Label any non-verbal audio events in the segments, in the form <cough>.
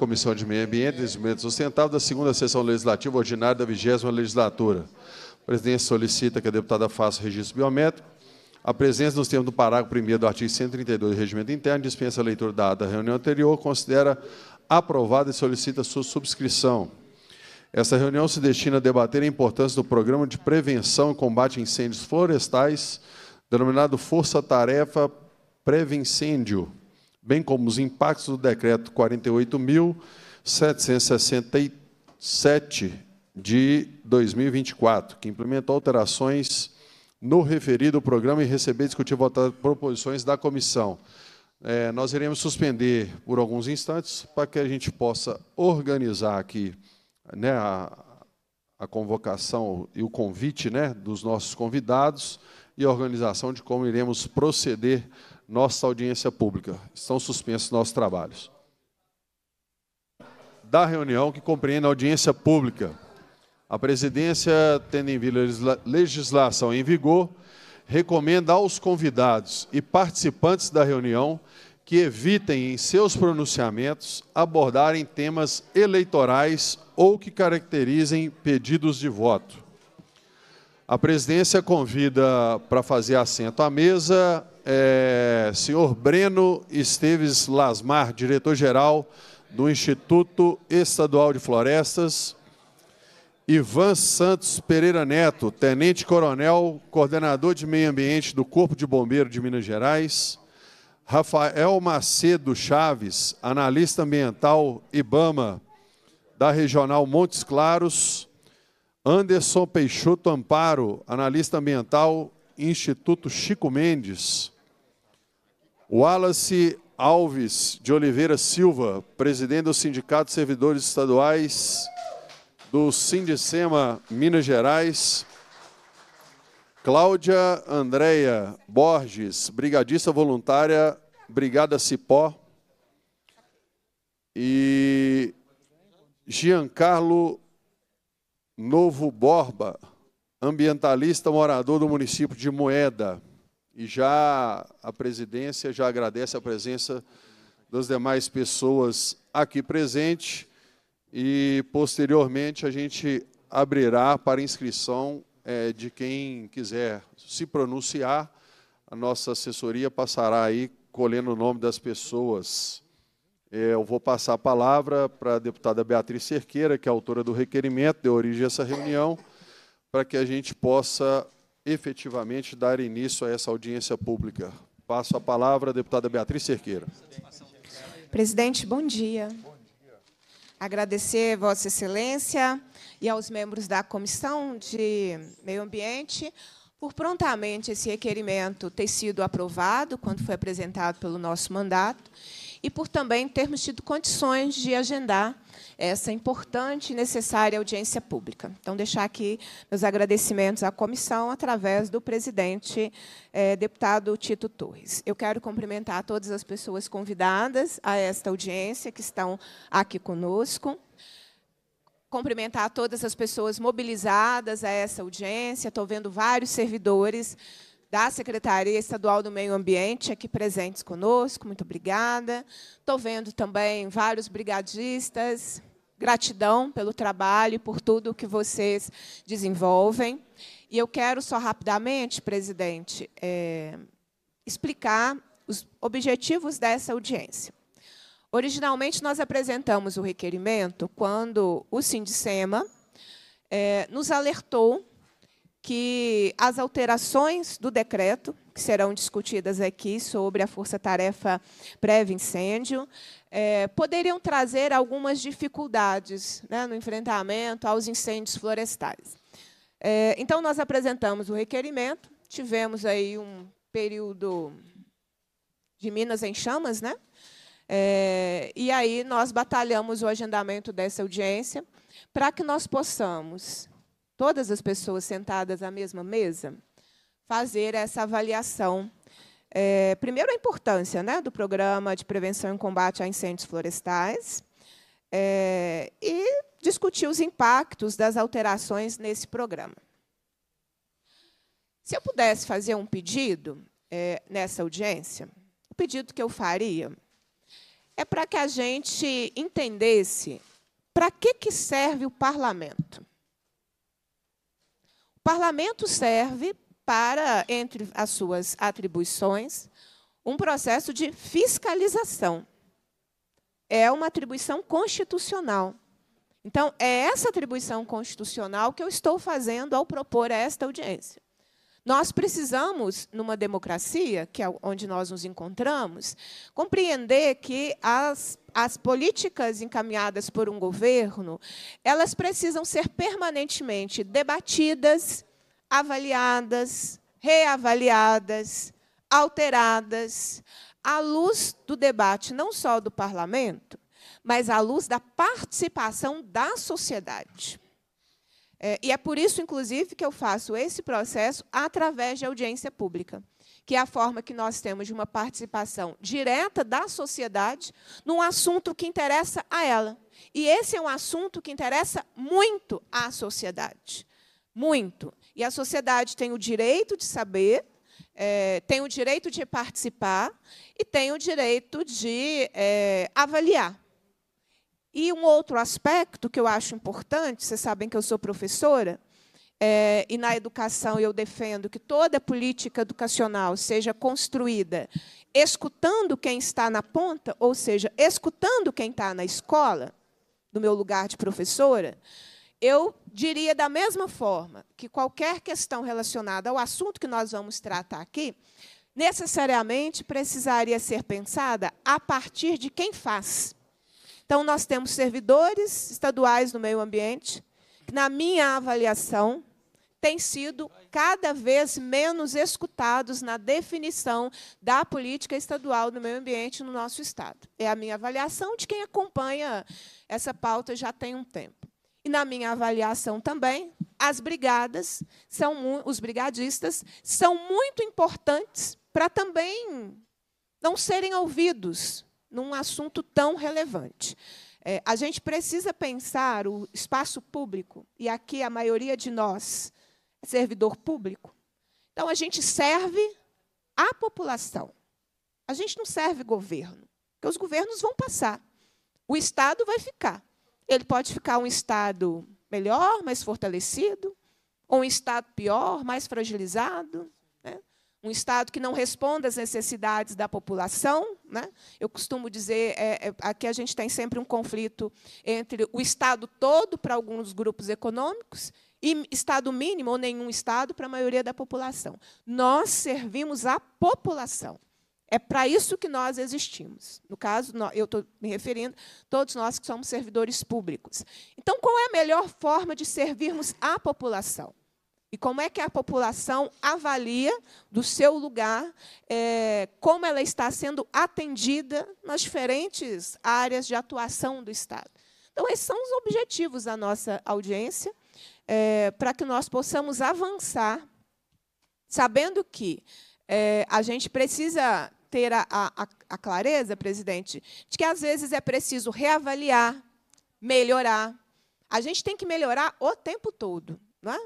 Comissão de Meio Ambiente e Desenvolvimento Sustentável da segunda sessão legislativa ordinária da vigésima legislatura. A presidência solicita que a deputada faça registro biométrico. A presença nos termos do parágrafo 1 do artigo 132 do Regimento Interno dispensa a leitura da ata da reunião anterior, considera aprovada e solicita sua subscrição. Essa reunião se destina a debater a importância do Programa de Prevenção e Combate a Incêndios Florestais, denominado Força Tarefa Prevencêndio, bem como os impactos do decreto 48.767 de 2024, que implementou alterações no referido programa e receber, discutir e votar proposições da comissão. É, nós iremos suspender por alguns instantes para que a gente possa organizar aqui né, a, a convocação e o convite né, dos nossos convidados e a organização de como iremos proceder nossa audiência pública. Estão suspensos nossos trabalhos. Da reunião que compreende a audiência pública, a presidência, tendo em vista a legislação em vigor, recomenda aos convidados e participantes da reunião que evitem em seus pronunciamentos abordarem temas eleitorais ou que caracterizem pedidos de voto. A presidência convida para fazer assento à mesa é, senhor Breno Esteves Lasmar, diretor-geral do Instituto Estadual de Florestas, Ivan Santos Pereira Neto, tenente-coronel, coordenador de meio ambiente do Corpo de Bombeiros de Minas Gerais, Rafael Macedo Chaves, analista ambiental IBAMA da Regional Montes Claros, Anderson Peixoto Amparo, analista ambiental Instituto Chico Mendes. Wallace Alves de Oliveira Silva, presidente do Sindicato de Servidores Estaduais do Sindicema Minas Gerais. Cláudia Andréia Borges, brigadista voluntária, Brigada Cipó. E Giancarlo Novo Borba, ambientalista, morador do município de Moeda. E já a presidência já agradece a presença das demais pessoas aqui presentes e posteriormente a gente abrirá para inscrição é, de quem quiser se pronunciar. A nossa assessoria passará aí colhendo o nome das pessoas. É, eu vou passar a palavra para a deputada Beatriz Cerqueira, que é autora do requerimento, deu origem a essa reunião para que a gente possa efetivamente dar início a essa audiência pública. Passo a palavra à deputada Beatriz Cerqueira. Presidente, bom dia. Bom dia. Agradecer Vossa Excelência e aos membros da Comissão de Meio Ambiente por prontamente esse requerimento ter sido aprovado quando foi apresentado pelo nosso mandato e por também termos tido condições de agendar essa importante e necessária audiência pública. Então, deixar aqui meus agradecimentos à comissão através do presidente, eh, deputado Tito Torres. Eu quero cumprimentar todas as pessoas convidadas a esta audiência que estão aqui conosco cumprimentar todas as pessoas mobilizadas a essa audiência. Estou vendo vários servidores da Secretaria Estadual do Meio Ambiente aqui presentes conosco. Muito obrigada. Estou vendo também vários brigadistas. Gratidão pelo trabalho e por tudo que vocês desenvolvem. E eu quero só rapidamente, presidente, é, explicar os objetivos dessa audiência. Originalmente, nós apresentamos o requerimento quando o Sindicema é, nos alertou que as alterações do decreto, que serão discutidas aqui sobre a força-tarefa pré-incêndio, é, poderiam trazer algumas dificuldades né, no enfrentamento aos incêndios florestais. É, então, nós apresentamos o requerimento, tivemos aí um período de Minas em chamas, né? É, e aí nós batalhamos o agendamento dessa audiência para que nós possamos todas as pessoas sentadas à mesma mesa, fazer essa avaliação. É, primeiro, a importância né, do programa de prevenção e combate a incêndios florestais é, e discutir os impactos das alterações nesse programa. Se eu pudesse fazer um pedido é, nessa audiência, o pedido que eu faria é para que a gente entendesse para que, que serve o parlamento. O parlamento serve para, entre as suas atribuições, um processo de fiscalização. É uma atribuição constitucional. Então, é essa atribuição constitucional que eu estou fazendo ao propor esta audiência. Nós precisamos, numa democracia, que é onde nós nos encontramos, compreender que as, as políticas encaminhadas por um governo, elas precisam ser permanentemente debatidas, avaliadas, reavaliadas, alteradas, à luz do debate não só do parlamento, mas à luz da participação da sociedade. É, e é por isso, inclusive, que eu faço esse processo através de audiência pública, que é a forma que nós temos de uma participação direta da sociedade num assunto que interessa a ela. E esse é um assunto que interessa muito à sociedade. Muito. E a sociedade tem o direito de saber, é, tem o direito de participar e tem o direito de é, avaliar. E um outro aspecto que eu acho importante, vocês sabem que eu sou professora, é, e na educação eu defendo que toda política educacional seja construída escutando quem está na ponta, ou seja, escutando quem está na escola, no meu lugar de professora, eu diria da mesma forma que qualquer questão relacionada ao assunto que nós vamos tratar aqui, necessariamente precisaria ser pensada a partir de quem faz. Então, nós temos servidores estaduais no meio ambiente, que, na minha avaliação, têm sido cada vez menos escutados na definição da política estadual do meio ambiente no nosso Estado. É a minha avaliação de quem acompanha essa pauta já tem um tempo. E, na minha avaliação também, as brigadas, são, os brigadistas, são muito importantes para também não serem ouvidos num assunto tão relevante. É, a gente precisa pensar o espaço público, e aqui a maioria de nós é servidor público. Então, a gente serve a população. A gente não serve governo, porque os governos vão passar. O Estado vai ficar. Ele pode ficar um Estado melhor, mais fortalecido, ou um Estado pior, mais fragilizado um Estado que não responda às necessidades da população. Né? Eu costumo dizer, é, é, aqui a gente tem sempre um conflito entre o Estado todo para alguns grupos econômicos e Estado mínimo ou nenhum Estado para a maioria da população. Nós servimos a população. É para isso que nós existimos. No caso, eu estou me referindo todos nós que somos servidores públicos. Então, qual é a melhor forma de servirmos a população? E como é que a população avalia do seu lugar, é, como ela está sendo atendida nas diferentes áreas de atuação do Estado. Então, esses são os objetivos da nossa audiência, é, para que nós possamos avançar, sabendo que é, a gente precisa ter a, a, a clareza, presidente, de que às vezes é preciso reavaliar, melhorar. A gente tem que melhorar o tempo todo. Né?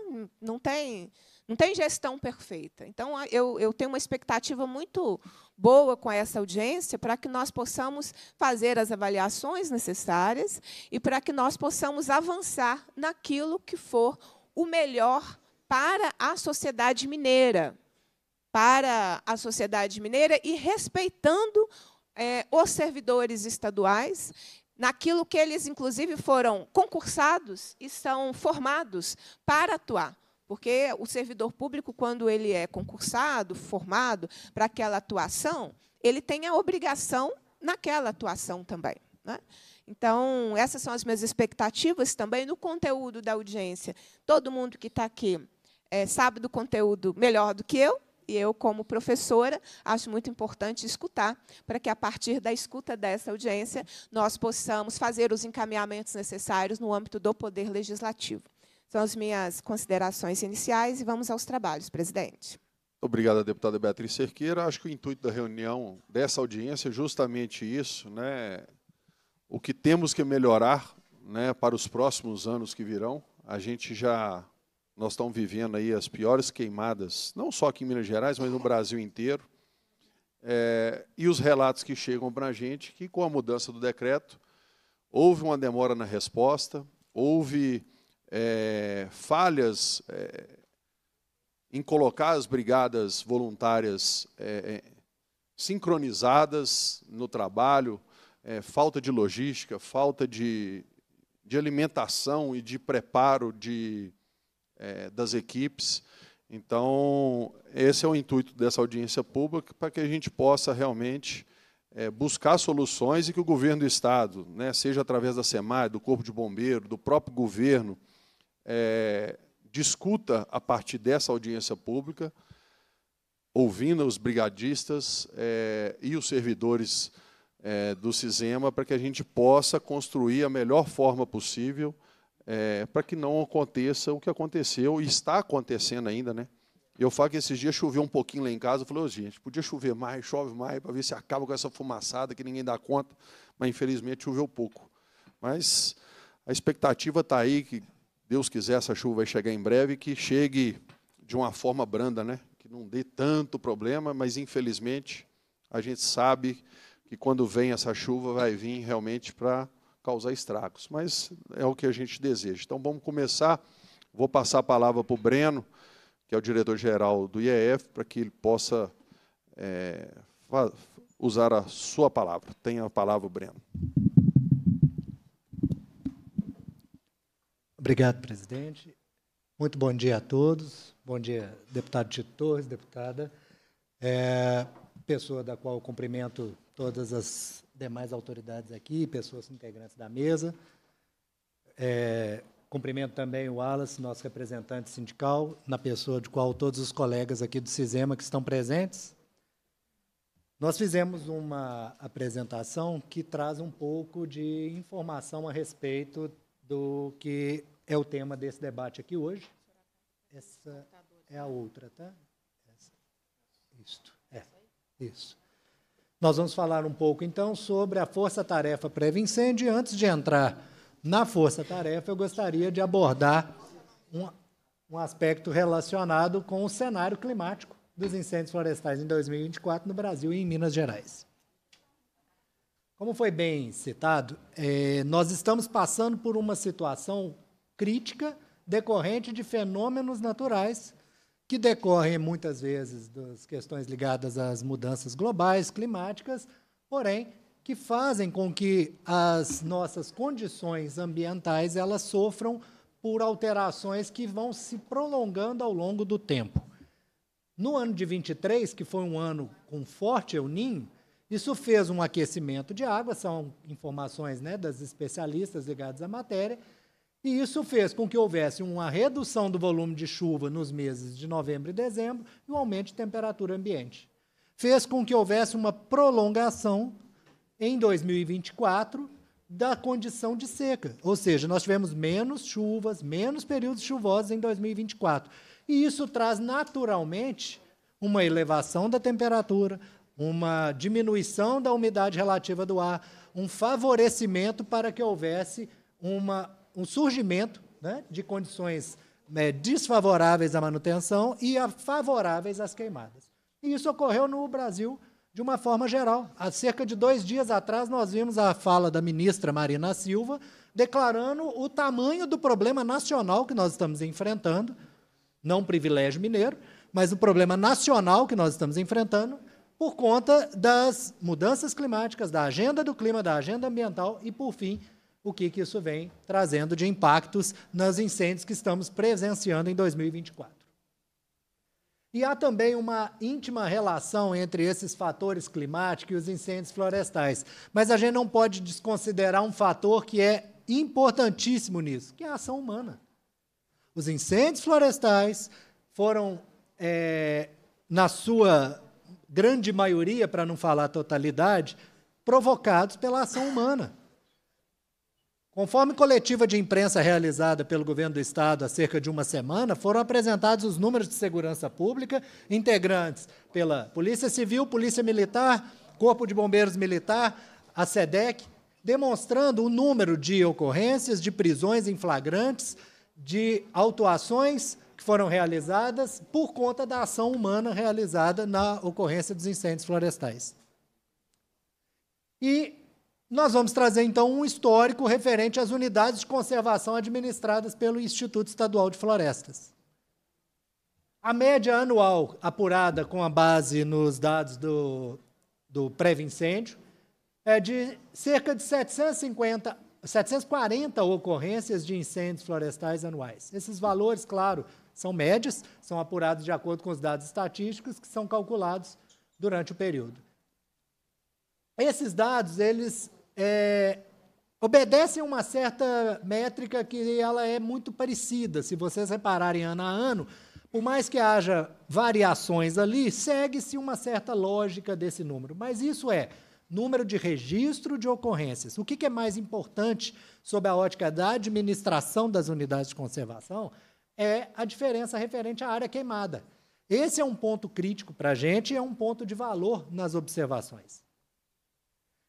Não tem, não tem gestão perfeita. Então, eu, eu tenho uma expectativa muito boa com essa audiência para que nós possamos fazer as avaliações necessárias e para que nós possamos avançar naquilo que for o melhor para a sociedade mineira. Para a sociedade mineira e respeitando é, os servidores estaduais, naquilo que eles, inclusive, foram concursados e são formados para atuar. Porque o servidor público, quando ele é concursado, formado para aquela atuação, ele tem a obrigação naquela atuação também. Né? Então, essas são as minhas expectativas também no conteúdo da audiência. Todo mundo que está aqui é, sabe do conteúdo melhor do que eu, e eu, como professora, acho muito importante escutar, para que, a partir da escuta dessa audiência, nós possamos fazer os encaminhamentos necessários no âmbito do Poder Legislativo. São as minhas considerações iniciais e vamos aos trabalhos, presidente. Obrigado, deputada Beatriz Cerqueira. Acho que o intuito da reunião, dessa audiência, é justamente isso, né? o que temos que melhorar né, para os próximos anos que virão. A gente já nós estamos vivendo aí as piores queimadas, não só aqui em Minas Gerais, mas no Brasil inteiro. É, e os relatos que chegam para a gente que, com a mudança do decreto, houve uma demora na resposta, houve é, falhas é, em colocar as brigadas voluntárias é, é, sincronizadas no trabalho, é, falta de logística, falta de, de alimentação e de preparo de é, das equipes. Então, esse é o intuito dessa audiência pública, para que a gente possa realmente é, buscar soluções e que o governo do Estado, né, seja através da SEMAI, do Corpo de Bombeiro, do próprio governo, é, discuta a partir dessa audiência pública, ouvindo os brigadistas é, e os servidores é, do CISEMA, para que a gente possa construir a melhor forma possível é, para que não aconteça o que aconteceu e está acontecendo ainda, né? Eu falo que esses dias choveu um pouquinho lá em casa, eu falei, oh, gente, podia chover mais, chove mais, para ver se acaba com essa fumaçada que ninguém dá conta, mas infelizmente choveu pouco. Mas a expectativa está aí, que Deus quiser, essa chuva vai chegar em breve, que chegue de uma forma branda, né? Que não dê tanto problema, mas infelizmente a gente sabe que quando vem essa chuva vai vir realmente para causar estragos, mas é o que a gente deseja. Então vamos começar. Vou passar a palavra para o Breno, que é o diretor-geral do IEF, para que ele possa é, usar a sua palavra. Tenha a palavra, Breno. Obrigado, presidente. Muito bom dia a todos. Bom dia, deputado Tito Torres, deputada. É, pessoa da qual cumprimento todas as demais autoridades aqui, pessoas integrantes da mesa. É, cumprimento também o Wallace, nosso representante sindical, na pessoa de qual todos os colegas aqui do CISEMA que estão presentes. Nós fizemos uma apresentação que traz um pouco de informação a respeito do que é o tema desse debate aqui hoje. Essa é a outra, tá? Essa. Isto. É. Isso. Nós vamos falar um pouco então sobre a força-tarefa pré incêndio E antes de entrar na força-tarefa, eu gostaria de abordar um, um aspecto relacionado com o cenário climático dos incêndios florestais em 2024 no Brasil e em Minas Gerais. Como foi bem citado, é, nós estamos passando por uma situação crítica decorrente de fenômenos naturais que decorrem muitas vezes das questões ligadas às mudanças globais, climáticas, porém que fazem com que as nossas condições ambientais elas sofram por alterações que vão se prolongando ao longo do tempo. No ano de 23, que foi um ano com forte El Ninho, isso fez um aquecimento de água, são informações né, das especialistas ligadas à matéria, e isso fez com que houvesse uma redução do volume de chuva nos meses de novembro e dezembro e um aumento de temperatura ambiente. Fez com que houvesse uma prolongação em 2024 da condição de seca, ou seja, nós tivemos menos chuvas, menos períodos chuvosos em 2024. E isso traz naturalmente uma elevação da temperatura, uma diminuição da umidade relativa do ar, um favorecimento para que houvesse uma um surgimento né, de condições né, desfavoráveis à manutenção e favoráveis às queimadas. E isso ocorreu no Brasil de uma forma geral. Há cerca de dois dias atrás, nós vimos a fala da ministra Marina Silva declarando o tamanho do problema nacional que nós estamos enfrentando, não um privilégio mineiro, mas o um problema nacional que nós estamos enfrentando por conta das mudanças climáticas, da agenda do clima, da agenda ambiental e, por fim, o que, que isso vem trazendo de impactos nos incêndios que estamos presenciando em 2024. E há também uma íntima relação entre esses fatores climáticos e os incêndios florestais. Mas a gente não pode desconsiderar um fator que é importantíssimo nisso, que é a ação humana. Os incêndios florestais foram, é, na sua grande maioria, para não falar totalidade, provocados pela ação humana. Conforme coletiva de imprensa realizada pelo governo do estado há cerca de uma semana, foram apresentados os números de segurança pública, integrantes pela Polícia Civil, Polícia Militar, Corpo de Bombeiros Militar, a SEDEC, demonstrando o número de ocorrências, de prisões em flagrantes, de autuações que foram realizadas por conta da ação humana realizada na ocorrência dos incêndios florestais. E nós vamos trazer então um histórico referente às unidades de conservação administradas pelo Instituto Estadual de Florestas. A média anual apurada com a base nos dados do, do pré-incêndio é de cerca de 750, 740 ocorrências de incêndios florestais anuais. Esses valores, claro, são médias, são apurados de acordo com os dados estatísticos que são calculados durante o período. Esses dados, eles é, obedecem uma certa métrica que ela é muito parecida. Se vocês repararem ano a ano, por mais que haja variações ali, segue-se uma certa lógica desse número. Mas isso é número de registro de ocorrências. O que é mais importante sob a ótica da administração das unidades de conservação é a diferença referente à área queimada. Esse é um ponto crítico para a gente e é um ponto de valor nas observações.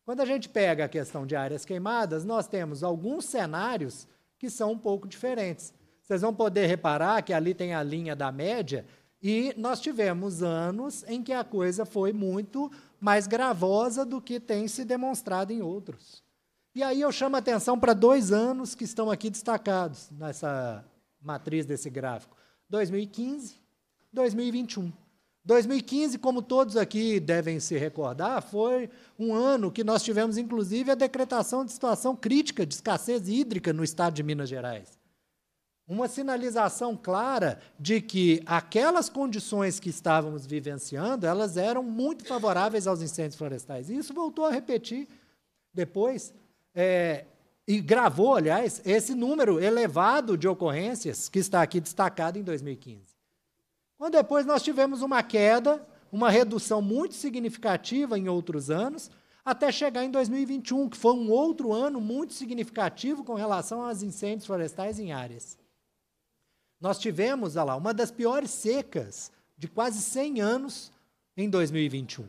Quando a gente pega a questão de áreas queimadas, nós temos alguns cenários que são um pouco diferentes. Vocês vão poder reparar que ali tem a linha da média, e nós tivemos anos em que a coisa foi muito mais gravosa do que tem se demonstrado em outros. E aí eu chamo a atenção para dois anos que estão aqui destacados nessa matriz desse gráfico: 2015, 2021. 2015, como todos aqui devem se recordar, foi um ano que nós tivemos, inclusive, a decretação de situação crítica de escassez hídrica no estado de Minas Gerais. Uma sinalização clara de que aquelas condições que estávamos vivenciando, elas eram muito favoráveis aos incêndios florestais. E isso voltou a repetir depois, é, e gravou, aliás, esse número elevado de ocorrências que está aqui destacado em 2015. Então, depois nós tivemos uma queda, uma redução muito significativa em outros anos, até chegar em 2021, que foi um outro ano muito significativo com relação aos incêndios florestais em áreas. Nós tivemos, olha lá, uma das piores secas de quase 100 anos em 2021.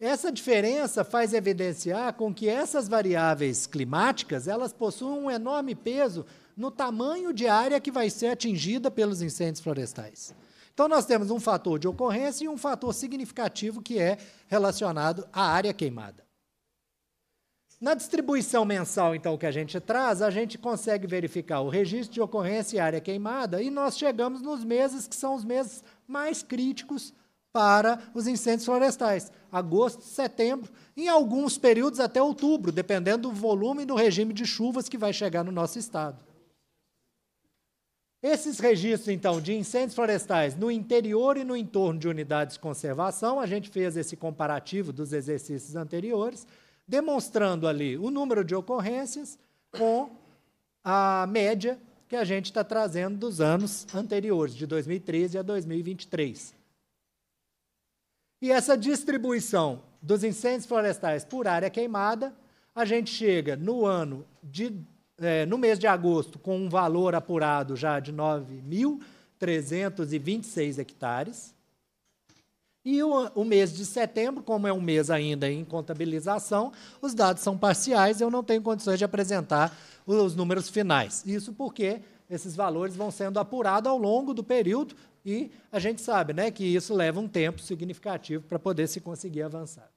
Essa diferença faz evidenciar com que essas variáveis climáticas, elas possuem um enorme peso no tamanho de área que vai ser atingida pelos incêndios florestais. Então, nós temos um fator de ocorrência e um fator significativo que é relacionado à área queimada. Na distribuição mensal, então, que a gente traz, a gente consegue verificar o registro de ocorrência e área queimada, e nós chegamos nos meses que são os meses mais críticos para os incêndios florestais. Agosto, setembro, em alguns períodos até outubro, dependendo do volume e do regime de chuvas que vai chegar no nosso estado. Esses registros, então, de incêndios florestais no interior e no entorno de unidades de conservação, a gente fez esse comparativo dos exercícios anteriores, demonstrando ali o número de ocorrências com a média que a gente está trazendo dos anos anteriores, de 2013 a 2023. E essa distribuição dos incêndios florestais por área queimada, a gente chega no ano de é, no mês de agosto, com um valor apurado já de 9.326 hectares. E o, o, mês de setembro, como é um mês ainda em contabilização, os dados são parciais, eu não tenho condições de apresentar os números finais. Isso porque esses valores vão sendo apurados ao longo do período e a gente sabe né, que isso leva um tempo significativo para poder se conseguir avançar.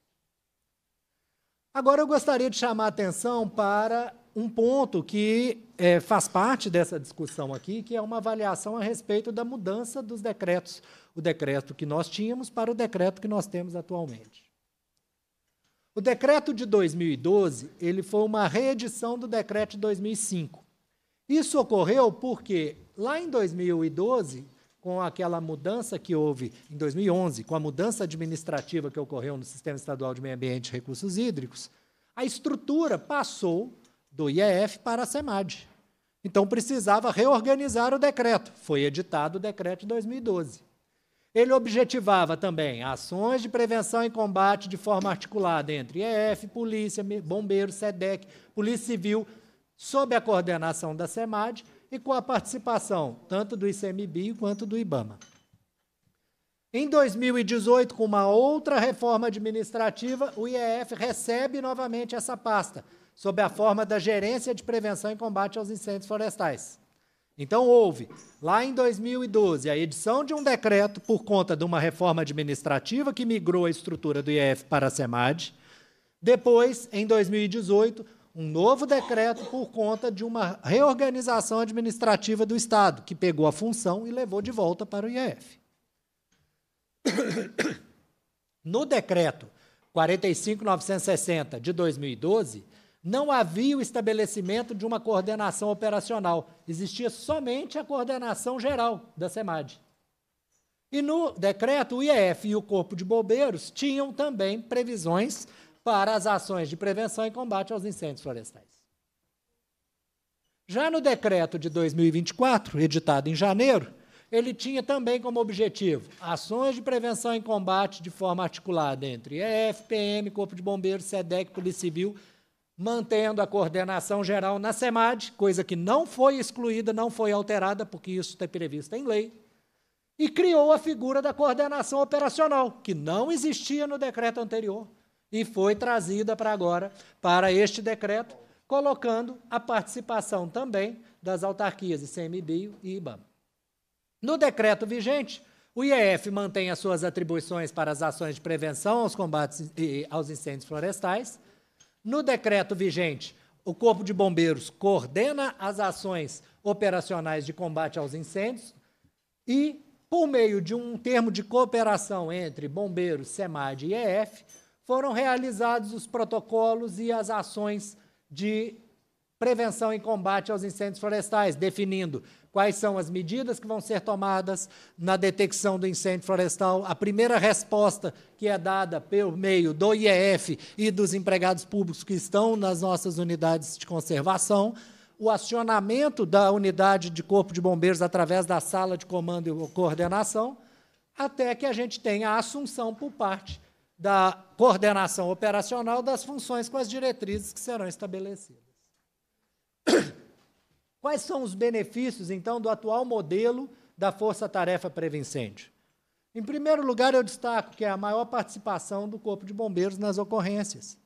Agora eu gostaria de chamar a atenção para um ponto que é, faz parte dessa discussão aqui, que é uma avaliação a respeito da mudança dos decretos, o decreto que nós tínhamos para o decreto que nós temos atualmente. O decreto de 2012, ele foi uma reedição do decreto de 2005. Isso ocorreu porque lá em 2012, com aquela mudança que houve em 2011, com a mudança administrativa que ocorreu no Sistema Estadual de Meio Ambiente e Recursos Hídricos, a estrutura passou do IEF para a SEMAD. Então precisava reorganizar o decreto. Foi editado o decreto de 2012. Ele objetivava também ações de prevenção e combate de forma articulada entre IEF, polícia, bombeiros, SEDEC, polícia civil, sob a coordenação da SEMAD e com a participação tanto do ICMBio quanto do IBAMA. Em 2018, com uma outra reforma administrativa, o IEF recebe novamente essa pasta, sob a forma da Gerência de Prevenção e Combate aos Incêndios Florestais. Então, houve, lá em 2012, a edição de um decreto por conta de uma reforma administrativa que migrou a estrutura do IEF para a SEMAD. Depois, em 2018, um novo decreto por conta de uma reorganização administrativa do Estado, que pegou a função e levou de volta para o IEF. <coughs> No decreto 45960 de 2012, não havia o estabelecimento de uma coordenação operacional, existia somente a coordenação geral da SEMAD. E no decreto, o IEF e o Corpo de Bombeiros tinham também previsões para as ações de prevenção e combate aos incêndios florestais. Já no decreto de 2024, editado em janeiro, ele tinha também como objetivo ações de prevenção e combate de forma articulada entre IEF, PM, Corpo de Bombeiros, SEDEC, Polícia Civil mantendo a coordenação geral na SEMAD, coisa que não foi excluída, não foi alterada, porque isso está previsto em lei, e criou a figura da coordenação operacional, que não existia no decreto anterior e foi trazida para agora, para este decreto, colocando a participação também das autarquias ICMBio e IBAMA. No decreto vigente, o IEF mantém as suas atribuições para as ações de prevenção aos combates aos incêndios florestais, no decreto vigente, o Corpo de Bombeiros coordena as ações operacionais de combate aos incêndios e, por meio de um termo de cooperação entre Bombeiros, SEMAD e EF, foram realizados os protocolos e as ações de prevenção e combate aos incêndios florestais, definindo quais são as medidas que vão ser tomadas na detecção do incêndio florestal. A primeira resposta que é dada pelo meio do IEF e dos empregados públicos que estão nas nossas unidades de conservação, o acionamento da unidade de corpo de bombeiros através da sala de comando e coordenação, até que a gente tenha a assunção por parte da coordenação operacional das funções com as diretrizes que serão estabelecidas. Quais são os benefícios, então, do atual modelo da força-tarefa previncente? Em primeiro lugar, eu destaco que é a maior participação do Corpo de Bombeiros nas ocorrências.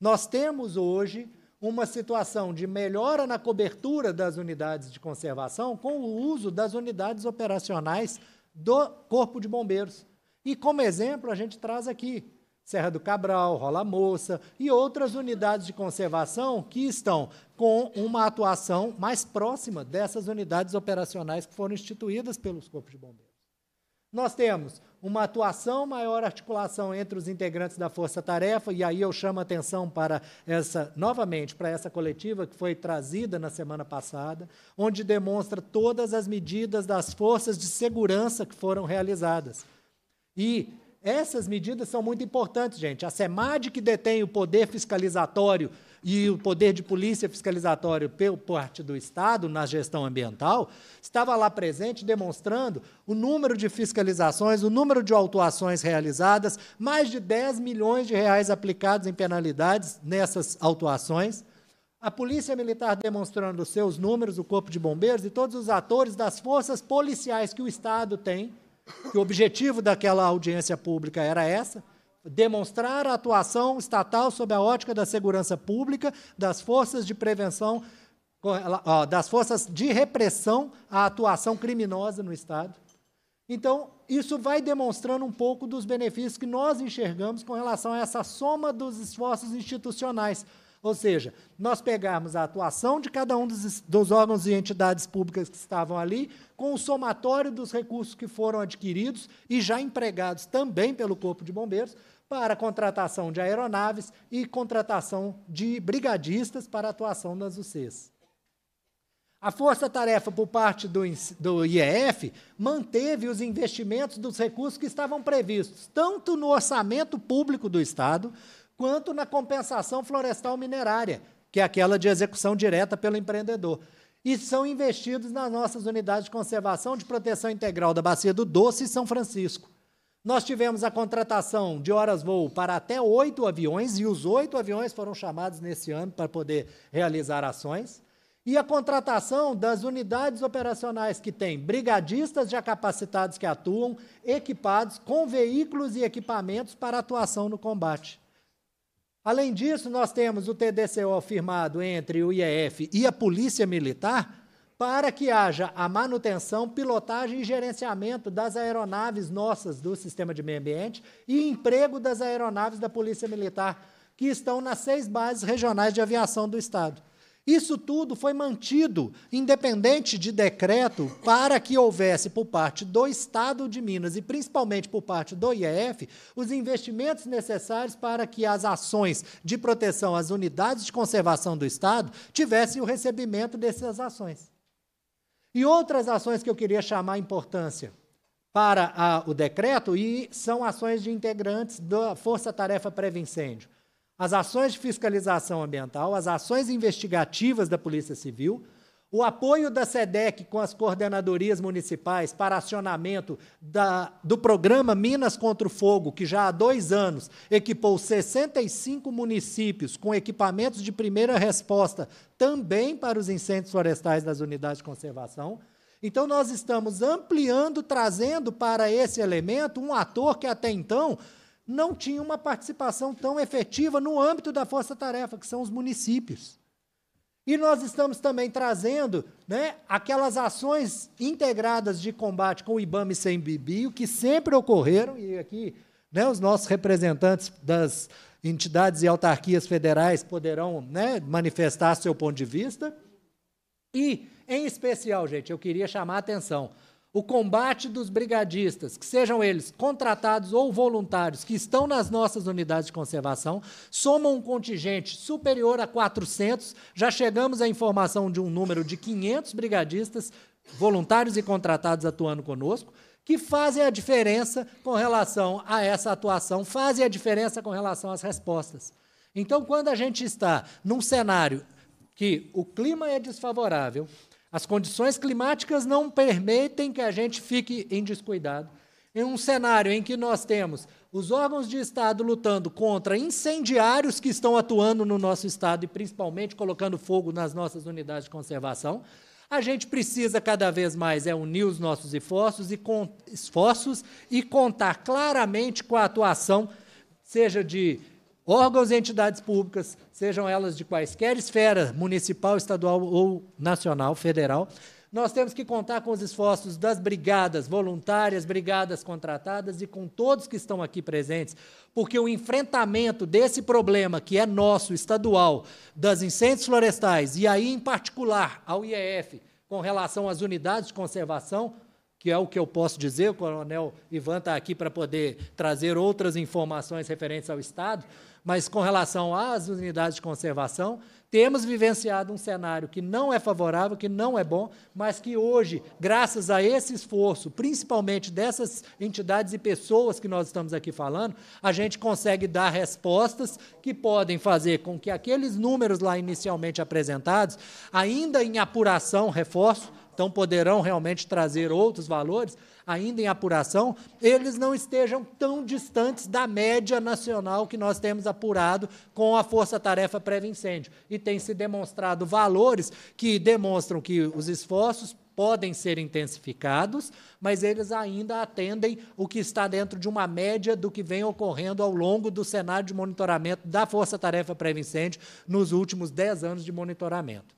Nós temos hoje uma situação de melhora na cobertura das unidades de conservação com o uso das unidades operacionais do Corpo de Bombeiros. E como exemplo, a gente traz aqui Serra do Cabral, Rola Moça e outras unidades de conservação que estão com uma atuação mais próxima dessas unidades operacionais que foram instituídas pelos Corpos de Bombeiros. Nós temos uma atuação, maior articulação entre os integrantes da Força Tarefa, e aí eu chamo a atenção para essa, novamente, para essa coletiva que foi trazida na semana passada, onde demonstra todas as medidas das forças de segurança que foram realizadas. E essas medidas são muito importantes, gente. A SEMAD, que detém o poder fiscalizatório e o poder de polícia fiscalizatório pelo parte do Estado na gestão ambiental, estava lá presente demonstrando o número de fiscalizações, o número de autuações realizadas, mais de 10 milhões de reais aplicados em penalidades nessas autuações. A Polícia Militar demonstrando os seus números, o Corpo de Bombeiros e todos os atores das forças policiais que o Estado tem que o objetivo daquela audiência pública era essa, demonstrar a atuação estatal sob a ótica da segurança pública, das forças de prevenção, das forças de repressão à atuação criminosa no Estado. Então, isso vai demonstrando um pouco dos benefícios que nós enxergamos com relação a essa soma dos esforços institucionais. Ou seja, nós pegarmos a atuação de cada um dos, dos órgãos e entidades públicas que estavam ali, com o somatório dos recursos que foram adquiridos e já empregados também pelo Corpo de Bombeiros, para contratação de aeronaves e contratação de brigadistas para atuação nas UCs. A força-tarefa por parte do, do, IEF manteve os investimentos dos recursos que estavam previstos, tanto no orçamento público do Estado, quanto na compensação florestal minerária, que é aquela de execução direta pelo empreendedor. E são investidos nas nossas unidades de conservação de proteção integral da Bacia do Doce e São Francisco. Nós tivemos a contratação de horas voo para até oito aviões, e os oito aviões foram chamados nesse ano para poder realizar ações. E a contratação das unidades operacionais que têm brigadistas já capacitados que atuam, equipados com veículos e equipamentos para atuação no combate. Além disso, nós temos o TDCO firmado entre o IEF e a Polícia Militar para que haja a manutenção, pilotagem e gerenciamento das aeronaves nossas do sistema de meio ambiente e emprego das aeronaves da Polícia Militar, que estão nas seis bases regionais de aviação do Estado. Isso tudo foi mantido, independente de decreto, para que houvesse por parte do Estado de Minas e principalmente por parte do IEF os investimentos necessários para que as ações de proteção às unidades de conservação do Estado tivessem o recebimento dessas ações. E outras ações que eu queria chamar a importância para a, o decreto e são ações de integrantes da Força Tarefa Pré-Incêndio as ações de fiscalização ambiental, as ações investigativas da Polícia Civil, o apoio da SEDEC com as coordenadorias municipais para acionamento da, do programa Minas contra o Fogo, que já há dois anos equipou 65 municípios com equipamentos de primeira resposta também para os incêndios florestais das unidades de conservação. Então, nós estamos ampliando, trazendo para esse elemento um ator que até então não tinha uma participação tão efetiva no âmbito da força-tarefa, que são os municípios. E nós estamos também trazendo né, aquelas ações integradas de combate com o IBAMA e sem bibio, que sempre ocorreram, e aqui né, os nossos representantes das entidades e autarquias federais poderão né, manifestar seu ponto de vista. E, em especial, gente, eu queria chamar a atenção o combate dos brigadistas, que sejam eles contratados ou voluntários, que estão nas nossas unidades de conservação, somam um contingente superior a 400, já chegamos à informação de um número de 500 brigadistas voluntários e contratados atuando conosco, que fazem a diferença com relação a essa atuação, fazem a diferença com relação às respostas. Então, quando a gente está num cenário que o clima é desfavorável, as condições climáticas não permitem que a gente fique em descuidado. Em um cenário em que nós temos os órgãos de Estado lutando contra incendiários que estão atuando no nosso Estado e principalmente colocando fogo nas nossas unidades de conservação, a gente precisa cada vez mais é unir os nossos esforços e, esforços e contar claramente com a atuação, seja de órgãos e entidades públicas, sejam elas de quaisquer esfera, municipal, estadual ou nacional, federal, nós temos que contar com os esforços das brigadas voluntárias, brigadas contratadas e com todos que estão aqui presentes, porque o enfrentamento desse problema que é nosso, estadual, das incêndios florestais, e aí em particular ao IEF, com relação às unidades de conservação, que é o que eu posso dizer, o coronel Ivan está aqui para poder trazer outras informações referentes ao Estado, mas com relação às unidades de conservação, temos vivenciado um cenário que não é favorável, que não é bom, mas que hoje, graças a esse esforço, principalmente dessas entidades e pessoas que nós estamos aqui falando, a gente consegue dar respostas que podem fazer com que aqueles números lá inicialmente apresentados, ainda em apuração, reforço, então poderão realmente trazer outros valores, ainda em apuração, eles não estejam tão distantes da média nacional que nós temos apurado com a força-tarefa pré-incêndio. E tem se demonstrado valores que demonstram que os esforços podem ser intensificados, mas eles ainda atendem o que está dentro de uma média do que vem ocorrendo ao longo do cenário de monitoramento da Força Tarefa Pré-Incêndio nos últimos 10 anos de monitoramento.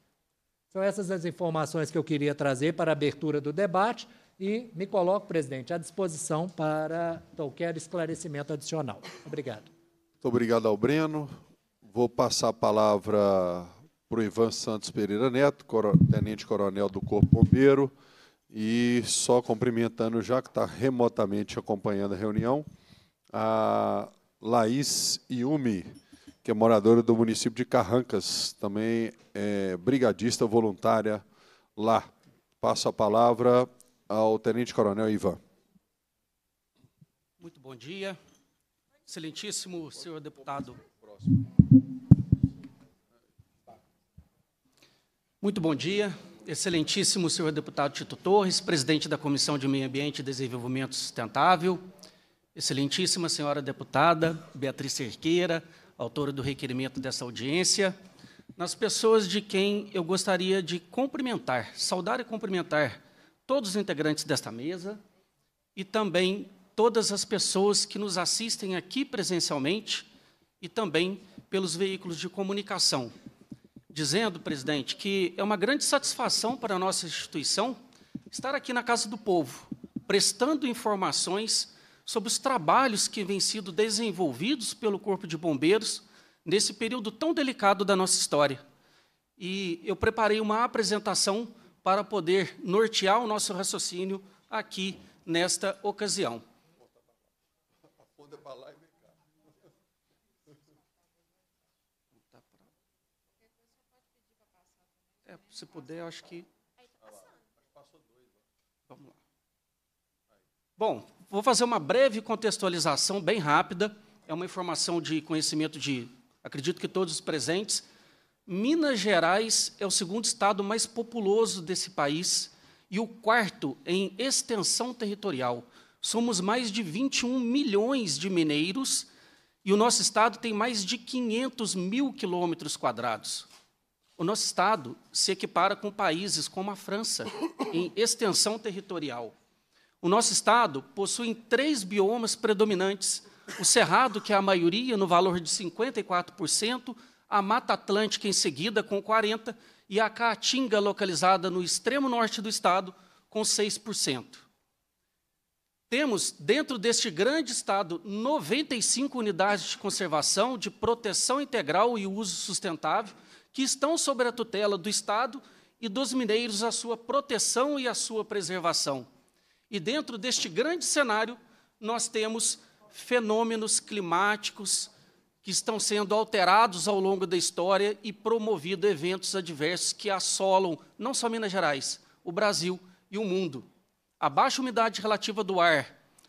São essas as informações que eu queria trazer para a abertura do debate e me coloco, presidente, à disposição para qualquer esclarecimento adicional. Obrigado. Muito obrigado ao Breno. Vou passar a palavra para o Ivan Santos Pereira Neto, tenente-coronel do Corpo Bombeiro, e só cumprimentando, já que está remotamente acompanhando a reunião, a Laís Iumi, que é moradora do município de Carrancas, também é brigadista voluntária lá. Passo a palavra ao Tenente Coronel Ivan. Muito bom dia. Excelentíssimo senhor deputado. Muito bom dia. Excelentíssimo senhor deputado Tito Torres, presidente da Comissão de Meio Ambiente e Desenvolvimento Sustentável. Excelentíssima senhora deputada Beatriz Cerqueira, autora do requerimento dessa audiência. Nas pessoas de quem eu gostaria de cumprimentar, saudar e cumprimentar todos os integrantes desta mesa e também todas as pessoas que nos assistem aqui presencialmente e também pelos veículos de comunicação. Dizendo, presidente, que é uma grande satisfação para a nossa instituição estar aqui na Casa do Povo, prestando informações sobre os trabalhos que vêm sido desenvolvidos pelo Corpo de Bombeiros nesse período tão delicado da nossa história. E eu preparei uma apresentação para poder nortear o nosso raciocínio aqui nesta ocasião. É, se puder, acho que. Vamos lá. Bom, vou fazer uma breve contextualização, bem rápida. É uma informação de conhecimento de, acredito que todos os presentes, Minas Gerais é o segundo estado mais populoso desse país e o quarto em extensão territorial. Somos mais de 21 milhões de mineiros e o nosso estado tem mais de 500 mil quilômetros quadrados. O nosso estado se equipara com países como a França em extensão territorial. O nosso estado possui três biomas predominantes: o cerrado, que é a maioria, no valor de 54%, a Mata Atlântica em seguida, com 40%, e a Caatinga, localizada no extremo norte do estado, com 6%. Temos, dentro deste grande estado, 95 unidades de conservação, de proteção integral e uso sustentável, que estão sob a tutela do Estado e dos mineiros a sua proteção e a sua preservação. E dentro deste grande cenário, nós temos fenômenos climáticos, que estão sendo alterados ao longo da história e promovido eventos adversos que assolam não só Minas Gerais, o Brasil e o mundo. A baixa umidade relativa do ar,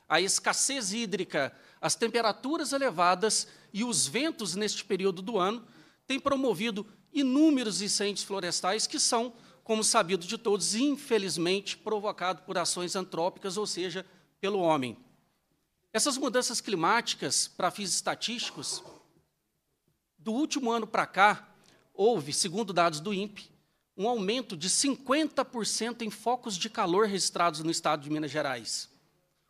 a escassez hídrica, as temperaturas elevadas e os ventos neste período do ano têm promovido inúmeros incêndios florestais que são, como sabido de todos, infelizmente provocados por ações antrópicas, ou seja, pelo homem. Essas mudanças climáticas, para fins estatísticos, do último ano para cá, houve, segundo dados do INPE, um aumento de 50% em focos de calor registrados no estado de Minas Gerais.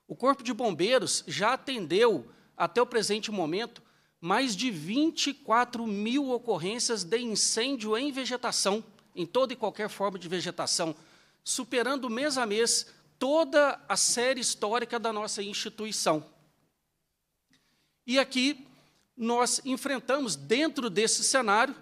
O Corpo de Bombeiros já atendeu, até o presente momento, mais de 24 mil ocorrências de incêndio em vegetação, em toda e qualquer forma de vegetação, superando mês a mês toda a série histórica da nossa instituição. E aqui nós enfrentamos dentro desse cenário,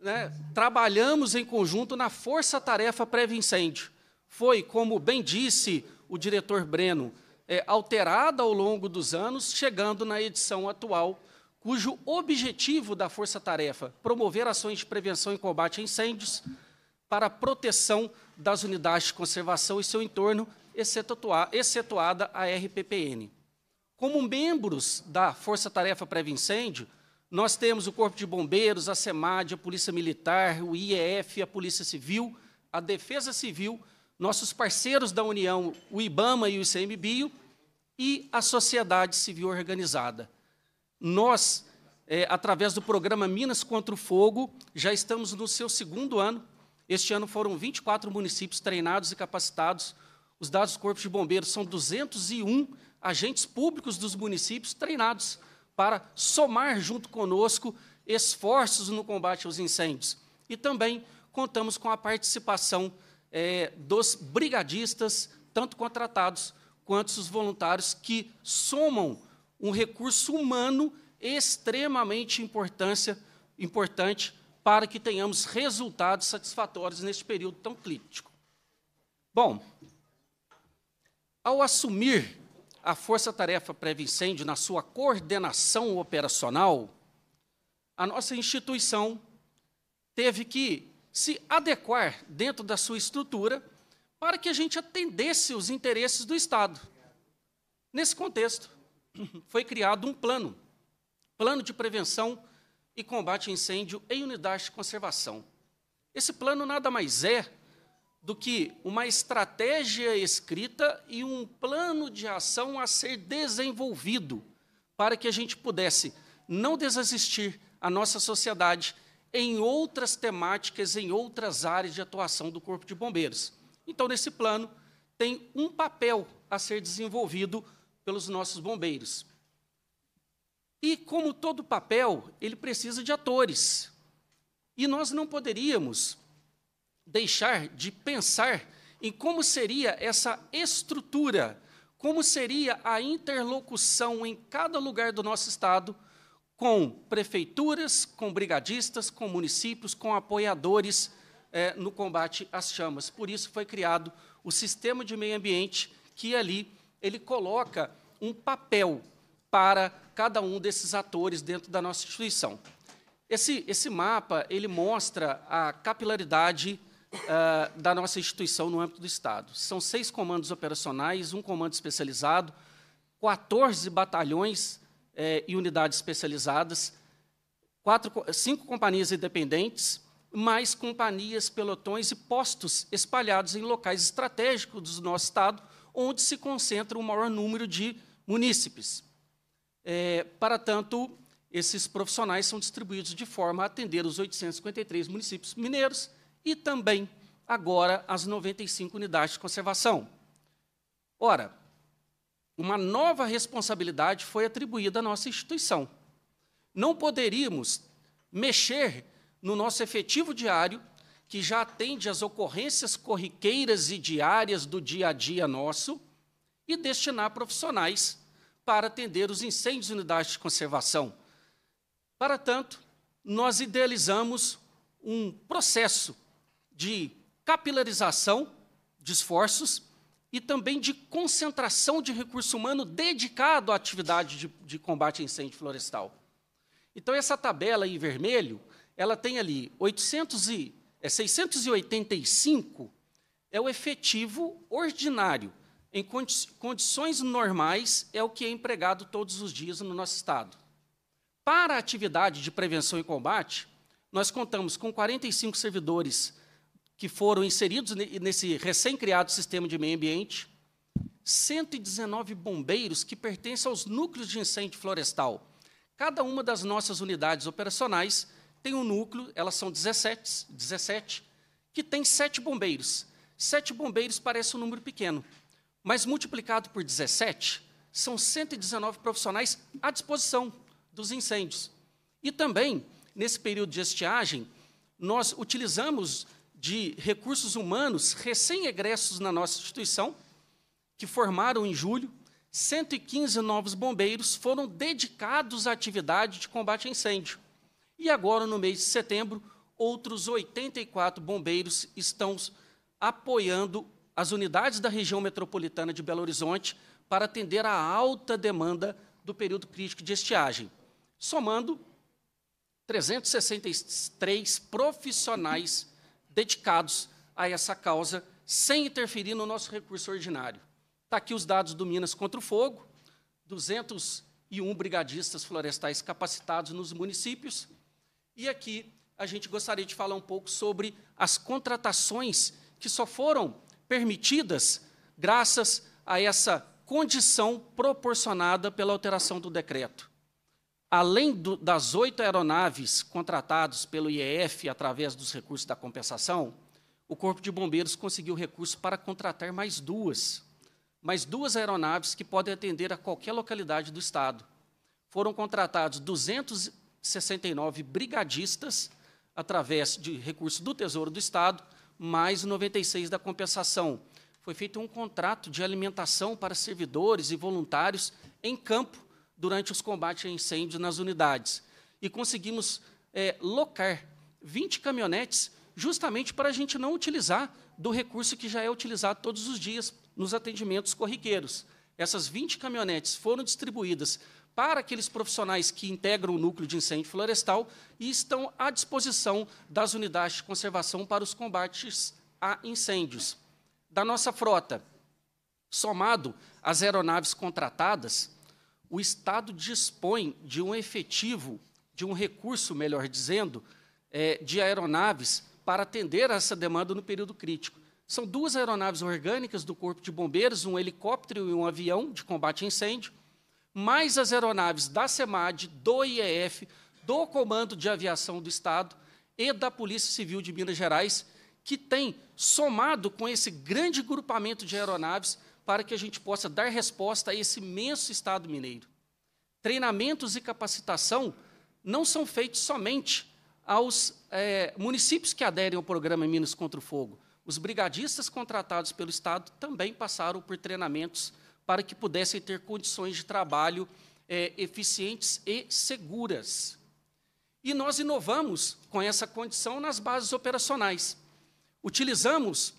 né, trabalhamos em conjunto na força-tarefa pré-incêndio. Foi, como bem disse o diretor Breno, é, alterada ao longo dos anos, chegando na edição atual, cujo objetivo da força-tarefa promover ações de prevenção e combate a incêndios para a proteção das unidades de conservação e seu entorno, excetuada a RPPN. Como membros da Força Tarefa Pré-Incêndio, nós temos o Corpo de Bombeiros, a SEMAD, a Polícia Militar, o IEF, a Polícia Civil, a Defesa Civil, nossos parceiros da União, o IBAMA e o ICMBio, e a sociedade civil organizada. Nós, é, através do programa Minas contra o Fogo, já estamos no seu segundo ano. Este ano foram 24 municípios treinados e capacitados. Os dados do Corpo de Bombeiros são 201 agentes públicos dos municípios treinados para somar junto conosco esforços no combate aos incêndios. E também contamos com a participação é, dos brigadistas, tanto contratados quanto os voluntários, que somam um recurso humano extremamente importância, importante para que tenhamos resultados satisfatórios neste período tão crítico. Bom, ao assumir a Força-Tarefa Pré-Incêndio, na sua coordenação operacional, a nossa instituição teve que se adequar dentro da sua estrutura para que a gente atendesse os interesses do Estado. Nesse contexto, <clears throat> foi criado um plano, plano de prevenção e combate a incêndio em unidades de conservação. Esse plano nada mais é do que uma estratégia escrita e um plano de ação a ser desenvolvido para que a gente pudesse não desassistir a nossa sociedade em outras temáticas, em outras áreas de atuação do Corpo de Bombeiros. Então, nesse plano, tem um papel a ser desenvolvido pelos nossos bombeiros. E, como todo papel, ele precisa de atores. E nós não poderíamos deixar de pensar em como seria essa estrutura, como seria a interlocução em cada lugar do nosso Estado com prefeituras, com brigadistas, com municípios, com apoiadores é, no combate às chamas. Por isso foi criado o Sistema de Meio Ambiente, que ali ele coloca um papel para cada um desses atores dentro da nossa instituição. Esse, esse mapa ele mostra a capilaridade uh, da nossa instituição no âmbito do Estado. São seis comandos operacionais, um comando especializado, 14 batalhões eh, e unidades especializadas, quatro, cinco companhias independentes, mais companhias, pelotões e postos espalhados em locais estratégicos do nosso Estado, onde se concentra o maior número de munícipes. É, para tanto, esses profissionais são distribuídos de forma a atender os 853 municípios mineiros e também agora as 95 unidades de conservação. Ora, uma nova responsabilidade foi atribuída à nossa instituição. Não poderíamos mexer no nosso efetivo diário, que já atende às ocorrências corriqueiras e diárias do dia a dia nosso, e destinar profissionais para atender os incêndios de unidades de conservação. Para tanto, nós idealizamos um processo de capilarização de esforços e também de concentração de recurso humano dedicado à atividade de, de combate a incêndio florestal. Então, essa tabela em vermelho, ela tem ali 800 e, é, 685 é o efetivo ordinário. Em condi condições normais, é o que é empregado todos os dias no nosso Estado. Para a atividade de prevenção e combate, nós contamos com 45 servidores que foram inseridos nesse recém-criado sistema de meio ambiente, 119 bombeiros que pertencem aos núcleos de incêndio florestal. Cada uma das nossas unidades operacionais tem um núcleo, elas são 17, 17 que tem sete bombeiros. Sete bombeiros parece um número pequeno, mas multiplicado por 17, são 119 profissionais à disposição dos incêndios. E também, nesse período de estiagem, nós utilizamos de recursos humanos recém-egressos na nossa instituição, que formaram em julho, 115 novos bombeiros foram dedicados à atividade de combate a incêndio. E agora, no mês de setembro, outros 84 bombeiros estão apoiando as unidades da região metropolitana de Belo Horizonte para atender à alta demanda do período crítico de estiagem, somando 363 profissionais dedicados a essa causa, sem interferir no nosso recurso ordinário. Está aqui os dados do Minas contra o Fogo, 201 brigadistas florestais capacitados nos municípios. E aqui a gente gostaria de falar um pouco sobre as contratações que só foram permitidas graças a essa condição proporcionada pela alteração do decreto além do, das oito aeronaves contratadas pelo IEF através dos recursos da compensação, o Corpo de Bombeiros conseguiu recurso para contratar mais duas, mais duas aeronaves que podem atender a qualquer localidade do Estado. Foram contratados 269 brigadistas através de recursos do Tesouro do Estado, mais 96 da compensação. Foi feito um contrato de alimentação para servidores e voluntários em campo durante os combates a incêndios nas unidades. E conseguimos é, locar 20 caminhonetes justamente para a gente não utilizar do recurso que já é utilizado todos os dias nos atendimentos corriqueiros. Essas 20 caminhonetes foram distribuídas para aqueles profissionais que integram o núcleo de incêndio florestal e estão à disposição das unidades de conservação para os combates a incêndios. Da nossa frota, somado às aeronaves contratadas, o Estado dispõe de um efetivo, de um recurso, melhor dizendo, é, de aeronaves para atender a essa demanda no período crítico. São duas aeronaves orgânicas do Corpo de Bombeiros, um helicóptero e um avião de combate a incêndio, mais as aeronaves da SEMAD, do IEF, do Comando de Aviação do Estado e da Polícia Civil de Minas Gerais, que tem, somado com esse grande grupamento de aeronaves, para que a gente possa dar resposta a esse imenso Estado mineiro. Treinamentos e capacitação não são feitos somente aos é, municípios que aderem ao programa Minas contra o Fogo. Os brigadistas contratados pelo Estado também passaram por treinamentos para que pudessem ter condições de trabalho é, eficientes e seguras. E nós inovamos com essa condição nas bases operacionais. Utilizamos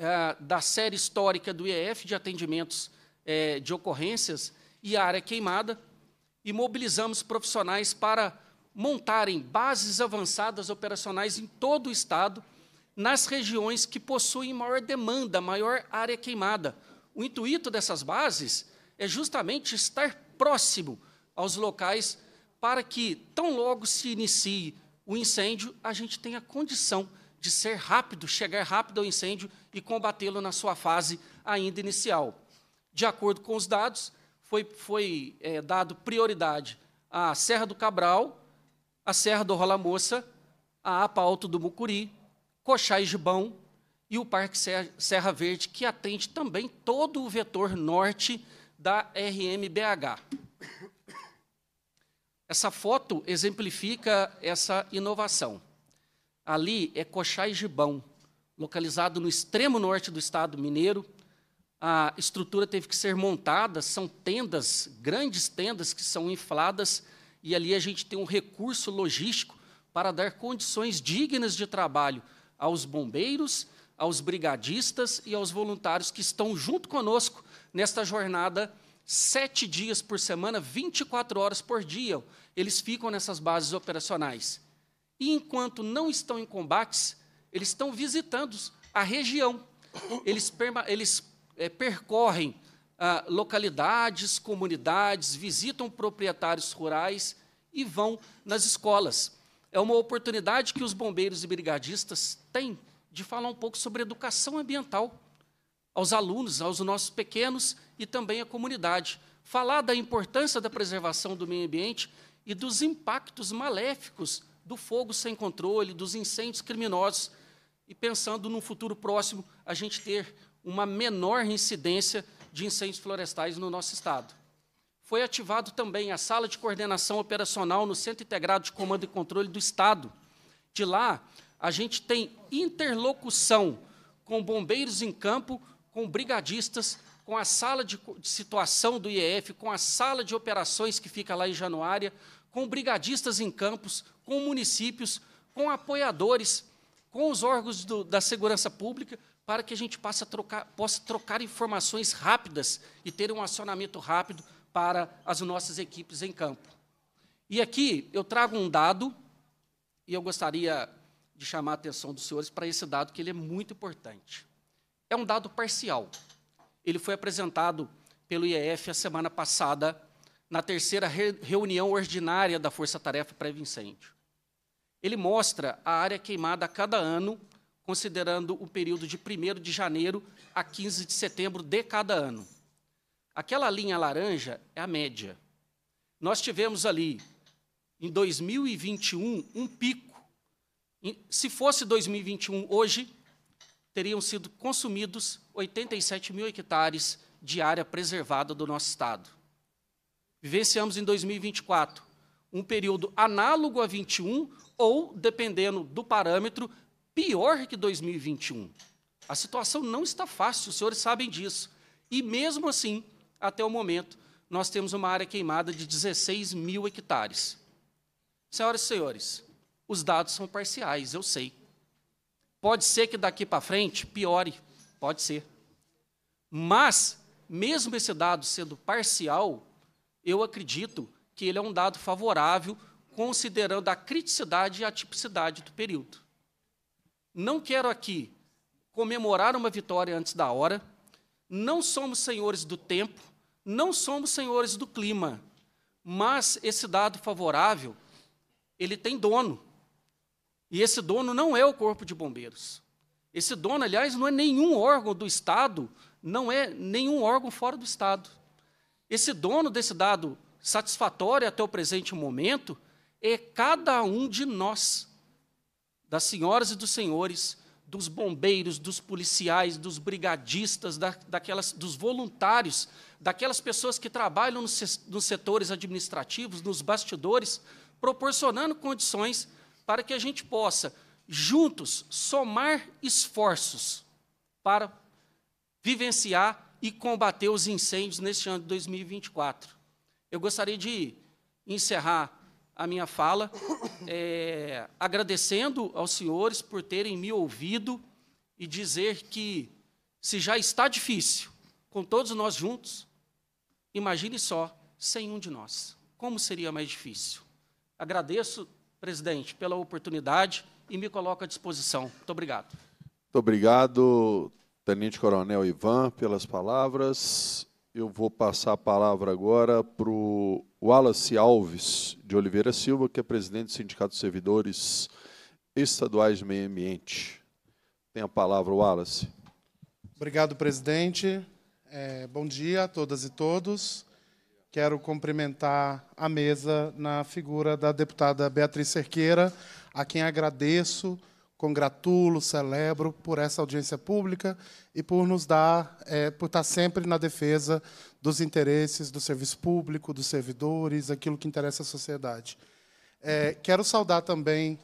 eh, da série histórica do IEF de atendimentos eh, de ocorrências e área queimada, e mobilizamos profissionais para montarem bases avançadas operacionais em todo o Estado, nas regiões que possuem maior demanda, maior área queimada. O intuito dessas bases é justamente estar próximo aos locais para que, tão logo se inicie o incêndio, a gente tenha condição de ser rápido, chegar rápido ao incêndio e combatê-lo na sua fase ainda inicial. De acordo com os dados, foi, foi é, dado prioridade à Serra do Cabral, à Serra do Rola Moça, à APA Alto do Mucuri, Coxá e Gibão e o Parque Serra Verde, que atende também todo o vetor norte da RMBH. Essa foto exemplifica essa inovação ali é Coxá e Gibão, localizado no extremo norte do estado mineiro. A estrutura teve que ser montada, são tendas, grandes tendas que são infladas, e ali a gente tem um recurso logístico para dar condições dignas de trabalho aos bombeiros, aos brigadistas e aos voluntários que estão junto conosco nesta jornada sete dias por semana, 24 horas por dia. Eles ficam nessas bases operacionais. E enquanto não estão em combates, eles estão visitando a região. Eles, eles é, percorrem ah, localidades, comunidades, visitam proprietários rurais e vão nas escolas. É uma oportunidade que os bombeiros e brigadistas têm de falar um pouco sobre educação ambiental aos alunos, aos nossos pequenos e também à comunidade. Falar da importância da preservação do meio ambiente e dos impactos maléficos do fogo sem controle, dos incêndios criminosos, e pensando no futuro próximo a gente ter uma menor incidência de incêndios florestais no nosso estado. Foi ativado também a sala de coordenação operacional no Centro Integrado de Comando e Controle do Estado. De lá, a gente tem interlocução com bombeiros em campo, com brigadistas, com a sala de, situação do IEF, com a sala de operações que fica lá em Januária, com brigadistas em campos, com municípios, com apoiadores, com os órgãos do, da segurança pública, para que a gente possa trocar, possa trocar informações rápidas e ter um acionamento rápido para as nossas equipes em campo. E aqui eu trago um dado, e eu gostaria de chamar a atenção dos senhores para esse dado, que ele é muito importante. É um dado parcial. Ele foi apresentado pelo IEF a semana passada na terceira re reunião ordinária da Força Tarefa Pré-Incêndio. Ele mostra a área queimada a cada ano, considerando o período de 1 de janeiro a 15 de setembro de cada ano. Aquela linha laranja é a média. Nós tivemos ali, em 2021, um pico. Se fosse 2021 hoje, teriam sido consumidos 87 mil hectares de área preservada do nosso Estado vivenciamos em 2024 um período análogo a 21 ou, dependendo do parâmetro, pior que 2021. A situação não está fácil, os senhores sabem disso. E mesmo assim, até o momento, nós temos uma área queimada de 16 mil hectares. Senhoras e senhores, os dados são parciais, eu sei. Pode ser que daqui para frente piore, pode ser. Mas, mesmo esse dado sendo parcial, eu acredito que ele é um dado favorável, considerando a criticidade e a tipicidade do período. Não quero aqui comemorar uma vitória antes da hora, não somos senhores do tempo, não somos senhores do clima, mas esse dado favorável, ele tem dono. E esse dono não é o Corpo de Bombeiros. Esse dono, aliás, não é nenhum órgão do Estado, não é nenhum órgão fora do Estado. Esse dono desse dado satisfatório até o presente momento é cada um de nós, das senhoras e dos senhores, dos bombeiros, dos policiais, dos brigadistas, da, daquelas, dos voluntários, daquelas pessoas que trabalham nos, nos setores administrativos, nos bastidores, proporcionando condições para que a gente possa, juntos, somar esforços para vivenciar e combater os incêndios neste ano de 2024. Eu gostaria de encerrar a minha fala é, agradecendo aos senhores por terem me ouvido e dizer que, se já está difícil com todos nós juntos, imagine só sem um de nós. Como seria mais difícil? Agradeço, presidente, pela oportunidade e me coloco à disposição. Muito obrigado. Muito obrigado, Tenente Coronel Ivan, pelas palavras. Eu vou passar a palavra agora para o Wallace Alves de Oliveira Silva, que é presidente do Sindicato de Servidores Estaduais de Meio Ambiente. Tem a palavra, Wallace. Obrigado, presidente. É, bom dia a todas e todos. Quero cumprimentar a mesa na figura da deputada Beatriz Cerqueira, a quem agradeço congratulo, celebro por essa audiência pública e por nos dar, é, por estar sempre na defesa dos interesses do serviço público, dos servidores, aquilo que interessa à sociedade. É, quero saudar também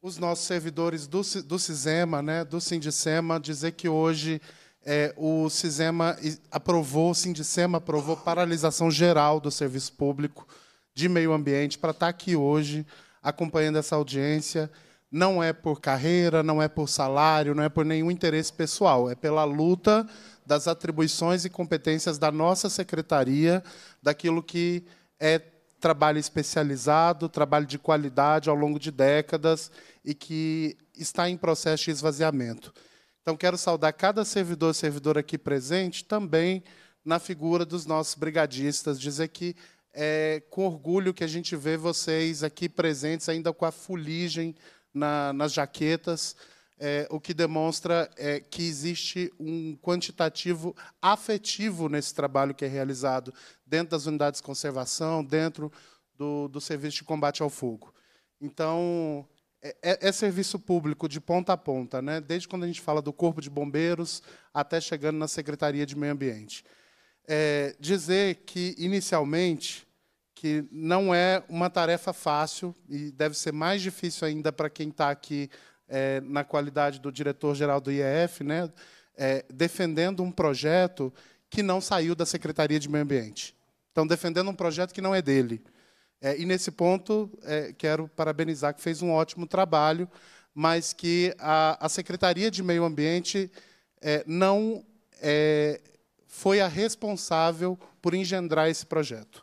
os nossos servidores do, do CISEMA, né, do Sindicema, dizer que hoje é, o CISEMA aprovou, o Sindicema aprovou paralisação geral do serviço público de meio ambiente para estar aqui hoje acompanhando essa audiência não é por carreira, não é por salário, não é por nenhum interesse pessoal, é pela luta das atribuições e competências da nossa secretaria, daquilo que é trabalho especializado, trabalho de qualidade ao longo de décadas e que está em processo de esvaziamento. Então, quero saudar cada servidor e servidora aqui presente, também na figura dos nossos brigadistas, dizer que é com orgulho que a gente vê vocês aqui presentes, ainda com a fuligem na, nas jaquetas, é, o que demonstra é, que existe um quantitativo afetivo nesse trabalho que é realizado dentro das unidades de conservação, dentro do, do serviço de combate ao fogo. Então, é, é, é serviço público de ponta a ponta, né? desde quando a gente fala do Corpo de Bombeiros até chegando na Secretaria de Meio Ambiente. É, dizer que, inicialmente, que não é uma tarefa fácil e deve ser mais difícil ainda para quem está aqui é, na qualidade do diretor-geral do IEF, né, é, defendendo um projeto que não saiu da Secretaria de Meio Ambiente. Então, defendendo um projeto que não é dele. É, e, nesse ponto, é, quero parabenizar que fez um ótimo trabalho, mas que a, a Secretaria de Meio Ambiente é, não é, foi a responsável por engendrar esse projeto.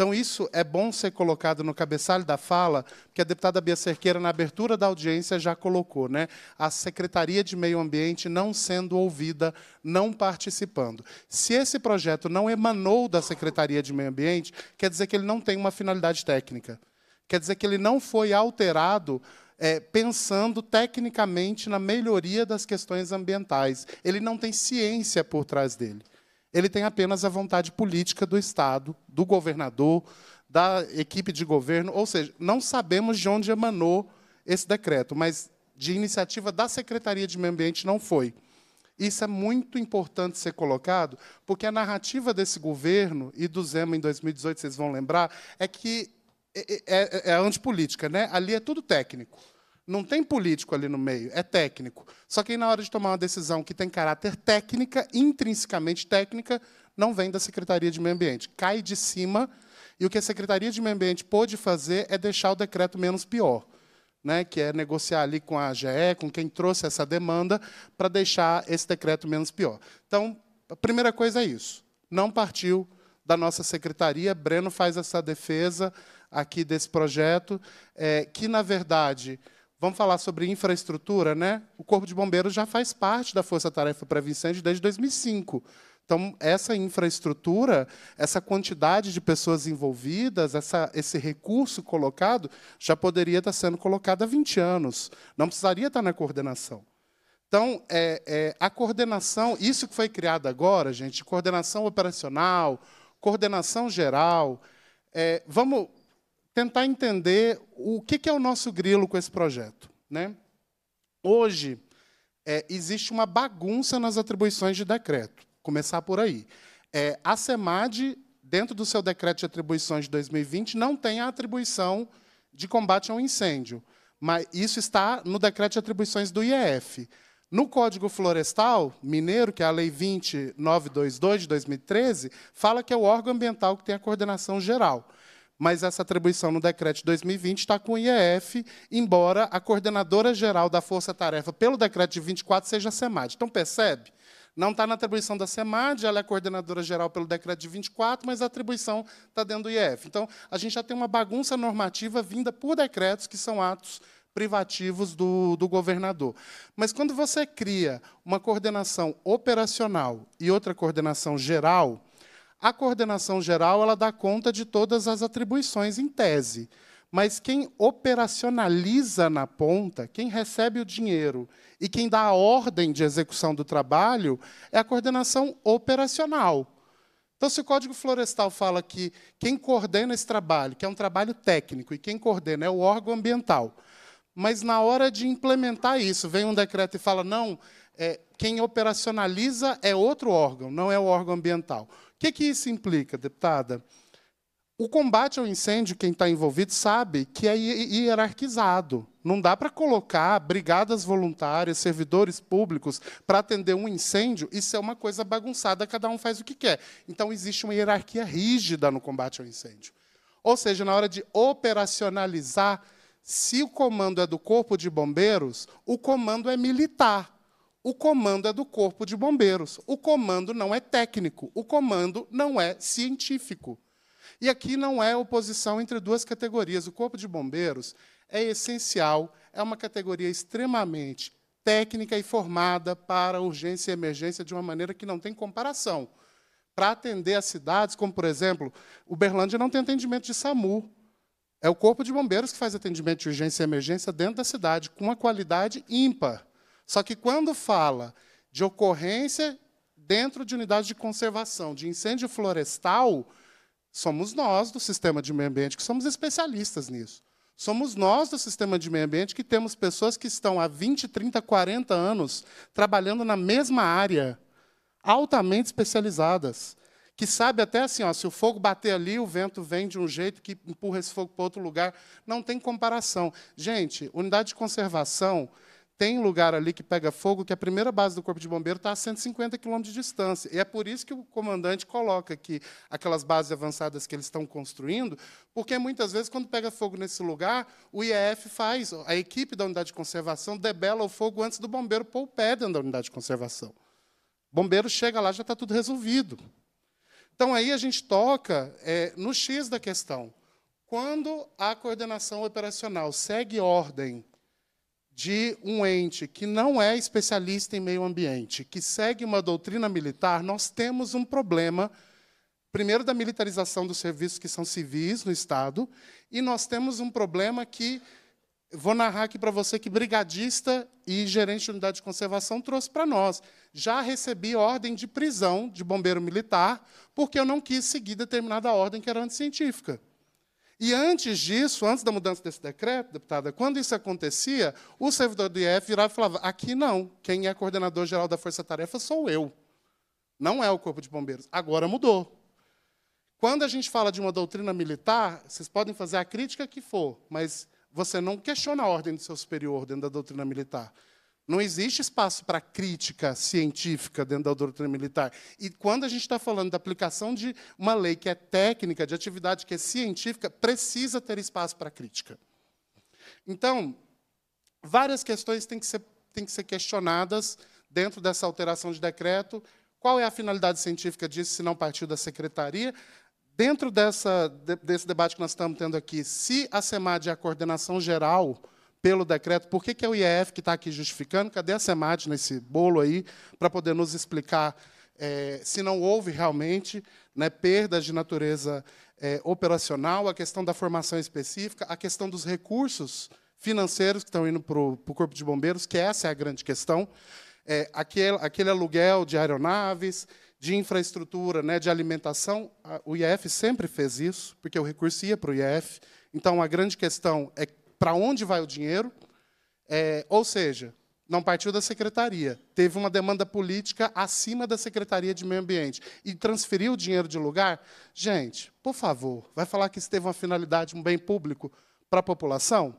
Então, isso é bom ser colocado no cabeçalho da fala, porque a deputada Bia Cerqueira, na abertura da audiência, já colocou, né? A Secretaria de Meio Ambiente não sendo ouvida, não participando. Se esse projeto não emanou da Secretaria de Meio Ambiente, quer dizer que ele não tem uma finalidade técnica. Quer dizer que ele não foi alterado é, pensando tecnicamente na melhoria das questões ambientais. Ele não tem ciência por trás dele. Ele tem apenas a vontade política do Estado, do governador, da equipe de governo, ou seja, não sabemos de onde emanou esse decreto, mas de iniciativa da Secretaria de Meio Ambiente não foi. Isso é muito importante ser colocado, porque a narrativa desse governo e do Zema em 2018, vocês vão lembrar, é que é, é, é antipolítica, né? Ali é tudo técnico. Não tem político ali no meio, é técnico. Só que na hora de tomar uma decisão que tem caráter técnica, intrinsecamente técnica, não vem da Secretaria de Meio Ambiente. Cai de cima, e o que a Secretaria de Meio Ambiente pôde fazer é deixar o decreto menos pior. Né, que é negociar ali com a AGE, com quem trouxe essa demanda, para deixar esse decreto menos pior. Então, a primeira coisa é isso. Não partiu da nossa secretaria, Breno faz essa defesa aqui desse projeto, é, que, na verdade, Vamos falar sobre infraestrutura, né? O Corpo de Bombeiros já faz parte da Força Tarefa para Incêndio desde 2005. Então, essa infraestrutura, essa quantidade de pessoas envolvidas, essa, esse recurso colocado, já poderia estar sendo colocado há 20 anos. Não precisaria estar na coordenação. Então, é, é, a coordenação, isso que foi criado agora, gente, coordenação operacional, coordenação geral, é, vamos tentar entender o que é o nosso grilo com esse projeto. Né? Hoje, é, existe uma bagunça nas atribuições de decreto. Começar por aí. É, a SEMAD, dentro do seu decreto de atribuições de 2020, não tem a atribuição de combate ao incêndio. Mas isso está no decreto de atribuições do IEF. No Código Florestal Mineiro, que é a Lei 20922 de 2013, fala que é o órgão ambiental que tem a coordenação geral mas essa atribuição no decreto de 2020 está com o IEF, embora a coordenadora geral da Força Tarefa, pelo decreto de 24, seja a SEMAD. Então, percebe? Não está na atribuição da SEMAD, ela é coordenadora geral pelo decreto de 24, mas a atribuição está dentro do IEF. Então, a gente já tem uma bagunça normativa vinda por decretos, que são atos privativos do, do, governador. Mas quando você cria uma coordenação operacional e outra coordenação geral, a coordenação geral ela dá conta de todas as atribuições em tese, mas quem operacionaliza na ponta, quem recebe o dinheiro e quem dá a ordem de execução do trabalho é a coordenação operacional. Então, se o Código Florestal fala que quem coordena esse trabalho, que é um trabalho técnico, e quem coordena é o órgão ambiental, mas na hora de implementar isso, vem um decreto e fala: não, é, quem operacionaliza é outro órgão, não é o órgão ambiental que, que isso implica, deputada? O combate ao incêndio, quem está envolvido sabe que é hierarquizado. Não dá para colocar brigadas voluntárias, servidores públicos para atender um incêndio e ser é uma coisa bagunçada, cada um faz o que quer. Então, existe uma hierarquia rígida no combate ao incêndio. Ou seja, na hora de operacionalizar, se o comando é do Corpo de Bombeiros, o comando é militar. O comando é do Corpo de Bombeiros. O comando não é técnico, o comando não é científico. E aqui não é oposição entre duas categorias. O Corpo de Bombeiros é essencial, é uma categoria extremamente técnica e formada para urgência e emergência de uma maneira que não tem comparação. Para atender as cidades, como por exemplo, Uberlândia não tem atendimento de SAMU. É o Corpo de Bombeiros que faz atendimento de urgência e emergência dentro da cidade, com uma qualidade ímpar. Só que quando fala de ocorrência dentro de unidade de conservação de incêndio florestal, somos nós do sistema de meio ambiente que somos especialistas nisso. Somos nós do sistema de meio ambiente que temos pessoas que estão há 20, 30, 40 anos trabalhando na mesma área, altamente especializadas, que sabe até assim, ó, se o fogo bater ali, o vento vem de um jeito que empurra esse fogo para outro lugar, não tem comparação. Gente, unidade de conservação tem lugar ali que pega fogo que a primeira base do Corpo de Bombeiro está a 150 quilômetros de distância. E é por isso que o comandante coloca aqui aquelas bases avançadas que eles estão construindo, porque muitas vezes, quando pega fogo nesse lugar, o IEF faz, a equipe da unidade de conservação debela o fogo antes do bombeiro pôr o pé dentro da unidade de conservação. O bombeiro chega lá, já está tudo resolvido. Então, aí a gente toca é, no X da questão. Quando a coordenação operacional segue ordem de um ente que não é especialista em meio ambiente, que segue uma doutrina militar, nós temos um problema, primeiro, da militarização dos serviços que são civis no Estado, e nós temos um problema que, vou narrar aqui para você, que brigadista e gerente de unidade de conservação trouxe para nós. Já recebi ordem de prisão de bombeiro militar, porque eu não quis seguir determinada ordem que era anticientífica. E antes disso, antes da mudança desse decreto, deputada, quando isso acontecia, o servidor do IEF virava e falava: aqui não, quem é coordenador geral da Força Tarefa sou eu, não é o Corpo de Bombeiros. Agora mudou. Quando a gente fala de uma doutrina militar, vocês podem fazer a crítica que for, mas você não questiona a ordem do seu superior dentro da doutrina militar. Não existe espaço para crítica científica dentro da doutrina militar. E quando a gente está falando da aplicação de uma lei que é técnica, de atividade que é científica, precisa ter espaço para crítica. Então, várias questões têm que ser, têm que ser questionadas dentro dessa alteração de decreto. Qual é a finalidade científica disso, se não partiu da secretaria? Dentro dessa, desse debate que nós estamos tendo aqui, se a SEMAD é a coordenação geral pelo decreto. Por que, que é o IEF que está aqui justificando? Cadê a SEMAD nesse bolo aí para poder nos explicar é, se não houve realmente né, perdas de natureza é, operacional, a questão da formação específica, a questão dos recursos financeiros que estão indo para o Corpo de Bombeiros, que essa é a grande questão. É, aquele, aquele aluguel de aeronaves, de infraestrutura, né, de alimentação, o IEF sempre fez isso, porque o recurso ia para o IEF. Então, a grande questão é para onde vai o dinheiro. É, ou seja, não partiu da secretaria, teve uma demanda política acima da secretaria de meio ambiente e transferiu o dinheiro de lugar. Gente, por favor, vai falar que isso teve uma finalidade, um bem público para a população?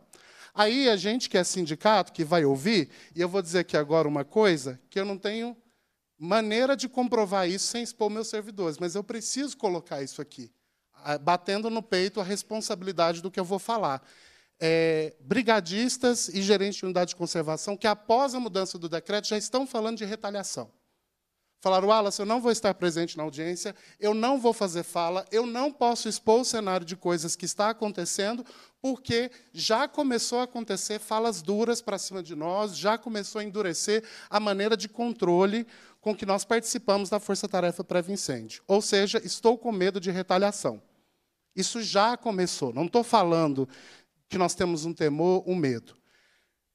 Aí a gente que é sindicato, que vai ouvir, e eu vou dizer aqui agora uma coisa que eu não tenho maneira de comprovar isso sem expor meus servidores, mas eu preciso colocar isso aqui, ah, batendo no peito a responsabilidade do que eu vou falar é, brigadistas e gerentes de unidade de conservação que, após a mudança do decreto, já estão falando de retaliação. Falaram, Wallace, eu não vou estar presente na audiência, eu não vou fazer fala, eu não posso expor o cenário de coisas que está acontecendo, porque já começou a acontecer falas duras para cima de nós, já começou a endurecer a maneira de controle com que nós participamos da Força Tarefa Pré-Incêndio. Ou seja, estou com medo de retaliação. Isso já começou. Não estou falando que nós temos um temor, um medo.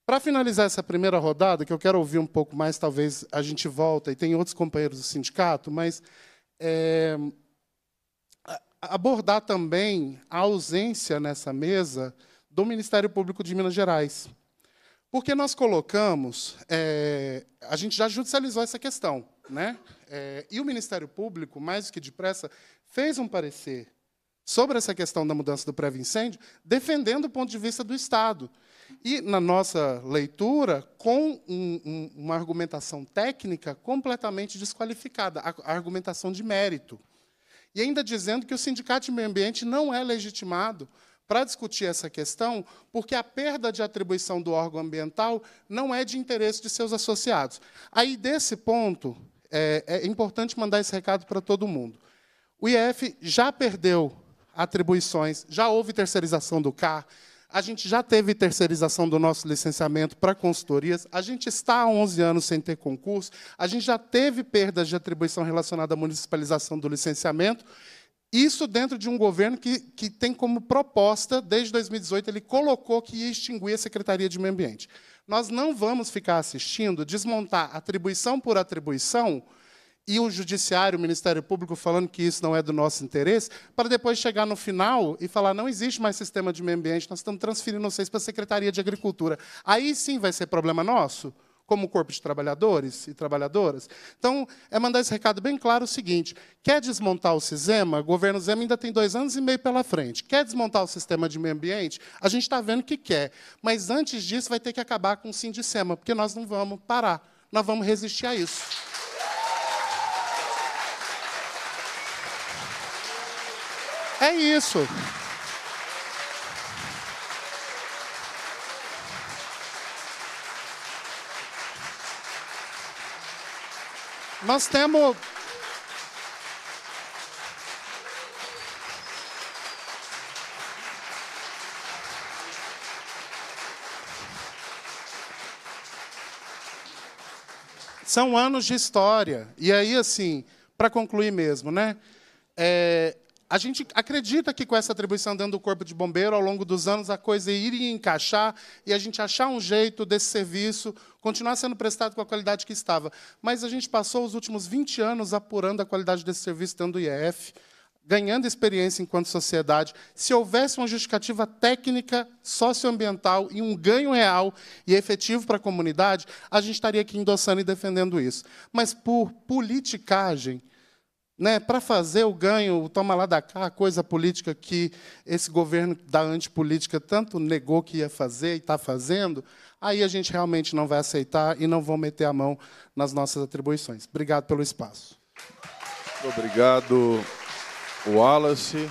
Para finalizar essa primeira rodada, que eu quero ouvir um pouco mais, talvez a gente volta, e tem outros companheiros do sindicato, mas é, abordar também a ausência nessa mesa do Ministério Público de Minas Gerais. Porque nós colocamos, é, a gente já judicializou essa questão, né? É, e o Ministério Público, mais do que depressa, fez um parecer sobre essa questão da mudança do prévio-incêndio, defendendo o ponto de vista do Estado. E, na nossa leitura, com um, um, uma argumentação técnica completamente desqualificada, a, a argumentação de mérito. E ainda dizendo que o Sindicato de Meio Ambiente não é legitimado para discutir essa questão, porque a perda de atribuição do órgão ambiental não é de interesse de seus associados. Aí, desse ponto, é, é importante mandar esse recado para todo mundo. O IEF já perdeu atribuições. Já houve terceirização do CAR, a gente já teve terceirização do nosso licenciamento para consultorias, a gente está há 11 anos sem ter concurso, a gente já teve perdas de atribuição relacionada à municipalização do licenciamento. Isso dentro de um governo que, que tem como proposta, desde 2018, ele colocou que ia extinguir a Secretaria de Meio Ambiente. Nós não vamos ficar assistindo desmontar atribuição por atribuição e o judiciário, o Ministério Público falando que isso não é do nosso interesse, para depois chegar no final e falar não existe mais sistema de meio ambiente, nós estamos transferindo vocês para a Secretaria de Agricultura. Aí sim vai ser problema nosso, como corpo de trabalhadores e trabalhadoras. Então, é mandar esse recado bem claro o seguinte: quer desmontar o SISEMA, o governo Zema ainda tem dois anos e meio pela frente. Quer desmontar o sistema de meio ambiente? A gente está vendo que quer. Mas antes disso vai ter que acabar com o Sindicema, porque nós não vamos parar. Nós vamos resistir a isso. É isso. Nós temos. São anos de história. E aí, assim, para concluir mesmo, né? É, a gente acredita que com essa atribuição dentro do Corpo de Bombeiro, ao longo dos anos, a coisa iria encaixar e a gente achar um jeito desse serviço continuar sendo prestado com a qualidade que estava. Mas a gente passou os últimos 20 anos apurando a qualidade desse serviço dentro do IEF, ganhando experiência enquanto sociedade. Se houvesse uma justificativa técnica, socioambiental e um ganho real e efetivo para a comunidade, a gente estaria aqui endossando e defendendo isso. Mas por politicagem, né, para fazer o ganho, o toma lá da cá, a coisa política que esse governo da antipolítica tanto negou que ia fazer e está fazendo, aí a gente realmente não vai aceitar e não vão meter a mão nas nossas atribuições. Obrigado pelo espaço. obrigado, Wallace,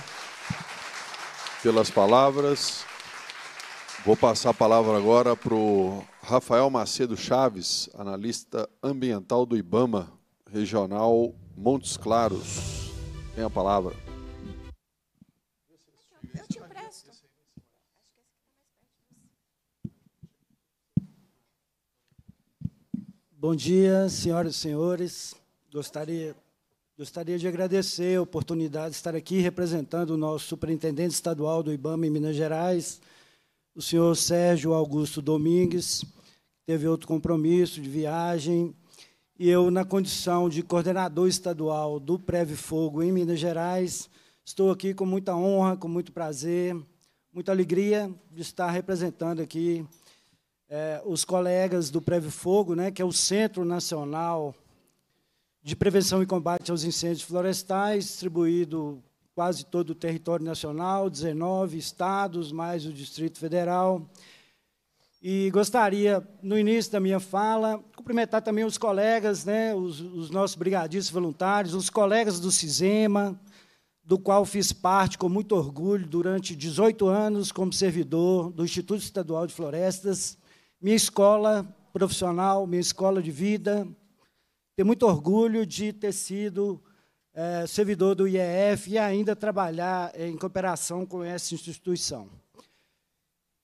pelas palavras. Vou passar a palavra agora para o Rafael Macedo Chaves, analista ambiental do IBAMA Regional Montes Claros. Tem a palavra. Eu te presto. Bom dia, senhoras e senhores. Gostaria, gostaria de agradecer a oportunidade de estar aqui representando o nosso superintendente estadual do IBAMA em Minas Gerais, o senhor Sérgio Augusto Domingues, que teve outro compromisso de viagem, e eu, na condição de coordenador estadual do Preve Fogo em Minas Gerais, estou aqui com muita honra, com muito prazer, muita alegria de estar representando aqui é, os colegas do Preve Fogo, né, que é o Centro Nacional de Prevenção e Combate aos Incêndios Florestais, distribuído quase todo o território nacional, 19 estados, mais o Distrito Federal. E gostaria, no início da minha fala, cumprimentar também os colegas, né, os, os nossos brigadistas voluntários, os colegas do CISEMA, do qual fiz parte com muito orgulho durante 18 anos como servidor do Instituto Estadual de Florestas, minha escola profissional, minha escola de vida. Tenho muito orgulho de ter sido é, servidor do IEF e ainda trabalhar em cooperação com essa instituição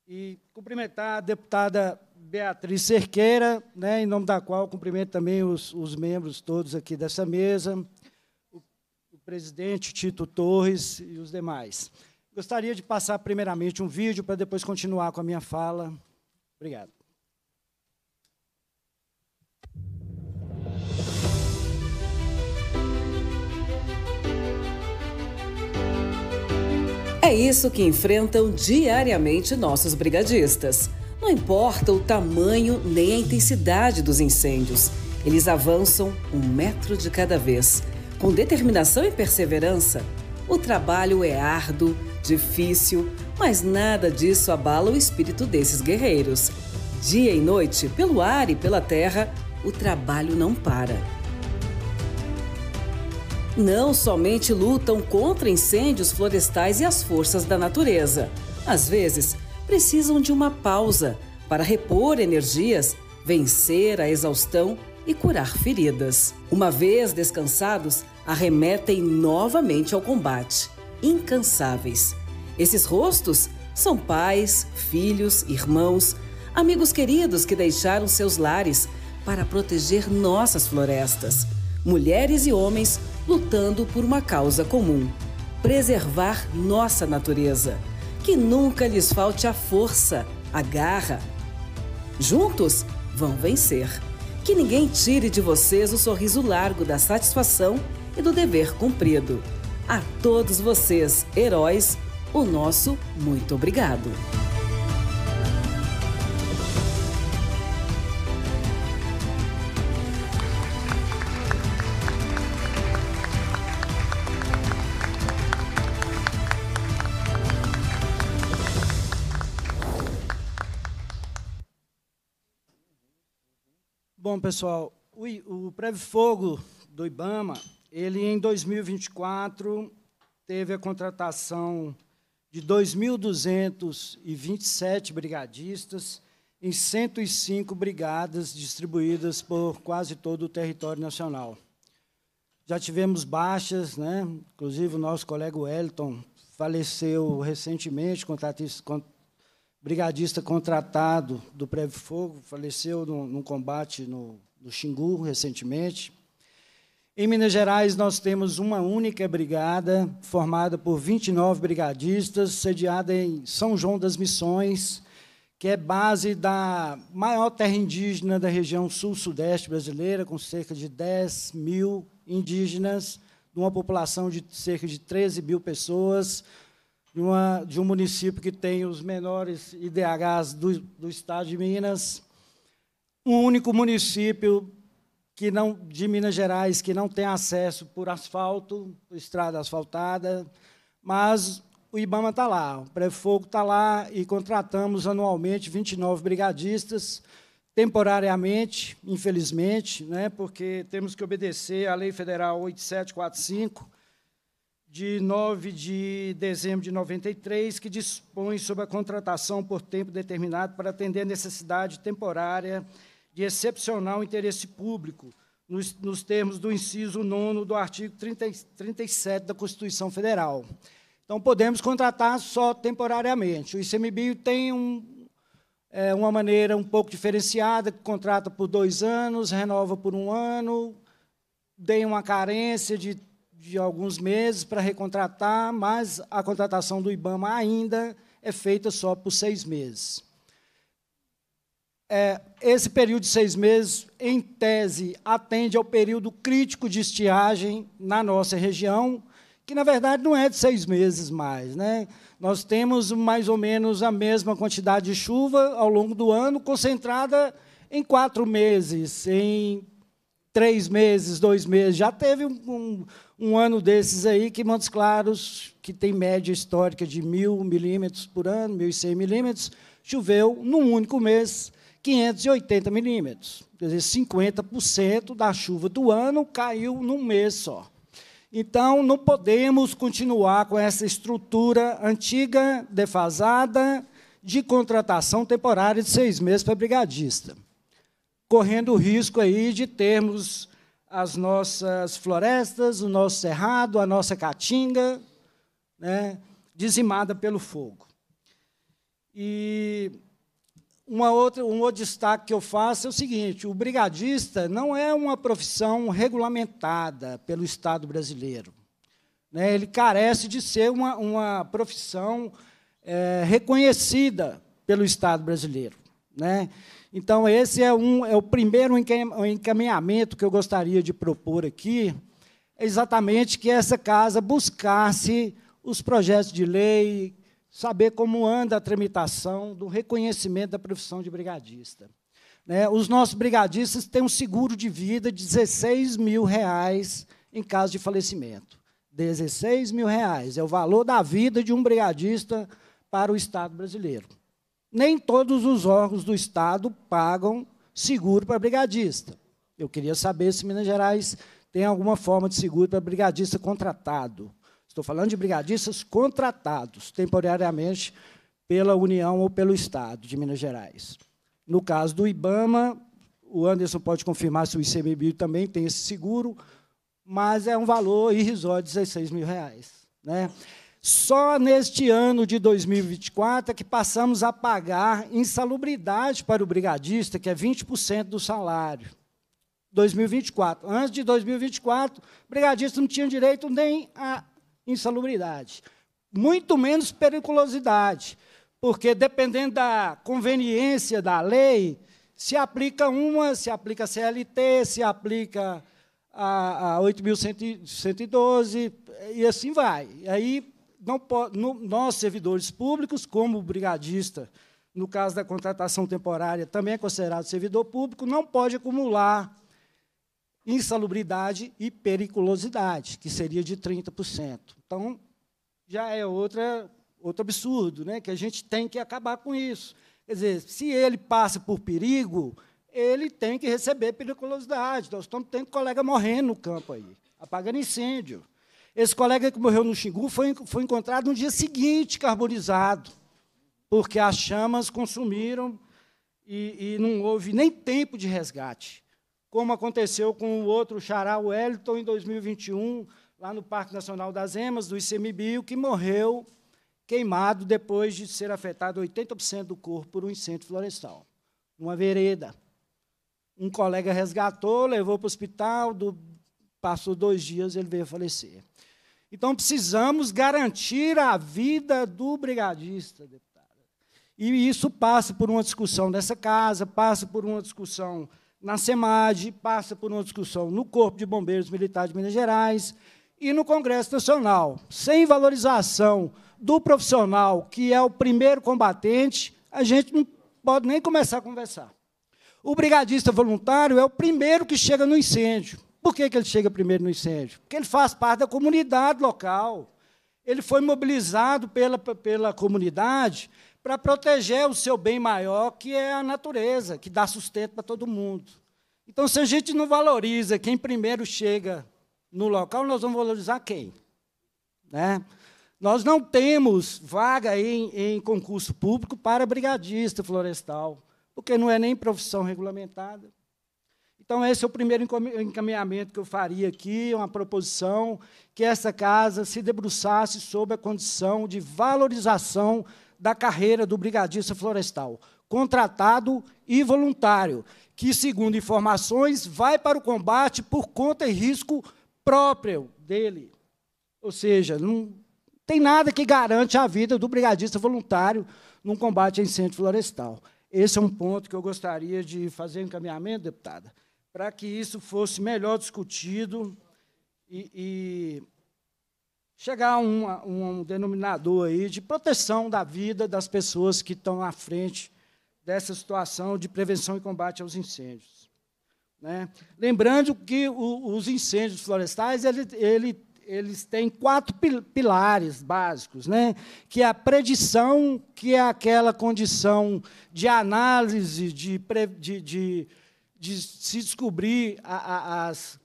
e cumprimentar a deputada Beatriz Cerqueira, né, em nome da qual cumprimento também os, os membros todos aqui dessa mesa, o, o, presidente Tito Torres e os demais. Gostaria de passar primeiramente um vídeo para depois continuar com a minha fala. Obrigado. É isso que enfrentam diariamente nossos brigadistas. Não importa o tamanho nem a intensidade dos incêndios, eles avançam um metro de cada vez. Com determinação e perseverança, o trabalho é árduo, difícil, mas nada disso abala o espírito desses guerreiros. Dia e noite, pelo ar e pela terra, o trabalho não para não somente lutam contra incêndios florestais e as forças da natureza. Às vezes, precisam de uma pausa para repor energias, vencer a exaustão e curar feridas. Uma vez descansados, arremetem novamente ao combate, incansáveis. Esses rostos são pais, filhos, irmãos, amigos queridos que deixaram seus lares para proteger nossas florestas mulheres e homens lutando por uma causa comum: preservar nossa natureza. Que nunca lhes falte a força, a garra. Juntos, vão vencer. Que ninguém tire de vocês o sorriso largo da satisfação e do dever cumprido. A todos vocês, heróis, o nosso muito obrigado. Bom, pessoal, o, o Prévio Fogo do IBAMA, ele em 2024 teve a contratação de 2.227 brigadistas em 105 brigadas distribuídas por quase todo o território nacional. Já tivemos baixas, né? inclusive o nosso colega Wellington faleceu recentemente, contratista, brigadista contratado do Prévio Fogo, faleceu num, num combate no, no Xingu recentemente. Em Minas Gerais, nós temos uma única brigada, formada por 29 brigadistas, sediada em São João das Missões, que é base da maior terra indígena da região sul-sudeste brasileira, com cerca de 10 mil indígenas, de uma população de cerca de 13 mil pessoas, de, uma, de um município que tem os menores IDHs do, do estado de Minas, um único município que não de Minas Gerais que não tem acesso por asfalto, estrada asfaltada, mas o IBAMA está lá, o Prefogo está lá e contratamos anualmente 29 brigadistas, temporariamente, infelizmente, né, porque temos que obedecer à Lei Federal 8745, de 9 de dezembro de 93, que dispõe sobre a contratação por tempo determinado para atender a necessidade temporária de excepcional interesse público, nos, nos termos do inciso 9 do artigo 30, 37 da Constituição Federal. Então, podemos contratar só temporariamente. O ICMBio tem um, é, uma maneira um pouco diferenciada, que contrata por dois anos, renova por um ano, tem uma carência de de alguns meses para recontratar, mas a contratação do IBAMA ainda é feita só por seis meses. É, esse período de seis meses, em tese, atende ao período crítico de estiagem na nossa região, que, na verdade, não é de seis meses mais. Né? Nós temos mais ou menos a mesma quantidade de chuva ao longo do ano, concentrada em quatro meses, em três meses, dois meses. Já teve um, um ano desses aí que Montes Claros, que tem média histórica de mil milímetros por ano, 1.100 milímetros, choveu num único mês 580 milímetros. Quer dizer, 50% da chuva do ano caiu num mês só. Então, não podemos continuar com essa estrutura antiga, defasada, de contratação temporária de seis meses para brigadista, correndo o risco aí de termos as nossas florestas, o nosso cerrado, a nossa caatinga, né, dizimada pelo fogo. E uma outra, um outro destaque que eu faço é o seguinte: o brigadista não é uma profissão regulamentada pelo Estado brasileiro. Né? Ele carece de ser uma, uma profissão é, reconhecida pelo Estado brasileiro. Né? Então, esse é, um, é o primeiro encaminhamento que eu gostaria de propor aqui, exatamente que essa casa buscasse os projetos de lei, saber como anda a tramitação do reconhecimento da profissão de brigadista. Né? Os nossos brigadistas têm um seguro de vida de 16 mil reais em caso de falecimento. 16 mil reais é o valor da vida de um brigadista para o Estado brasileiro nem todos os órgãos do Estado pagam seguro para brigadista. Eu queria saber se Minas Gerais tem alguma forma de seguro para brigadista contratado. Estou falando de brigadistas contratados temporariamente pela União ou pelo Estado de Minas Gerais. No caso do IBAMA, o Anderson pode confirmar se o ICMBio também tem esse seguro, mas é um valor irrisório de 16 mil reais. Né? Só neste ano de 2024 é que passamos a pagar insalubridade para o brigadista, que é 20% do salário. 2024. Antes de 2024, o brigadista não tinha direito nem à insalubridade, muito menos periculosidade, porque dependendo da conveniência da lei, se aplica uma, se aplica CLT, se aplica a, a 8.112 e assim vai. E aí não pode, no, nós, servidores públicos, como brigadista, no caso da contratação temporária, também é considerado servidor público, não pode acumular insalubridade e periculosidade, que seria de 30%. Então, já é outra, outro absurdo, né? que a gente tem que acabar com isso. Quer dizer, se ele passa por perigo, ele tem que receber periculosidade. Nós estamos tendo colega morrendo no campo aí, apagando incêndio. Esse colega que morreu no Xingu foi, foi encontrado no dia seguinte carbonizado, porque as chamas consumiram e, e não houve nem tempo de resgate. Como aconteceu com o outro xará, o Wellington, em 2021, lá no Parque Nacional das Emas, do ICMBio, que morreu queimado depois de ser afetado 80% do corpo por um incêndio florestal, numa vereda. Um colega resgatou, levou para o hospital, do, passou dois dias, ele veio a falecer. Então precisamos garantir a vida do brigadista, deputado. E isso passa por uma discussão nessa casa, passa por uma discussão na SEMAD, passa por uma discussão no Corpo de Bombeiros militares de Minas Gerais e no Congresso Nacional. Sem valorização do profissional, que é o primeiro combatente, a gente não pode nem começar a conversar. O brigadista voluntário é o primeiro que chega no incêndio. Por que, que ele chega primeiro no incêndio? Porque ele faz parte da comunidade local. Ele foi mobilizado pela, pela comunidade para proteger o seu bem maior, que é a natureza, que dá sustento para todo mundo. Então, se a gente não valoriza quem primeiro chega no local, nós vamos valorizar quem? Né? Nós não temos vaga em, em concurso público para brigadista florestal, porque não é nem profissão regulamentada. Então, esse é o primeiro encaminhamento que eu faria aqui, uma proposição que essa casa se debruçasse sobre a condição de valorização da carreira do brigadista florestal, contratado e voluntário, que, segundo informações, vai para o combate por conta e risco próprio dele. Ou seja, não tem nada que garante a vida do brigadista voluntário num combate a incêndio florestal. Esse é um ponto que eu gostaria de fazer encaminhamento, deputada para que isso fosse melhor discutido e, e chegar a um, um denominador aí de proteção da vida das pessoas que estão à frente dessa situação de prevenção e combate aos incêndios. Né? Lembrando que o, os incêndios florestais ele, ele, eles têm quatro pilares básicos, né? que é a predição, que é aquela condição de análise, de, de, de de se descobrir a, a, as,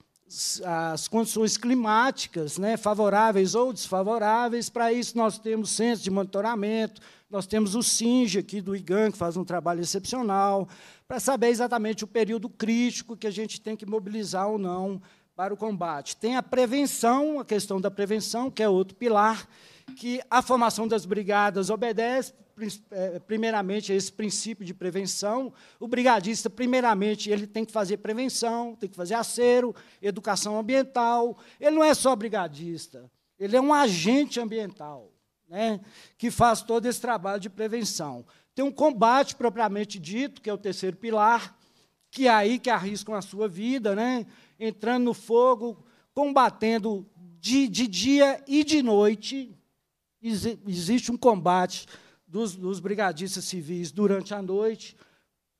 as condições climáticas né, favoráveis ou desfavoráveis. Para isso, nós temos centros de monitoramento, nós temos o SINGE aqui do IGAN, que faz um trabalho excepcional, para saber exatamente o período crítico que a gente tem que mobilizar ou não para o combate. Tem a prevenção, a questão da prevenção, que é outro pilar, que a formação das brigadas obedece é, primeiramente, esse princípio de prevenção. O brigadista, primeiramente, ele tem que fazer prevenção, tem que fazer acero, educação ambiental. Ele não é só brigadista, ele é um agente ambiental né, que faz todo esse trabalho de prevenção. Tem um combate propriamente dito, que é o terceiro pilar, que é aí que arriscam a sua vida, né, entrando no fogo, combatendo de, de dia e de noite. existe um combate dos, dos brigadistas civis durante a noite,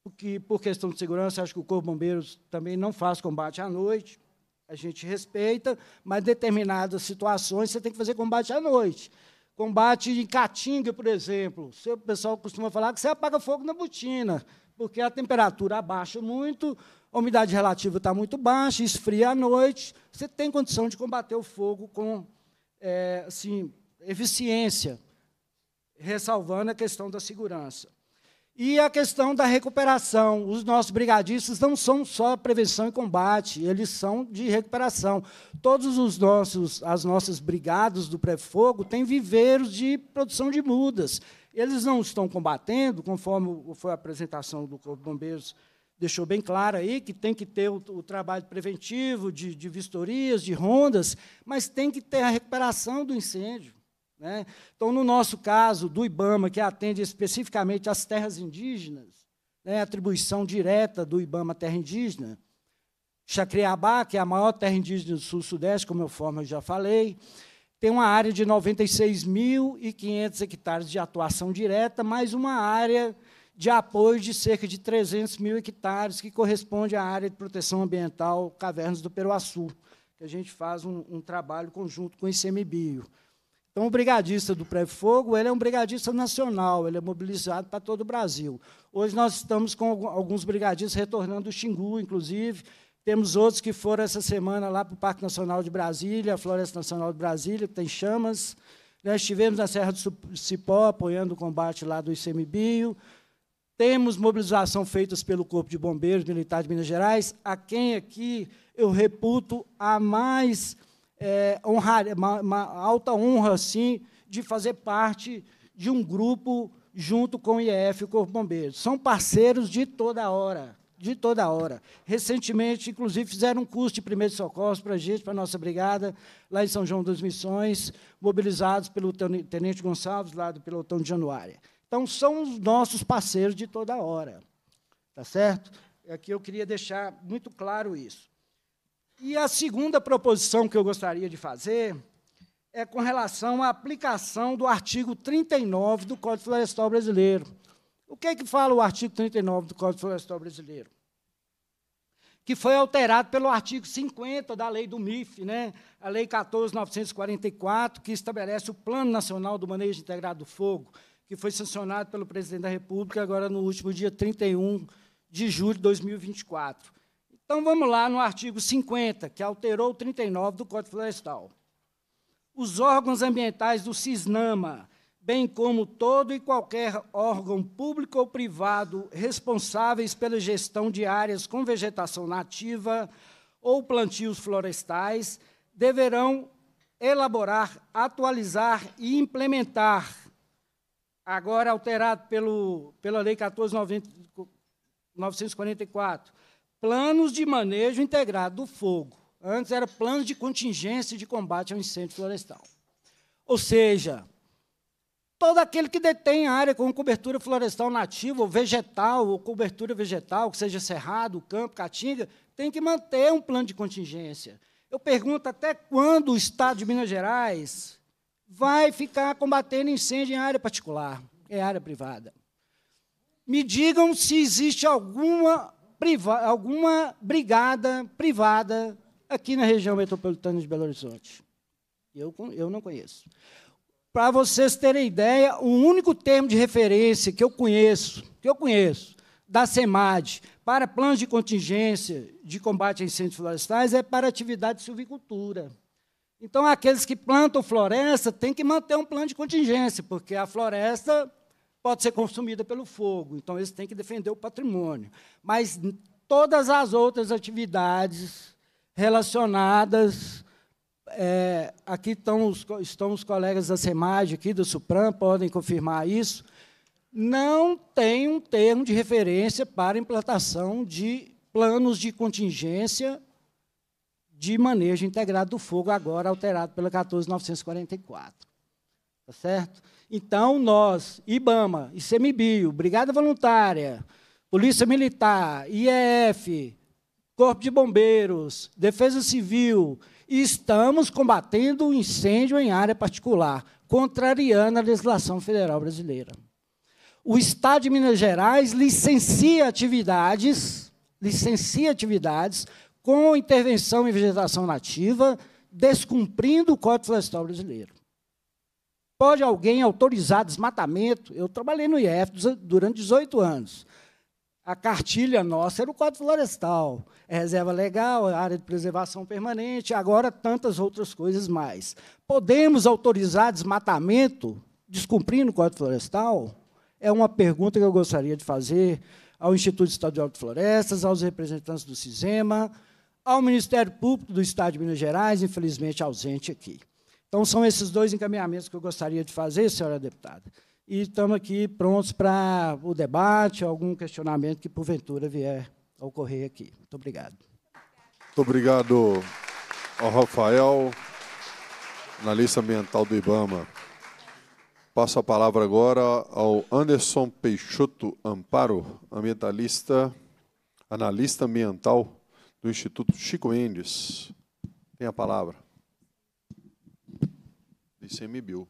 porque, por questão de segurança, acho que o Corpo de Bombeiros também não faz combate à noite, a gente respeita, mas determinadas situações você tem que fazer combate à noite. Combate em Caatinga, por exemplo. O pessoal costuma falar que você apaga fogo na botina, porque a temperatura abaixa muito, a umidade relativa está muito baixa, esfria à noite, você tem condição de combater o fogo com é, assim, eficiência ressalvando a questão da segurança. E a questão da recuperação. Os nossos brigadistas não são só prevenção e combate, eles são de recuperação. Todos os nossos, as nossas brigadas do pré-fogo têm viveiros de produção de mudas. Eles não estão combatendo, conforme foi a apresentação do Corpo de Bombeiros, deixou bem claro aí que tem que ter o, o trabalho preventivo, de, de vistorias, de rondas, mas tem que ter a recuperação do incêndio né? Então, no nosso caso, do IBAMA, que atende especificamente às terras indígenas, né, atribuição direta do IBAMA à terra indígena, Chacriabá, que é a maior terra indígena do sul-sudeste, como eu, forma, eu já falei, tem uma área de 96.500 hectares de atuação direta, mais uma área de apoio de cerca de 300 mil hectares, que corresponde à área de proteção ambiental Cavernas do Peruaçu, que a gente faz um, um trabalho conjunto com o ICMBio. Então, é o brigadista do Prévio Fogo, ele é um brigadista nacional, ele é mobilizado para todo o Brasil. Hoje nós estamos com alguns brigadistas retornando do Xingu, inclusive, temos outros que foram essa semana lá para o Parque Nacional de Brasília, a Floresta Nacional de Brasília, que tem chamas. Nós estivemos na Serra do Cipó, apoiando o combate lá do ICMBio. Temos mobilização feitas pelo Corpo de Bombeiros Militar de Minas Gerais, a quem aqui eu reputo a mais é, honrar, é uma, uma alta honra, assim, de fazer parte de um grupo junto com o IEF e o Corpo Bombeiro. São parceiros de toda hora, de toda hora. Recentemente, inclusive, fizeram um curso de primeiros socorros para a gente, para a nossa brigada, lá em São João das Missões, mobilizados pelo Tenente Gonçalves, lá do pelotão de Januária. Então, são os nossos parceiros de toda hora. Tá certo? Aqui é eu queria deixar muito claro isso. E a segunda proposição que eu gostaria de fazer é com relação à aplicação do artigo 39 do Código Florestal Brasileiro. O que é que fala o artigo 39 do Código Florestal Brasileiro? Que foi alterado pelo artigo 50 da lei do MIF, né? a lei 14.944, que estabelece o Plano Nacional do Manejo Integrado do Fogo, que foi sancionado pelo presidente da República agora no último dia 31 de julho de 2024. Então vamos lá no artigo 50, que alterou o 39 do Código Florestal. Os órgãos ambientais do CISNAMA, bem como todo e qualquer órgão público ou privado responsáveis pela gestão de áreas com vegetação nativa ou plantios florestais, deverão elaborar, atualizar e implementar, agora alterado pelo, pela Lei 14.944, planos de manejo integrado do fogo. Antes era planos de contingência de combate ao incêndio florestal. Ou seja, todo aquele que detém área com cobertura florestal nativa, ou vegetal, ou cobertura vegetal, que seja cerrado, campo, caatinga, tem que manter um plano de contingência. Eu pergunto até quando o Estado de Minas Gerais vai ficar combatendo incêndio em área particular, em é área privada. Me digam se existe alguma priva alguma brigada privada aqui na região metropolitana de Belo Horizonte. Eu, eu não conheço. Para vocês terem ideia, o único termo de referência que eu conheço, que eu conheço, da SEMAD para planos de contingência de combate a incêndios florestais é para atividade de silvicultura. Então, aqueles que plantam floresta têm que manter um plano de contingência, porque a floresta pode ser consumida pelo fogo, então eles têm que defender o patrimônio. Mas todas as outras atividades relacionadas. É, aqui estão os, estão os colegas da SEMAD, aqui do SUPRAM, podem confirmar isso. Não tem um termo de referência para implantação de planos de contingência de manejo integrado do fogo, agora alterado pela 14944. está certo? Então, nós, IBAMA, ICMBio, Brigada Voluntária, Polícia Militar, IEF, Corpo de Bombeiros, Defesa Civil, estamos combatendo o um incêndio em área particular, contrariando a legislação federal brasileira. O Estado de Minas Gerais licencia atividades, licencia atividades com intervenção em vegetação nativa, descumprindo o Código Florestal Brasileiro. Pode alguém autorizar desmatamento? Eu trabalhei no IEF durante 18 anos. A cartilha nossa era o quadro florestal, é reserva legal, é área de preservação permanente, agora tantas outras coisas mais. Podemos autorizar desmatamento descumprindo o código florestal? É uma pergunta que eu gostaria de fazer ao Instituto Estadual de Florestas, aos representantes do CISEMA, ao Ministério Público do Estado de Minas Gerais, infelizmente ausente aqui. Então, são esses dois encaminhamentos que eu gostaria de fazer, senhora deputada. E estamos aqui prontos para o debate, algum questionamento que, porventura, vier a ocorrer aqui. Muito obrigado. Muito obrigado ao Rafael, analista ambiental do IBAMA. Passo a palavra agora ao Anderson Peixoto Amparo, ambientalista, analista ambiental do Instituto Chico Mendes. Tem a palavra. ICMBio.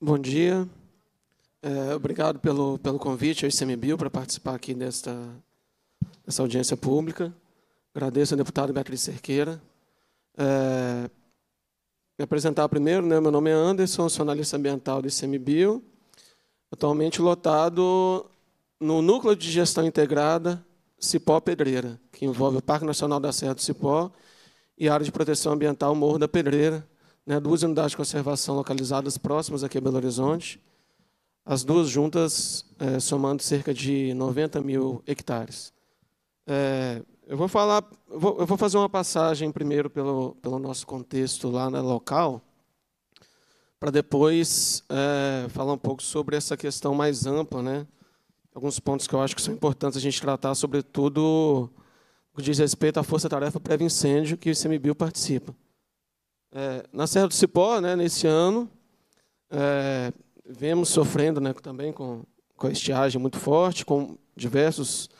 Bom dia. É, obrigado pelo, pelo convite ao ICMBio para participar aqui desta, dessa audiência pública. Agradeço ao deputado Beatriz Cerqueira. É, me apresentar primeiro, né? meu nome é Anderson, sou analista ambiental do ICMBio, atualmente lotado no Núcleo de Gestão Integrada Cipó Pedreira, que envolve o Parque Nacional da Serra do Cipó e área de proteção ambiental Morro da Pedreira, né, duas unidades de conservação localizadas próximas aqui a Belo Horizonte, as duas juntas é, somando cerca de 90 mil hectares. É, eu vou falar, vou, eu vou fazer uma passagem primeiro pelo, pelo nosso contexto lá no né, local, para depois é, falar um pouco sobre essa questão mais ampla, né? Alguns pontos que eu acho que são importantes a gente tratar, sobretudo que diz respeito à força-tarefa pré-incêndio que o ICMBio participa. É, na Serra do Cipó, né, nesse ano, é, vemos sofrendo né, também com, com a estiagem muito forte, com diversos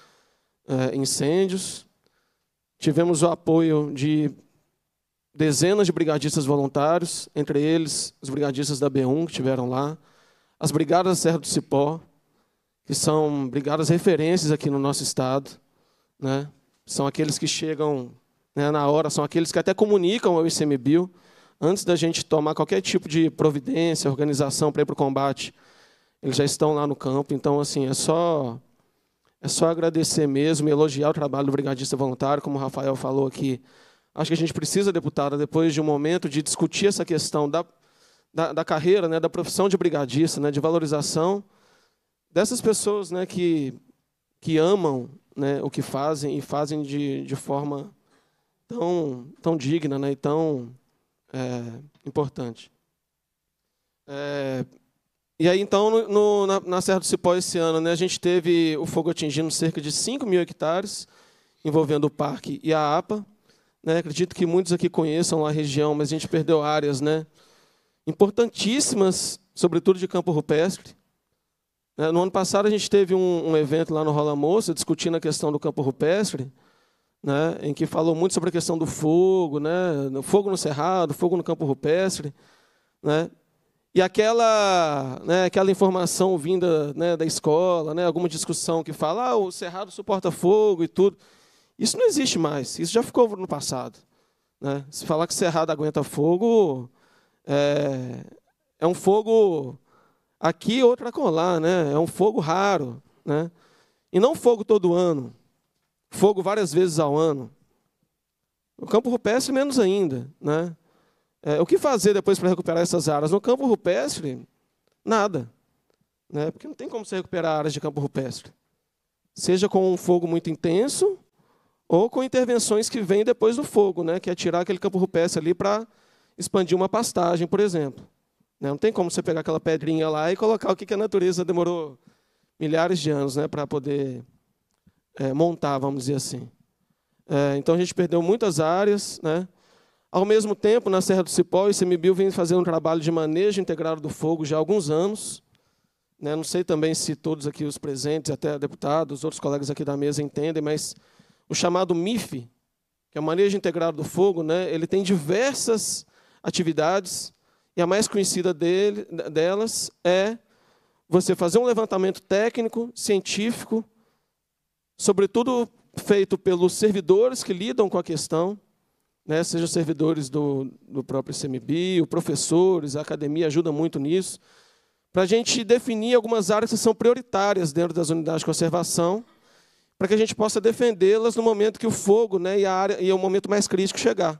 é, incêndios. Tivemos o apoio de dezenas de brigadistas voluntários, entre eles os brigadistas da B1 que estiveram lá, as brigadas da Serra do Cipó, que são brigadas referências aqui no nosso estado, né? são aqueles que chegam né, na hora, são aqueles que até comunicam ao ICMBio, antes da gente tomar qualquer tipo de providência, organização para ir para o combate, eles já estão lá no campo. Então, assim, é só é só agradecer mesmo, elogiar o trabalho do brigadista voluntário, como o Rafael falou aqui. Acho que a gente precisa, deputada, depois de um momento, de discutir essa questão da, da, da carreira, né, da profissão de brigadista, né, de valorização dessas pessoas né, que, que amam né, o que fazem e fazem de, de forma tão, tão digna né, e tão é, importante. É, e aí, então, no, na, na, Serra do Cipó esse ano, né, a gente teve o fogo atingindo cerca de 5 mil hectares, envolvendo o parque e a APA. Né, acredito que muitos aqui conheçam a região, mas a gente perdeu áreas né, importantíssimas, sobretudo de campo rupestre. É, no ano passado a gente teve um, um evento lá no Rola Moça discutindo a questão do campo rupestre, né, em que falou muito sobre a questão do fogo, né, fogo no cerrado, fogo no campo rupestre, né, e aquela, né, aquela informação vinda né, da escola, né, alguma discussão que fala ah, o cerrado suporta fogo e tudo, isso não existe mais, isso já ficou no passado. Né? Se falar que o cerrado aguenta fogo, é, é um fogo aqui, outra com lá, né? É um fogo raro, né? E não fogo todo ano, fogo várias vezes ao ano. No campo rupestre, menos ainda, né? É, o que fazer depois para recuperar essas áreas? No campo rupestre, nada, né? Porque não tem como se recuperar áreas de campo rupestre. Seja com um fogo muito intenso ou com intervenções que vêm depois do fogo, né? Que é tirar aquele campo rupestre ali para expandir uma pastagem, por exemplo. Né? Não tem como você pegar aquela pedrinha lá e colocar o que a natureza demorou milhares de anos né, para poder é, montar, vamos dizer assim. É, então a gente perdeu muitas áreas. Né? Ao mesmo tempo, na Serra do Cipó, o ICMBio vem fazendo um trabalho de manejo integrado do fogo já há alguns anos. Né? Não sei também se todos aqui os presentes, até deputados, os outros colegas aqui da mesa entendem, mas o chamado MIF, que é o Manejo Integrado do Fogo, né? ele tem diversas atividades e a mais conhecida dele, delas é você fazer um levantamento técnico, científico, sobretudo feito pelos servidores que lidam com a questão, né, sejam servidores do, do próprio os professores, a academia ajuda muito nisso, para a gente definir algumas áreas que são prioritárias dentro das unidades de conservação, para que a gente possa defendê-las no momento que o fogo né, e, a área, e o momento mais crítico chegar.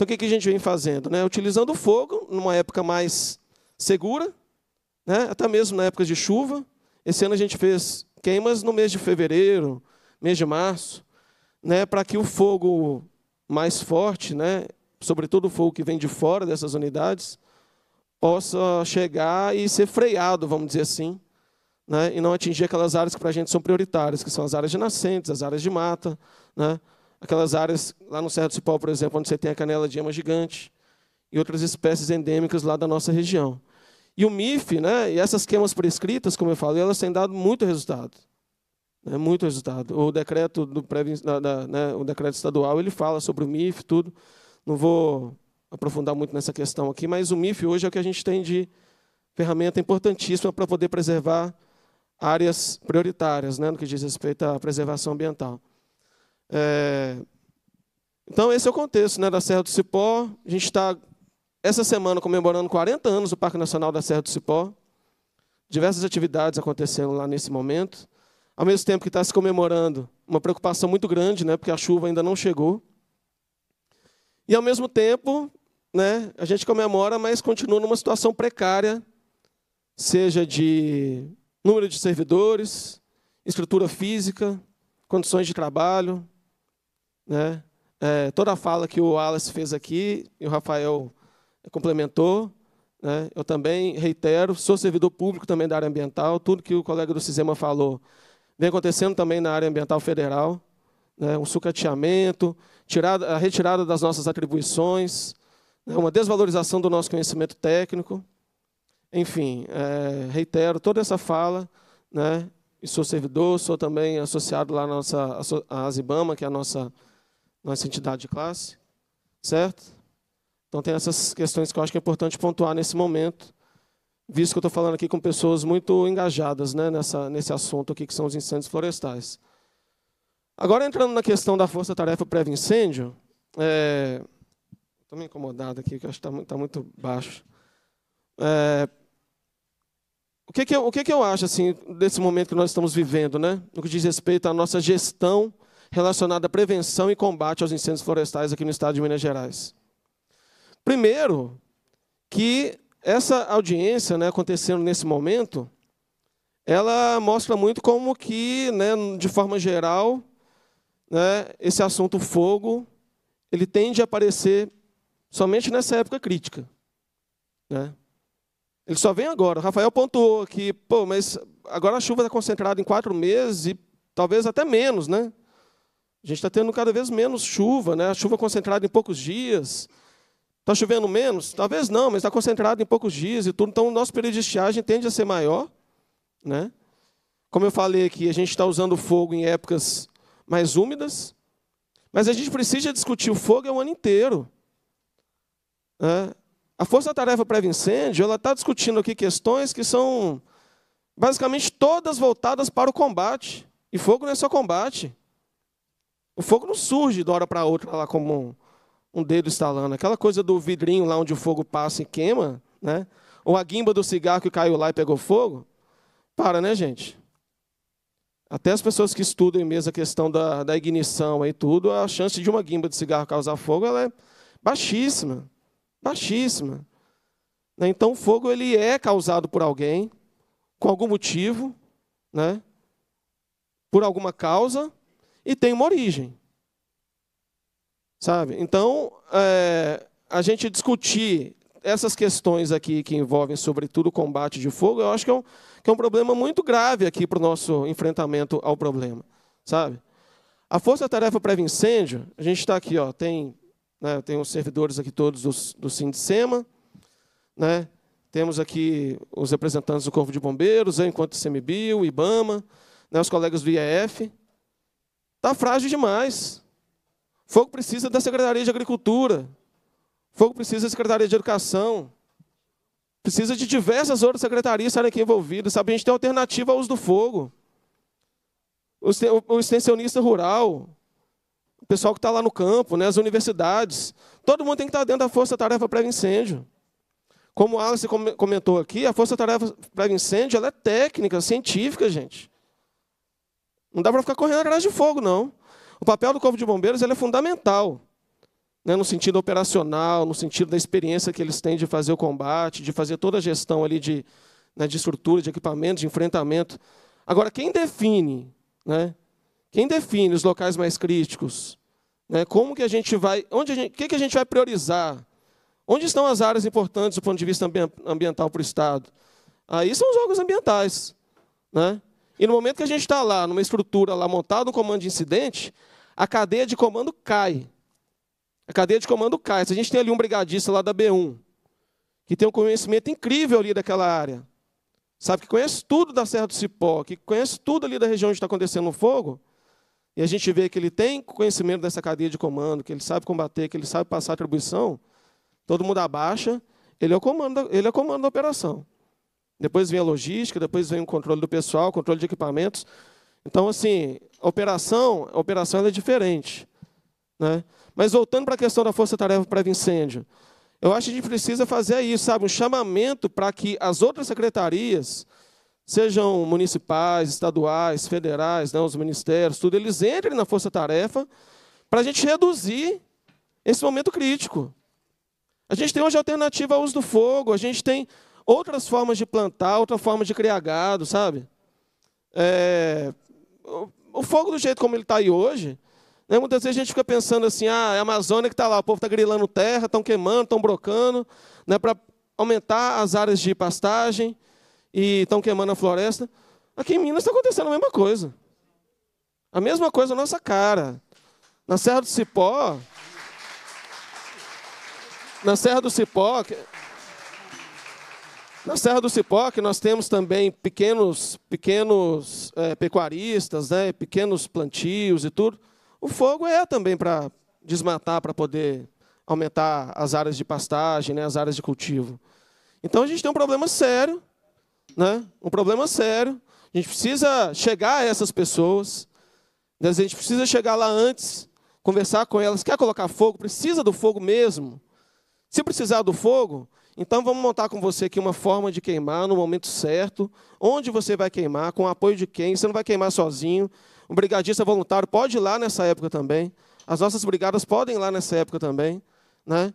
Então o que, que a gente vem fazendo? Né? Utilizando o fogo numa época mais segura, né? até mesmo na época de chuva. Esse ano a gente fez queimas no mês de fevereiro, mês de março, né? para que o fogo mais forte, né? sobretudo o fogo que vem de fora dessas unidades, possa chegar e ser freado, vamos dizer assim, né? e não atingir aquelas áreas que para a gente são prioritárias, que são as áreas de nascentes, as áreas de mata, né? aquelas áreas lá no Serra do Cipó, por exemplo, onde você tem a canela de ema gigante e outras espécies endêmicas lá da nossa região. E o MIF, né, e essas queimas prescritas, como eu falei, elas têm dado muito resultado. Né, muito resultado. O decreto, do da, da, né, o decreto estadual ele fala sobre o MIF, tudo. Não vou aprofundar muito nessa questão aqui, mas o MIF hoje é o que a gente tem de ferramenta importantíssima para poder preservar áreas prioritárias, né, no que diz respeito à preservação ambiental. É... Então, esse é o contexto né, da Serra do Cipó. A gente está, essa semana, comemorando 40 anos do Parque Nacional da Serra do Cipó. Diversas atividades acontecendo lá nesse momento. Ao mesmo tempo que está se comemorando uma preocupação muito grande, né, porque a chuva ainda não chegou. E, ao mesmo tempo, né, a gente comemora, mas continua numa situação precária, seja de número de servidores, estrutura física, condições de trabalho, né? É, toda a fala que o Wallace fez aqui, e o Rafael complementou, né? eu também reitero, sou servidor público também da área ambiental, tudo que o colega do Cisema falou vem acontecendo também na área ambiental federal, né? um sucateamento, tirada, a retirada das nossas atribuições, né? uma desvalorização do nosso conhecimento técnico. Enfim, é, reitero toda essa fala, né? e sou servidor, sou também associado lá à nossa à Azibama, que é a nossa nossa entidade de classe, certo? Então tem essas questões que eu acho que é importante pontuar nesse momento, visto que eu estou falando aqui com pessoas muito engajadas né, nessa, nesse assunto aqui, que são os incêndios florestais. Agora, entrando na questão da força-tarefa pré-incêndio, é... estou me incomodado aqui, que acho que está muito, tá muito baixo. É... O, que, que, eu, o que, que eu acho assim desse momento que nós estamos vivendo, né? no que diz respeito à nossa gestão relacionada à prevenção e combate aos incêndios florestais aqui no estado de Minas Gerais. Primeiro, que essa audiência né, acontecendo nesse momento, ela mostra muito como que, né, de forma geral, né, esse assunto fogo, ele tende a aparecer somente nessa época crítica. Né? Ele só vem agora. O Rafael pontuou que, pô, mas agora a chuva está concentrada em quatro meses e talvez até menos, né? A gente está tendo cada vez menos chuva, né? A chuva concentrada em poucos dias. Está chovendo menos? Talvez não, mas está concentrado em poucos dias e tudo. Então, o nosso período de estiagem tende a ser maior. Né? Como eu falei aqui, a gente está usando fogo em épocas mais úmidas. Mas a gente precisa discutir o fogo é o ano inteiro. Né? A força-tarefa pré-incêndio está discutindo aqui questões que são basicamente todas voltadas para o combate. E fogo não é só combate. O fogo não surge de hora para outra lá como um, um dedo estalando. Aquela coisa do vidrinho lá onde o fogo passa e queima, né? Ou a guimba do cigarro que caiu lá e pegou fogo. Para, né, gente? Até as pessoas que estudam mesmo a questão da, da ignição e tudo, a chance de uma guimba de cigarro causar fogo ela é baixíssima. Baixíssima. Né? Então, o fogo ele é causado por alguém, com algum motivo, né? por alguma causa, e tem uma origem. Sabe? Então, é, a gente discutir essas questões aqui que envolvem, sobretudo, o combate de fogo, eu acho que é um, que é um problema muito grave aqui para o nosso enfrentamento ao problema. Sabe? A Força Tarefa Pré-Incêndio, a gente está aqui, ó, tem, né, tem os servidores aqui todos do, do Sindicema, né? temos aqui os representantes do Corpo de Bombeiros, eu, enquanto CMBio, IBAMA, né, os colegas do IEF, Está frágil demais. Fogo precisa da Secretaria de Agricultura. Fogo precisa da Secretaria de Educação. Precisa de diversas outras secretarias estarem aqui envolvidas. Sabe, a gente tem alternativa ao uso do fogo. O extensionista rural, o pessoal que está lá no campo, né, as universidades. Todo mundo tem que estar tá dentro da força-tarefa pré-incêndio. Como o Alice comentou aqui, a força-tarefa pré-incêndio é técnica, científica, gente. Não dá para ficar correndo atrás de fogo, não. O papel do Corpo de Bombeiros é fundamental, né, no sentido operacional, no sentido da experiência que eles têm de fazer o combate, de fazer toda a gestão ali de, né, de estrutura, de equipamento, de enfrentamento. Agora, quem define, né, quem define os locais mais críticos? Né, como que a gente vai, onde que, que a gente vai priorizar? Onde estão as áreas importantes do ponto de vista ambiental para o Estado? Aí são os órgãos ambientais. Né? E no momento que a gente está lá, numa estrutura lá montada, um comando de incidente, a cadeia de comando cai. A cadeia de comando cai. Se a gente tem ali um brigadista lá da B1, que tem um conhecimento incrível ali daquela área, sabe, que conhece tudo da Serra do Cipó, que conhece tudo ali da região onde está acontecendo o fogo, e a gente vê que ele tem conhecimento dessa cadeia de comando, que ele sabe combater, que ele sabe passar atribuição, todo mundo abaixa, ele é o comando, ele é o comando da operação. Depois vem a logística, depois vem o controle do pessoal, controle de equipamentos. Então, assim, a operação, operação é diferente. Né? Mas voltando para a questão da força-tarefa pré incêndio eu acho que a gente precisa fazer isso, sabe? Um chamamento para que as outras secretarias, sejam municipais, estaduais, federais, né, os ministérios, tudo, eles entrem na força-tarefa para a gente reduzir esse momento crítico. A gente tem hoje alternativa ao uso do fogo, a gente tem outras formas de plantar, outra forma de criar gado, sabe? É, o, o, fogo do jeito como ele está aí hoje, né, muitas vezes a gente fica pensando assim, ah, é a Amazônia que está lá, o povo está grilando terra, estão queimando, estão brocando, né, para aumentar as áreas de pastagem e estão queimando a floresta. Aqui em Minas está acontecendo a mesma coisa. A mesma coisa na nossa cara. Na Serra do Cipó, na Serra do Cipó, na Serra do Cipó, que nós temos também pequenos, pequenos é, pecuaristas, né, pequenos plantios e tudo, o fogo é também para desmatar, para poder aumentar as áreas de pastagem, né, as áreas de cultivo. Então a gente tem um problema sério, né, um problema sério. A gente precisa chegar a essas pessoas, né, a gente precisa chegar lá antes, conversar com elas. Quer colocar fogo? Precisa do fogo mesmo. Se precisar do fogo, então vamos montar com você aqui uma forma de queimar no momento certo, onde você vai queimar, com o apoio de quem, você não vai queimar sozinho. Um brigadista voluntário pode ir lá nessa época também. As nossas brigadas podem ir lá nessa época também, né?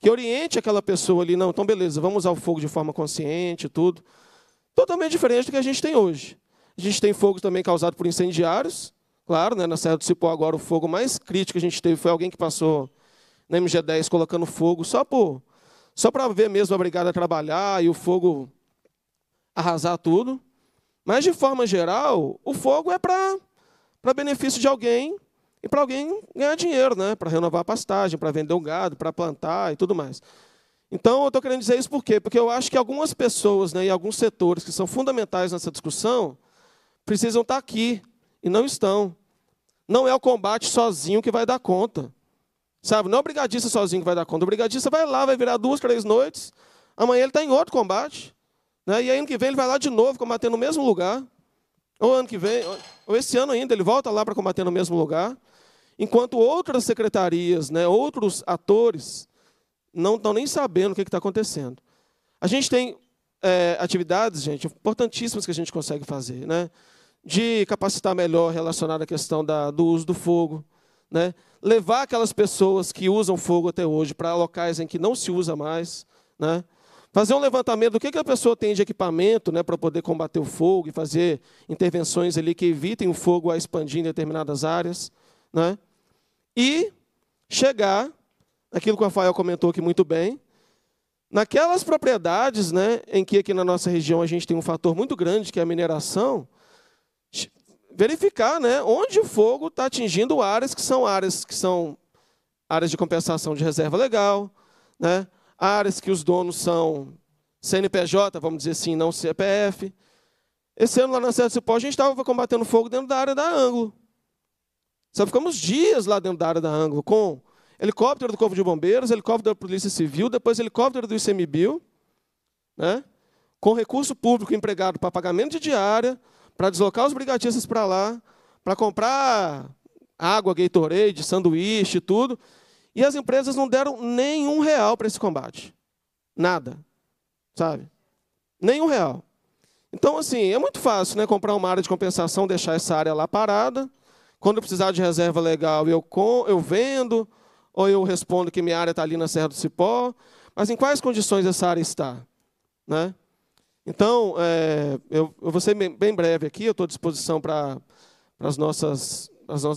Que oriente aquela pessoa ali, não, então beleza, vamos usar o fogo de forma consciente, tudo. Totalmente diferente do que a gente tem hoje. A gente tem fogo também causado por incendiários, claro, né, na Serra do Cipó agora o fogo mais crítico que a gente teve foi alguém que passou na MG10 colocando fogo só por só para ver mesmo obrigado a trabalhar e o fogo arrasar tudo. Mas, de forma geral, o fogo é para benefício de alguém e para alguém ganhar dinheiro, né? para renovar a pastagem, para vender o um gado, para plantar e tudo mais. Então, eu estou querendo dizer isso por quê? Porque eu acho que algumas pessoas né, e alguns setores que são fundamentais nessa discussão precisam estar tá aqui e não estão. Não é o combate sozinho que vai dar conta. Sabe, não é o brigadista sozinho que vai dar conta. O brigadista vai lá, vai virar duas, três noites. Amanhã ele está em outro combate. Né? E aí, ano que vem ele vai lá de novo combater no mesmo lugar. Ou ano que vem, ou esse ano ainda, ele volta lá para combater no mesmo lugar. Enquanto outras secretarias, né, outros atores, não estão nem sabendo o que está acontecendo. A gente tem é, atividades, gente, importantíssimas que a gente consegue fazer. Né? De capacitar melhor relacionado à questão da, do uso do fogo. Né? levar aquelas pessoas que usam fogo até hoje para locais em que não se usa mais, né? Fazer um levantamento do que, que a pessoa tem de equipamento né, para poder combater o fogo e fazer intervenções ali que evitem o fogo a expandir em determinadas áreas. Né? E chegar, aquilo que o Rafael comentou aqui muito bem, naquelas propriedades né, em que aqui na nossa região a gente tem um fator muito grande, que é a mineração, verificar né, onde o fogo está atingindo áreas que são áreas que são áreas de compensação de reserva legal, né, áreas que os donos são CNPJ, vamos dizer assim, não CPF. Esse ano lá na Serra do Cipó a gente estava combatendo fogo dentro da área da Anglo. Só ficamos dias lá dentro da área da Anglo com helicóptero do Corpo de Bombeiros, helicóptero da Polícia Civil, depois helicóptero do ICMBio, né, com recurso público empregado para pagamento de diária, para deslocar os brigadistas para lá, para comprar água, Gatorade, sanduíche, tudo. E as empresas não deram nenhum real para esse combate. Nada. Sabe? Nenhum real. Então, assim, é muito fácil né, comprar uma área de compensação, deixar essa área lá parada. Quando eu precisar de reserva legal, eu, com, eu vendo, ou eu respondo que minha área está ali na Serra do Cipó. Mas em quais condições essa área está? Né? Então, é, eu, eu, vou ser bem breve aqui, eu estou à disposição para as nossas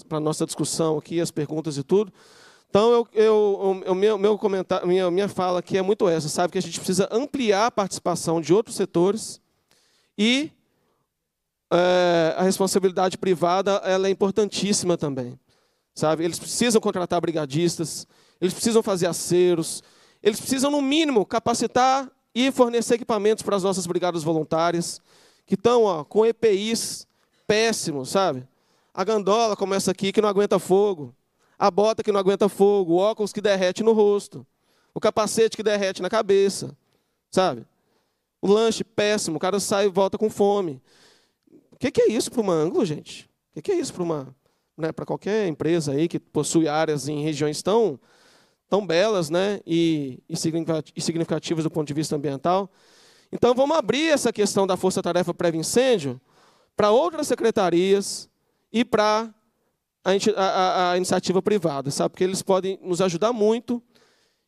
para a nossa discussão aqui, as perguntas e tudo. Então, eu, eu, eu meu, meu comentário, minha, minha fala aqui é muito essa, sabe? Que a gente precisa ampliar a participação de outros setores e é, a responsabilidade privada ela é importantíssima também. Sabe? Eles precisam contratar brigadistas, eles precisam fazer aceros, eles precisam, no mínimo, capacitar e fornecer equipamentos para as nossas brigadas voluntárias, que estão com EPIs péssimos, sabe? A gandola, como essa aqui, que não aguenta fogo, a bota que não aguenta fogo, o óculos que derrete no rosto, o capacete que derrete na cabeça, sabe? O lanche péssimo, o cara sai e volta com fome. O que, que é isso para uma ângulo, gente? O que, que é isso para uma. Né, para qualquer empresa aí que possui áreas em regiões tão tão belas né, e, e significativas do ponto de vista ambiental. Então, vamos abrir essa questão da força-tarefa pré-incêndio para outras secretarias e para a, a, a, iniciativa privada, sabe? Porque eles podem nos ajudar muito.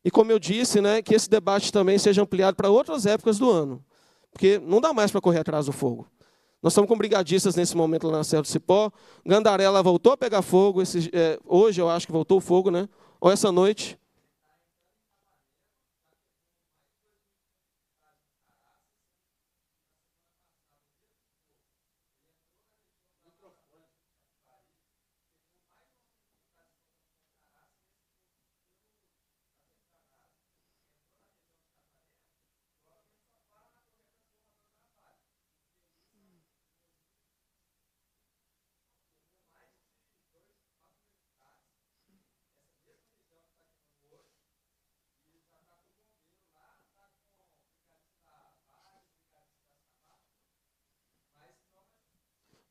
E, como eu disse, né, que esse debate também seja ampliado para outras épocas do ano. Porque não dá mais para correr atrás do fogo. Nós estamos com brigadistas nesse momento lá na Serra do Cipó. Gandarela voltou a pegar fogo. Esse, é, eh, hoje, eu acho que voltou o fogo, né? Ou essa noite.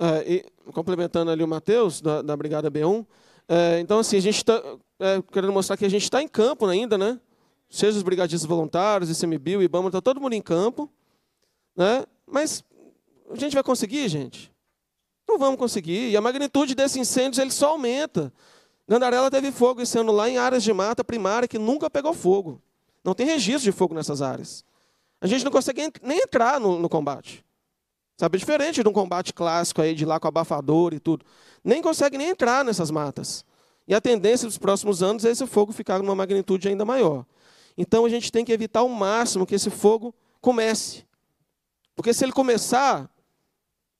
Ah, e, complementando ali o Matheus, da, da Brigada B1, eh, então, assim, a gente está eh, querendo mostrar que a gente está em campo ainda, né? Seja os brigadistas voluntários, ICMBio, IBAMA, está todo mundo em campo. Né? Mas a gente vai conseguir, gente? Não vamos conseguir. E a magnitude desses incêndios ele só aumenta. Gandarela teve fogo esse ano lá em áreas de mata primária que nunca pegou fogo. Não tem registro de fogo nessas áreas. A gente não consegue nem entrar no, no combate. Sabe, é diferente de um combate clássico aí, de lá com abafador e tudo. Nem consegue nem entrar nessas matas. E a tendência dos próximos anos é esse fogo ficar numa magnitude ainda maior. Então a gente tem que evitar ao máximo que esse fogo comece. Porque se ele começar,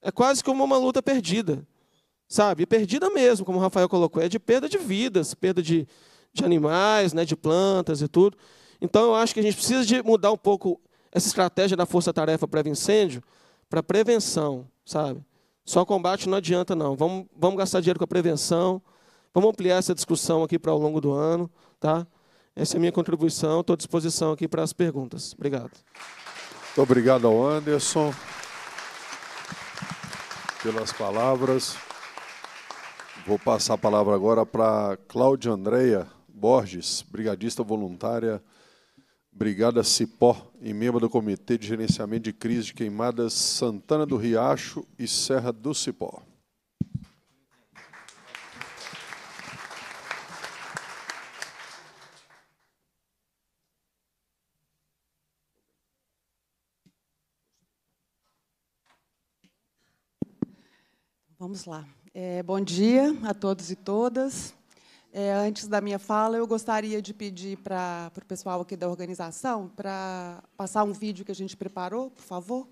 é quase como uma luta perdida. Sabe? Perdida mesmo, como o Rafael colocou, é de perda de vidas, perda de, de animais, né, de plantas e tudo. Então eu acho que a gente precisa de mudar um pouco essa estratégia da força-tarefa pré-incêndio para prevenção, sabe? Só combate não adianta, não. Vamos, vamos gastar dinheiro com a prevenção. Vamos ampliar essa discussão aqui para ao longo do ano, tá? Essa é a minha contribuição. Estou à disposição aqui para as perguntas. Obrigado. Muito obrigado ao Anderson pelas palavras. Vou passar a palavra agora para Cláudia Andreia Borges, brigadista voluntária. Brigada Cipó e membro do Comitê de Gerenciamento de Crise de Queimadas Santana do Riacho e Serra do Cipó. Vamos lá. É, bom dia a todos e todas. É, antes da minha fala, eu gostaria de pedir para, o pessoal aqui da organização para passar um vídeo que a gente preparou, por favor.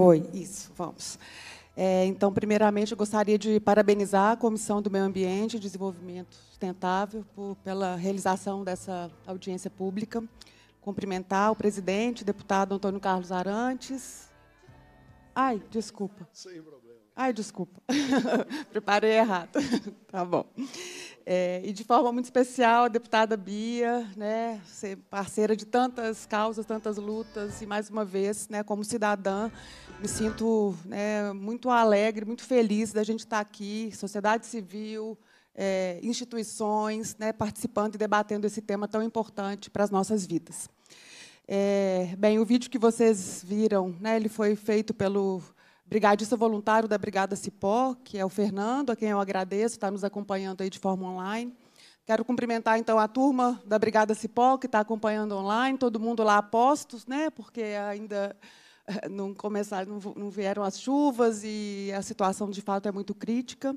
Oi, isso, vamos. É, então, primeiramente, eu gostaria de parabenizar a Comissão do Meio Ambiente e Desenvolvimento Sustentável por, pela realização dessa audiência pública. Cumprimentar o presidente, deputado Antônio Carlos Arantes. Ai, desculpa. Sem problema. Ai, desculpa. <laughs> Preparei errado. <laughs> tá bom. É, e de forma muito especial a deputada Bia, né, ser parceira de tantas causas, tantas lutas e mais uma vez, né, como cidadã, me sinto né, muito alegre, muito feliz da gente estar aqui, sociedade civil, é, instituições, né, participando e debatendo esse tema tão importante para as nossas vidas. É, bem, o vídeo que vocês viram, né, ele foi feito pelo brigadista é voluntário da Brigada Cipó, que é o Fernando, a quem eu agradeço, está nos acompanhando aí de forma online. Quero cumprimentar, então, a turma da Brigada Cipó, que está acompanhando online, todo mundo lá a postos, né, porque ainda eh, não, começaram, não vieram as chuvas e a situação, de fato, é muito crítica.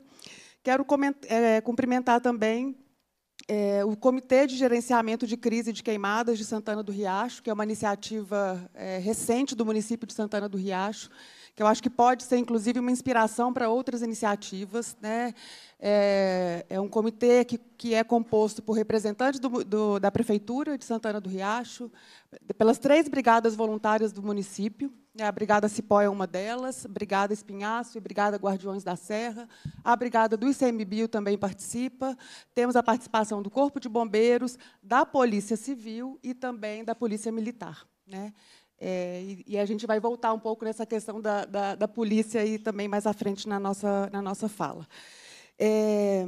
Quero é, cumprimentar também é, o Comitê de Gerenciamento de Crise de Queimadas de Santana do Riacho, que é uma iniciativa é, recente do município de Santana do Riacho, que eu acho que pode ser, inclusive, uma inspiração para outras iniciativas. Né? É, é um comitê que, que é composto por representantes do, do, da Prefeitura de Santana do Riacho, pelas três brigadas voluntárias do município, né? a Brigada Cipó é uma delas, Brigada Espinhaço e Brigada Guardiões da Serra. A Brigada do ICMBio também participa. Temos a participação do Corpo de Bombeiros, da Polícia Civil e também da Polícia Militar. Né? É, e, e, a gente vai voltar um pouco nessa questão da, da, da, polícia e também mais à frente na nossa, na nossa fala. É,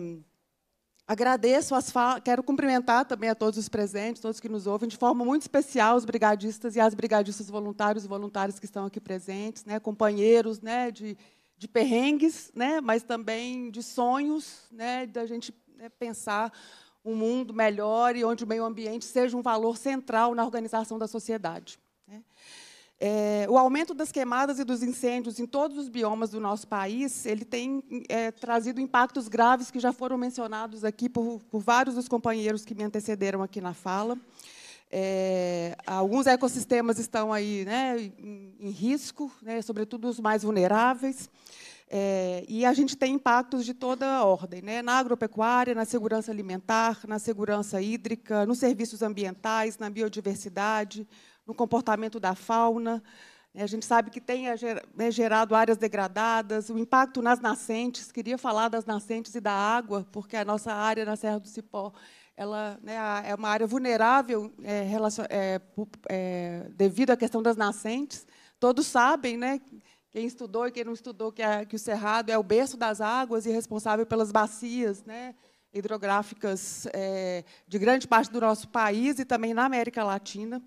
agradeço as falas, quero cumprimentar também a todos os presentes, todos que nos ouvem, de forma muito especial os brigadistas e as brigadistas voluntários e voluntárias que estão aqui presentes, né, companheiros né, de, de perrengues, né, mas também de sonhos, né, da gente né, pensar um mundo melhor e onde o meio ambiente seja um valor central na organização da sociedade. Né? É, o aumento das queimadas e dos incêndios em todos os biomas do nosso país, ele tem é, trazido impactos graves que já foram mencionados aqui por, por, vários dos companheiros que me antecederam aqui na fala. É, alguns ecossistemas estão aí né, em, em risco, né, sobretudo os mais vulneráveis. É, e a gente tem impactos de toda a ordem, né? na agropecuária, na segurança alimentar, na segurança hídrica, nos serviços ambientais, na biodiversidade, no comportamento da fauna. Né? A gente sabe que tem é, né, gerado áreas degradadas, o impacto nas nascentes. Queria falar das nascentes e da água, porque a nossa área na Serra do Cipó ela né, é uma área vulnerável é, relacion, é, é, devido à questão das nascentes. Todos sabem, né, quem estudou e quem não estudou, que, que o Cerrado é o berço das águas e responsável pelas bacias né, hidrográficas é, de grande parte do nosso país e também na América Latina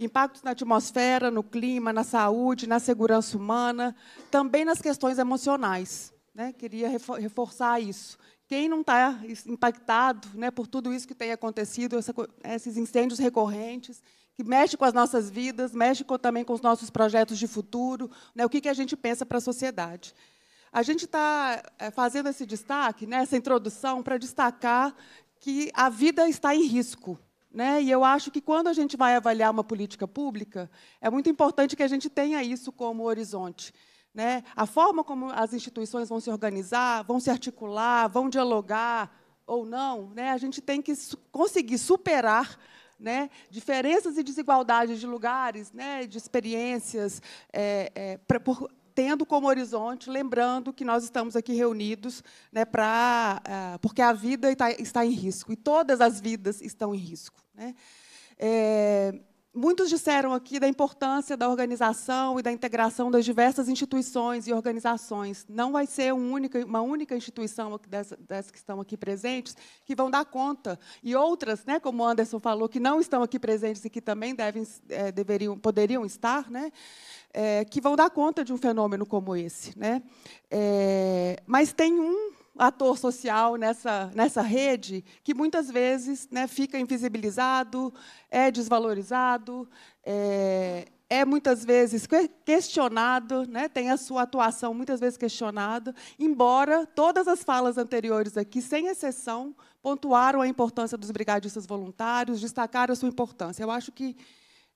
impactos na atmosfera, no clima, na saúde, na segurança humana, também nas questões emocionais. Né? Queria reforçar isso. Quem não está impactado né, por tudo isso que tem acontecido, essa, esses incêndios recorrentes, que mexe com as nossas vidas, mexe com, também com os nossos projetos de futuro, né, o que, que a gente pensa para a sociedade. A gente está eh, fazendo esse destaque, né, essa introdução, para destacar que a vida está em risco. Né? E eu acho que quando a gente vai avaliar uma política pública, é muito importante que a gente tenha isso como horizonte. Né? A forma como as instituições vão se organizar, vão se articular, vão dialogar ou não, né? a gente tem que su conseguir superar né? diferenças e desigualdades de lugares, né? de experiências, é, é, pra, por, tendo como horizonte, lembrando que nós estamos aqui reunidos né, pra, uh, porque a vida está, está, em risco, e todas as vidas estão em risco. Né? É, muitos disseram aqui da importância da organização e da integração das diversas instituições e organizações. Não vai ser uma única, uma única instituição das, que estão aqui presentes que vão dar conta. E outras, né, como o Anderson falou, que não estão aqui presentes e que também devem, é, deveriam, poderiam estar, né, é, que vão dar conta de um fenômeno como esse. Né? É, mas tem um ator social nessa, nessa rede que muitas vezes né, fica invisibilizado, é desvalorizado, é, é muitas vezes questionado, né, tem a sua atuação muitas vezes questionada, embora todas as falas anteriores aqui, sem exceção, pontuaram a importância dos brigadistas voluntários, destacaram a sua importância. Eu acho que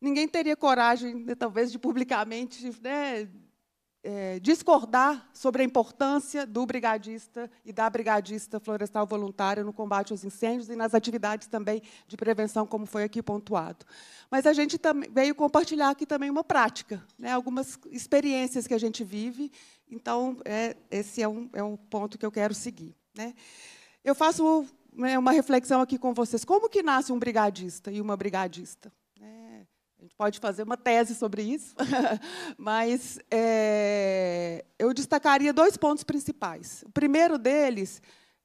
ninguém teria coragem, né, talvez, de publicamente né, é, discordar sobre a importância do brigadista e da brigadista florestal voluntária no combate aos incêndios e nas atividades também de prevenção, como foi aqui pontuado. Mas a gente veio compartilhar aqui também uma prática, né, algumas experiências que a gente vive. Então, é, esse é um, é um ponto que eu quero seguir. Né. Eu faço né, uma reflexão aqui com vocês. Como que nasce um brigadista e uma brigadista? gente pode fazer uma tese sobre isso, <laughs> mas é, eu destacaria dois pontos principais. O primeiro deles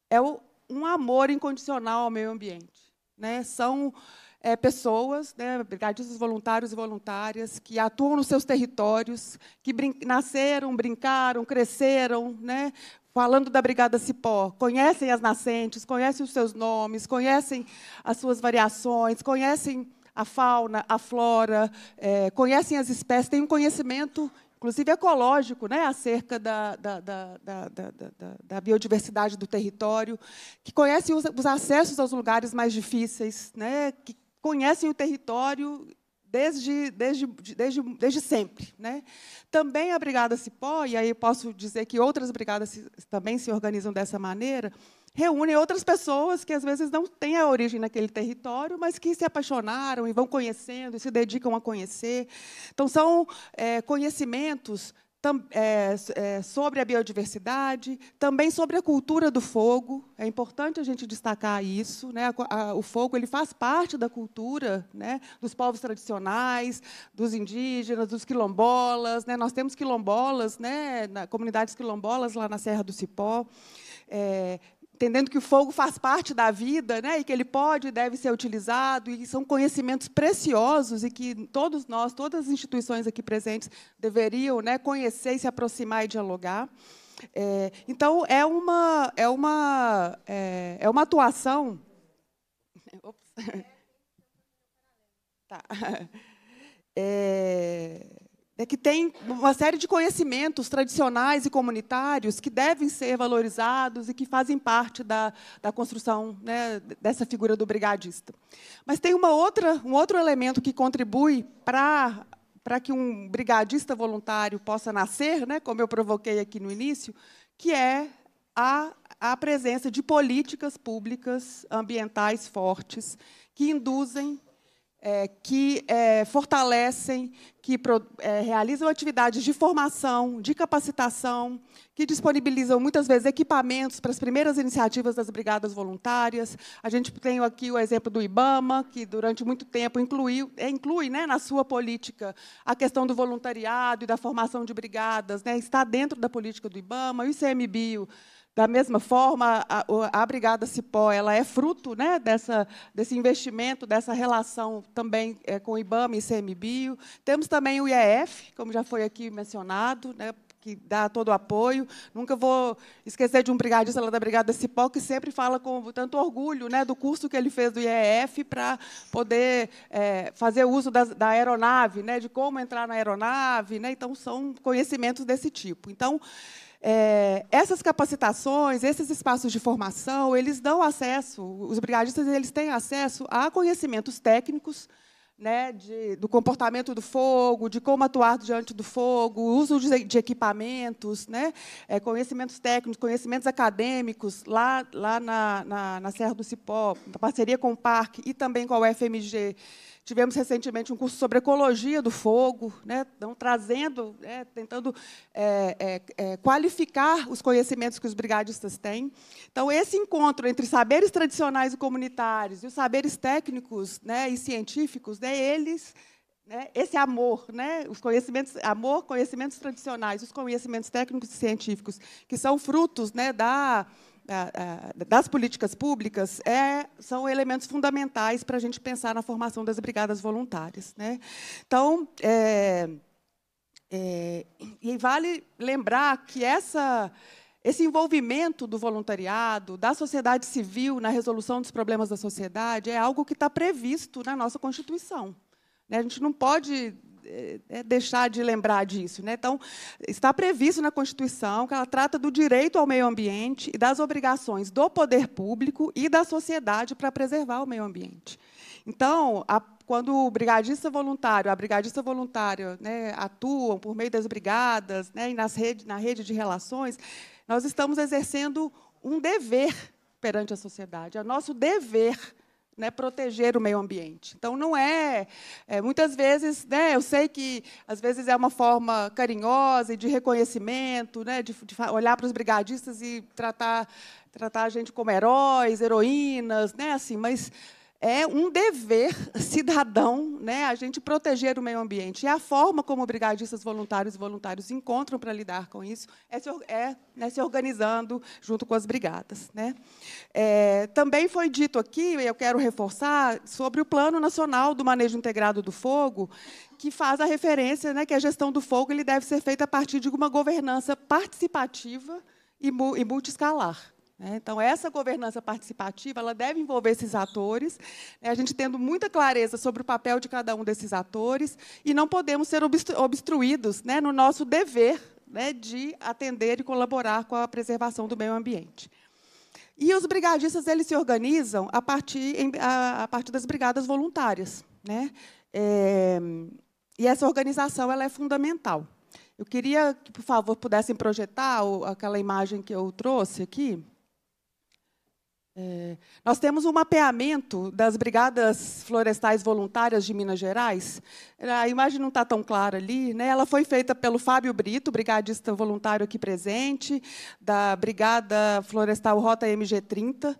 é o, um amor incondicional ao meio ambiente. Né? São é, pessoas, né, brigadistas voluntários e voluntárias, que atuam nos seus territórios, que brin nasceram, brincaram, cresceram, né, falando da Brigada Cipó, conhecem as nascentes, conhecem os seus nomes, conhecem as suas variações, conhecem a fauna, a flora, é, conhecem as espécies, têm um conhecimento, inclusive ecológico, né, acerca da, da, da, da biodiversidade do território, que conhecem os, os, acessos aos lugares mais difíceis, né, que conhecem o território desde, desde, desde, desde sempre. Né? Também a Brigada Cipó, e aí posso dizer que outras brigadas também se organizam dessa maneira, reúne outras pessoas que às vezes não têm a origem naquele território, mas que se apaixonaram e vão conhecendo e se dedicam a conhecer. Então, são é, conhecimentos tam, é, é, sobre a biodiversidade, também sobre a cultura do fogo. É importante a gente destacar isso. Né? A, a, o fogo ele faz parte da cultura né? dos povos tradicionais, dos indígenas, dos quilombolas. Né? Nós temos quilombolas, né? Na, comunidades quilombolas lá na Serra do Cipó. É, entendendo que o fogo faz parte da vida, né, e que ele pode e deve ser utilizado, e são conhecimentos preciosos e que todos nós, todas as instituições aqui presentes deveriam, né, conhecer, se aproximar e dialogar. É, então é uma é uma é, é uma atuação. <laughs> Ops. <laughs> Tá. <laughs> É, é que tem uma série de conhecimentos tradicionais e comunitários que devem ser valorizados e que fazem parte da, da construção né, dessa figura do brigadista. Mas tem uma outra, um outro elemento que contribui para para que um brigadista voluntário possa nascer, né, como eu provoquei aqui no início, que é a, a presença de políticas públicas ambientais fortes que induzem é, que é, fortalecem, que pro, é, realizam atividades de formação, de capacitação, que disponibilizam muitas vezes equipamentos para as primeiras iniciativas das brigadas voluntárias. A gente tem aqui o exemplo do IBAMA, que durante muito tempo incluiu, é, inclui né, na sua política a questão do voluntariado e da formação de brigadas, né, está dentro da política do IBAMA, o ICMBio da mesma forma, a, a Brigada Cipó ela é fruto né, dessa, desse investimento, dessa relação também é, com o IBAMA e CMBio. Temos também o IEF, como já foi aqui mencionado, né, que dá todo o apoio. Nunca vou esquecer de um brigadista lá da Brigada Cipó, que sempre fala com tanto orgulho né, do curso que ele fez do IEF para poder é, fazer uso da, da, aeronave, né, de como entrar na aeronave. Né, então, são conhecimentos desse tipo. Então, é, essas capacitações, esses espaços de formação, eles dão acesso, os brigadistas eles têm acesso a conhecimentos técnicos né, de, do comportamento do fogo, de como atuar diante do fogo, uso de, de equipamentos, né, é, conhecimentos técnicos, conhecimentos acadêmicos, lá, lá na, na, na Serra do Cipó, na parceria com o Parque e também com a UFMG, Tivemos recentemente um curso sobre ecologia do fogo, né? então, trazendo, né? tentando é, é, é, qualificar os conhecimentos que os brigadistas têm. Então, esse encontro entre saberes tradicionais e comunitários e os saberes técnicos né? e científicos, né? eles né, esse amor, né? os conhecimentos, amor, conhecimentos tradicionais, os conhecimentos técnicos e científicos, que são frutos né, da, das políticas públicas é, são elementos fundamentais para a gente pensar na formação das brigadas voluntárias. Né? Então, é, é, e vale lembrar que essa, esse envolvimento do voluntariado, da sociedade civil na resolução dos problemas da sociedade, é algo que está previsto na nossa Constituição. Né? A gente não pode é, é deixar de lembrar disso. Né? Então, está previsto na Constituição que ela trata do direito ao meio ambiente e das obrigações do poder público e da sociedade para preservar o meio ambiente. Então, a, quando o brigadista voluntário, a brigadista voluntária né, atuam por meio das brigadas né, e nas rede, na rede de relações, nós estamos exercendo um dever perante a sociedade. É nosso dever né, proteger o meio ambiente. Então, não é, é muitas vezes, né, eu sei que às vezes é uma forma carinhosa e de reconhecimento, né, de, de olhar para os brigadistas e tratar tratar a gente como heróis, heroínas, né, assim, mas é um dever <laughs> cidadão né, a gente proteger o meio ambiente. E a forma como brigadistas voluntários e voluntários encontram para lidar com isso é se, é, né, se organizando junto com as brigadas. Né? É, também foi dito aqui, e eu quero reforçar, sobre o Plano Nacional do Manejo Integrado do Fogo, que faz a referência né, que a gestão do fogo ele deve ser feita a partir de uma governança participativa e, mu e multiscalar. Né? Então, essa governança participativa ela deve envolver esses atores, né? a gente tendo muita clareza sobre o papel de cada um desses atores, e não podemos ser obstruídos né, no nosso dever de atender e colaborar com a preservação do meio ambiente. E os brigadistas eles se organizam a partir, a partir das brigadas voluntárias. Né? É, e essa organização ela é fundamental. Eu queria que, por favor, pudessem projetar aquela imagem que eu trouxe aqui. É, nós temos um mapeamento das Brigadas Florestais Voluntárias de Minas Gerais. É, a imagem não está tão clara ali. Né? Ela foi feita pelo Fábio Brito, brigadista voluntário aqui presente, da Brigada Florestal Rota MG30.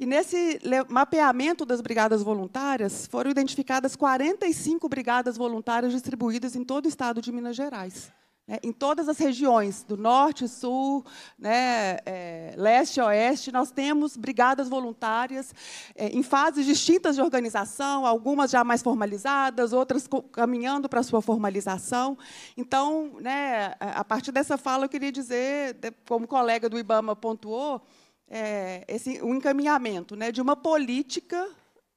E nesse mapeamento das brigadas voluntárias, foram identificadas 45 brigadas voluntárias distribuídas em todo o estado de Minas Gerais. Né, em todas as regiões, do norte, sul, né, é, leste, oeste, nós temos brigadas voluntárias é, em fases distintas de organização, algumas já mais formalizadas, outras caminhando para a sua formalização. Então, né, a partir dessa fala, eu queria dizer, como o colega do IBAMA pontuou, é, esse, o encaminhamento né, de uma política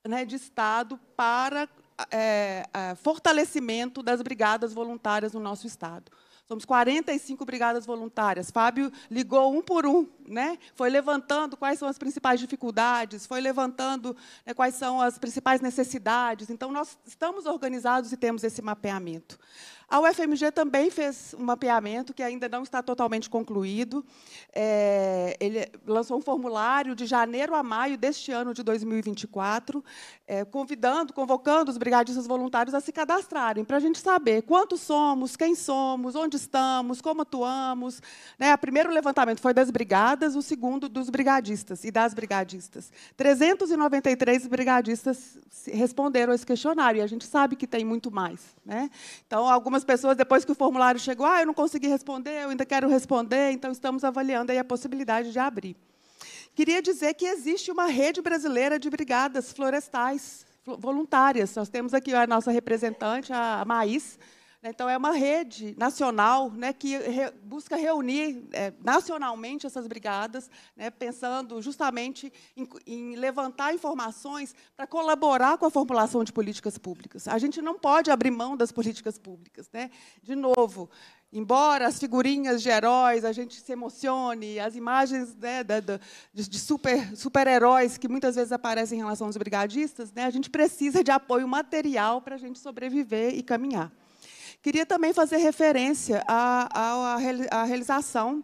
né, de Estado para é, fortalecimento das brigadas voluntárias no nosso Estado. Somos 45 brigadas voluntárias. Fábio ligou um por um, né? foi levantando quais são as principais dificuldades, foi levantando né, quais são as principais necessidades. Então, nós estamos organizados e temos esse mapeamento. A UFMG também fez um mapeamento que ainda não está totalmente concluído. É, ele lançou um formulário de janeiro a maio deste ano de 2024, é, convidando, convocando os brigadistas voluntários a se cadastrarem, para a gente saber quantos somos, quem somos, onde estamos, como atuamos. Né, o primeiro levantamento foi das brigadas, o segundo dos brigadistas e das brigadistas. 393 brigadistas responderam a esse questionário, e a gente sabe que tem muito mais. Né? Então, algumas algumas pessoas, depois que o formulário chegou, ah, eu não consegui responder, eu ainda quero responder, então estamos avaliando aí a possibilidade de abrir. Queria dizer que existe uma rede brasileira de brigadas florestais voluntárias. Nós temos aqui a nossa representante, a Maís, né, então, é uma rede nacional né, que re, busca reunir é, nacionalmente essas brigadas, né, pensando justamente em, em levantar informações para colaborar com a formulação de políticas públicas. A gente não pode abrir mão das políticas públicas. Né? De novo, embora as figurinhas de heróis, a gente se emocione, as imagens né, de, de super, super-heróis que muitas vezes aparecem em relação aos brigadistas, né, a gente precisa de apoio material para a gente sobreviver e caminhar. Queria também fazer referência à, à, à realização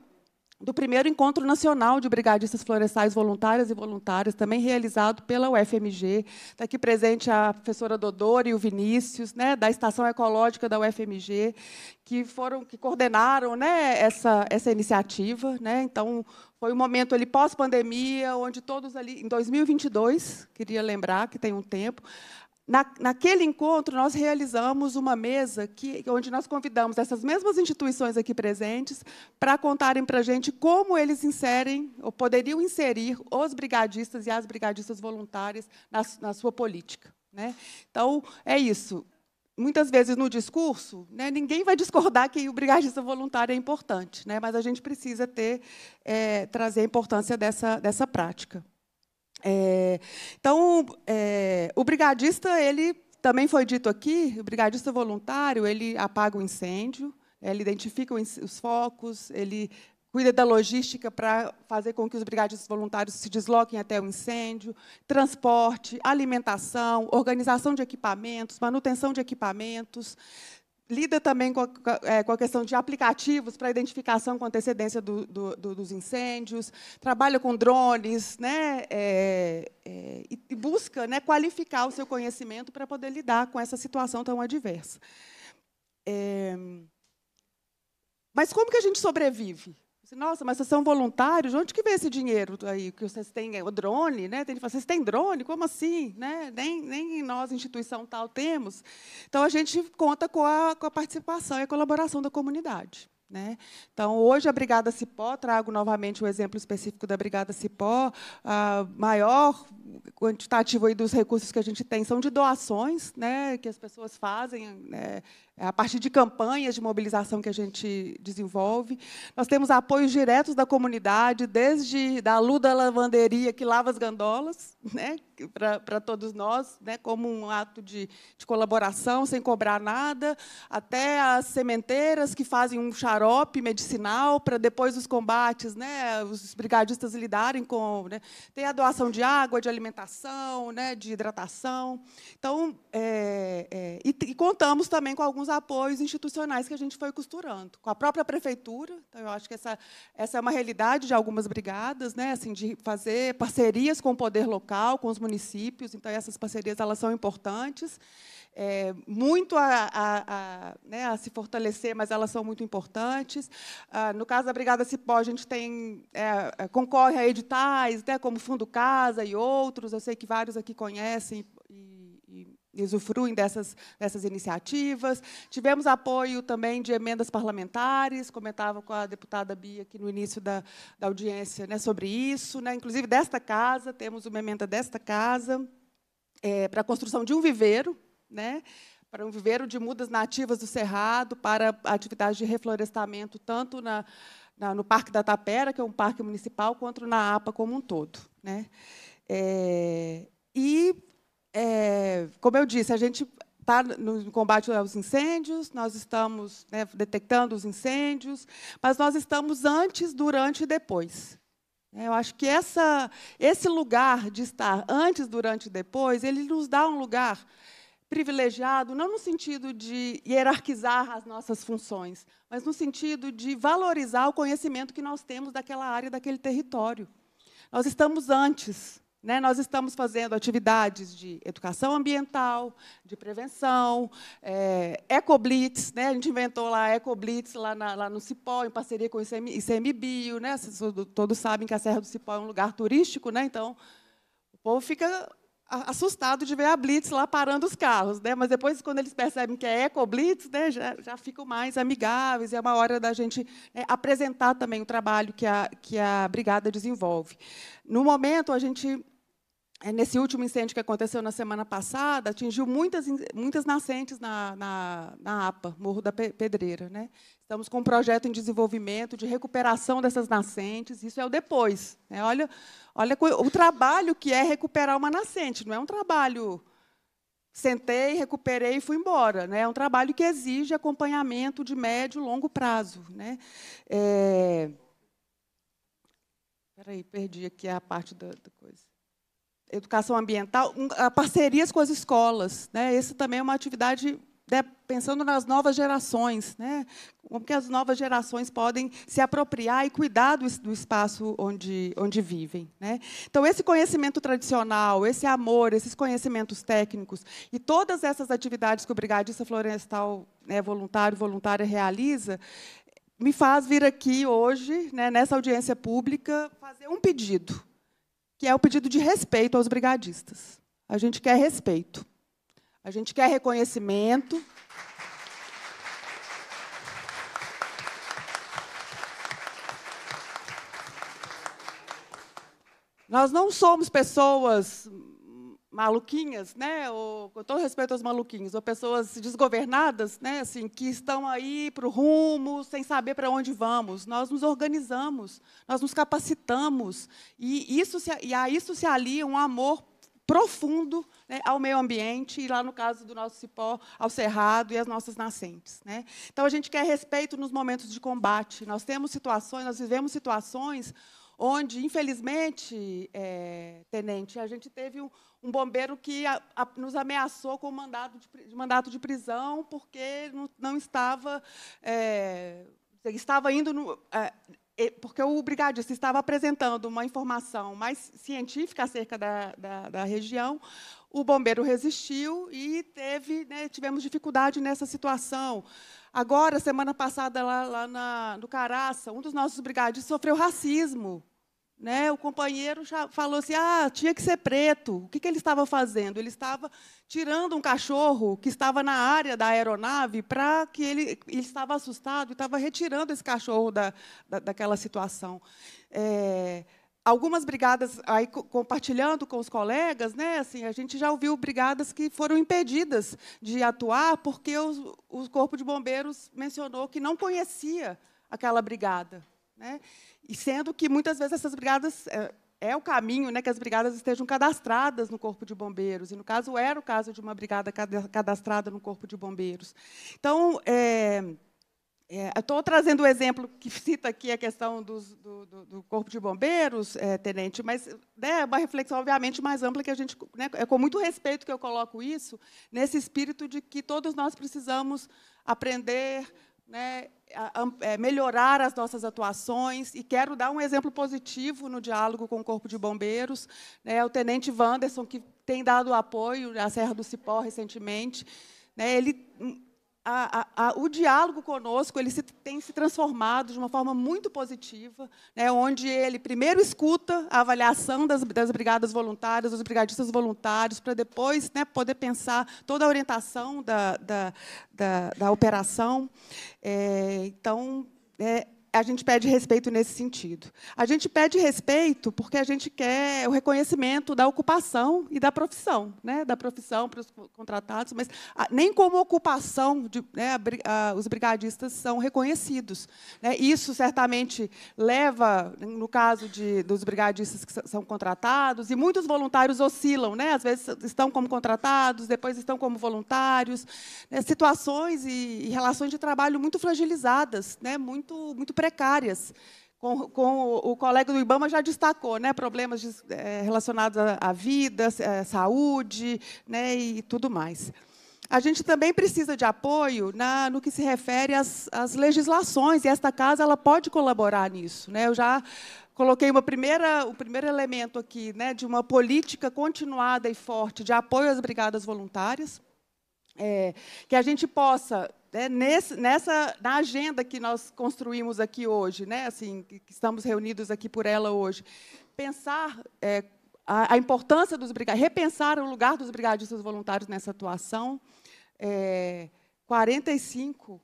do primeiro Encontro Nacional de Brigadistas Florestais Voluntárias e Voluntárias, também realizado pela UFMG. Está aqui presente a professora Dodô e o Vinícius, né, da Estação Ecológica da UFMG, que foram que coordenaram, né, essa essa iniciativa, né? Então, foi um momento ali pós-pandemia, onde todos ali, em 2022, queria lembrar que tem um tempo, na, naquele encontro, nós realizamos uma mesa que, onde nós convidamos essas mesmas instituições aqui presentes para contarem para a gente como eles inserem, ou poderiam inserir, os brigadistas e as brigadistas voluntárias na, na sua política. Né? Então, é isso. Muitas vezes no discurso, né, ninguém vai discordar que o brigadista voluntário é importante, né, mas a gente precisa ter, é, trazer a importância dessa, dessa prática. É, então, é, o brigadista, ele também foi dito aqui, o brigadista voluntário, ele apaga o incêndio, ele identifica os focos, ele cuida da logística para fazer com que os brigadistas voluntários se desloquem até o incêndio, transporte, alimentação, organização de equipamentos, manutenção de equipamentos, lida também com a, é, com a, questão de aplicativos para identificação com antecedência do, do, do, dos incêndios, trabalha com drones, né, é, é, e busca né, qualificar o seu conhecimento para poder lidar com essa situação tão adversa. É, mas como que a gente sobrevive? Assim, Nossa, mas vocês são voluntários? Onde que vem esse dinheiro aí que vocês têm? O drone, né? Tem, vocês têm drone? Como assim? Né? Nem, nem nós, instituição tal, temos. Então, a gente conta com a, com a participação e a colaboração da comunidade. Né? Então, hoje, a Brigada Cipó, trago novamente o um exemplo específico da Brigada Cipó, a maior quantitativo aí dos recursos que a gente tem são de doações, né, que as pessoas fazem né, é, a partir de campanhas de mobilização que a gente desenvolve. Nós temos apoios diretos da comunidade, desde da Luda Lavanderia, que lava as gandolas, né, para todos nós, né, como um ato de, de colaboração, sem cobrar nada, até as sementeiras que fazem um xarope medicinal para depois os combates, né, os brigadistas lidarem com... Né, tem a doação de água, de alimentação, né, de hidratação. Então, é, é, e, e contamos também com alguns apoios institucionais que a gente foi costurando, com a própria prefeitura. Então, eu acho que essa, essa é uma realidade de algumas brigadas, né, assim, de fazer parcerias com o poder local, com os municípios. Então, essas parcerias elas são importantes. É, muito a, a, a, né, a, se fortalecer, mas elas são muito importantes. Ah, no caso da Brigada Cipó, a gente tem, é, é concorre a editais, né, como Fundo Casa e outros, eu sei que vários aqui conhecem e usufruem dessas, dessas iniciativas. Tivemos apoio também de emendas parlamentares, comentava com a deputada Bia aqui no início da, da audiência né, sobre isso, né, inclusive desta casa, temos uma emenda desta casa é, para a construção de um viveiro, né, para um viveiro de mudas nativas do Cerrado, para atividades de reflorestamento, tanto na, na, no Parque da Tapera, que é um parque municipal, quanto na APA como um todo. Né. É, e é, como eu disse, a gente está no combate aos incêndios, nós estamos né, detectando os incêndios, mas nós estamos antes, durante e depois. É, eu acho que essa, esse lugar de estar antes, durante e depois, ele nos dá um lugar privilegiado, não no sentido de hierarquizar as nossas funções, mas no sentido de valorizar o conhecimento que nós temos daquela área, daquele território. Nós estamos antes, né, nós estamos fazendo atividades de educação ambiental, de prevenção, é, ecoblitz, né, a gente inventou lá ecoblitz lá, lá no Cipó, em parceria com o ICM, ICMBio. Né, todos sabem que a Serra do Cipó é um lugar turístico, né, então o povo fica assustado de ver a blitz lá parando os carros. Né, mas depois, quando eles percebem que é ecoblitz, né, já, já ficam mais amigáveis. E é uma hora da gente né, apresentar também o trabalho que a, que a Brigada desenvolve. No momento, a gente é, nesse último incêndio que aconteceu na semana passada, atingiu muitas, muitas nascentes na, na, na APA, Morro da Pedreira. Né? Estamos com um projeto em desenvolvimento de recuperação dessas nascentes, isso é o depois. Né? Olha, olha o trabalho que é recuperar uma nascente, não é um trabalho sentei, recuperei e fui embora. Né? É um trabalho que exige acompanhamento de médio e longo prazo. Né? É... Peraí, perdi aqui a parte da, da coisa educação ambiental, parcerias com as escolas. Né? Essa também é uma atividade né, pensando nas novas gerações, né? como que as novas gerações podem se apropriar e cuidar do, do espaço onde, onde vivem. Né? Então, esse conhecimento tradicional, esse amor, esses conhecimentos técnicos e todas essas atividades que o brigadista florestal né, voluntário, voluntária realiza, me faz vir aqui hoje, né, nessa audiência pública, fazer um pedido que é o pedido de respeito aos brigadistas. A gente quer respeito. A gente quer reconhecimento. Nós não somos pessoas maluquinhas, né? Ou, com todo respeito aos maluquinhos, ou pessoas desgovernadas, né? Assim, que estão aí para o rumo, sem saber para onde vamos. Nós nos organizamos, nós nos capacitamos e isso se, e a isso se alia um amor profundo né, ao meio ambiente e lá no caso do nosso cipó ao cerrado e às nossas nascentes, né? Então a gente quer respeito nos momentos de combate. Nós temos situações, nós vivemos situações onde infelizmente, é, tenente, a gente teve um, um bombeiro que a, a, nos ameaçou com mandado de, mandato de prisão porque não, não estava é, estava indo no, é, porque o brigadista estava apresentando uma informação mais científica acerca da, da, da região, o bombeiro resistiu e teve, né, tivemos dificuldade nessa situação. Agora, semana passada, lá, lá na, no Caraça, um dos nossos brigadistas sofreu racismo né? O companheiro já falou assim: ah, tinha que ser preto. O que, que ele estava fazendo? Ele estava tirando um cachorro que estava na área da aeronave para que ele, ele estava assustado e estava retirando esse cachorro da, da daquela situação. É, algumas brigadas aí compartilhando com os colegas, né? Assim, a gente já ouviu brigadas que foram impedidas de atuar porque o, o corpo de bombeiros mencionou que não conhecia aquela brigada, né? E sendo que muitas vezes essas brigadas é, é, o caminho, né, que as brigadas estejam cadastradas no corpo de bombeiros. E no caso era o caso de uma brigada cadastrada no corpo de bombeiros. Então é, é, Estou trazendo o um exemplo que cita aqui a questão dos, do, do, do, Corpo de Bombeiros, é, tenente, mas né, é uma reflexão, obviamente, mais ampla, que a gente, né, é com muito respeito que eu coloco isso, nesse espírito de que todos nós precisamos aprender né, a, a, é, melhorar as nossas atuações. E quero dar um exemplo positivo no diálogo com o Corpo de Bombeiros. Né, o Tenente Wanderson, que tem dado apoio à Serra do Cipó recentemente, né, ele hum, a, a, o diálogo conosco ele se, tem se transformado de uma forma muito positiva, né, onde ele primeiro escuta a avaliação das, das brigadas voluntárias, dos brigadistas voluntários, para depois né, poder pensar toda a orientação da, da, da, da operação. É, então, é, a gente pede respeito nesse sentido. A gente pede respeito porque a gente quer o reconhecimento da ocupação e da profissão, né? da profissão para os contratados, mas nem como ocupação de, né, a, a, os brigadistas são reconhecidos. Né? Isso certamente leva, no caso de, dos brigadistas que são contratados, e muitos voluntários oscilam, né? às vezes estão como contratados, depois estão como voluntários, né? situações e, e, relações de trabalho muito fragilizadas, né? muito, muito precárias. Com, com o, o, colega do Ibama já destacou, né, problemas de, é, relacionados à, vida, à eh, saúde né, e tudo mais. A gente também precisa de apoio na, no que se refere às, às, legislações, e esta casa ela pode colaborar nisso. Né? Eu já coloquei uma primeira, o primeiro elemento aqui né, de uma política continuada e forte de apoio às brigadas voluntárias. É, que a gente possa né, nesse, nessa na agenda que nós construímos aqui hoje, né, assim que estamos reunidos aqui por ela hoje, pensar é, a, a, importância dos brigadistas, repensar o lugar dos brigadistas voluntários nessa atuação. É, 45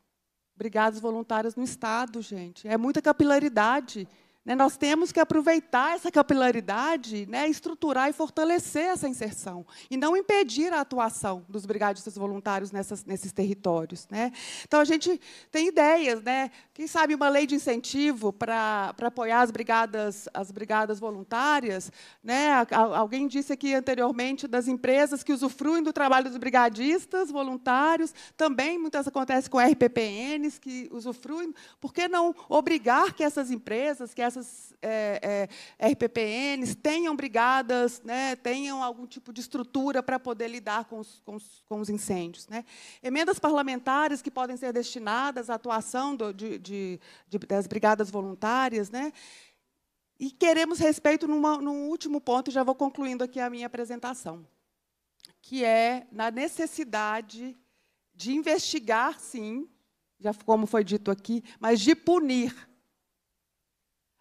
brigadas voluntárias no estado, gente, é muita capilaridade. Né, nós temos que aproveitar essa capilaridade, né, estruturar e fortalecer essa inserção, e não impedir a atuação dos brigadistas voluntários nessas, nesses territórios. Né. Então, a gente tem ideias, né, quem sabe uma lei de incentivo para apoiar as brigadas, as brigadas voluntárias. Né, alguém disse aqui anteriormente das empresas que usufruem do trabalho dos brigadistas voluntários, também muitas acontece com RPPNs que usufruem. Por que não obrigar que essas empresas, que essas é, é, RPPNs tenham brigadas, né, tenham algum tipo de estrutura para poder lidar com os, com os, com os incêndios. Né. Emendas parlamentares que podem ser destinadas à atuação do, de, de, de, das brigadas voluntárias. Né. E queremos respeito numa, num último ponto, e já vou concluindo aqui a minha apresentação, que é na necessidade de investigar, sim, já como foi dito aqui, mas de punir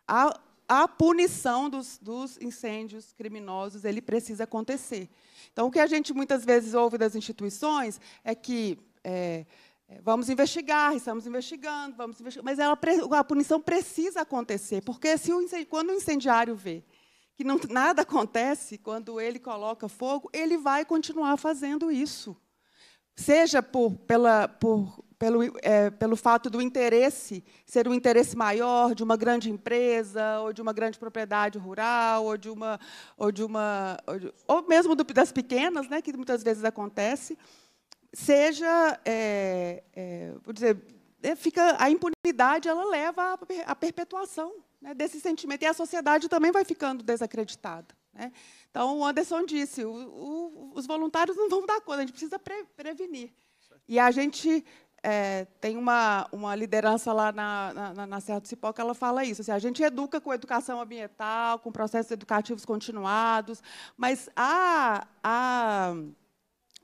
a, a punição dos, dos, incêndios criminosos ele precisa acontecer. Então, o que a gente muitas vezes ouve das instituições é que é, é vamos investigar, estamos investigando, vamos investigar, mas ela, a punição precisa acontecer, porque se o quando o incendiário vê que não, nada acontece quando ele coloca fogo, ele vai continuar fazendo isso seja por, pela, por pelo, é, pelo fato do interesse ser um interesse maior de uma grande empresa, ou de uma grande propriedade rural, ou de uma. ou, de uma, ou, de, ou mesmo do, das pequenas, né, que muitas vezes acontece, seja. É, é, vou dizer, é, fica, a impunidade ela leva à, perpetuação né, desse sentimento, e a sociedade também vai ficando desacreditada. Né? Então, o Anderson disse: o, o, os voluntários não vão dar conta, a gente precisa pre, prevenir. E a gente é, tem uma, uma liderança lá na, na, na Serra do Cipó que ela fala isso. Assim, a gente educa com educação ambiental, com processos educativos continuados, mas a, a,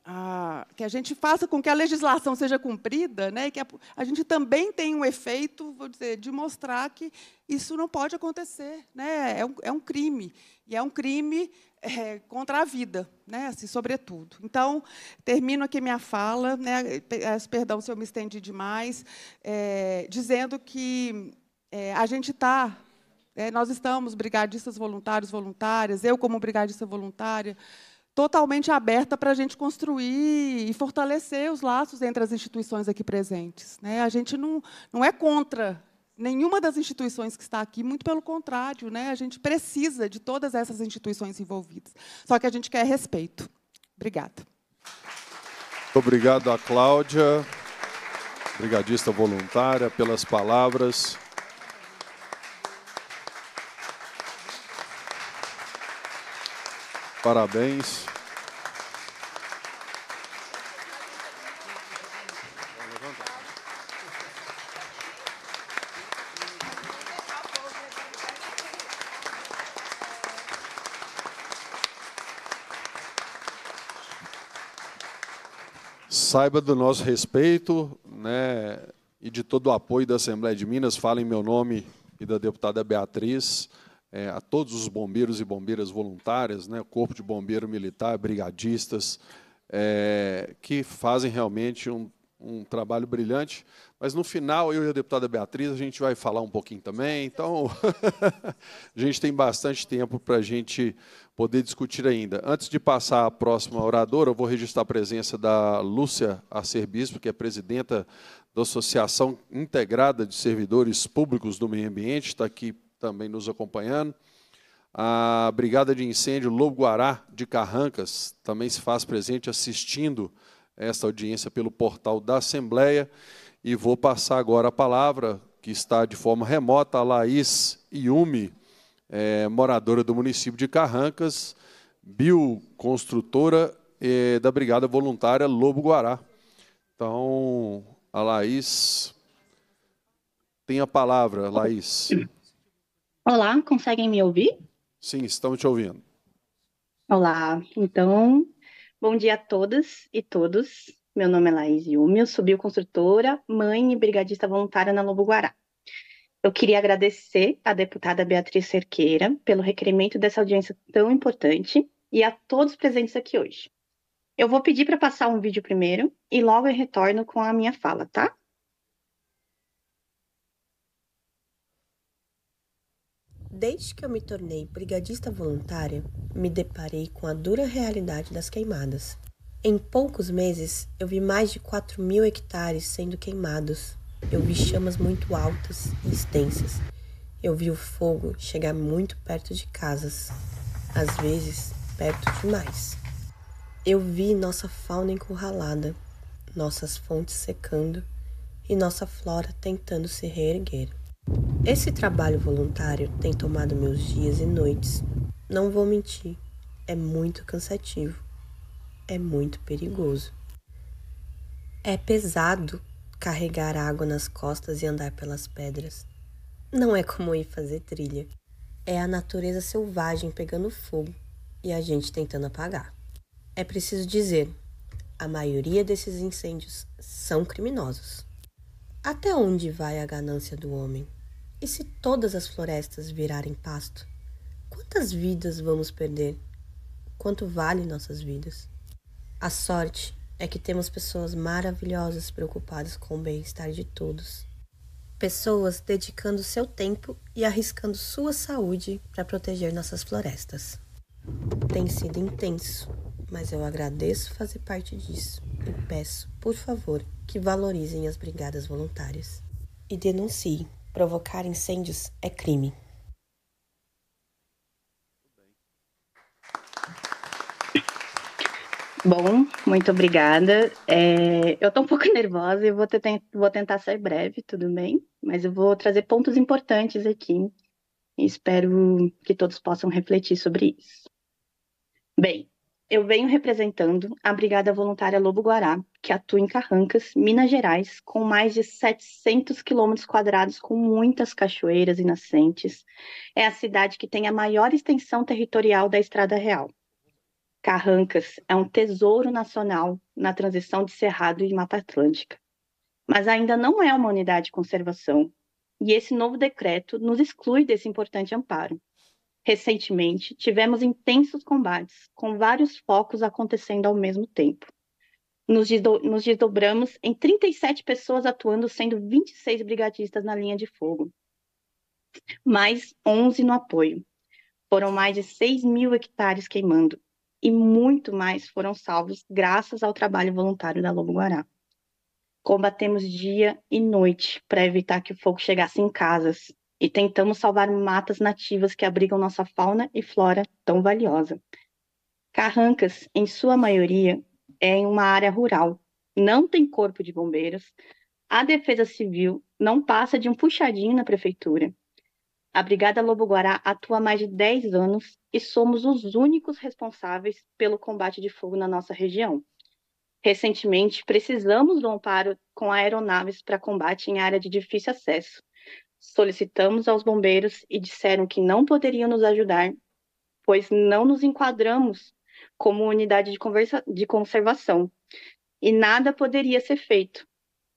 a, que a gente faça com que a legislação seja cumprida, né, que a, a gente também tem um efeito, vou dizer, de mostrar que isso não pode acontecer. Né, é, um, é um crime. E é um crime é, contra a vida, né, assim, sobretudo. Então, termino aqui minha fala, né, perdão se eu me estendi demais, é, dizendo que é, a gente está, né, nós estamos, brigadistas voluntários, voluntárias, eu como brigadista voluntária, totalmente aberta para a gente construir e fortalecer os laços entre as instituições aqui presentes. Né? A gente não, não é contra nenhuma das instituições que está aqui, muito pelo contrário, né? a gente precisa de todas essas instituições envolvidas. Só que a gente quer respeito. Obrigada. Muito obrigado a Cláudia, brigadista voluntária, pelas palavras. Parabéns. saiba do nosso respeito né, e de todo o apoio da Assembleia de Minas. Falo em meu nome e da deputada Beatriz, é, a todos os bombeiros e bombeiras voluntárias, né, Corpo de Bombeiro Militar, brigadistas, é, que fazem realmente um um trabalho brilhante. Mas no final, eu e a deputada Beatriz, a gente vai falar um pouquinho também. Então, <laughs> a gente tem bastante tempo para a gente poder discutir ainda. Antes de passar à próxima oradora, eu vou registrar a presença da Lúcia Acerbispo, que é presidenta da Associação Integrada de Servidores Públicos do Meio Ambiente, está aqui também nos acompanhando. A Brigada de Incêndio Lobo Guará de Carrancas também se faz presente assistindo esta audiência pelo portal da Assembleia e vou passar agora a palavra, que está de forma remota, a Laís Iume, é, moradora do município de Carrancas, bioconstrutora é, da Brigada Voluntária Lobo Guará. Então, a Laís tem a palavra, Laís. Olá, conseguem me ouvir? Sim, estamos te ouvindo. Olá, então Bom dia a todas e todos. Meu nome é Laís Yumi, sou bioconstrutora, mãe e brigadista voluntária na Lobo Guará. Eu queria agradecer à deputada Beatriz Cerqueira pelo requerimento dessa audiência tão importante e a todos presentes aqui hoje. Eu vou pedir para passar um vídeo primeiro e logo eu retorno com a minha fala, tá? Desde que eu me tornei brigadista voluntária, me deparei com a dura realidade das queimadas. Em poucos meses, eu vi mais de 4 mil hectares sendo queimados. Eu vi chamas muito altas e extensas. Eu vi o fogo chegar muito perto de casas, às vezes perto demais. Eu vi nossa fauna encurralada, nossas fontes secando e nossa flora tentando se reerguer. Esse trabalho voluntário tem tomado meus dias e noites. Não vou mentir, é muito cansativo, é muito perigoso. É pesado carregar água nas costas e andar pelas pedras. Não é como ir fazer trilha. É a natureza selvagem pegando fogo e a gente tentando apagar. É preciso dizer, a maioria desses incêndios são criminosos. Até onde vai a ganância do homem? E se todas as florestas virarem pasto? Quantas vidas vamos perder? Quanto valem nossas vidas? A sorte é que temos pessoas maravilhosas preocupadas com o bem-estar de todos. Pessoas dedicando seu tempo e arriscando sua saúde para proteger nossas florestas. Tem sido intenso, mas eu agradeço fazer parte disso e peço, por favor, que valorizem as brigadas voluntárias. E denunciem: provocar incêndios é crime. Bom, muito obrigada. É, eu estou um pouco <laughs> nervosa e vou, vou, tentar ser breve, tudo bem? Mas eu vou trazer pontos importantes aqui e espero que todos possam refletir sobre isso. Bem, eu venho representando a Brigada Voluntária Lobo Guará, que atua em Carrancas, Minas Gerais, com mais de 700 quilômetros quadrados, com muitas cachoeiras e nascentes. É a cidade que tem a maior extensão territorial da Estrada Real. Carrancas é um tesouro nacional na transição de Cerrado e Mata Atlântica, mas ainda não é uma unidade de conservação, e esse novo decreto nos exclui desse importante amparo. Recentemente, tivemos intensos combates, com vários focos acontecendo ao mesmo tempo. Nos, desdobramos em 37 pessoas atuando, sendo 26 brigadistas na linha de fogo, mais 11 no apoio. Foram mais de 6 mil hectares queimando, e muito mais foram salvos graças ao trabalho voluntário da Lobo Guará. Combatemos dia e noite para evitar que o fogo chegasse em casas, e tentamos salvar matas nativas que abrigam nossa fauna e flora tão valiosa. Carrancas, em sua maioria, é em uma área rural, não tem corpo de bombeiros, a Defesa Civil não passa de um puxadinho na prefeitura. A Brigada Lobo Guará atua há mais de 10 anos e somos os únicos responsáveis pelo combate de fogo na nossa região. Recentemente, precisamos do amparo com aeronaves para combate em área de difícil acesso. Solicitamos aos bombeiros e disseram que não poderiam nos ajudar, pois não nos enquadramos como unidade de, conversa, de conservação e nada poderia ser feito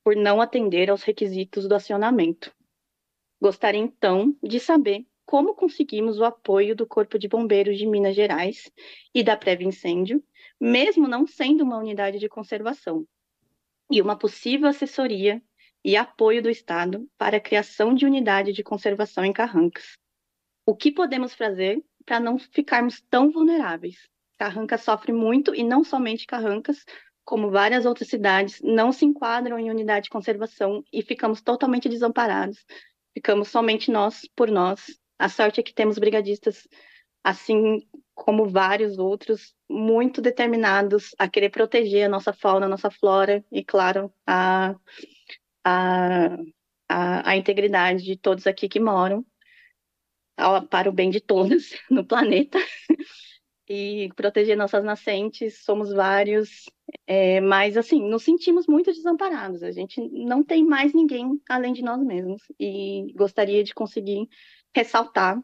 por não atender aos requisitos do acionamento. Gostaria então de saber como conseguimos o apoio do Corpo de Bombeiros de Minas Gerais e da Preve-Incêndio, mesmo não sendo uma unidade de conservação, e uma possível assessoria e apoio do Estado para a criação de unidade de conservação em Carrancas. O que podemos fazer para não ficarmos tão vulneráveis? Carrancas sofre muito e não somente Carrancas, como várias outras cidades, não se enquadram em unidade de conservação e ficamos totalmente desamparados. Ficamos somente nós por nós. A sorte é que temos brigadistas, assim como vários outros, muito determinados a querer proteger a nossa fauna, a nossa flora e, claro, a a, a, a integridade de todos aqui que moram, ao, para o bem de todos <laughs> no planeta, e proteger nossas nascentes, somos vários, é, mas assim, nos sentimos muito desamparados, a gente não tem mais ninguém além de nós mesmos, e gostaria de conseguir ressaltar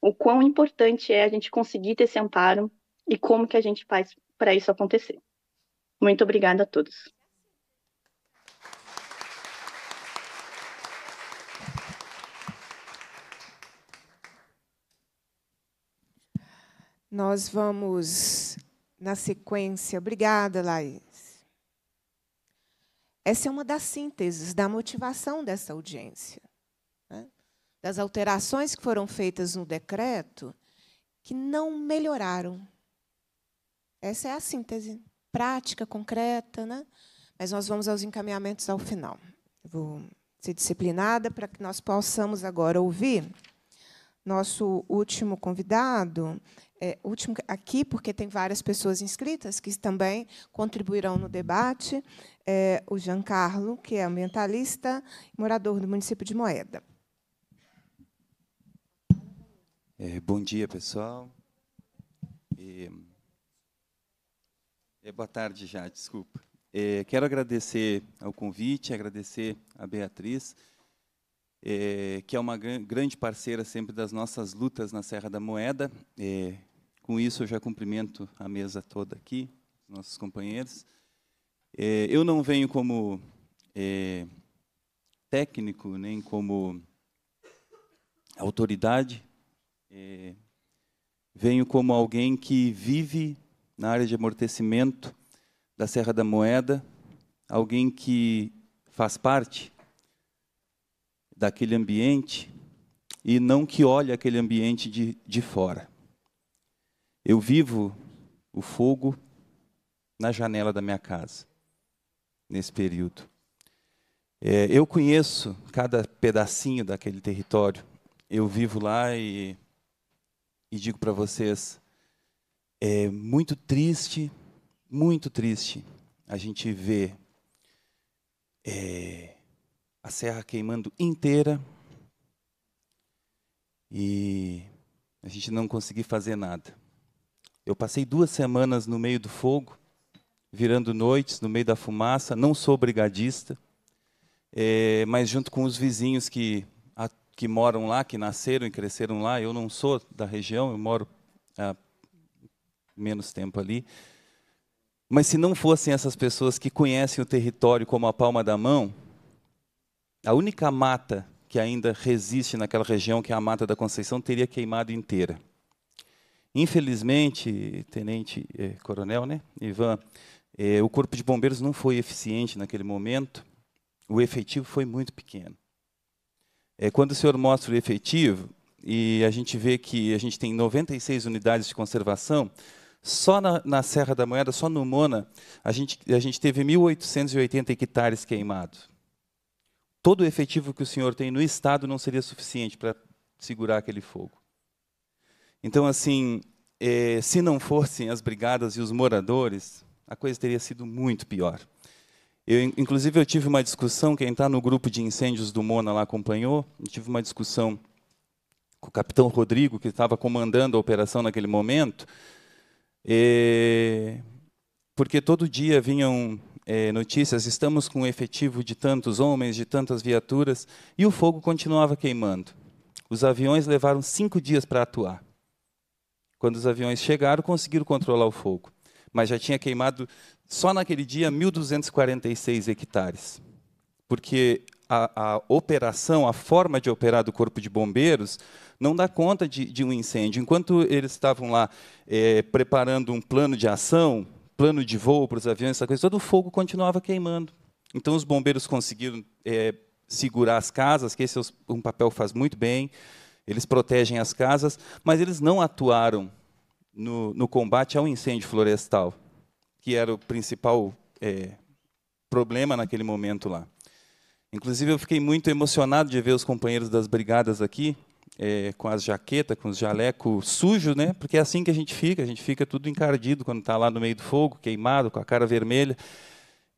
o quão importante é a gente conseguir ter esse amparo e como que a gente faz para isso acontecer. Muito obrigada a todos. Nós vamos na sequência. Obrigada, Laís. Essa é uma das sínteses da motivação dessa audiência, né? das alterações que foram feitas no decreto que não melhoraram. Essa é a síntese prática, concreta, né? mas nós vamos aos encaminhamentos ao final. vou ser disciplinada para que nós possamos agora ouvir nosso último convidado, é, último aqui, porque tem várias pessoas inscritas que também contribuirão no debate, é o Giancarlo, que é ambientalista e morador do município de Moeda. É, bom dia, pessoal. E, é, boa tarde já, desculpa. É, quero agradecer ao convite, agradecer a Beatriz é, que é uma grande parceira sempre das nossas lutas na Serra da Moeda. É, com isso, eu já cumprimento a mesa toda aqui, nossos companheiros. É, eu não venho como técnico, nem como autoridade. venho como alguém que vive na área de amortecimento da Serra da Moeda, alguém que faz parte daquele ambiente e não que olhe aquele ambiente de, de fora. Eu vivo o fogo na janela da minha casa, nesse período. É, eu conheço cada pedacinho daquele território. Eu vivo lá e, e digo para vocês: é muito triste, muito triste a gente ver é, a serra queimando inteira e a gente não conseguiu fazer nada. Eu passei duas semanas no meio do fogo, virando noites no meio da fumaça. Não sou brigadista, é, mas junto com os vizinhos que a, que moram lá, que nasceram e cresceram lá, eu não sou da região, eu moro há menos tempo ali. Mas se não fossem essas pessoas que conhecem o território como a palma da mão, a única mata que ainda resiste naquela região, que é a Mata da Conceição, teria queimado inteira. Infelizmente, Tenente eh, Coronel, né, Ivan, eh, o Corpo de Bombeiros não foi eficiente naquele momento, o efetivo foi muito pequeno. Eh, quando o senhor mostra o efetivo, e a gente vê que a gente tem 96 unidades de conservação, só na, na Serra da Moeda, só no Mona, a gente, a gente teve 1.880 hectares queimados todo o efetivo que o senhor tem no Estado não seria suficiente para segurar aquele fogo. Então, assim, é, se não fossem as brigadas e os moradores, a coisa teria sido muito pior. Eu, inclusive, eu tive uma discussão, quem está no grupo de incêndios do Mona lá acompanhou, eu tive uma discussão com o capitão Rodrigo, que estava comandando a operação naquele momento, é, porque todo dia vinham é, notícias, estamos com um efetivo de tantos homens, de tantas viaturas, e o fogo continuava queimando. Os aviões levaram cinco dias para atuar. Quando os aviões chegaram, conseguiram controlar o fogo, mas já tinha queimado, só naquele dia, 1.246 hectares. Porque a, a, operação, a forma de operar do Corpo de Bombeiros, não dá conta de, de um incêndio. Enquanto eles estavam lá é, preparando um plano de ação, plano de voo para os aviões, essa coisa todo o fogo continuava queimando. Então os bombeiros conseguiram é, segurar as casas, que esse é um papel que faz muito bem, eles protegem as casas, mas eles não atuaram no, no combate ao incêndio florestal, que era o principal é, problema naquele momento lá. Inclusive, eu fiquei muito emocionado de ver os companheiros das brigadas aqui, é, com as jaquetas, com os jalecos sujos, né? Porque é assim que a gente fica, a gente fica tudo encardido quando está lá no meio do fogo, queimado, com a cara vermelha.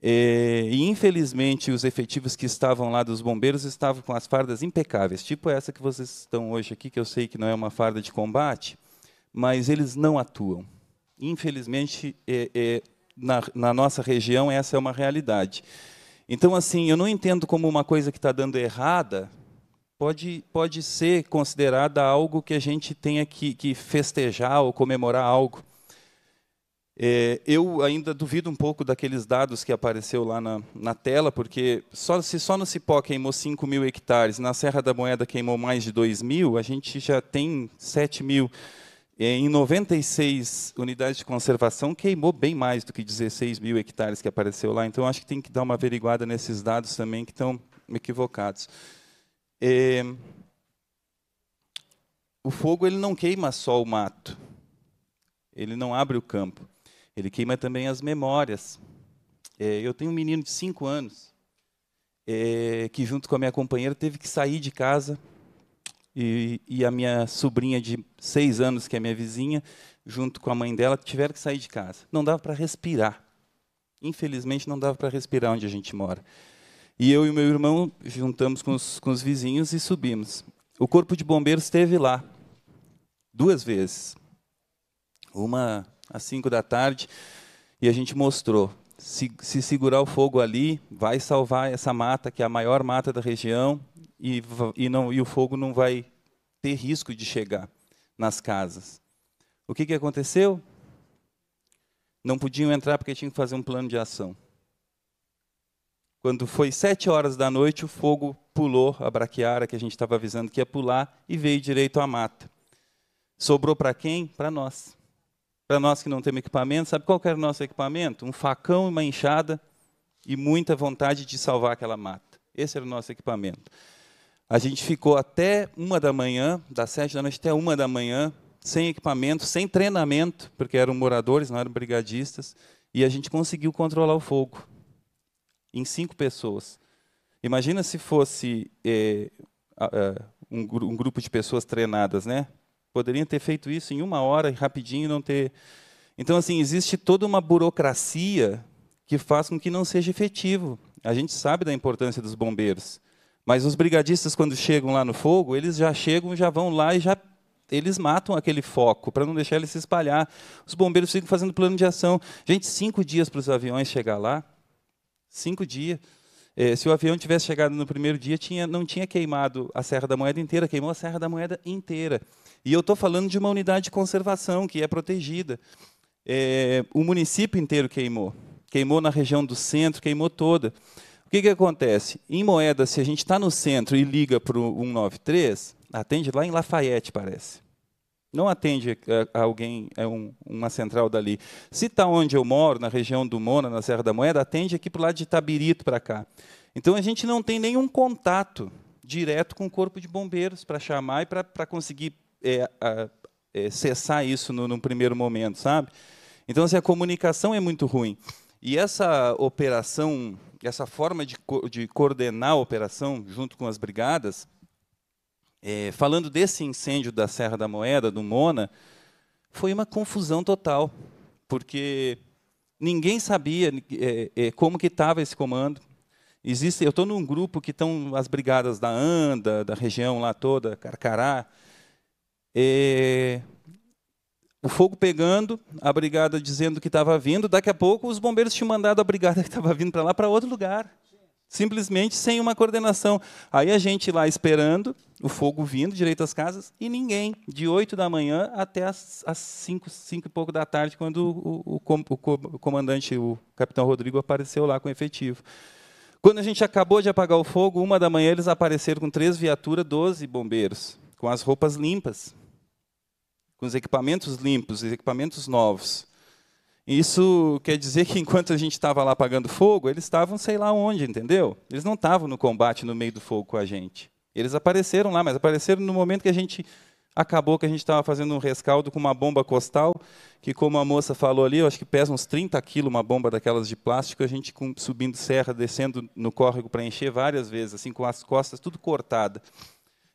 É, e infelizmente os efetivos que estavam lá dos bombeiros estavam com as fardas impecáveis, tipo essa que vocês estão hoje aqui, que eu sei que não é uma farda de combate, mas eles não atuam. Infelizmente, é, é na, na nossa região essa é uma realidade. Então, assim, eu não entendo como uma coisa que está dando errada pode, pode ser considerada algo que a gente tenha que, que festejar ou comemorar algo. É, eu ainda duvido um pouco daqueles dados que apareceu lá na, na tela, porque só, se só no Cipó queimou 5 mil hectares, na Serra da Moeda queimou mais de 2 mil, a gente já tem 7 mil. É, em 96 unidades de conservação, queimou bem mais do que 16 mil hectares que apareceu lá. Então, acho que tem que dar uma averiguada nesses dados também que estão equivocados. É, o fogo ele não queima só o mato, ele não abre o campo, ele queima também as memórias. É, eu tenho um menino de cinco anos é, que junto com a minha companheira teve que sair de casa e, e, a minha sobrinha de seis anos que é minha vizinha junto com a mãe dela tiveram que sair de casa. Não dava para respirar. Infelizmente não dava para respirar onde a gente mora. E eu e meu irmão juntamos com os, com os vizinhos e subimos. O corpo de bombeiros esteve lá duas vezes. Uma às cinco da tarde e a gente mostrou. Se, se segurar o fogo ali, vai salvar essa mata, que é a maior mata da região, e, e, não, e o fogo não vai ter risco de chegar nas casas. O que, que aconteceu? Não podiam entrar porque tinham que fazer um plano de ação. Quando foi sete horas da noite, o fogo pulou a braquiara que a gente estava avisando que ia pular e veio direito à mata. Sobrou para quem? Para nós. Para nós que não temos equipamento, sabe qual era o nosso equipamento? Um facão, uma enxada e muita vontade de salvar aquela mata. Esse era o nosso equipamento. A gente ficou até uma da manhã, das sete da noite até uma da manhã, sem equipamento, sem treinamento, porque eram moradores, não eram brigadistas, e a gente conseguiu controlar o fogo em cinco pessoas. Imagina se fosse é, é um, um, grupo de pessoas treinadas, né? Poderiam ter feito isso em uma hora, rapidinho, não ter. Então, assim, existe toda uma burocracia que faz com que não seja efetivo. A gente sabe da importância dos bombeiros, mas os brigadistas, quando chegam lá no fogo, eles já chegam, já vão lá e já eles matam aquele foco para não deixar ele se espalhar. Os bombeiros ficam fazendo plano de ação. Gente, cinco dias para os aviões chegar lá. Cinco dias. É, se o avião tivesse chegado no primeiro dia, tinha, não tinha queimado a Serra da Moeda inteira, queimou a Serra da Moeda inteira. E eu estou falando de uma unidade de conservação que é protegida. É, o município inteiro queimou. Queimou na região do centro, queimou toda. O que, que acontece? Em Moeda, se a gente está no centro e liga para o 193, atende lá em Lafayette, parece. Não atende eh, a alguém, é um, uma central dali. Se está onde eu moro, na região do Mona, na Serra da Moeda, atende aqui para o lado de Itabirito, para cá. Então a gente não tem nenhum contato direto com o corpo de bombeiros para chamar e para conseguir é, a, é, cessar isso no, no, primeiro momento, sabe? Então assim, a comunicação é muito ruim. E essa operação, essa forma de, co de coordenar a operação junto com as brigadas, é, falando desse incêndio da Serra da Moeda, do Mona, foi uma confusão total, porque ninguém sabia é, é, como que estava esse comando. Existe, eu estou num grupo que estão as brigadas da ANDA, da região lá toda, Carcará. É, o fogo pegando, a brigada dizendo que estava vindo, daqui a pouco os bombeiros tinham mandado a brigada <laughs> que estava vindo para lá para outro lugar simplesmente sem uma coordenação. Aí a gente lá esperando, o fogo vindo direito às casas, e ninguém, de 8 da manhã até as, 5, 5 e pouco da tarde, quando o, o, o comandante, o capitão Rodrigo, apareceu lá com efetivo. Quando a gente acabou de apagar o fogo, uma da manhã eles apareceram com três viaturas, 12 bombeiros, com as roupas limpas, com os equipamentos limpos, os equipamentos novos. Isso quer dizer que enquanto a gente estava lá apagando fogo, eles estavam sei lá onde, entendeu? Eles não estavam no combate no meio do fogo com a gente. Eles apareceram lá, mas apareceram no momento que a gente acabou que a gente estava fazendo um rescaldo com uma bomba costal, que como a moça falou ali, eu acho que pesa uns 30 quilos uma bomba daquelas de plástico, a gente subindo serra, descendo no córrego para encher várias vezes, assim, com as costas tudo cortada.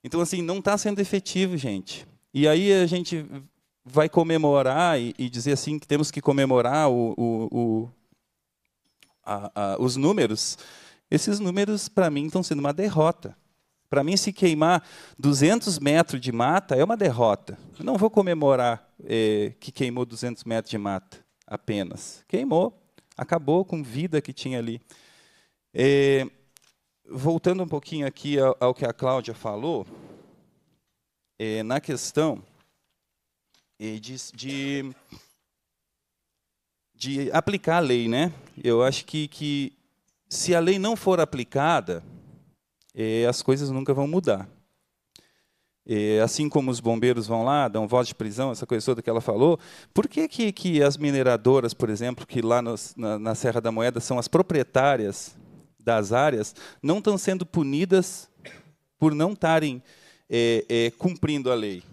Então, assim, não está sendo efetivo, gente. E aí a gente vai comemorar e, e dizer assim que temos que comemorar o, o, o, a, a, os números, esses números, para mim, estão sendo uma derrota. Para mim, se queimar 200 metros de mata é uma derrota. Eu não vou comemorar é, que queimou 200 metros de mata apenas. Queimou, acabou com vida que tinha ali. É, voltando um pouquinho aqui ao, ao que a Cláudia falou, é, na questão de, de, de aplicar a lei. Né? Eu acho que, que se a lei não for aplicada, é, as coisas nunca vão mudar. É, assim como os bombeiros vão lá, dão voz de prisão, essa coisa toda que ela falou, por que, que, que as mineradoras, por exemplo, que lá nos, na, na Serra da Moeda são as proprietárias das áreas, não estão sendo punidas por não estarem é, é, cumprindo a lei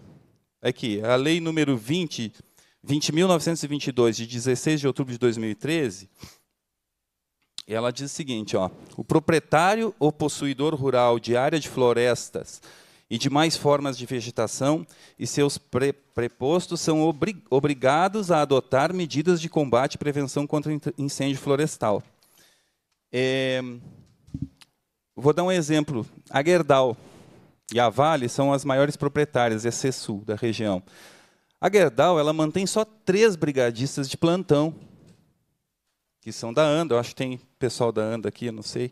aqui, a lei número 20, 20.922, de 16 de outubro de 2013, ela diz o seguinte, ó, o proprietário ou possuidor rural de área de florestas e demais formas de vegetação e seus pre prepostos são obri obrigados a adotar medidas de combate e prevenção contra incêndio florestal. É, vou dar um exemplo. A Gerdau, e a Vale são as maiores proprietárias, a é Cesul, da região. A Gerdau ela mantém só três brigadistas de plantão, que são da ANDA, eu acho que tem pessoal da ANDA aqui, não sei.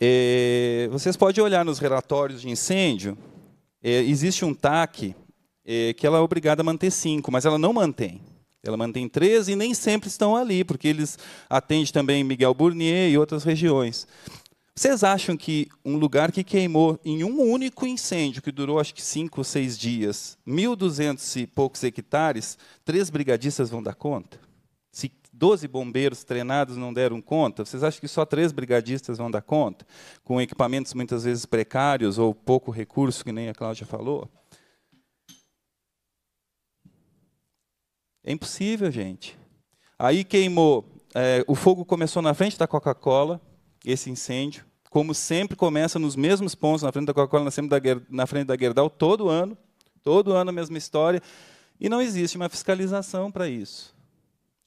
É, vocês podem olhar nos relatórios de incêndio, é, existe um TAC é, que ela é obrigada a manter cinco, mas ela não mantém. Ela mantém três e nem sempre estão ali, porque eles atendem também Miguel Burnier e outras regiões. Vocês acham que um lugar que queimou em um único incêndio, que durou acho que cinco ou seis dias, 1.200 e poucos hectares, três brigadistas vão dar conta? Se 12 bombeiros treinados não deram conta, vocês acham que só três brigadistas vão dar conta? Com equipamentos muitas vezes precários ou pouco recurso, que nem a Cláudia falou? É impossível, gente. Aí queimou, é, o fogo começou na frente da Coca-Cola, esse incêndio como sempre, começa nos mesmos pontos, na frente da Coca-Cola, na frente da Gerdau, todo ano. Todo ano a mesma história. E não existe uma fiscalização para isso.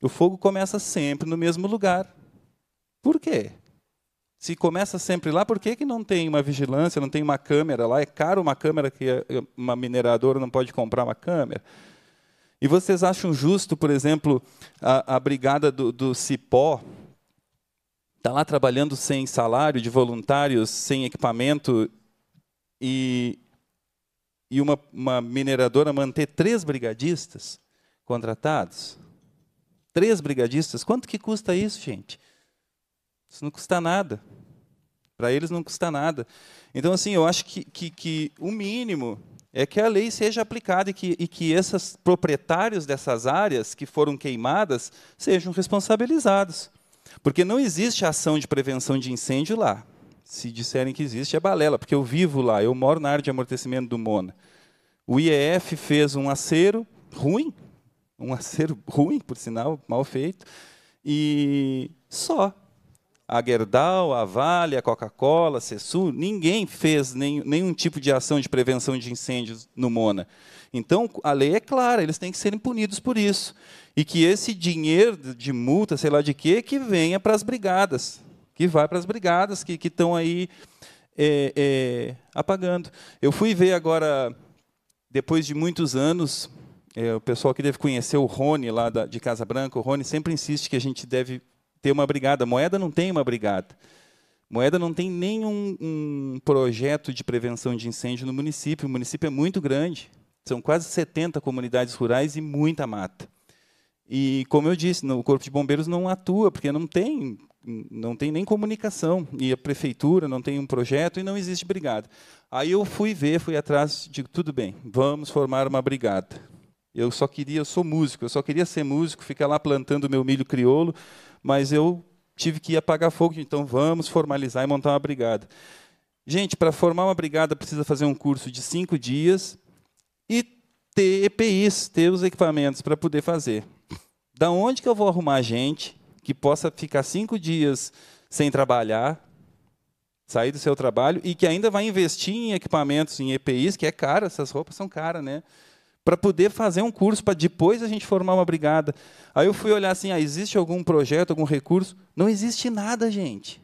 O fogo começa sempre no mesmo lugar. Por quê? Se começa sempre lá, por que, que não tem uma vigilância, não tem uma câmera lá? É caro uma câmera que é, é, uma mineradora não pode comprar uma câmera? E vocês acham justo, por exemplo, a, a brigada do, do Cipó, está lá trabalhando sem salário, de voluntários, sem equipamento, e, e uma, uma mineradora manter três brigadistas contratados? Três brigadistas, quanto que custa isso, gente? Isso não custa nada. Para eles não custa nada. Então, assim, eu acho que, que, que, o mínimo é que a lei seja aplicada e que, e que esses proprietários dessas áreas que foram queimadas sejam responsabilizados. Porque não existe ação de prevenção de incêndio lá. Se disserem que existe, é balela, porque eu vivo lá, eu moro na área de amortecimento do Mona. O IEF fez um acero ruim, um acero ruim, por sinal, mal feito, e só. A Gerdau, a Vale, a Coca-Cola, a Cessu, ninguém fez nenhum, nenhum tipo de ação de prevenção de incêndios no Mona. Então, a lei é clara, eles têm que serem punidos por isso. E que esse dinheiro de multa, sei lá de quê, que venha para as brigadas. Que vai para as brigadas que estão aí é, é, apagando. Eu fui ver agora, depois de muitos anos, é, o pessoal que deve conhecer o Rony lá da, de Casa Branca, o Rony sempre insiste que a gente deve ter uma brigada. Moeda não tem uma brigada. Moeda não tem nenhum um projeto de prevenção de incêndio no município. O município é muito grande. São quase 70 comunidades rurais e muita mata. E, como eu disse, o Corpo de Bombeiros não atua, porque não tem, não tem nem comunicação. E a prefeitura não tem um projeto e não existe brigada. Aí eu fui ver, fui atrás, digo, tudo bem, vamos formar uma brigada. Eu só queria, eu sou músico, eu só queria ser músico, ficar lá plantando meu milho criolo, mas eu tive que apagar fogo, então vamos formalizar e montar uma brigada. Gente, para formar uma brigada precisa fazer um curso de cinco dias, ter EPIs, ter os equipamentos para poder fazer. Da onde que eu vou arrumar gente que possa ficar cinco dias sem trabalhar, sair do seu trabalho e que ainda vai investir em equipamentos, em EPIs, que é caro, essas roupas são caras, né? Para poder fazer um curso, para depois a gente formar uma brigada. Aí eu fui olhar assim, ah, existe algum projeto, algum recurso? Não existe nada, gente.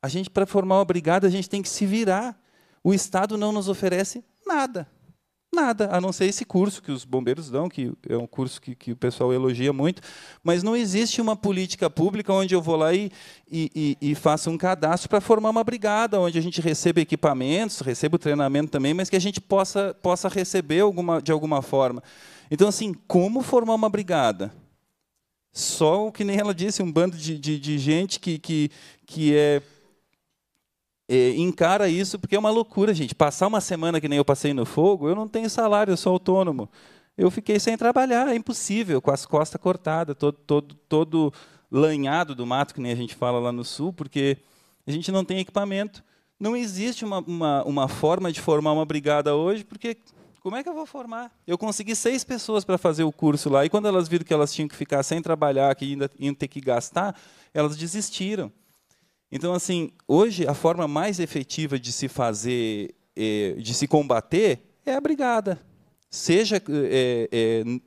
A gente, para formar uma brigada, a gente tem que se virar. O Estado não nos oferece nada. Nada, a não ser esse curso que os bombeiros dão, que é um curso que, que o pessoal elogia muito, mas não existe uma política pública onde eu vou lá e, e, e, e faça um cadastro para formar uma brigada, onde a gente receba equipamentos, receba o treinamento também, mas que a gente possa, possa receber alguma, de alguma forma. Então, assim, como formar uma brigada? Só o que nem ela disse, um bando de, de, de gente que, que, que é é, encara isso porque é uma loucura, gente. Passar uma semana que nem eu passei no fogo, eu não tenho salário, eu sou autônomo. Eu fiquei sem trabalhar, é impossível, com as costas cortadas, todo, todo, todo lanhado do mato, que nem a gente fala lá no sul, porque a gente não tem equipamento. Não existe uma, uma, uma forma de formar uma brigada hoje, porque como é que eu vou formar? Eu consegui seis pessoas para fazer o curso lá, e quando elas viram que elas tinham que ficar sem trabalhar, que ainda iam ter que gastar, elas desistiram. Então, assim, hoje a forma mais efetiva de se fazer, eh, de se combater, é a brigada. Seja é,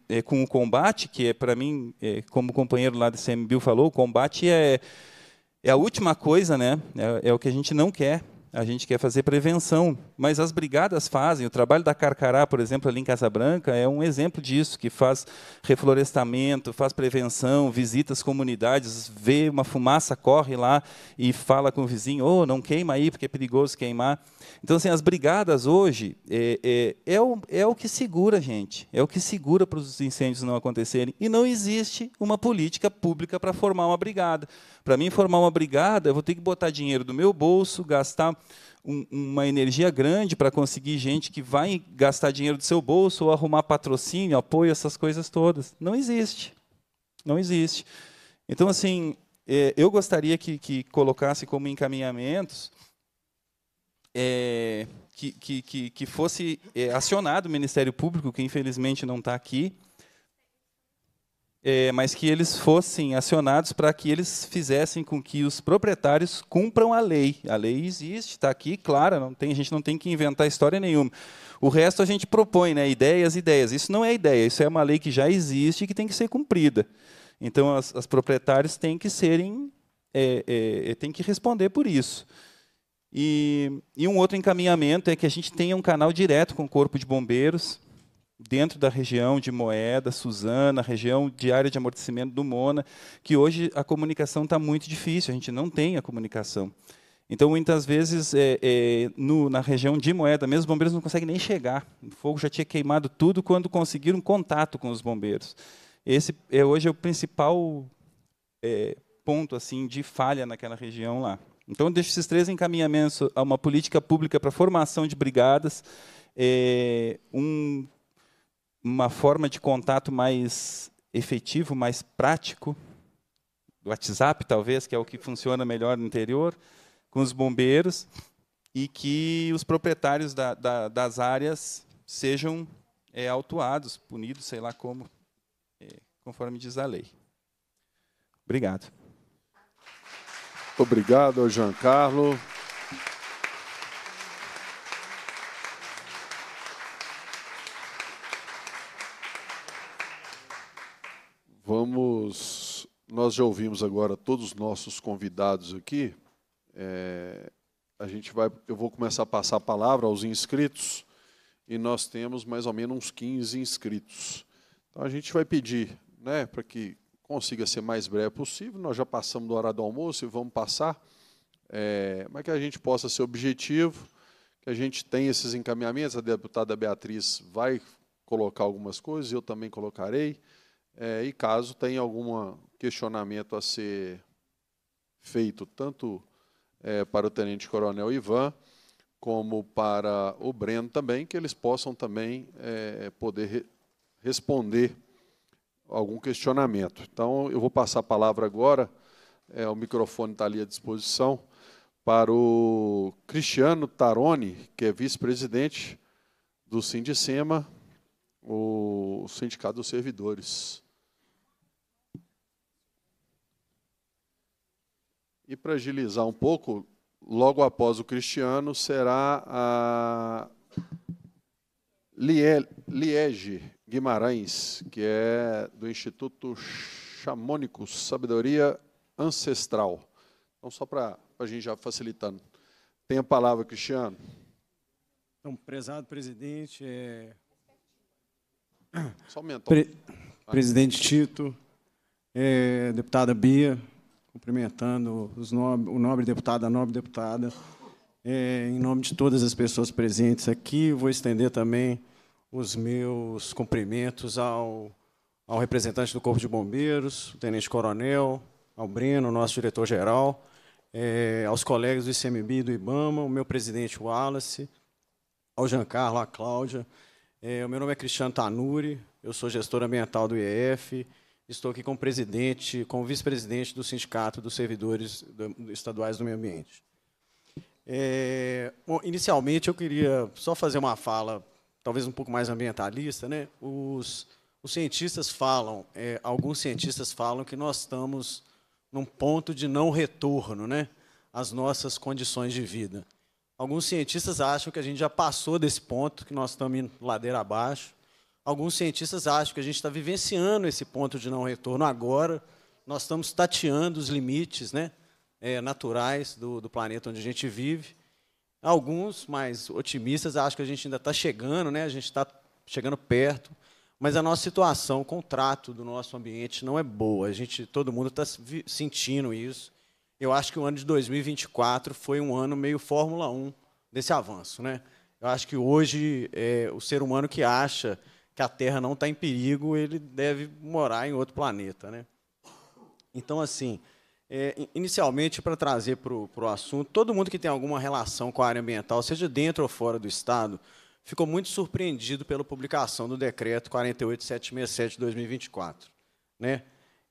é, é, com o combate, que é para mim, eh, como o companheiro lá do CMBio falou, o combate é, é a última coisa, né? é, é o que a gente não quer a gente quer fazer prevenção, mas as brigadas fazem. O trabalho da Carcará, por exemplo, ali em Casa Branca, é um exemplo disso, que faz reflorestamento, faz prevenção, visita as comunidades, vê uma fumaça, corre lá e fala com o vizinho, oh, não queima aí, porque é perigoso queimar. Então, assim, as brigadas hoje é, é, é, o, é o que segura a gente, é o que segura para os incêndios não acontecerem. E não existe uma política pública para formar uma brigada. Para mim, formar uma brigada, eu vou ter que botar dinheiro do meu bolso, gastar um, uma energia grande para conseguir gente que vai gastar dinheiro do seu bolso ou arrumar patrocínio, apoio, essas coisas todas. Não existe. Não existe. Então, assim, é, eu gostaria que, que colocasse como encaminhamentos é, que, que, que, que, fosse é, acionado o Ministério Público, que infelizmente não está aqui, é, mas que eles fossem acionados para que eles fizessem com que os proprietários cumpram a lei. A lei existe, está aqui, clara, não tem, a gente não tem que inventar história nenhuma. O resto a gente propõe, né, ideias, ideias. Isso não é ideia, isso é uma lei que já existe e que tem que ser cumprida. Então, as, as proprietárias têm que serem, é, é, é, têm que responder por isso. E, e, um outro encaminhamento é que a gente tenha um canal direto com o Corpo de Bombeiros, dentro da região de Moeda, Suzana, região de área de amortecimento do Mona, que hoje a comunicação está muito difícil, a gente não tem a comunicação. Então, muitas vezes, é, é, no, na região de Moeda mesmo, os bombeiros não conseguem nem chegar. O fogo já tinha queimado tudo quando conseguiram contato com os bombeiros. Esse é, hoje é o principal é, ponto assim de falha naquela região lá. Então, eu deixo esses três encaminhamentos a uma política pública para formação de brigadas, é, um, uma forma de contato mais efetivo, mais prático, WhatsApp talvez, que é o que funciona melhor no interior, com os bombeiros, e que os proprietários da, da, das áreas sejam é, autuados, punidos, sei lá como, é, conforme diz a lei. Obrigado. Obrigado ao Giancarlo. Vamos, nós já ouvimos agora todos os nossos convidados aqui. É, a gente vai, eu vou começar a passar a palavra aos inscritos e nós temos mais ou menos uns 15 inscritos. Então a gente vai pedir, né, para que consiga ser mais breve possível. Nós já passamos do horário do almoço e vamos passar, é, mas que a gente possa ser objetivo, que a gente tenha esses encaminhamentos. A deputada Beatriz vai colocar algumas coisas, eu também colocarei. É, e caso tenha algum questionamento a ser feito, tanto é, para o Tenente Coronel Ivan, como para o Breno também, que eles possam também é, poder re responder algum questionamento. Então, eu vou passar a palavra agora, é, o microfone está ali à disposição, para o Cristiano Taroni, que é vice-presidente do Sindicema, o Sindicato dos Servidores. E para agilizar um pouco, logo após o Cristiano será a Liege, Guimarães, que é do Instituto Xamônico Sabedoria Ancestral. Então, só para a gente já facilitando. Tem a palavra, Cristiano. Então, prezado presidente, é... só aumentou. Pre... Presidente Tito, é... deputada Bia, cumprimentando nobre... o nobre deputado, a nobre deputada, é... em nome de todas as pessoas presentes aqui, vou estender também os meus cumprimentos ao, ao representante do Corpo de Bombeiros, o Tenente Coronel, ao Breno, nosso diretor-geral, é, aos colegas do ICMB e do IBAMA, o meu presidente Wallace, ao Giancarlo, à Cláudia. É, o meu nome é Cristiano Tanuri, eu sou gestor ambiental do IEF, estou aqui com o presidente, com o vice-presidente do Sindicato dos Servidores Estaduais do Meio Ambiente. É, bom, inicialmente, eu queria só fazer uma fala talvez um pouco mais ambientalista, né? Os, os cientistas falam, é, alguns cientistas falam que nós estamos num ponto de não retorno, né? As nossas condições de vida. Alguns cientistas acham que a gente já passou desse ponto, que nós estamos indo ladeira abaixo. Alguns cientistas acham que a gente está vivenciando esse ponto de não retorno agora. Nós estamos tateando os limites, né? É, naturais do, do planeta onde a gente vive. Alguns mais otimistas acham que a gente ainda está chegando, né? a gente está chegando perto, mas a nossa situação, o contrato do nosso ambiente não é boa. A gente, todo mundo está sentindo isso. Eu acho que o ano de 2024 foi um ano meio Fórmula 1 desse avanço. Né? Eu acho que hoje é, o ser humano que acha que a Terra não está em perigo, ele deve morar em outro planeta. Né? Então, assim, é, inicialmente, para trazer para o assunto, todo mundo que tem alguma relação com a área ambiental, seja dentro ou fora do Estado, ficou muito surpreendido pela publicação do decreto 48767 de 2024. Né?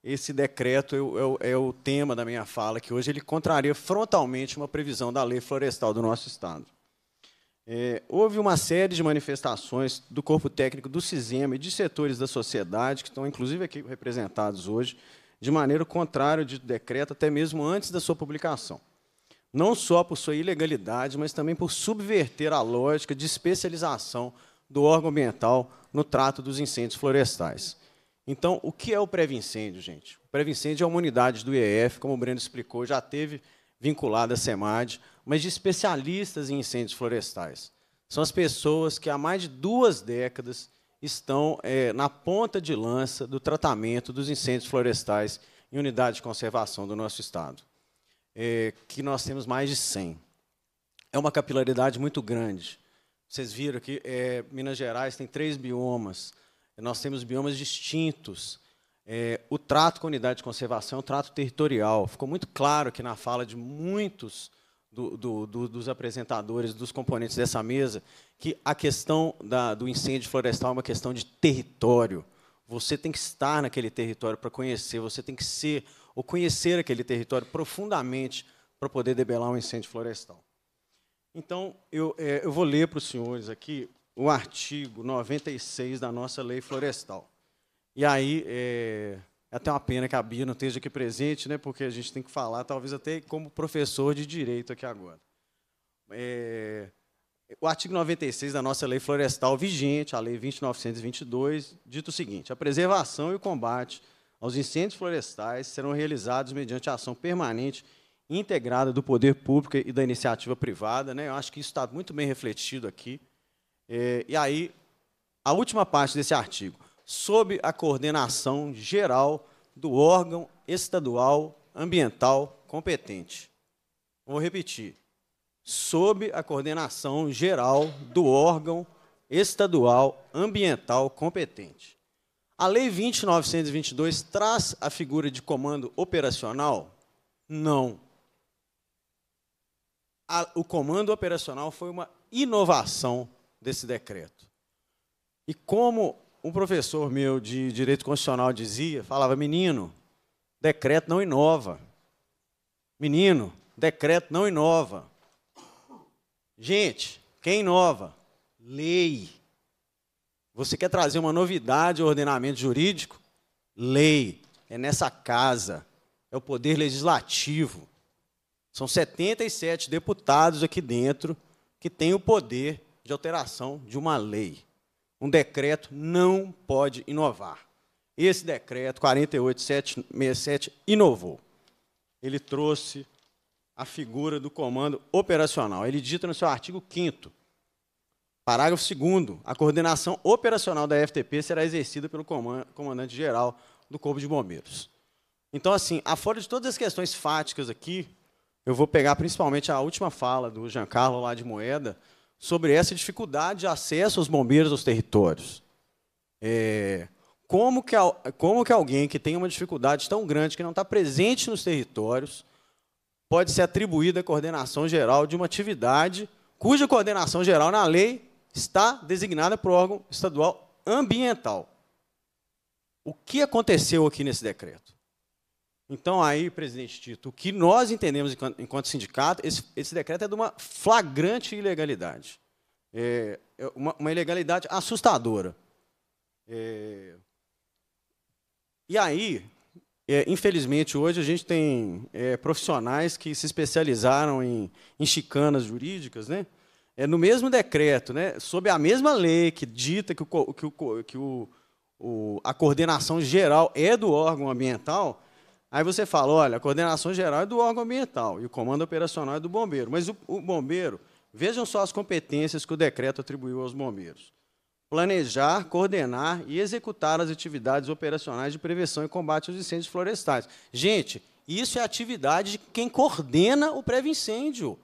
Esse decreto é, é, é, o tema da minha fala, que hoje ele contraria frontalmente uma previsão da lei florestal do nosso Estado. É, houve uma série de manifestações do corpo técnico do CISEMA e de setores da sociedade, que estão inclusive aqui representados hoje, de maneira contrária de decreto, até mesmo antes da sua publicação. Não só por sua ilegalidade, mas também por subverter a lógica de especialização do órgão ambiental no trato dos incêndios florestais. Então, o que é o pré-incêndio, gente? O pré-incêndio é uma unidade do IEF, como o Breno explicou, já teve vinculada à SEMAD, mas de especialistas em incêndios florestais. São as pessoas que há mais de duas décadas estão é, na ponta de lança do tratamento dos incêndios florestais em unidades de conservação do nosso Estado, é, que nós temos mais de 100. É uma capilaridade muito grande. Vocês viram que é, Minas Gerais tem três biomas, nós temos biomas distintos. É, o trato com unidade de conservação é um trato territorial. Ficou muito claro que na fala de muitos do, do, do, dos apresentadores, dos componentes dessa mesa, que a questão da, do incêndio florestal é uma questão de território. Você tem que estar naquele território para conhecer, você tem que ser ou conhecer aquele território profundamente para poder debelar um incêndio florestal. Então, eu, é, eu vou ler para os senhores aqui o artigo 96 da nossa lei florestal. E aí, é, é até uma pena que a Bia não esteja aqui presente, né, porque a gente tem que falar, talvez até como professor de direito aqui agora. É, o artigo 96 da nossa lei florestal vigente, a lei 2922, dito o seguinte: a preservação e o combate aos incêndios florestais serão realizados mediante ação permanente e integrada do poder público e da iniciativa privada. Né? Eu acho que isso está muito bem refletido aqui. É, e aí, a última parte desse artigo sob a coordenação geral do órgão estadual ambiental competente. Vou repetir. Sob a coordenação geral do órgão estadual ambiental competente. A Lei 20922 traz a figura de comando operacional? Não. A, o comando operacional foi uma inovação desse decreto. E como um professor meu de direito constitucional dizia, falava: "Menino, decreto não inova. Menino, decreto não inova. Gente, quem inova? Lei. Você quer trazer uma novidade ao ordenamento jurídico? Lei. É nessa casa. É o poder legislativo. São 77 deputados aqui dentro que têm o poder de alteração de uma lei um decreto não pode inovar. Esse decreto 48767 inovou. Ele trouxe a figura do comando operacional. Ele dita no seu artigo 5 parágrafo 2 a coordenação operacional da FTP será exercida pelo comandante geral do Corpo de Bombeiros. Então, assim, afora de todas as questões fáticas aqui, eu vou pegar principalmente a última fala do Giancarlo lá de Moeda, sobre essa dificuldade de acesso aos bombeiros aos territórios. É, como, que, como que alguém que tem uma dificuldade tão grande, que não está presente nos territórios, pode ser atribuída à coordenação geral de uma atividade cuja coordenação geral na lei está designada para o órgão estadual ambiental. O que aconteceu aqui nesse decreto? Então, aí, presidente Tito, o que nós entendemos enquanto sindicato, esse, esse decreto é de uma flagrante ilegalidade. É, é, uma, uma, ilegalidade assustadora. É, e aí, é, infelizmente, hoje a gente tem é, profissionais que se especializaram em, em chicanas jurídicas, né? É, no mesmo decreto, né, sob a mesma lei que dita que, o, que, o, que o, a coordenação geral é do órgão ambiental, Aí você fala, olha, a coordenação geral é do órgão ambiental e o comando operacional é do bombeiro. Mas o, o bombeiro, vejam só as competências que o decreto atribuiu aos bombeiros. Planejar, coordenar e executar as atividades operacionais de prevenção e combate aos incêndios florestais. Gente, isso é atividade de quem coordena o pré-incêndio.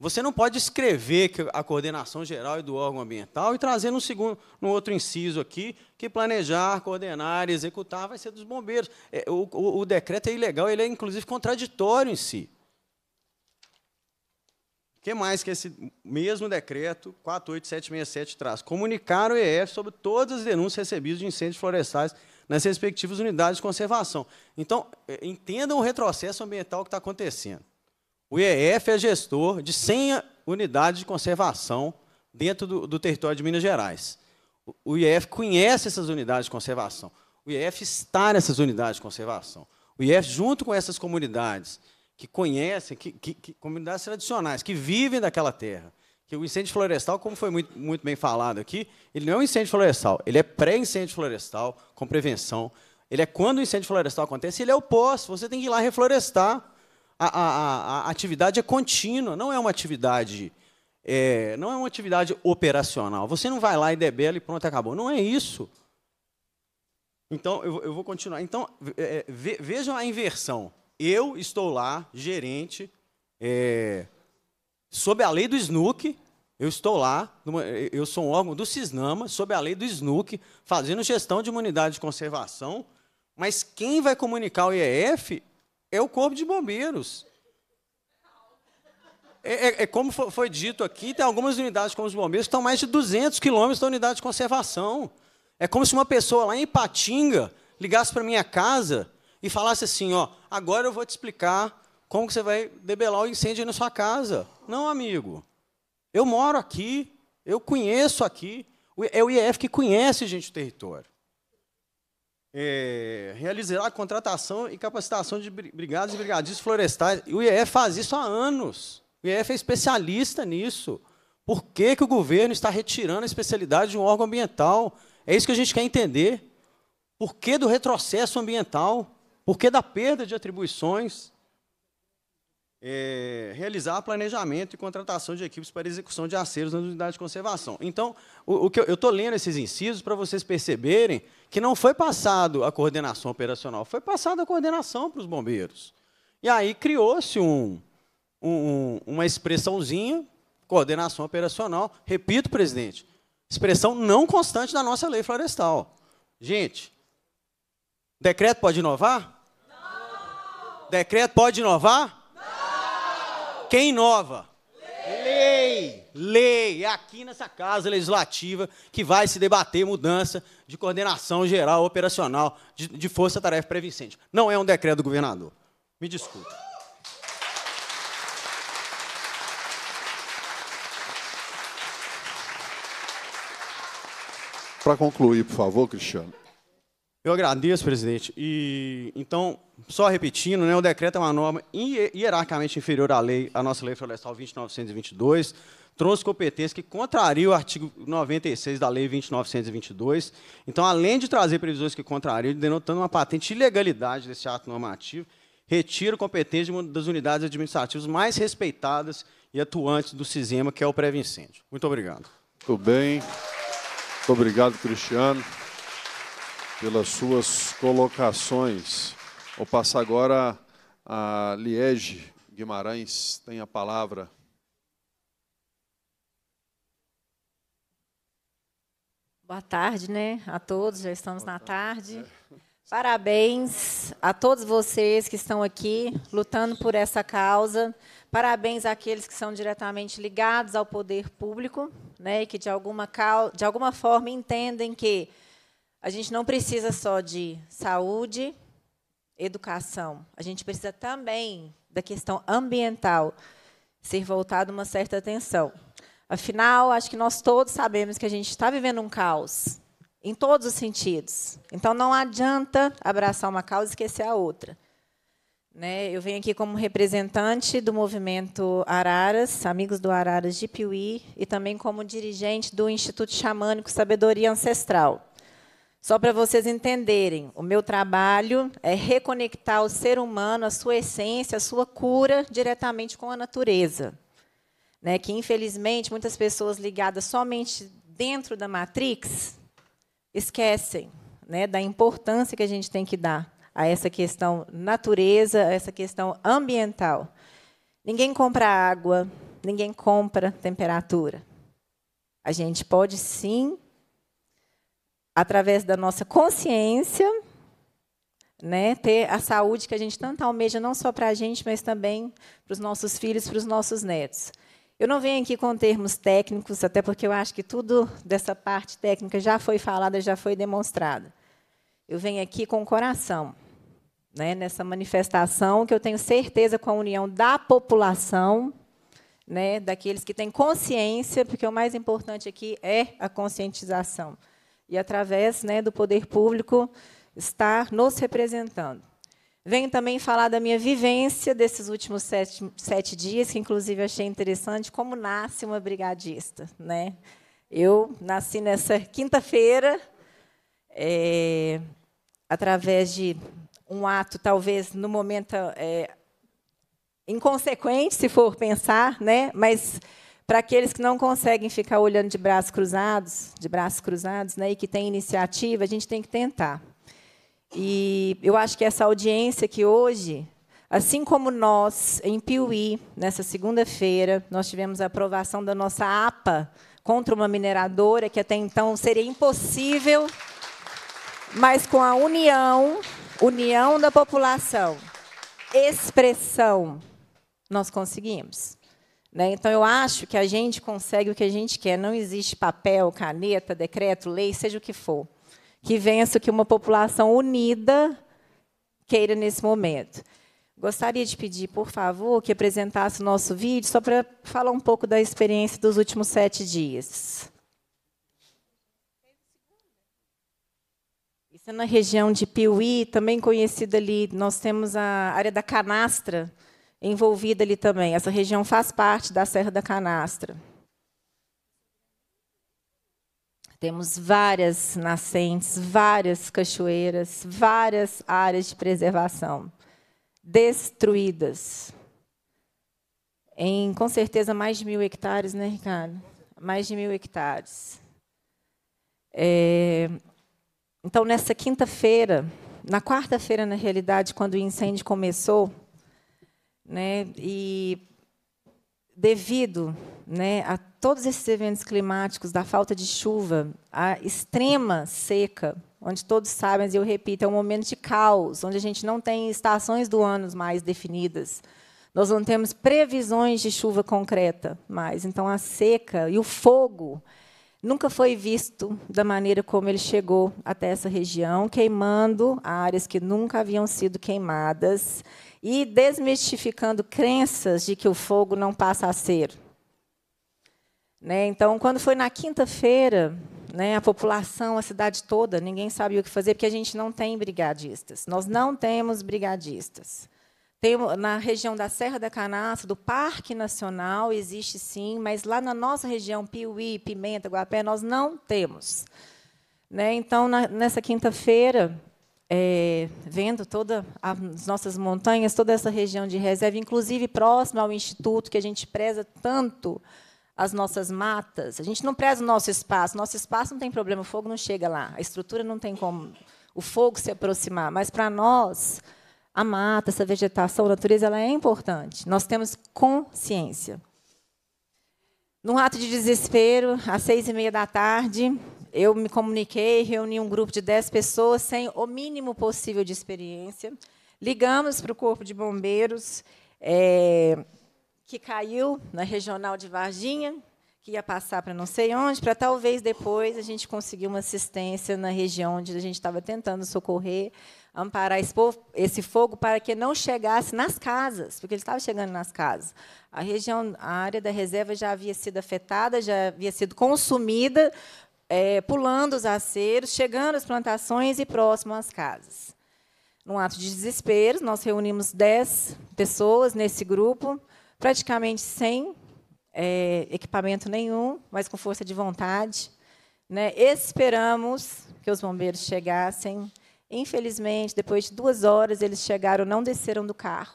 Você não pode escrever a coordenação geral é do órgão ambiental e trazer no, segundo, no outro inciso aqui que planejar, coordenar e executar vai ser dos bombeiros. É, o, o, o decreto é ilegal, ele é inclusive contraditório em si. O que mais que esse mesmo decreto 48767 traz? Comunicar o EF sobre todas as denúncias recebidas de incêndios florestais nas respectivas unidades de conservação. Então, é, entendam o retrocesso ambiental que está acontecendo. O IEF é gestor de 100 unidades de conservação dentro do, do território de Minas Gerais. O, IEF conhece essas unidades de conservação. O IEF está nessas unidades de conservação. O IEF, junto com essas comunidades que conhecem, que, que, que, comunidades tradicionais, que vivem daquela terra, que o incêndio florestal, como foi muito, muito bem falado aqui, ele não é um incêndio florestal, ele é pré-incêndio florestal, com prevenção. Ele é quando o incêndio florestal acontece, ele é o pós, você tem que ir lá reflorestar a, a, a atividade é contínua, não é uma atividade é, não é uma atividade operacional. Você não vai lá e debela e pronto, acabou. Não é isso. Então, eu, eu vou continuar. Então, é, ve, vejam a inversão. Eu estou lá, gerente, é, sob a lei do SNUC, eu estou lá, numa, eu sou um órgão do CISNAMA, sob a lei do SNUC, fazendo gestão de uma unidade de conservação, mas quem vai comunicar o IEF é o corpo de bombeiros. É, é, é como foi dito aqui, tem algumas unidades como os bombeiros que estão mais de 200 quilômetros da unidade de conservação. É como se uma pessoa lá em Patinga ligasse para minha casa e falasse assim, ó, agora eu vou te explicar como que você vai debelar o incêndio aí na sua casa. Não, amigo. Eu moro aqui, eu conheço aqui. É o IEF que conhece, gente, o território é, realizará a contratação e capacitação de brigadas e brigadistas florestais. E o IEF faz isso há anos. O IEF é especialista nisso. Por que, que o governo está retirando a especialidade de um órgão ambiental? É isso que a gente quer entender. Por que do retrocesso ambiental? Por que da perda de atribuições? é, realizar planejamento e contratação de equipes para execução de aceros nas unidades de conservação. Então, o, o que eu estou lendo esses incisos para vocês perceberem que não foi passado a coordenação operacional, foi passada a coordenação para os bombeiros. E aí criou-se um, um, uma expressãozinha, coordenação operacional, repito, presidente, expressão não constante da nossa lei florestal. Gente, decreto pode inovar? Não. Decreto pode inovar? Quem inova? Lei. Lei. É aqui nessa casa legislativa que vai se debater mudança de coordenação geral operacional de, de força-tarefa pré vincente Não é um decreto do governador. Me desculpe. Para concluir, por favor, Cristiano. Eu agradeço, presidente. E então, só repetindo, né, o decreto é uma norma hierarquicamente inferior à lei, à nossa lei florestal 2922, trouxe competência que contraria o artigo 96 da lei 2922. Então, além de trazer previsões que contrariam, denotando uma patente ilegalidade desse ato normativo, retira competência de uma das unidades administrativas mais respeitadas e atuantes do CISEMA, que é o Pré-Incêndio. Muito obrigado. Muito bem. Muito obrigado, Cristiano pelas suas colocações. Vou passar agora a Liege Guimarães, tem a palavra. Boa tarde, né, a todos, já estamos Boa na tarde. tarde. Parabéns a todos vocês que estão aqui lutando por essa causa. Parabéns àqueles que são diretamente ligados ao poder público, né, e que de alguma, de alguma forma entendem que a gente não precisa só de saúde, educação. A gente precisa também da questão ambiental ser voltada uma certa atenção. Afinal, acho que nós todos sabemos que a gente está vivendo um caos em todos os sentidos. Então, não adianta abraçar uma causa e esquecer a outra. Né? Eu venho aqui como representante do movimento Araras, Amigos do Araras de Piuí, e também como dirigente do Instituto Xamânico Sabedoria Ancestral. Só para vocês entenderem, o meu trabalho é reconectar o ser humano, a sua essência, a sua cura diretamente com a natureza. Né? Que, infelizmente, muitas pessoas ligadas somente dentro da Matrix esquecem né, da importância que a gente tem que dar a essa questão natureza, a essa questão ambiental. Ninguém compra água, ninguém compra temperatura. A gente pode sim através da nossa consciência, né, ter a saúde que a gente tanto almeja, não só para a gente, mas também para os nossos filhos, para os nossos netos. Eu não venho aqui com termos técnicos, até porque eu acho que tudo dessa parte técnica já foi falada, já foi demonstrada. Eu venho aqui com o coração, né, nessa manifestação que eu tenho certeza com a união da população, né, daqueles que têm consciência, porque o mais importante aqui é a conscientização e, através né, do poder público, estar nos representando. Venho também falar da minha vivência desses últimos sete, sete dias, que inclusive achei interessante como nasce uma brigadista. Né? Eu nasci nessa quinta-feira, é, através de um ato, talvez no momento é, inconsequente, se for pensar, né? mas para aqueles que não conseguem ficar olhando de braços cruzados, de braços cruzados, né, e que têm iniciativa, a gente tem que tentar. E eu acho que essa audiência que hoje, assim como nós em Piuí, nessa segunda-feira, nós tivemos a aprovação da nossa APA contra uma mineradora que até então seria impossível, mas com a união, união da população, expressão, nós conseguimos. Né? Então, eu acho que a gente consegue o que a gente quer. Não existe papel, caneta, decreto, lei, seja o que for, que vença o que uma população unida queira nesse momento. Gostaria de pedir, por favor, que apresentasse o nosso vídeo, só para falar um pouco da experiência dos últimos sete dias. Isso é na região de Piuí, também conhecida ali. Nós temos a área da canastra, envolvida ali também. Essa região faz parte da Serra da Canastra. Temos várias nascentes, várias cachoeiras, várias áreas de preservação destruídas. Em, com certeza, mais de mil hectares, né, Ricardo? Mais de mil hectares. É, então, nessa quinta-feira, na quarta-feira, na realidade, quando o incêndio começou, né, e devido né, a todos esses eventos climáticos, da falta de chuva, a extrema seca, onde todos sabem, e eu repito, é um momento de caos, onde a gente não tem estações do ano mais definidas. Nós não temos previsões de chuva concreta mais. Então, a seca e o fogo nunca foi visto da maneira como ele chegou até essa região, queimando áreas que nunca haviam sido queimadas e desmistificando crenças de que o fogo não passa a ser. Né? Então, quando foi na quinta-feira, né, a população, a cidade toda, ninguém sabia o que fazer, porque a gente não tem brigadistas. Nós não temos brigadistas. Tem, na região da Serra da Canastra, do Parque Nacional, existe sim, mas lá na nossa região, Piuí, Pimenta, Guapé, nós não temos. Né? Então, na, nessa quinta-feira, é, vendo todas as nossas montanhas, toda essa região de reserva, inclusive próxima ao Instituto, que a gente preza tanto as nossas matas. A gente não preza o nosso espaço. Nosso espaço não tem problema, o fogo não chega lá. A estrutura não tem como o fogo se aproximar. Mas, para nós, a mata, essa vegetação, a natureza, ela é importante. Nós temos consciência. Num ato de desespero, às seis e meia da tarde, eu me comuniquei, reuni um grupo de 10 pessoas sem o mínimo possível de experiência. Ligamos para o Corpo de Bombeiros, é, que caiu na regional de Varginha, que ia passar para não sei onde, para talvez depois a gente conseguir uma assistência na região onde a gente estava tentando socorrer, amparar esse, povo, esse fogo para que não chegasse nas casas, porque ele estava chegando nas casas. A região, a área da reserva já havia sido afetada, já havia sido consumida é, pulando os aceros, chegando às plantações e próximo às casas. Num ato de desespero, nós reunimos dez pessoas nesse grupo, praticamente sem é, equipamento nenhum, mas com força de vontade. Né? Esperamos que os bombeiros chegassem. Infelizmente, depois de duas horas, eles chegaram, não desceram do carro.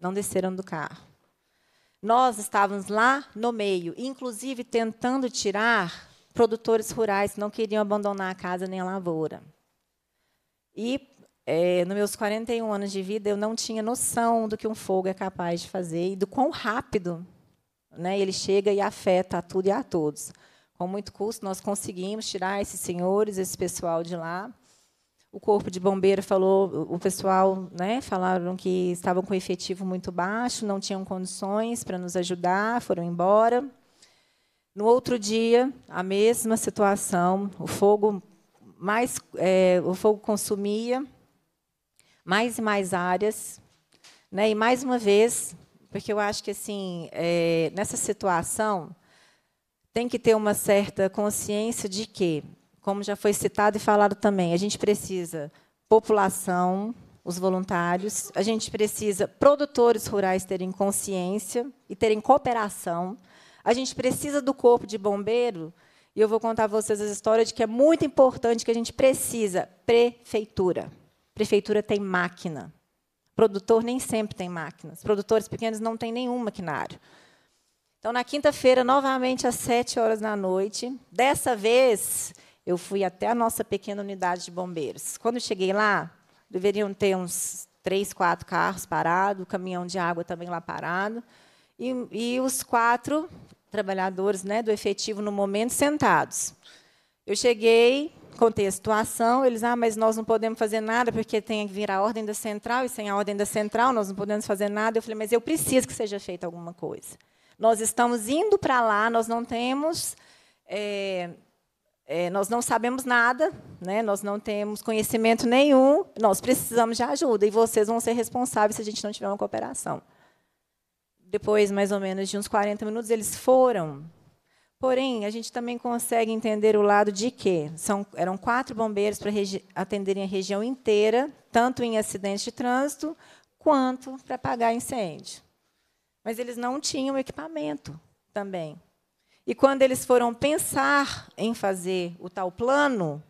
Não desceram do carro. Nós estávamos lá no meio, inclusive tentando tirar produtores rurais não queriam abandonar a casa nem a lavoura. E, é, nos meus 41 anos de vida, eu não tinha noção do que um fogo é capaz de fazer e do quão rápido né, ele chega e afeta a tudo e a todos. Com muito custo, nós conseguimos tirar esses senhores, esse pessoal de lá. O corpo de bombeiro falou, o pessoal né, falaram que estavam com efetivo muito baixo, não tinham condições para nos ajudar, foram embora. No outro dia, a mesma situação, o fogo mais, é, o fogo consumia mais e mais áreas, né? E mais uma vez, porque eu acho que assim, é, nessa situação tem que ter uma certa consciência de que, como já foi citado e falado também, a gente precisa população, os voluntários, a gente precisa produtores rurais terem consciência e terem cooperação a gente precisa do corpo de bombeiro, e eu vou contar a vocês a história de que é muito importante que a gente precisa prefeitura. Prefeitura tem máquina. Produtor nem sempre tem máquinas. Produtores pequenos não têm nenhum maquinário. Então, na quinta-feira, novamente às sete horas da noite, dessa vez eu fui até a nossa pequena unidade de bombeiros. Quando eu cheguei lá, deveriam ter uns três, quatro carros parados, o caminhão de água também lá parado e, e os quatro trabalhadores né, do efetivo no momento sentados. Eu cheguei, contei a situação, eles, ah, mas nós não podemos fazer nada porque tem que vir a ordem da central, e sem a ordem da central nós não podemos fazer nada. Eu falei, mas eu preciso que seja feita alguma coisa. Nós estamos indo para lá, nós não temos. É, é, nós não sabemos nada, né? nós não temos conhecimento nenhum, nós precisamos de ajuda e vocês vão ser responsáveis se a gente não tiver uma cooperação. Depois, mais ou menos de uns 40 minutos, eles foram. Porém, a gente também consegue entender o lado de que são, eram quatro bombeiros para atenderem a região inteira, tanto em acidentes de trânsito quanto para apagar incêndio. Mas eles não tinham equipamento também. E quando eles foram pensar em fazer o tal plano,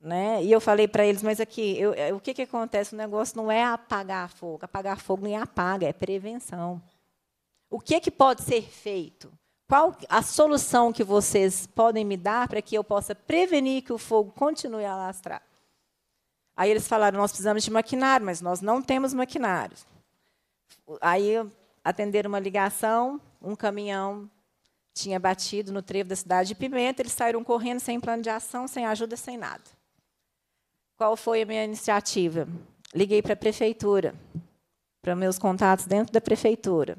né, e eu falei para eles, mas aqui, eu, é, o que, que acontece? O negócio não é apagar fogo. Apagar fogo nem é apaga, é prevenção. O que, é que pode ser feito? Qual a solução que vocês podem me dar para que eu possa prevenir que o fogo continue a lastrar? Aí eles falaram: nós precisamos de maquinário, mas nós não temos maquinário. Aí atenderam uma ligação, um caminhão tinha batido no trevo da cidade de Pimenta, eles saíram correndo sem plano de ação, sem ajuda, sem nada. Qual foi a minha iniciativa? Liguei para a prefeitura, para meus contatos dentro da prefeitura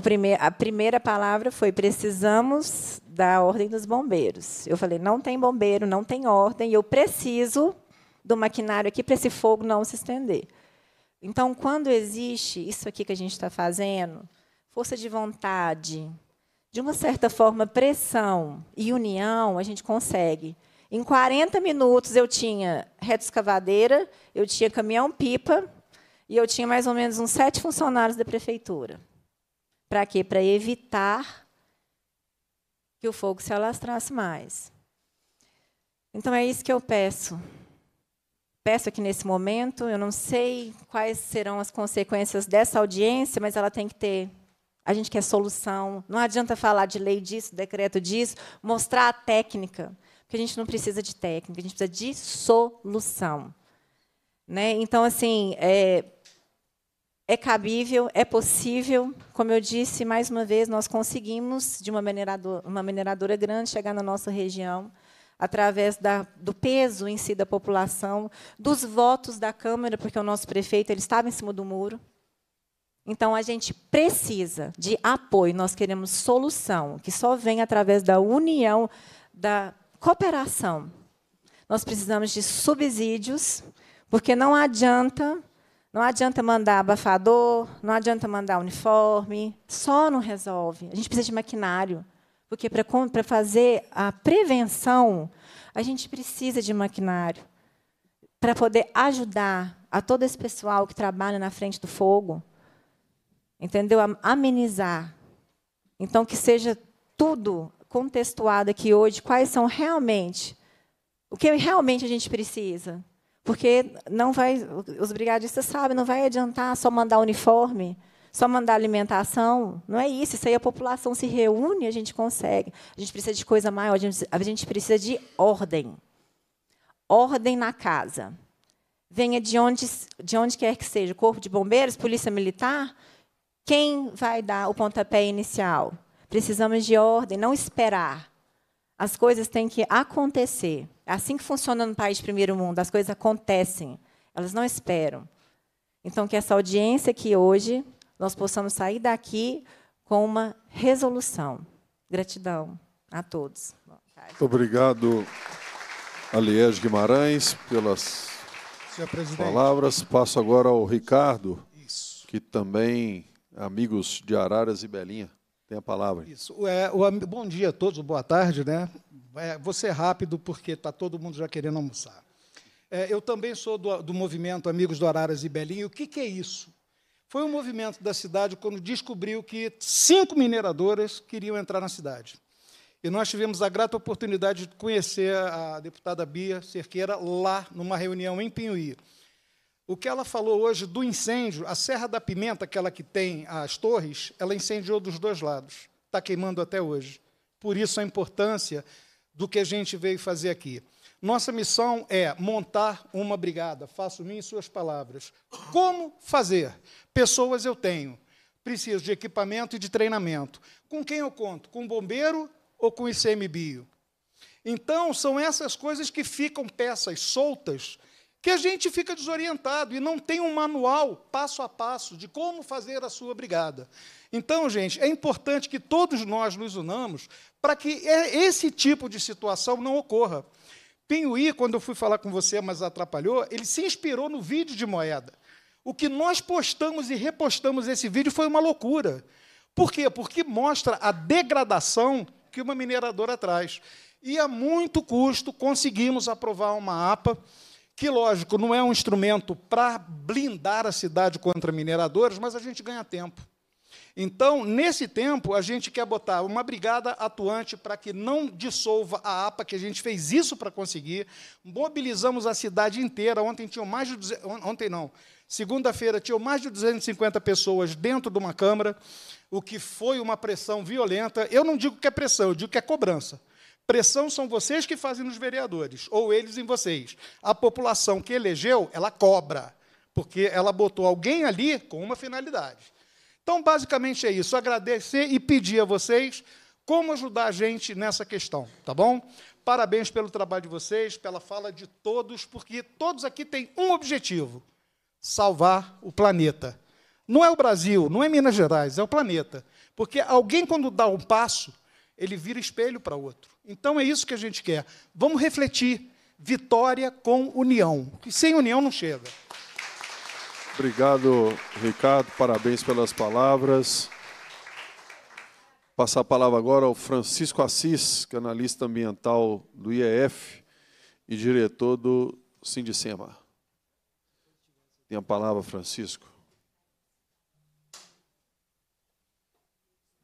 prime a primeira palavra foi: precisamos da ordem dos bombeiros. Eu falei: não tem bombeiro, não tem ordem, eu preciso do maquinário aqui para esse fogo não se estender. Então, quando existe isso aqui que a gente está fazendo, força de vontade, de uma certa forma, pressão e união, a gente consegue. Em 40 minutos eu tinha retroescavadeira, eu tinha caminhão-pipa e eu tinha mais ou menos uns sete funcionários da prefeitura. Para quê? Para evitar que o fogo se alastrasse mais. Então é isso que eu peço. Peço aqui nesse momento, eu não sei quais serão as consequências dessa audiência, mas ela tem que ter. A gente quer solução. Não adianta falar de lei disso, decreto disso, mostrar a técnica, porque a gente não precisa de técnica, a gente precisa de solução. Né? Então, assim, é, é cabível, é possível. Como eu disse, mais uma vez, nós conseguimos, de uma mineradora, uma mineradora grande, chegar na nossa região, através da, do peso em si da população, dos votos da Câmara, porque o nosso prefeito ele estava em cima do muro. Então, a gente precisa de apoio, nós queremos solução, que só vem através da união, da cooperação. Nós precisamos de subsídios, porque não adianta não adianta mandar abafador, não adianta mandar uniforme, só não resolve. A gente precisa de maquinário, porque para fazer a prevenção, a gente precisa de maquinário para poder ajudar a todo esse pessoal que trabalha na frente do fogo, entendeu? A amenizar. Então, que seja tudo contextuado aqui hoje, quais são realmente, o que realmente a gente precisa. Porque não vai, os brigadistas sabem, não vai adiantar só mandar uniforme, só mandar alimentação. Não é isso. Isso aí a população se reúne, a gente consegue. A gente precisa de coisa maior, a gente precisa de ordem. Ordem na casa. Venha de onde, de onde quer que seja, corpo de bombeiros, polícia militar, quem vai dar o pontapé inicial? Precisamos de ordem, não esperar. As coisas têm que acontecer. É assim que funciona no país de primeiro mundo. As coisas acontecem. Elas não esperam. Então, que essa audiência aqui hoje, nós possamos sair daqui com uma resolução. Gratidão a todos. Muito obrigado, Aliés Guimarães, pelas palavras. Passo agora ao Ricardo, Isso. que também é amigos de Araras e Belinha tem a palavra. Isso. É, o, bom dia a todos, boa tarde, né? É, vou ser rápido porque está todo mundo já querendo almoçar. É, eu também sou do, do, movimento Amigos do Araras e Belinho. O que, que é isso? Foi um movimento da cidade quando descobriu que cinco mineradoras queriam entrar na cidade. E nós tivemos a grata oportunidade de conhecer a deputada Bia Cerqueira lá numa reunião em Pinhuí. O que ela falou hoje do incêndio, a Serra da Pimenta, aquela que tem as torres, ela incendiou dos dois lados. Está queimando até hoje. Por isso a importância do que a gente veio fazer aqui. Nossa missão é montar uma brigada. Faço minhas suas palavras. Como fazer? Pessoas eu tenho. Preciso de equipamento e de treinamento. Com quem eu conto? Com o bombeiro ou com o ICMBio? Então, são essas coisas que ficam peças soltas que a gente fica desorientado e não tem um manual passo a passo de como fazer a sua brigada. Então, gente, é importante que todos nós nos unamos para que é, esse tipo de situação não ocorra. Pinhuí, quando eu fui falar com você, mas atrapalhou, ele se inspirou no vídeo de moeda. O que nós postamos e repostamos esse vídeo foi uma loucura. Por quê? Porque mostra a degradação que uma mineradora traz. E a muito custo conseguimos aprovar uma APA que, lógico, não é um instrumento para blindar a cidade contra mineradores, mas a gente ganha tempo. Então, nesse tempo, a gente quer botar uma brigada atuante para que não dissolva a APA, que a gente fez isso para conseguir. Mobilizamos a cidade inteira. Ontem tinham mais de. Duze... Ontem não. Segunda-feira tinham mais de 250 pessoas dentro de uma Câmara, o que foi uma pressão violenta. Eu não digo que é pressão, eu digo que é cobrança. Pressão são vocês que fazem nos vereadores, ou eles em vocês. A população que elegeu, ela cobra, porque ela botou alguém ali com uma finalidade. Então, basicamente é isso. Agradecer e pedir a vocês como ajudar a gente nessa questão, tá bom? Parabéns pelo trabalho de vocês, pela fala de todos, porque todos aqui têm um objetivo: salvar o planeta. Não é o Brasil, não é Minas Gerais, é o planeta. Porque alguém, quando dá um passo, ele vira espelho para outro. Então é isso que a gente quer. Vamos refletir. Vitória com união. Que sem união não chega. Obrigado, Ricardo. Parabéns pelas palavras. Passar a palavra agora ao Francisco Assis, que é analista ambiental do IEF e diretor do Sindicema. Tem a palavra, Francisco.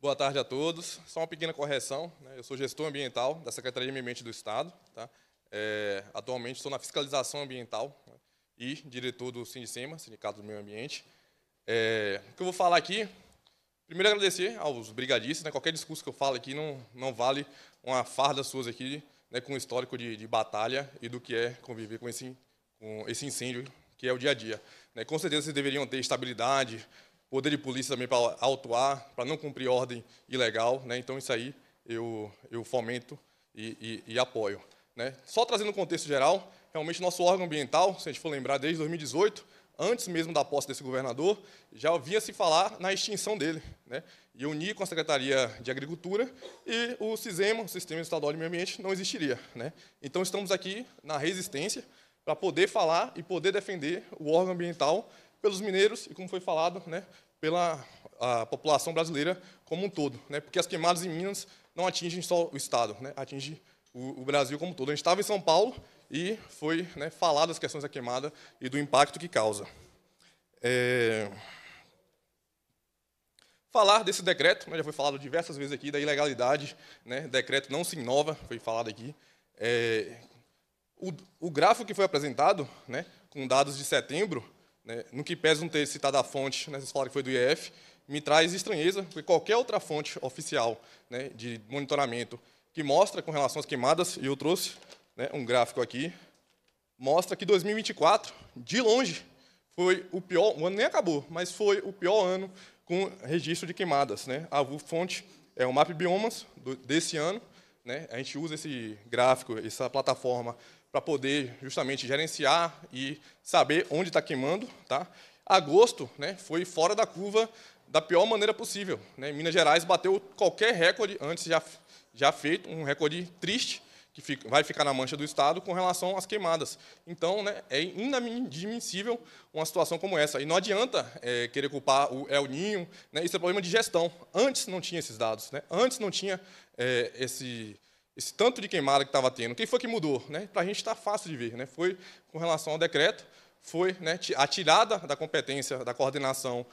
Boa tarde a todos. Só uma pequena correção. Né? Eu sou gestor ambiental da Secretaria de Meio Ambiente do Estado. Tá? É, atualmente estou na fiscalização ambiental né? e diretor do Sindicema, Sindicato do Meio Ambiente. É, o que eu vou falar aqui, primeiro agradecer aos brigadistas. Né? Qualquer discurso que eu falo aqui não, não vale uma farda suas aqui né? com o histórico de, de, batalha e do que é conviver com esse, com esse incêndio que é o dia a dia. Né? Com certeza vocês deveriam ter estabilidade, poder de polícia também para autuar, para não cumprir ordem ilegal. Né? Então, isso aí eu, eu fomento e, e, e apoio. Né? Só trazendo um contexto geral, realmente nosso órgão ambiental, se a gente for lembrar, desde 2018, antes mesmo da posse desse governador, já havia se falar na extinção dele. Né? E unir com a Secretaria de Agricultura e o SISEMA, o Sistema Estadual de Meio Ambiente, não existiria. Né? Então, estamos aqui na resistência para poder falar e poder defender o órgão ambiental pelos mineiros e, como foi falado, né, pela população brasileira como um todo, né, porque as queimadas em Minas não atingem só o Estado, né, atinge o, o Brasil como um todo. A gente estava em São Paulo e foi né, falado as questões da queimada e do impacto que causa. É... Falar desse decreto, né, já foi falado diversas vezes aqui, da ilegalidade, né, decreto não se inova, foi falado aqui. É... O, o gráfico que foi apresentado, né, com dados de setembro, né? No que pese não ter citado a fonte, né, vocês falaram que foi do IEF, me traz estranheza, porque qualquer outra fonte oficial né, de monitoramento que mostra com relação às queimadas, e eu trouxe né, um gráfico aqui, mostra que 2024, de longe, foi o pior, o ano nem acabou, mas foi o pior ano com registro de queimadas. Né? A fonte é o Map Biomas do, desse ano, né? a gente usa esse gráfico, essa plataforma para poder justamente gerenciar e saber onde está queimando. Tá? Agosto né, foi fora da curva da pior maneira possível. Né? Minas Gerais bateu qualquer recorde antes já, já feito, um recorde triste, que fica, vai ficar na mancha do Estado com relação às queimadas. Então, né, é inadmissível uma situação como essa. E não adianta é, querer culpar o El Ninho, né? isso é problema de gestão. Antes não tinha esses dados, né? antes não tinha é, esse esse tanto de queimada que estava tendo. Quem foi que mudou? Né? Para a gente está fácil de ver. Né? Foi com relação ao decreto, foi né, a tirada da competência da coordenação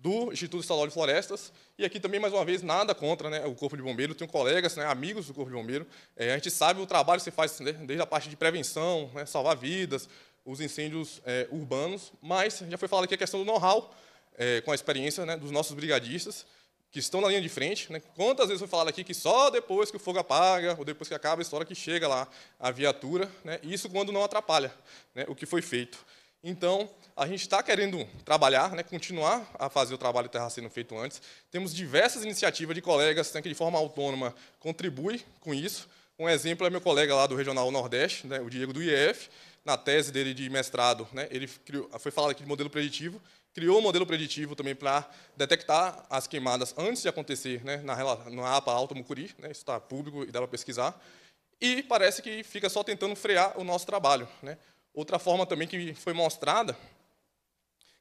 do Instituto Estadual de Florestas. E aqui também, mais uma vez, nada contra né, o Corpo de Bombeiro. tenho colegas, né, amigos do Corpo de Bombeiro. É, a gente sabe o trabalho que você faz né, desde a parte de prevenção, né, salvar vidas, os incêndios é, urbanos. Mas já foi falado aqui a questão do know-how, é, com a experiência né, dos nossos brigadistas que estão na linha de frente. Né? Quantas vezes foi falado aqui que só depois que o fogo apaga, ou depois que acaba a história, que chega lá a viatura, né? isso quando não atrapalha né? o que foi feito. Então, a gente está querendo trabalhar, né? continuar a fazer o trabalho que estava sendo feito antes. Temos diversas iniciativas de colegas né? que, de forma autônoma, contribuem com isso. Um exemplo é meu colega lá do Regional Nordeste, né? o Diego do IEF, na tese dele de mestrado, né? ele criou, foi falado aqui de modelo preditivo, criou um modelo preditivo também para detectar as queimadas antes de acontecer né, na, APA Alto Mucuri, né, isso está público e dá para pesquisar, e parece que fica só tentando frear o nosso trabalho. Né. Outra forma também que foi mostrada,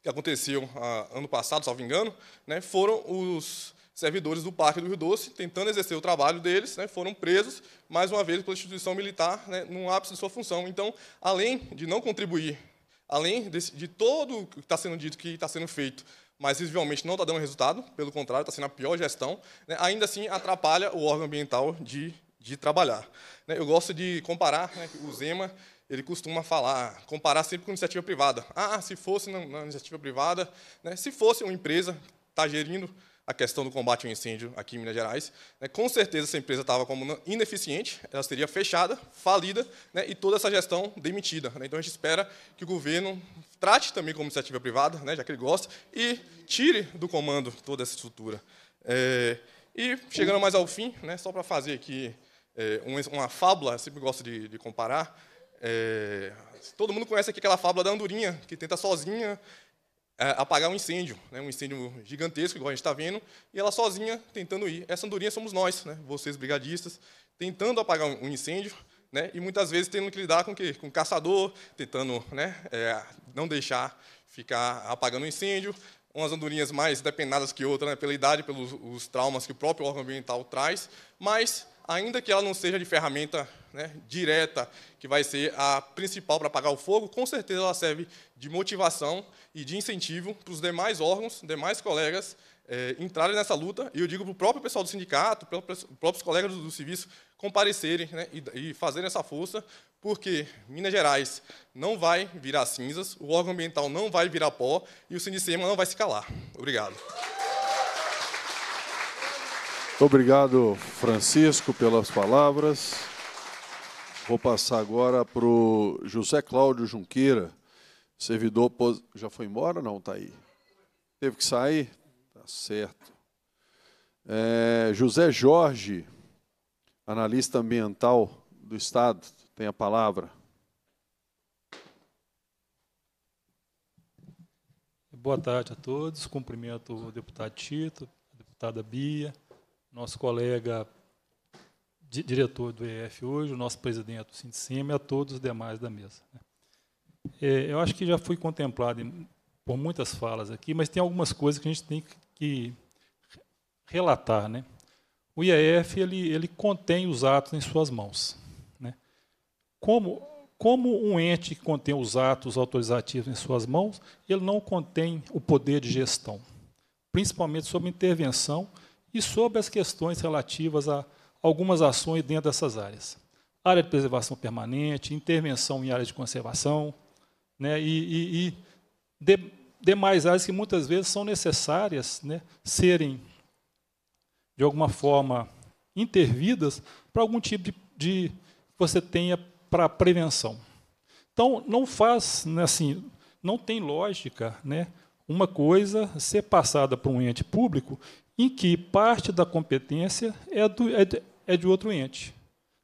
que aconteceu ah, ano passado, salvo engano, né, foram os servidores do Parque do Rio Doce, tentando exercer o trabalho deles, né, foram presos, mais uma vez, pela instituição militar, né, no ápice de sua função. Então, além de não contribuir além desse, de todo o que está sendo dito que está sendo feito, mas visivelmente não está dando resultado, pelo contrário, está sendo a pior gestão, né, ainda assim atrapalha o órgão ambiental de, de trabalhar. Né, eu gosto de comparar né, o Zema ele costuma falar, comparar sempre com iniciativa privada. Ah, se fosse na, na iniciativa privada, né, se fosse uma empresa está gerindo a questão do combate ao incêndio aqui em Minas Gerais. Né? Com certeza, essa empresa estava como ineficiente, ela seria fechada, falida, né? e toda essa gestão demitida. Né? Então, a gente espera que o governo trate também como iniciativa privada, já que ele gosta, e tire do comando toda essa estrutura. É, e, chegando mais ao fim, só para fazer aqui é, uma fábula, sempre gosto de, comparar, é, todo mundo conhece aqui aquela fábula da andorinha, que tenta sozinha é, apagar um incêndio, né, um incêndio gigantesco, igual a gente está vendo, e ela sozinha tentando ir. Essa andorinha somos nós, né, vocês brigadistas, tentando apagar um incêndio, né, e muitas vezes tendo que lidar com que, com caçador, tentando né? é, não deixar ficar apagando o incêndio, umas andorinhas mais depenadas que outras, né? pela idade, pelos traumas que o próprio órgão ambiental traz, mas ainda que ela não seja de ferramenta né, direta, que vai ser a principal para apagar o fogo, com certeza ela serve de motivação e de incentivo para os demais órgãos, demais colegas é, entrarem nessa luta. E eu digo para o próprio pessoal do sindicato, para os próprios colegas do, do serviço comparecerem né, e, e fazerem essa força, porque Minas Gerais não vai virar cinzas, o órgão ambiental não vai virar pó e o Sindicema não vai se calar. Obrigado. Obrigado, Francisco, pelas palavras. Vou passar agora para o José Cláudio Junqueira, servidor. Já foi embora? Não, está aí. Teve que sair? Tá certo. É, José Jorge, analista ambiental do Estado, tem a palavra. Boa tarde a todos. Cumprimento o deputado Tito, a deputada Bia, nosso colega di diretor do EF hoje, o nosso presidente do Sindicima e a todos os demais da mesa. Né? É, eu acho que já fui contemplado em, por muitas falas aqui, mas tem algumas coisas que a gente tem que, que relatar. Né? O IEF ele, ele contém os atos em suas mãos. Né? Como, como um ente que contém os atos autorizativos em suas mãos, ele não contém o poder de gestão, principalmente sobre intervenção e sobre as questões relativas a algumas ações dentro dessas áreas. Área de preservação permanente, intervenção em área de conservação, né, e, e, e de, demais áreas que muitas vezes são necessárias né, serem, de alguma forma, intervidas para algum tipo de, de que você tenha para prevenção. Então, não faz, né, assim, não tem lógica né, uma coisa ser passada para um ente público em que parte da competência é, do, é, de, é de outro ente.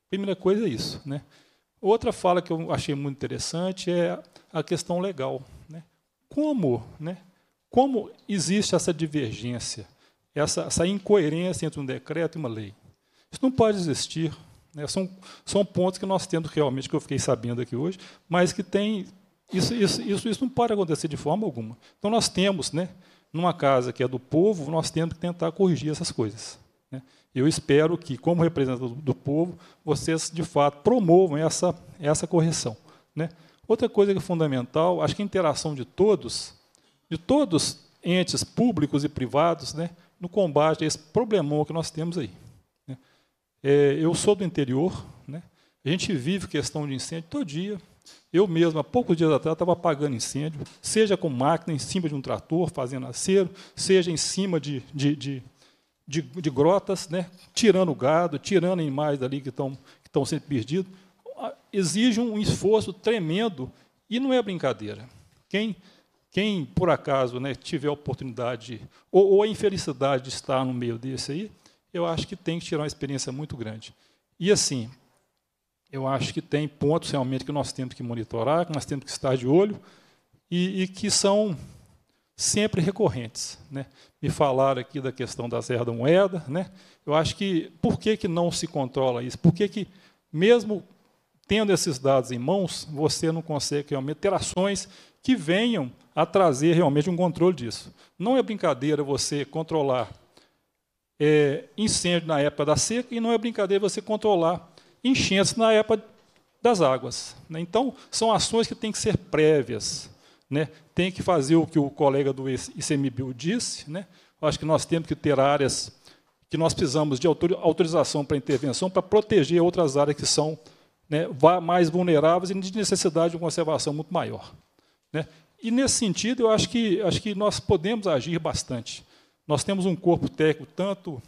Primeira coisa é isso. Né? Outra fala que eu achei muito interessante é a questão legal. Né? Como, né? Como existe essa divergência, essa, essa incoerência entre um decreto e uma lei? Isso não pode existir. Né? São, são pontos que nós temos realmente, que eu fiquei sabendo aqui hoje, mas que tem. Isso, isso, isso, isso não pode acontecer de forma alguma. Então, nós temos né, numa casa que é do povo, nós temos que tentar corrigir essas coisas. Né? Eu espero que, como representante do povo, vocês de fato promovam essa, essa correção. Né? Outra coisa que é fundamental, acho que a interação de todos, de todos entes públicos e privados, né, no combate a esse problemão que nós temos aí. Né? É, eu sou do interior, né? a gente vive questão de incêndio todo dia, eu mesmo, há poucos dias atrás, estava apagando incêndio, seja com máquina em cima de um trator fazendo acero, seja em cima de, de, de, de, de grotas, né? tirando gado, tirando animais dali que estão, que estão sendo perdidos. Ah, exige um esforço tremendo e não é brincadeira. Quem, quem por acaso né, tiver a oportunidade ou, ou a infelicidade de estar no meio desse aí, eu acho que tem que tirar uma experiência muito grande. E assim, eu acho que tem pontos realmente que nós temos que monitorar, que nós temos que estar de olho e, e que são sempre recorrentes. Né? Me falaram aqui da questão da Serra da Moeda. Né? Eu acho que por que, que não se controla isso? Por que, que, mesmo tendo esses dados em mãos, você não consegue realmente ter ações que venham a trazer realmente um controle disso? Não é brincadeira você controlar é, incêndio na época da seca e não é brincadeira você controlar enchentes na época das águas. Né? Então, são ações que têm que ser prévias. Né? Tem que fazer o que o colega do ICMBio disse. Né? Acho que nós temos que ter áreas que nós precisamos de autorização para intervenção para proteger outras áreas que são né, mais vulneráveis e de necessidade de uma conservação muito maior. Né? E, nesse sentido, eu acho que, acho que nós podemos agir bastante. Nós temos um corpo técnico, tanto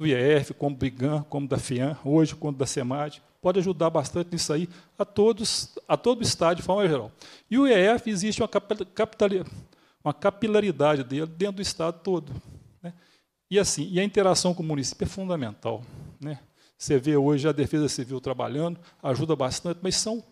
do IEF, como do IGAN, como da FIAN, hoje como da SEMAD, pode ajudar bastante nisso aí a todos, a todo o Estado de forma geral. E o IEF existe uma, capital, uma capilaridade dele dentro do Estado todo. Né? E assim, e a interação com o município é fundamental. Né? Você vê hoje a Defesa Civil trabalhando, ajuda bastante, mas são,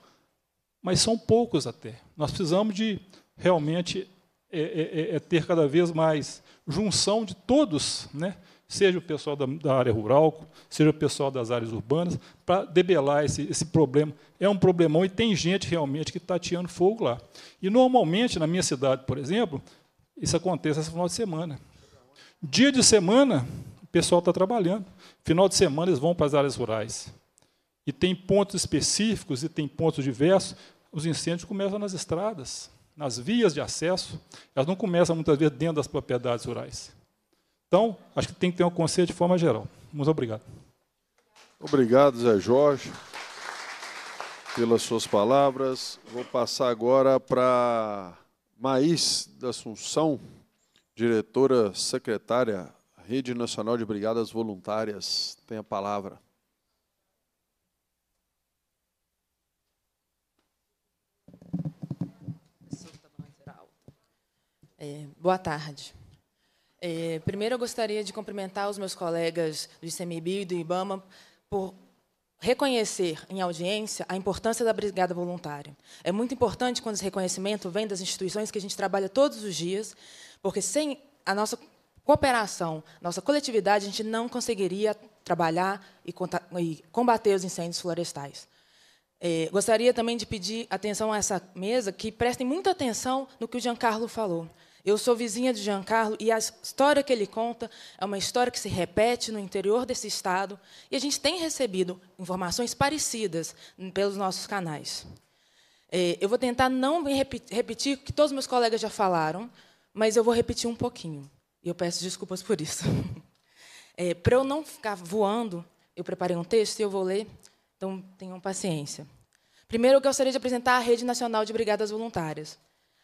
mas são poucos até. Nós precisamos de realmente é, é, é, é ter cada vez mais junção de todos, né? seja o pessoal da, da área rural, seja o pessoal das áreas urbanas, para debelar esse, esse problema. É um problemão e tem gente realmente que está tirando fogo lá. E normalmente, na minha cidade, por exemplo, isso acontece esse final de semana. Dia de semana, o pessoal está trabalhando. Final de semana, eles vão para as áreas rurais. E tem pontos específicos e tem pontos diversos. Os incêndios começam nas estradas, nas vias de acesso. Elas não começam muitas vezes dentro das propriedades rurais. Então, acho que tem que ter um conselho de forma geral. Muito obrigado. Obrigado, Zé Jorge, pelas suas palavras. Vou passar agora para Maís da Assunção, diretora secretária, Rede Nacional de Brigadas Voluntárias. Tem a palavra. É, boa tarde. É, primeiro, eu gostaria de cumprimentar os meus colegas do ICMBio e do IBAMA por reconhecer em audiência a importância da brigada voluntária. É muito importante quando esse reconhecimento vem das instituições que a gente trabalha todos os dias, porque sem a nossa cooperação, nossa coletividade, a gente não conseguiria trabalhar e combater os incêndios florestais. É, gostaria também de pedir atenção a essa mesa que prestem muita atenção no que o Giancarlo falou. Eu sou vizinha de Giancarlo e a história que ele conta é uma história que se repete no interior desse estado e a gente tem recebido informações parecidas pelos nossos canais. É, eu vou tentar não repetir o que todos meus colegas já falaram, mas eu vou repetir um pouquinho. E eu peço desculpas por isso. <laughs> É, Para eu não ficar voando, eu preparei um texto e eu vou ler, então tenham paciência. Primeiro, eu gostaria de apresentar a Rede Nacional de Brigadas Voluntárias.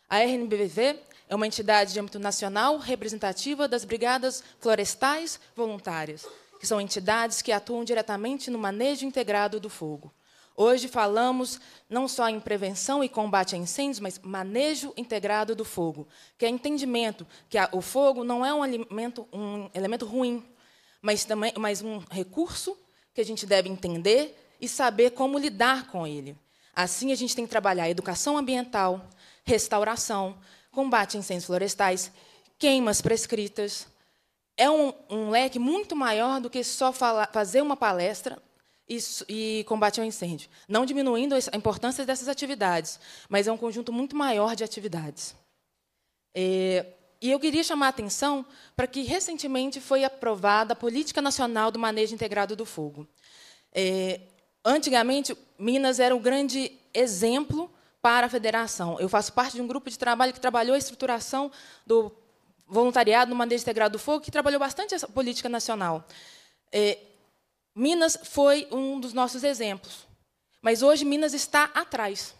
A RNBV é uma entidade de âmbito nacional representativa das brigadas florestais voluntárias, que são entidades que atuam diretamente no manejo integrado do fogo. Hoje falamos não só em prevenção e combate a incêndios, mas manejo integrado do fogo, que é entendimento que o fogo não é um elemento, um elemento ruim, mas também mas um recurso que a gente deve entender e saber como lidar com ele. Assim, a gente tem que trabalhar educação ambiental, restauração, combate a incêndios florestais, queimas prescritas. É um, um leque muito maior do que só falar, fazer uma palestra e, e combater um incêndio. Não diminuindo a importância dessas atividades, mas é um conjunto muito maior de atividades. É, e eu queria chamar a atenção para que recentemente foi aprovada a Política Nacional do Manejo Integrado do Fogo. É, antigamente, Minas era um grande exemplo para a federação. Eu faço parte de um grupo de trabalho que trabalhou a estruturação do voluntariado no manejo integrado do fogo, que trabalhou bastante essa política nacional. É, Minas foi um dos nossos exemplos, mas hoje Minas está atrás.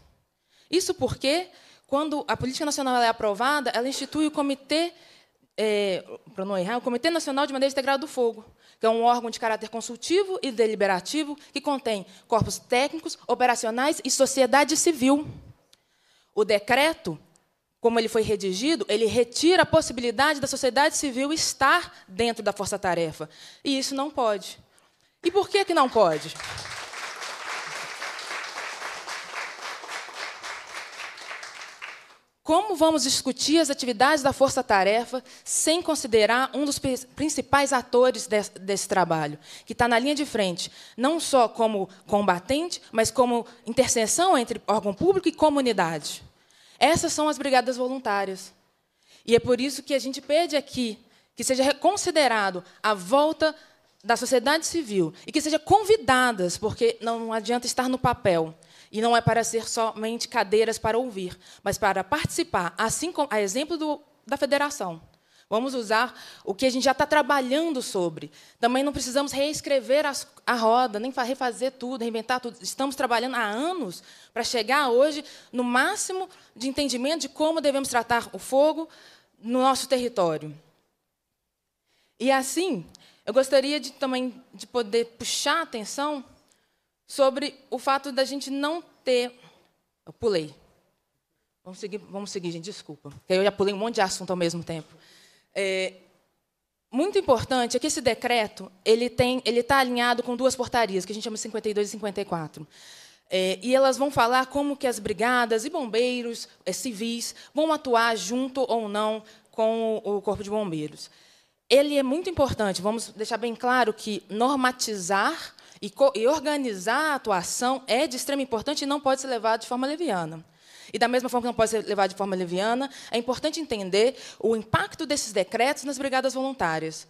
Isso porque, quando a política nacional é aprovada, ela institui o Comitê é, para não errar, o Comitê Nacional de Manejo Integrado do Fogo, que é um órgão de caráter consultivo e deliberativo que contém corpos técnicos, operacionais e sociedade civil. O decreto, como ele foi redigido, ele retira a possibilidade da sociedade civil estar dentro da força-tarefa. E isso não pode. E por que, que não pode? Como vamos discutir as atividades da força-tarefa sem considerar um dos principais atores desse, desse trabalho, que está na linha de frente, não só como combatente, mas como interseção entre órgão público e comunidade? Essas são as brigadas voluntárias. E é por isso que a gente pede aqui que seja reconsiderado a volta da sociedade civil e que sejam convidadas, porque não adianta estar no papel. E não é para ser somente cadeiras para ouvir, mas para participar, assim como a exemplo do, da federação. Vamos usar o que a gente já está trabalhando sobre. Também não precisamos reescrever as, a roda, nem refazer tudo, reinventar tudo. Estamos trabalhando há anos para chegar hoje no máximo de entendimento de como devemos tratar o fogo no nosso território. E assim, eu gostaria de, também de poder puxar a atenção sobre o fato da gente não ter. Eu pulei. Vamos seguir, vamos seguir gente, desculpa. Eu já pulei um monte de assunto ao mesmo tempo. É, muito importante é que esse decreto ele tem, ele está alinhado com duas portarias que a gente chama 52 e 54. É, e elas vão falar como que as brigadas e bombeiros é, civis vão atuar junto ou não com o, o corpo de bombeiros. Ele é muito importante. Vamos deixar bem claro que normatizar e, e organizar a atuação é de extrema importância e não pode ser levado de forma leviana. E da mesma forma que não pode ser levado de forma leviana, é importante entender o impacto desses decretos nas brigadas voluntárias.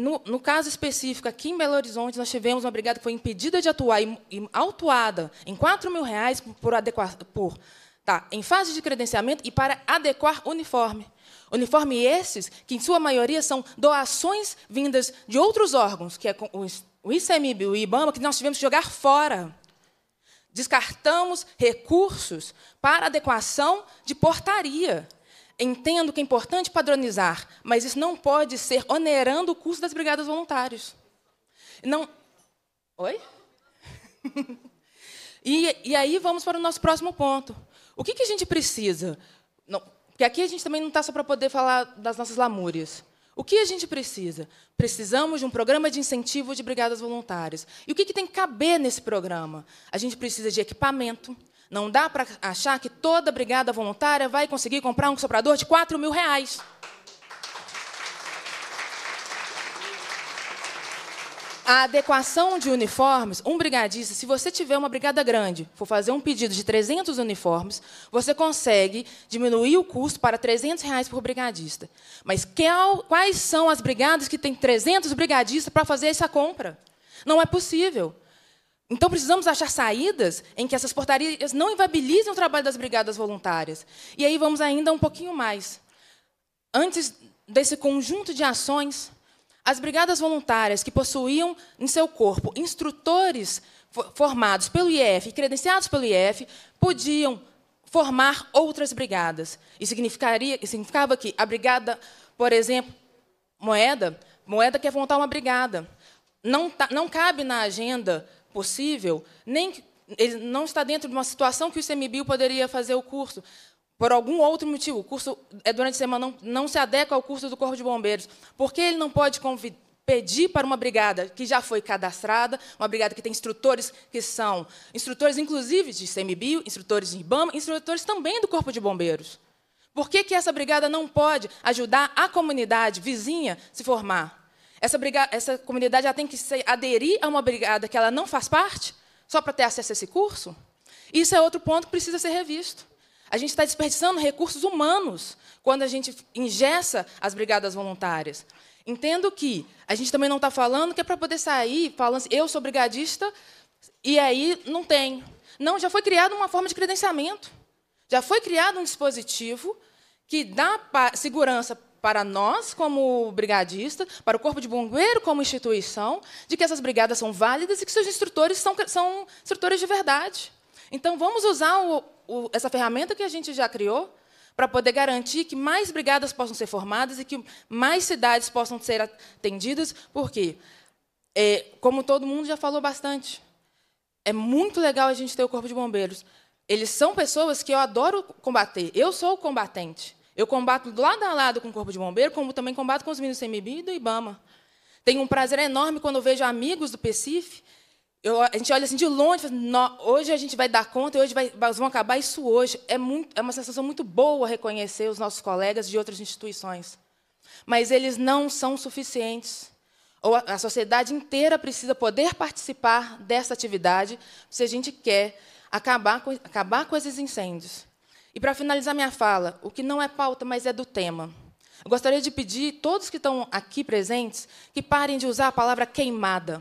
No, no, caso específico, aqui em Belo Horizonte, nós tivemos uma brigada que foi impedida de atuar e, e autuada em 4 mil reais por, adequar, por tá, em fase de credenciamento e para adequar uniforme. Uniforme esses que, em sua maioria, são doações vindas de outros órgãos, que é o o ICMB e o IBAMA, que nós tivemos que jogar fora. Descartamos recursos para adequação de portaria. Entendo que é importante padronizar, mas isso não pode ser onerando o custo das brigadas voluntárias. Não. Oi? <laughs> e, e, aí vamos para o nosso próximo ponto. O que, que a gente precisa? Não, porque aqui a gente também não está só para poder falar das nossas lamúrias. O que a gente precisa? Precisamos de um programa de incentivo de brigadas voluntárias. E o que, que tem que caber nesse programa? A gente precisa de equipamento. Não dá para achar que toda brigada voluntária vai conseguir comprar um soprador de 4 mil reais. A adequação de uniformes, um brigadista, se você tiver uma brigada grande, for fazer um pedido de 300 uniformes, você consegue diminuir o custo para 300 reais por brigadista. Mas que, quais são as brigadas que têm 300 brigadistas para fazer essa compra? Não é possível. Então, precisamos achar saídas em que essas portarias não inviabilizem o trabalho das brigadas voluntárias. E aí vamos ainda um pouquinho mais. Antes desse conjunto de ações, as brigadas voluntárias que possuíam em seu corpo instrutores formados pelo IEF credenciados pelo IEF podiam formar outras brigadas. E significaria, significava que a brigada, por exemplo, moeda, moeda quer montar uma brigada. Não, tá, não cabe na agenda possível, nem ele não está dentro de uma situação que o ICMBio poderia fazer o curso por algum outro motivo, o curso é durante a semana, não, não se adequa ao curso do Corpo de Bombeiros, por que ele não pode pedir para uma brigada que já foi cadastrada, uma brigada que tem instrutores que são instrutores, inclusive, de semibio, instrutores de IBAMA, instrutores também do Corpo de Bombeiros? Por que, que essa brigada não pode ajudar a comunidade vizinha se formar? Essa, brigada, essa comunidade já tem que se aderir a uma brigada que ela não faz parte, só para ter acesso a esse curso? Isso é outro ponto que precisa ser revisto. A gente está desperdiçando recursos humanos quando a gente ingessa as brigadas voluntárias. Entendo que a gente também não está falando que é para poder sair falando assim, eu sou brigadista e aí não tenho. Não, já foi criada uma forma de credenciamento. Já foi criado um dispositivo que dá segurança para nós, como brigadista, para o Corpo de Bombeiro, como instituição, de que essas brigadas são válidas e que seus instrutores são, são instrutores de verdade. Então, vamos usar o, o, essa ferramenta que a gente já criou para poder garantir que mais brigadas possam ser formadas e que mais cidades possam ser atendidas, porque, é, como todo mundo já falou bastante, é muito legal a gente ter o Corpo de Bombeiros. Eles são pessoas que eu adoro combater. Eu sou o combatente. Eu combato lado a lado com o Corpo de Bombeiro, como também combato com os meninos do e do IBAMA. Tenho um prazer enorme quando vejo amigos do PSIF eu, a gente olha assim de longe, fala, hoje a gente vai dar conta, e hoje vai, vão acabar isso hoje. É, muito, é uma sensação muito boa reconhecer os nossos colegas de outras instituições. Mas eles não são suficientes. Ou a, a sociedade inteira precisa poder participar dessa atividade se a gente quer acabar com, acabar com esses incêndios. E para finalizar minha fala, o que não é pauta, mas é do tema. Eu gostaria de pedir todos que estão aqui presentes que parem de usar a palavra queimada.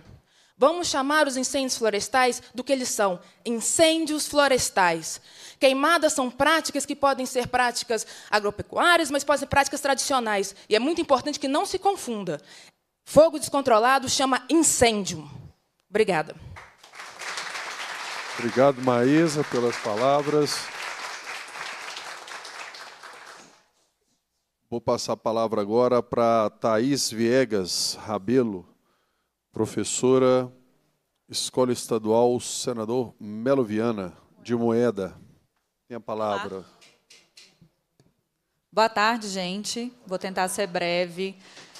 Vamos chamar os incêndios florestais do que eles são: incêndios florestais. Queimadas são práticas que podem ser práticas agropecuárias, mas podem ser práticas tradicionais. E é muito importante que não se confunda. Fogo descontrolado chama incêndio. Obrigada. Obrigado, Maísa, pelas palavras. Vou passar a palavra agora para Thaís Viegas Rabelo professora, Escola Estadual, senador Melo Viana, de Moeda. Tem a palavra. Boa tarde, gente. Vou tentar ser breve.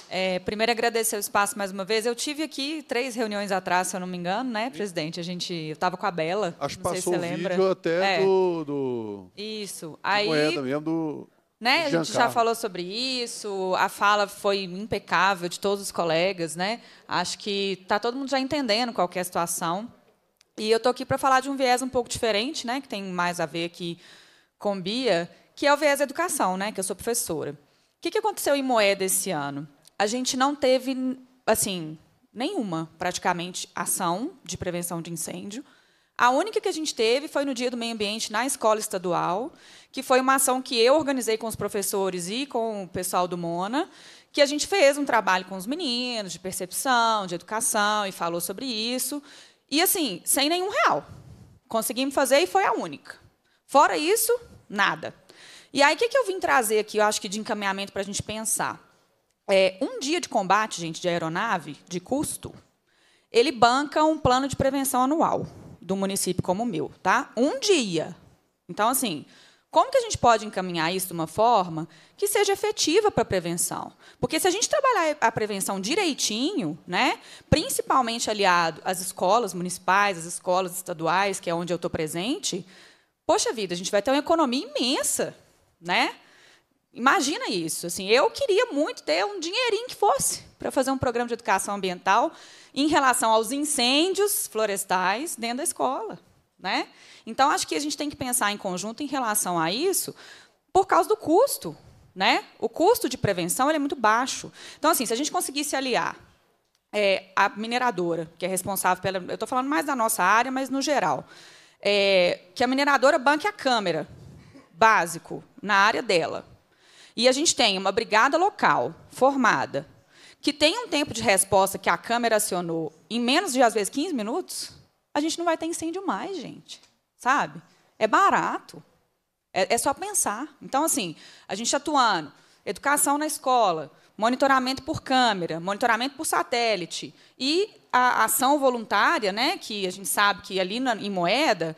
É, primeiro, agradecer o espaço mais uma vez. Eu tive aqui três reuniões atrás, se eu não me engano, né, presidente? A gente, eu estava com a Bela. Acho que passou se o lembra. vídeo até é. do, do, Isso. Aí, moeda mesmo do né? A gente já falou sobre isso, a fala foi impecável de todos os colegas, né? Acho que está todo mundo já entendendo qual é a situação. E eu estou aqui para falar de um viés um pouco diferente, né? Que tem mais a ver aqui com Bia, que é o viés educação, né? Que eu sou professora. O que, que aconteceu em Moeda esse ano? A gente não teve, assim, nenhuma, praticamente, ação de prevenção de incêndio. A única que a gente teve foi no Dia do Meio Ambiente na escola estadual, que foi uma ação que eu organizei com os professores e com o pessoal do Mona, que a gente fez um trabalho com os meninos de percepção, de educação e falou sobre isso. E assim, sem nenhum real. Conseguimos fazer e foi a única. Fora isso, nada. E aí, o que, eu vim trazer aqui, eu acho que de encaminhamento para a gente pensar? É, um dia de combate, gente, de aeronave, de custo, ele banca um plano de prevenção anual do município como o meu, tá? Um dia. Então, assim, como que a gente pode encaminhar isso de uma forma que seja efetiva para a prevenção? Porque se a gente trabalhar a prevenção direitinho, né, principalmente aliado às escolas municipais, às escolas estaduais, que é onde eu estou presente, poxa vida, a gente vai ter uma economia imensa, né? Imagina isso. Assim, eu queria muito ter um dinheirinho que fosse para fazer um programa de educação ambiental em relação aos incêndios florestais dentro da escola. Né? Então, acho que a gente tem que pensar em conjunto em relação a isso por causa do custo. Né? O custo de prevenção é muito baixo. Então, assim, se a gente conseguisse aliar é, a mineradora, que é responsável pela. Eu estou falando mais da nossa área, mas no geral. É, que a mineradora banque a câmera, básico, na área dela e a gente tem uma brigada local formada, que tem um tempo de resposta que a câmera acionou em menos de, às vezes, 15 minutos, a gente não vai ter incêndio mais, gente. Sabe? É barato. É, é só pensar. Então, assim, a gente atuando, educação na escola, monitoramento por câmera, monitoramento por satélite e a ação voluntária, né, que a gente sabe que ali na, em moeda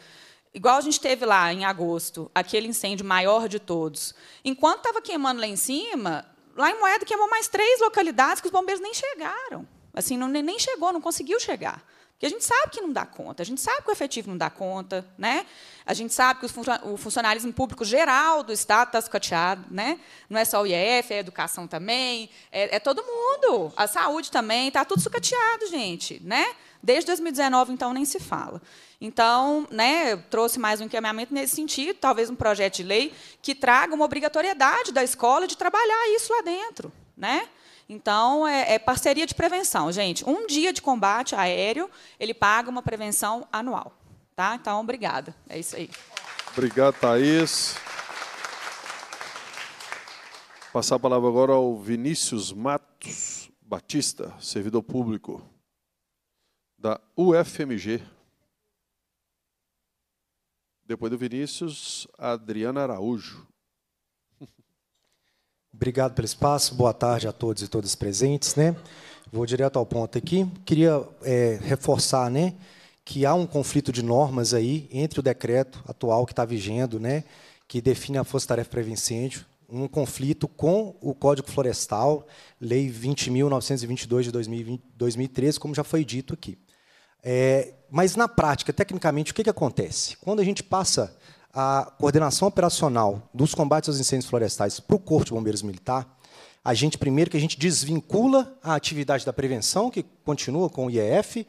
Igual a gente teve lá em agosto, aquele incêndio maior de todos. Enquanto estava queimando lá em cima, lá em Moeda queimou mais três localidades que os bombeiros nem chegaram. Assim, não, nem chegou, não conseguiu chegar. Porque a gente sabe que não dá conta, a gente sabe que o efetivo não dá conta, né? A gente sabe que o funcionalismo público geral do Estado está escoteado, né? Não é só o IEF, é a educação também, é, é todo mundo. A saúde também, está tudo sucateado, gente, né? Desde 2019, então, nem se fala. Então, né, eu trouxe mais um encaminhamento nesse sentido, talvez um projeto de lei que traga uma obrigatoriedade da escola de trabalhar isso lá dentro. Né? Então, é, é, parceria de prevenção, gente. Um dia de combate aéreo, ele paga uma prevenção anual. Tá? Então, obrigada. É isso aí. Obrigado, Thaís. Passar a palavra agora ao Vinícius Matos Batista, servidor público da UFMG. Depois do Vinícius, Adriana Araújo. Obrigado pelo espaço. Boa tarde a todos e todas presentes, né? Vou direto ao ponto aqui. Queria é, reforçar, né, que há um conflito de normas aí entre o decreto atual que está vigendo, né, que define a força-tarefa pré-incêndio, um conflito com o Código Florestal, Lei 20.922 de 2013, como já foi dito aqui. É, mas na prática, tecnicamente, o que, que acontece? Quando a gente passa a coordenação operacional dos combates aos incêndios florestais para o Corpo de Bombeiros Militar, a gente primeiro que a gente desvincula a atividade da prevenção, que continua com o IEF,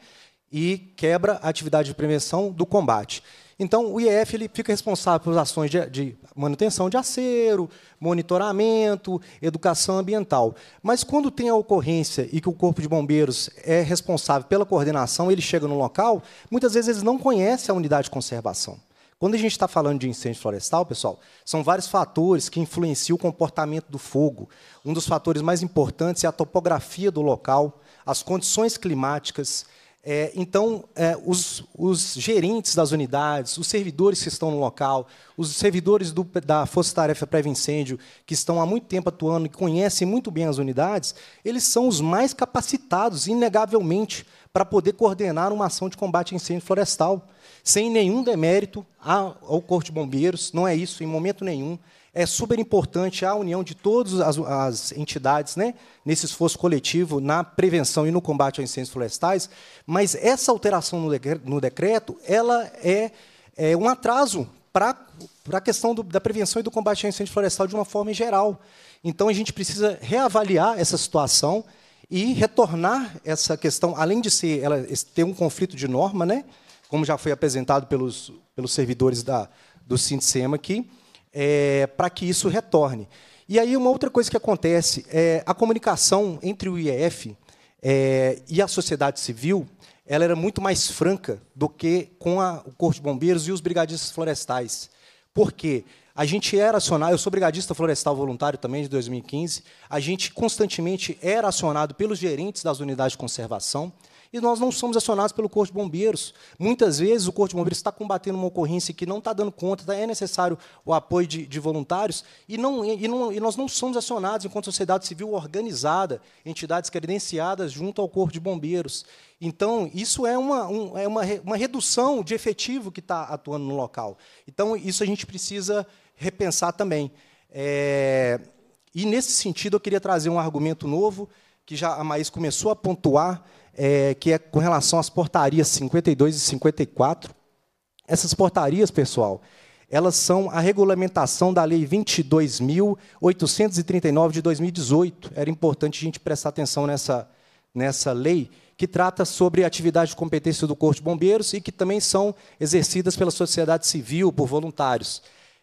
e quebra a atividade de prevenção do combate. Então, o IEF ele fica responsável pelas ações de, de, manutenção de acero, monitoramento, educação ambiental. Mas quando tem a ocorrência e que o Corpo de Bombeiros é responsável pela coordenação, ele chega no local, muitas vezes eles não conhecem a unidade de conservação. Quando a gente está falando de incêndio florestal, pessoal, são vários fatores que influenciam o comportamento do fogo. Um dos fatores mais importantes é a topografia do local, as condições climáticas, é, então, é, os, os, gerentes das unidades, os servidores que estão no local, os servidores do, da Força Tarefa Pré-Incêndio, que estão há muito tempo atuando e conhecem muito bem as unidades, eles são os mais capacitados, inegavelmente, para poder coordenar uma ação de combate a incêndio florestal, sem nenhum demérito ao Corpo de Bombeiros, não é isso, em momento nenhum. É super importante a união de todas as, as entidades né, nesse esforço coletivo na prevenção e no combate aos incêndios florestais, mas essa alteração no, decreto ela é, é um atraso para a questão do, da prevenção e do combate ao incêndio florestal de uma forma geral. Então, a gente precisa reavaliar essa situação e retornar essa questão, além de ser ela ter um conflito de norma, né, como já foi apresentado pelos, pelos servidores da, do Sintcema aqui, é, para que isso retorne. E aí uma outra coisa que acontece é a comunicação entre o IEF é, e a sociedade civil, ela era muito mais franca do que com a, o Corpo de Bombeiros e os brigadistas florestais. Por quê? A gente era acionado, eu sou brigadista florestal voluntário também de 2015, a gente constantemente era acionado pelos gerentes das unidades de conservação, e nós não somos acionados pelo Corpo de Bombeiros. Muitas vezes o Corpo de Bombeiros está combatendo uma ocorrência que não está dando conta, tá, é necessário o apoio de, de voluntários, e, não, e, não, e nós não somos acionados enquanto sociedade civil organizada, entidades credenciadas junto ao Corpo de Bombeiros. Então, isso é uma, um, é uma, uma redução de efetivo que está atuando no local. Então, isso a gente precisa repensar também. É, e, nesse sentido, eu queria trazer um argumento novo, que já a Maís começou a pontuar, é, que é com relação às portarias 52 e 54. Essas portarias, pessoal, elas são a regulamentação da Lei 22.839 de 2018. Era importante a gente prestar atenção nessa, nessa lei, que trata sobre a atividade de competência do Corpo de Bombeiros e que também são exercidas pela sociedade civil, por voluntários.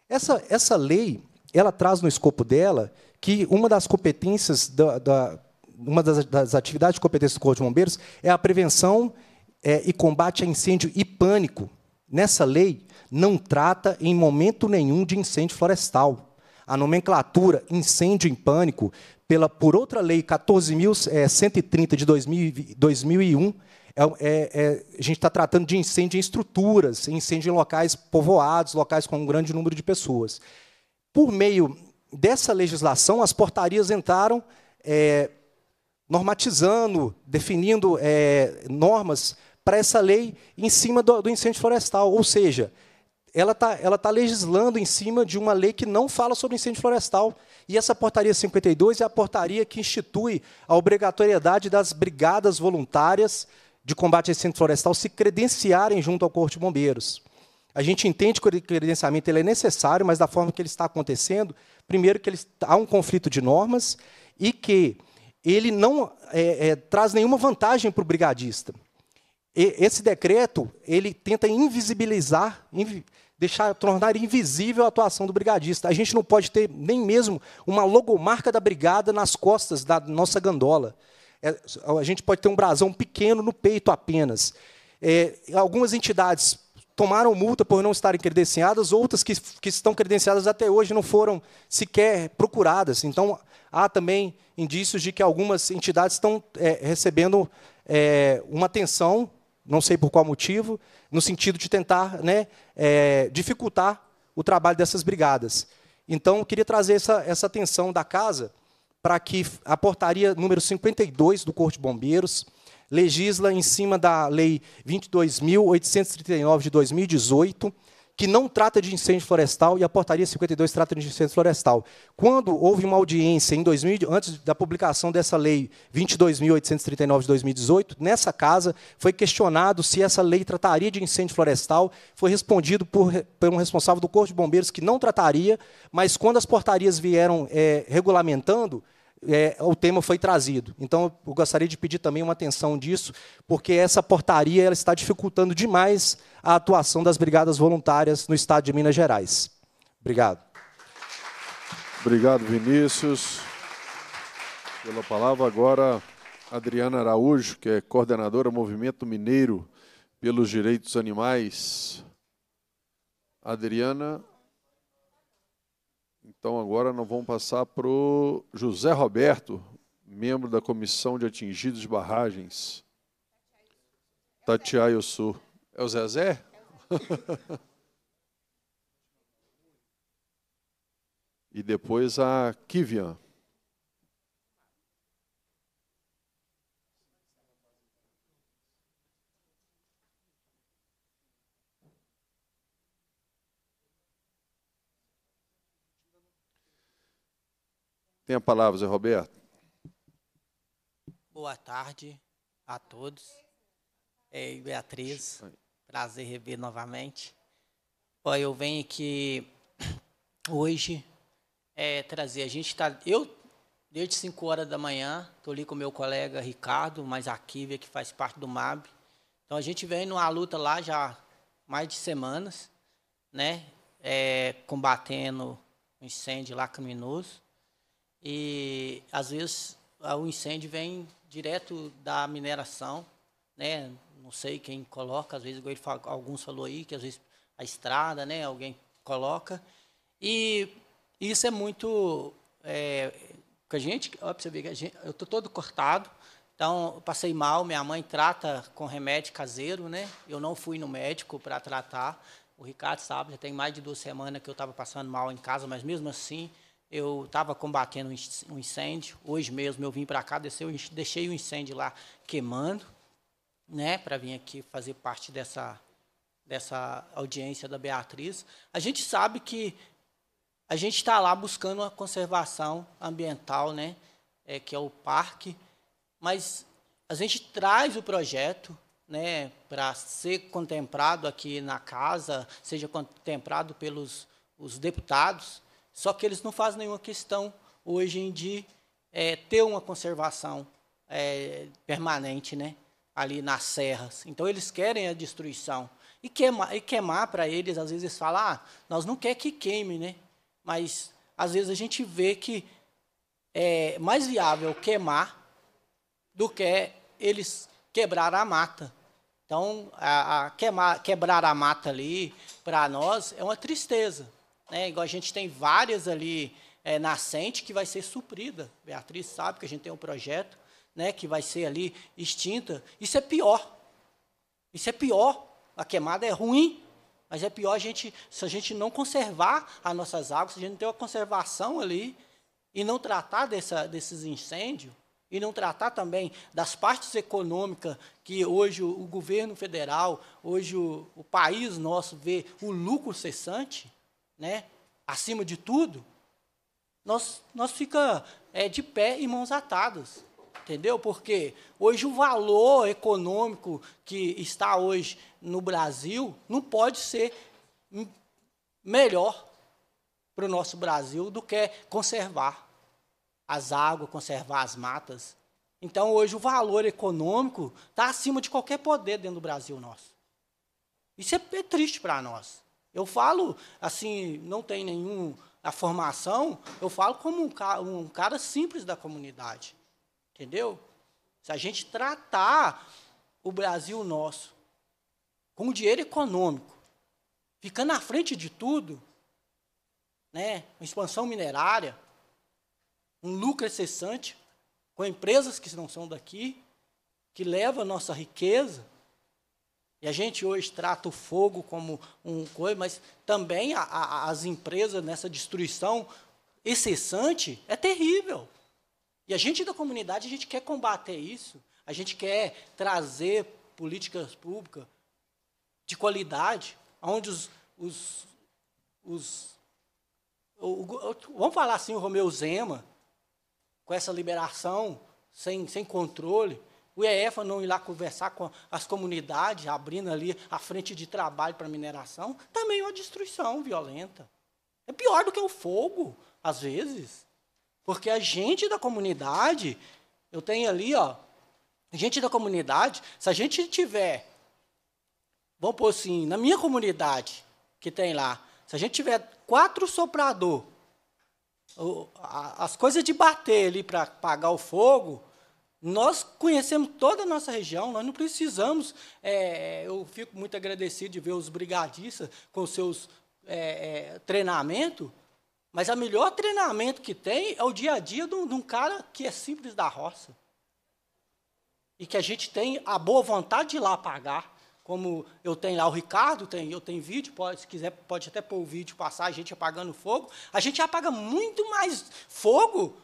Essa, essa lei, ela traz no escopo dela que uma das competências da, da uma das, das atividades de competência do Corpo de Bombeiros é a prevenção é, e combate a incêndio e pânico. Nessa lei, não trata em momento nenhum de incêndio florestal. A nomenclatura incêndio em pânico, pela, por outra lei 14.130 é, de 2000, 2001, é, é, é, a gente está tratando de incêndio em estruturas, incêndio em locais povoados, locais com um grande número de pessoas. Por meio dessa legislação, as portarias entraram é, normatizando, definindo é, normas para essa lei em cima do, do, incêndio florestal. Ou seja, ela está ela tá legislando em cima de uma lei que não fala sobre incêndio florestal. E essa portaria 52 é a portaria que institui a obrigatoriedade das brigadas voluntárias de combate a incêndio florestal se credenciarem junto ao Corpo de Bombeiros. A gente entende que o credenciamento ele é necessário, mas da forma que ele está acontecendo, primeiro que ele, há um conflito de normas e que ele não é, é, traz nenhuma vantagem para o brigadista. E, esse decreto ele tenta invisibilizar, inv, deixar tornar invisível a atuação do brigadista. A gente não pode ter nem mesmo uma logomarca da brigada nas costas da nossa gandola. É, a gente pode ter um brasão pequeno no peito apenas. É, algumas entidades tomaram multa por não estarem credenciadas, outras que, que estão credenciadas até hoje não foram sequer procuradas. Então, Há também indícios de que algumas entidades estão é, recebendo é, uma atenção, não sei por qual motivo, no sentido de tentar né, é, dificultar o trabalho dessas brigadas. Então, eu queria trazer essa, essa atenção da casa para que a portaria número 52 do Corpo de Bombeiros legisla em cima da Lei 22.839 de 2018, que não trata de incêndio florestal e a portaria 52 trata de incêndio florestal. Quando houve uma audiência em 2000, antes da publicação dessa lei 22.839 de 2018, nessa casa foi questionado se essa lei trataria de incêndio florestal, foi respondido por, por um responsável do Corpo de Bombeiros que não trataria, mas quando as portarias vieram é, regulamentando, é, o tema foi trazido. Então, eu gostaria de pedir também uma atenção disso, porque essa portaria ela está dificultando demais a atuação das brigadas voluntárias no Estado de Minas Gerais. Obrigado. Obrigado, Vinícius, pela palavra. Agora, Adriana Araújo, que é coordenadora do Movimento Mineiro pelos Direitos Animais. Adriana então agora nós vamos passar para o José Roberto, membro da Comissão de Atingidos de Barragens. Tatiaio Sul. É o Zezé? É <laughs> e depois a Kivian. Tem a palavra, Zé Roberto. Boa tarde a todos. É, Ei, Beatriz, prazer rever novamente. eu venho aqui <clears throat> hoje é, trazer. A gente está. Eu, desde 5 horas da manhã, estou ali com meu colega Ricardo, mais Akívia, que faz parte do MAB. Então a gente vem numa luta lá já mais de semanas, né? É, combatendo o um incêndio lá criminoso. E às vezes o incêndio vem direto da mineração, né? Não sei quem coloca, às vezes fala, alguns falou aí que às vezes a estrada, né? Alguém coloca. E isso é muito é, a gente, ó, pra você ver, gente, eu tô todo cortado, então passei mal. Minha mãe trata com remédio caseiro, né? Eu não fui no médico para tratar. O Ricardo sabe, já tem mais de duas semanas que eu estava passando mal em casa, mas mesmo assim eu estava combatendo um incêndio. Hoje mesmo eu vim para cá, desceu, deixei o um incêndio lá queimando, né, para vir aqui fazer parte dessa, dessa audiência da Beatriz. A gente sabe que a gente está lá buscando a conservação ambiental, né, é, que é o parque, mas a gente traz o projeto né, para ser contemplado aqui na casa, seja contemplado pelos os deputados, só que eles não fazem nenhuma questão hoje em dia é, ter uma conservação é, permanente né, ali nas serras. Então eles querem a destruição. E queimar, e queimar para eles, às vezes eles falam, ah, nós não quer que queime, né? Mas às vezes a gente vê que é mais viável queimar do que eles quebrar a mata. Então, a, a queimar, quebrar a mata ali, para nós, é uma tristeza. Né? Igual a gente tem várias ali é, nascente que vai ser suprida. Beatriz sabe que a gente tem um projeto né, que vai ser ali extinta. Isso é pior. Isso é pior. A queimada é ruim, mas é pior a gente, se a gente não conservar as nossas águas, se a gente não ter uma conservação ali e não tratar dessa, desses incêndios, e não tratar também das partes econômicas que hoje o governo federal, hoje o, o país nosso vê o lucro cessante, né, acima de tudo, nós, nós fica é, de pé e mãos atadas. Entendeu? Porque hoje o valor econômico que está hoje no Brasil não pode ser melhor para o nosso Brasil do que conservar as águas, conservar as matas. Então, hoje, o valor econômico está acima de qualquer poder dentro do Brasil nosso. Isso é, é triste para nós. Eu falo, assim, não tem nenhuma formação, eu falo como um, ca um cara simples da comunidade. Entendeu? Se a gente tratar o Brasil nosso com o dinheiro econômico, ficando na frente de tudo, né? uma expansão minerária, um lucro excessante, com empresas que não são daqui, que levam a nossa riqueza, e a gente hoje trata o fogo como um coisa, mas também a, a, as empresas nessa destruição incessante é terrível. E a gente da comunidade, a gente quer combater isso. A gente quer trazer políticas públicas de qualidade, onde os, os, os o, o, vamos falar assim, o Romeu Zema, com essa liberação sem, sem controle, o EEFA não ir lá conversar com as comunidades, abrindo ali a frente de trabalho para mineração, também é uma destruição violenta. É pior do que o fogo, às vezes. Porque a gente da comunidade, eu tenho ali, ó, gente da comunidade, se a gente tiver, vamos pôr assim, na minha comunidade, que tem lá, se a gente tiver quatro soprador, as coisas de bater ali para apagar o fogo, nós conhecemos toda a nossa região, nós não precisamos. É, é, eu fico muito agradecido de ver os brigadistas com seus é, é, treinamento, mas o melhor treinamento que tem é o dia a dia de um, de um cara que é simples da roça. E que a gente tem a boa vontade de ir lá pagar como eu tenho lá o Ricardo, tem, eu tenho vídeo, pode, se quiser pode até pôr o vídeo passar, a gente apagando fogo. A gente apaga muito mais fogo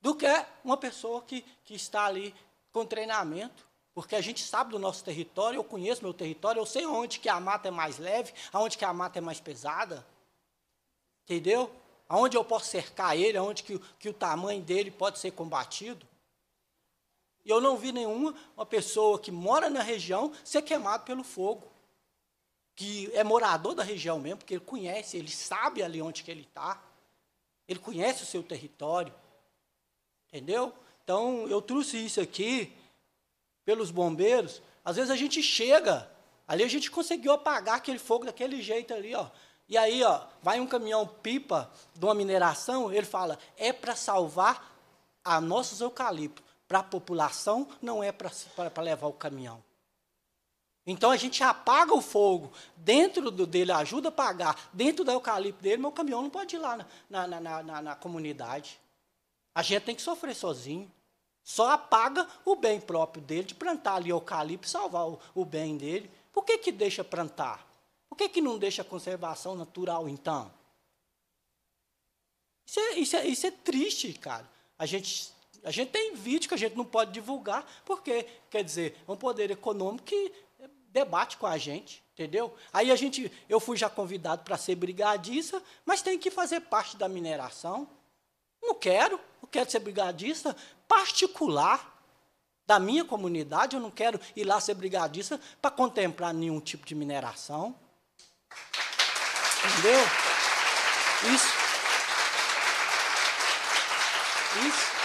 do que uma pessoa que, que está ali com treinamento. Porque a gente sabe do nosso território, eu conheço meu território, eu sei onde que a mata é mais leve, aonde que a mata é mais pesada. Entendeu? Aonde eu posso cercar ele, aonde que, que o tamanho dele pode ser combatido. E eu não vi nenhuma uma pessoa que mora na região ser queimado pelo fogo. Que é morador da região mesmo, porque ele conhece, ele sabe ali onde que ele está. Ele conhece o seu território. Entendeu? Então, eu trouxe isso aqui pelos bombeiros. Às vezes a gente chega, ali a gente conseguiu apagar aquele fogo daquele jeito ali, ó. E aí, ó, vai um caminhão pipa de uma mineração, ele fala: "É para salvar a nossos eucaliptos, para a população, não é para levar o caminhão". Então a gente apaga o fogo dentro do, dele, ajuda a apagar dentro do eucalipto dele, mas o caminhão não pode ir lá na, na, na, na, na comunidade. A gente tem que sofrer sozinho. Só apaga o bem próprio dele de plantar ali eucalipto e salvar o, o bem dele. Por que, que deixa plantar? Por que, que não deixa conservação natural, então? Isso é, isso é, isso é triste, cara. A gente a gente tem vídeo que a gente não pode divulgar, porque, quer dizer, é um poder econômico que debate com a gente, entendeu? Aí a gente, eu fui já convidado para ser brigadista, mas tem que fazer parte da mineração. Não quero quero ser brigadista particular da minha comunidade, eu não quero ir lá ser brigadista para contemplar nenhum tipo de mineração. Entendeu? Isso. Isso.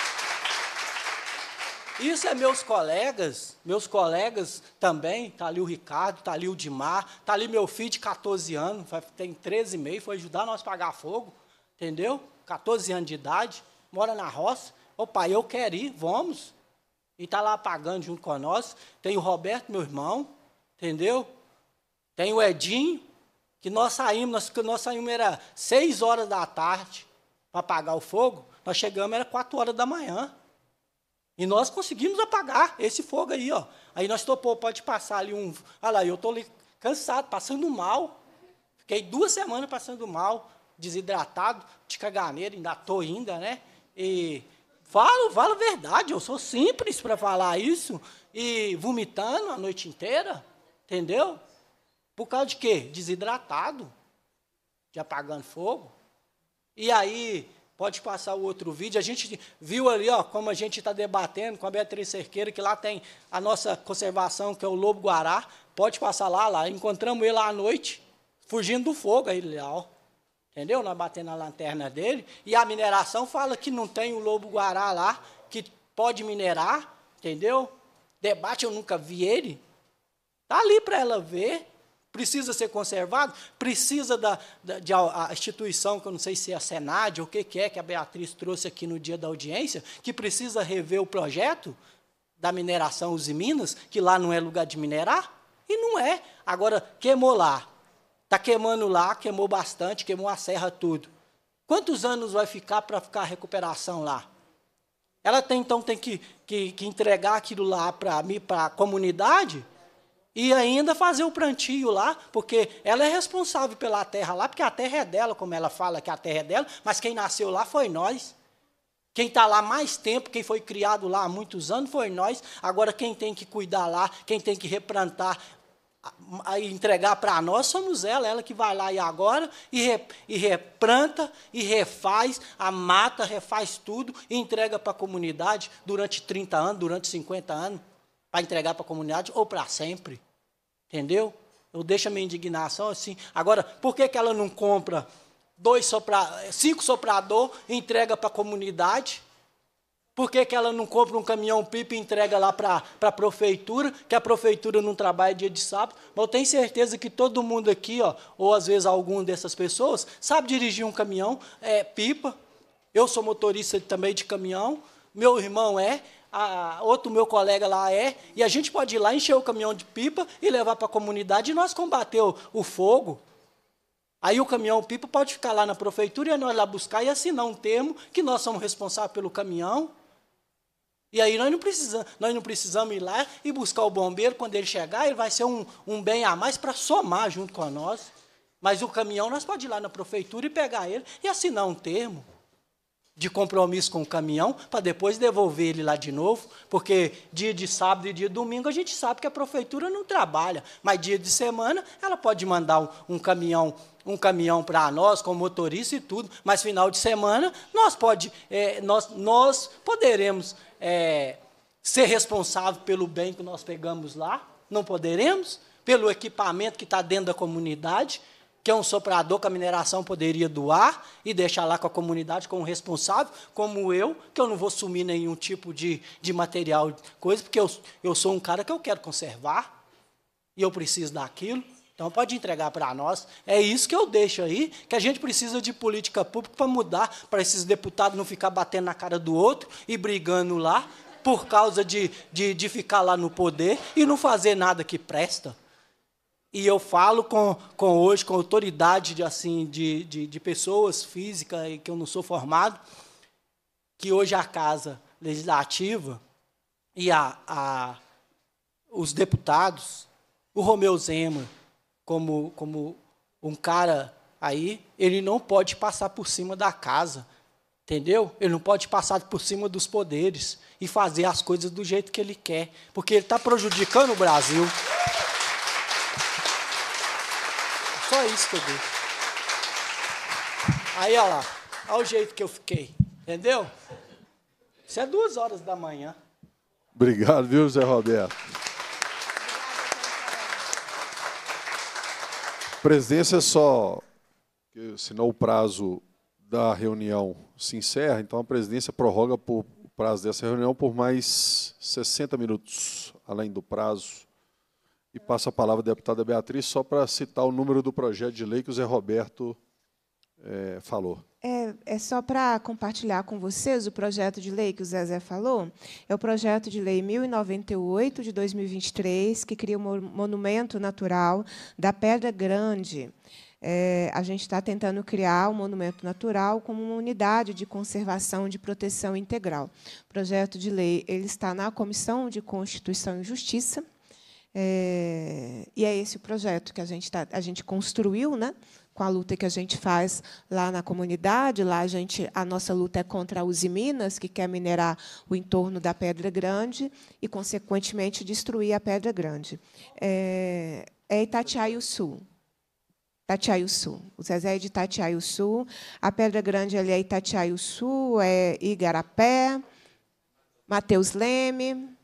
Isso é meus colegas, meus colegas também, está ali o Ricardo, está ali o Dimar, está ali meu filho de 14 anos, tem 13 e meio, foi ajudar nós a pagar fogo, entendeu? 14 anos de idade mora na roça. Ô pai, eu quero ir, vamos. E está lá pagando junto com nós. Tem o Roberto, meu irmão, entendeu? Tem o Edinho, que nós saímos, nós, nós saímos era seis horas da tarde para apagar o fogo. Nós chegamos, era quatro horas da manhã. E nós conseguimos apagar esse fogo aí, ó. Aí nós topou, pode passar ali um. Olha lá, eu estou ali cansado, passando mal. Fiquei duas semanas passando mal, desidratado, de caganeira, ainda estou ainda, né? E falo, falo a verdade, eu sou simples para falar isso, e vomitando a noite inteira, entendeu? Por causa de quê? Desidratado, de apagando fogo. E aí, pode passar o outro vídeo, a gente viu ali ó, como a gente está debatendo com a Beatriz Cerqueira, que lá tem a nossa conservação, que é o lobo-guará, pode passar lá, lá, encontramos ele lá à noite, fugindo do fogo, aí, ó, entendeu? Nós batendo a lanterna dele. E a mineração fala que não tem o lobo-guará lá, que pode minerar, entendeu? Debate eu nunca vi ele. Está ali para ela ver. Precisa ser conservado? Precisa da, da de a, a, instituição, que eu não sei se é a Senad ou o que, que é, que a Beatriz trouxe aqui no dia da audiência, que precisa rever o projeto da mineração Uzi Minas, que lá não é lugar de minerar? E não é. Agora, queimou lá, Está queimando lá, queimou bastante, queimou a serra tudo. Quantos anos vai ficar para ficar a recuperação lá? Ela tem, então tem que, que, que entregar aquilo lá para a comunidade e ainda fazer o plantio lá, porque ela é responsável pela terra lá, porque a terra é dela, como ela fala que a terra é dela, mas quem nasceu lá foi nós. Quem está lá mais tempo, quem foi criado lá há muitos anos, foi nós. Agora, quem tem que cuidar lá, quem tem que replantar a entregar para nós somos ela, ela que vai lá e agora e, re, e replanta e refaz, a mata, refaz tudo e entrega para a comunidade durante 30 anos, durante 50 anos, para entregar para a comunidade ou para sempre. Entendeu? Eu deixo a minha indignação assim. Agora, por que, que ela não compra dois sopra, cinco soprador e entrega para a comunidade? Por que, que ela não compra um caminhão-pipa e entrega lá para a prefeitura, que a prefeitura não trabalha dia de sábado? Mas eu tenho certeza que todo mundo aqui, ó, ou às vezes algum dessas pessoas, sabe dirigir um caminhão, é pipa. Eu sou motorista também de caminhão, meu irmão é, a, outro meu colega lá é, e a gente pode ir lá encher o caminhão de pipa e levar para a comunidade e nós combater o, o fogo. Aí o caminhão pipa pode ficar lá na prefeitura e nós lá buscar e assinar um termo que nós somos responsáveis pelo caminhão. E aí nós não, precisamos, nós não precisamos ir lá e buscar o bombeiro. Quando ele chegar, ele vai ser um, um bem a mais para somar junto com nós. Mas o caminhão nós podemos ir lá na prefeitura e pegar ele e assinar um termo de compromisso com o caminhão para depois devolver ele lá de novo, porque dia de sábado e dia de domingo a gente sabe que a prefeitura não trabalha, mas dia de semana ela pode mandar um, um caminhão um caminhão para nós com motorista e tudo, mas final de semana nós pode é, nós nós poderemos é, ser responsável pelo bem que nós pegamos lá, não poderemos, pelo equipamento que está dentro da comunidade, que é um soprador que a mineração poderia doar e deixar lá com a comunidade, com responsável, como eu, que eu não vou sumir nenhum tipo de, de material, coisa, porque eu, eu sou um cara que eu quero conservar, e eu preciso daquilo. Então pode entregar para nós. É isso que eu deixo aí, que a gente precisa de política pública para mudar, para esses deputados não ficar batendo na cara do outro e brigando lá por causa de, de, de ficar lá no poder e não fazer nada que presta. E eu falo com, com hoje, com autoridade de, assim, de, de, de pessoas físicas que eu não sou formado, que hoje a Casa Legislativa e a, a, os deputados, o Romeu Zema, como, como um cara aí, ele não pode passar por cima da casa, entendeu? Ele não pode passar por cima dos poderes e fazer as coisas do jeito que ele quer, porque ele está prejudicando o Brasil. Só isso que eu digo. Aí, olha lá, olha o jeito que eu fiquei, entendeu? Isso é duas horas da manhã. Obrigado, viu, Zé Roberto? presidência é só, senão o prazo da reunião se encerra, então a presidência prorroga por, o prazo dessa reunião por mais 60 minutos, além do prazo. E passo a palavra à deputada Beatriz, só para citar o número do projeto de lei que o Zé Roberto é, falou. É, é, só para compartilhar com vocês o projeto de lei que o Zezé falou. É o projeto de lei 1098 de 2023, que cria o um Monumento Natural da Pedra Grande. É, a gente está tentando criar o um Monumento Natural como uma unidade de conservação de proteção integral. O projeto de lei ele está na Comissão de Constituição e Justiça. É, e é esse o projeto que a gente, tá, a gente construiu, né? com a luta que a gente faz lá na comunidade. Lá a gente, a nossa luta é contra a Uzi Minas, que quer minerar o entorno da Pedra Grande e, consequentemente, destruir a Pedra Grande. É, é Itatiaio Sul. Itatiaio Sul. O Zezé é de Itatiaio Sul. A Pedra Grande ali é Itatiaio Sul, é Igarapé, Mateus Leme,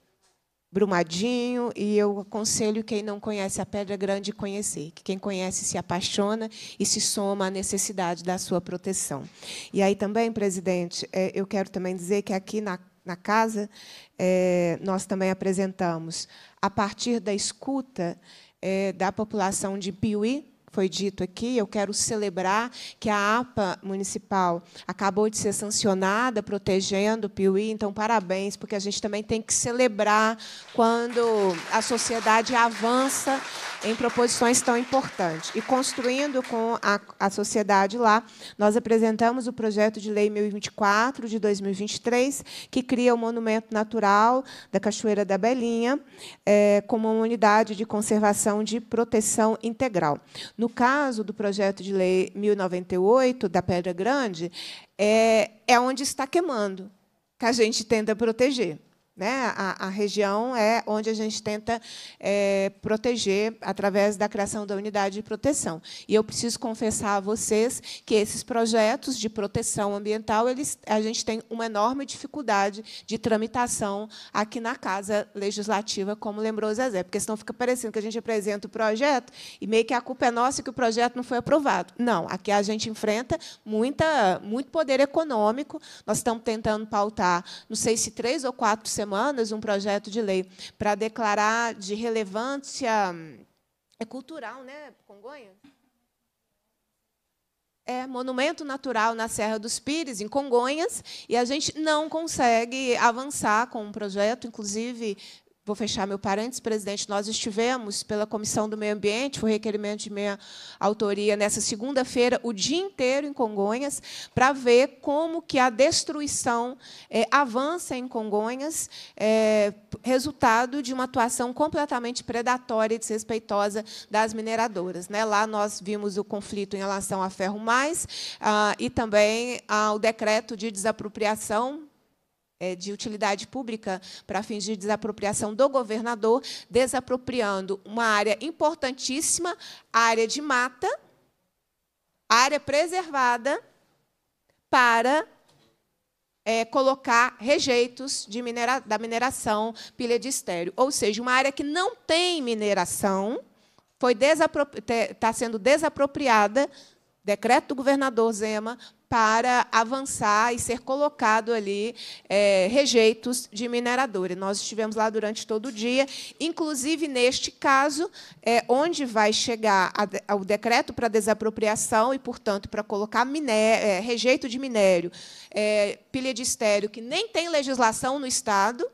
Brumadinho, e eu aconselho quem não conhece a Pedra Grande conhecer, que quem conhece se apaixona e se soma à necessidade da sua proteção. E aí também, presidente, é, eu quero também dizer que aqui na, na casa é, nós também apresentamos, a partir da escuta é, da população de Piuí, foi dito aqui, eu quero celebrar que a APA municipal acabou de ser sancionada protegendo o Piuí, então parabéns, porque a gente também tem que celebrar quando a sociedade avança em proposições tão importantes. E construindo com a, a sociedade lá, nós apresentamos o projeto de lei 1024 de 2023, que cria o Monumento Natural da Cachoeira da Belinha é, como uma unidade de conservação de proteção integral. No caso do projeto de lei 1098, da Pedra Grande, é, é onde está queimando, que a gente tenta proteger. Né? A, a, região é onde a gente tenta é, proteger através da criação da unidade de proteção. E eu preciso confessar a vocês que esses projetos de proteção ambiental, eles, a gente tem uma enorme dificuldade de tramitação aqui na Casa Legislativa, como lembrou o Zezé, porque senão fica parecendo que a gente apresenta o projeto e meio que a culpa é nossa que o projeto não foi aprovado. Não, aqui a gente enfrenta muita, muito poder econômico, nós estamos tentando pautar, não sei se três ou quatro semanas semanas um projeto de lei para declarar de relevância é cultural, né, Congonha? É, monumento natural na Serra dos Pires, em Congonhas, e a gente não consegue avançar com o um projeto, inclusive vou fechar meu parênteses, presidente, nós estivemos pela Comissão do Meio Ambiente, foi requerimento de minha autoria, nessa segunda-feira, o dia inteiro em Congonhas, para ver como que a destruição é, avança em Congonhas, é, resultado de uma atuação completamente predatória e desrespeitosa das mineradoras. Né? Lá nós vimos o conflito em relação a Ferro Mais ah, e também ao decreto de desapropriação é, de utilidade pública para fins de desapropriação do governador, desapropriando uma área importantíssima, área de mata, área preservada, para é, colocar rejeitos minera da mineração, pilha de estéreo. Ou seja, uma área que não tem mineração está sendo desapropriada, decreto do governador Zema, para avançar e ser colocado ali é, rejeitos de mineradora. Nós estivemos lá durante todo o dia, inclusive neste caso, é, onde vai chegar a, a, o decreto para desapropriação e, portanto, para colocar é, rejeito de minério, é, pilha de estéreo, que nem tem legislação no Estado,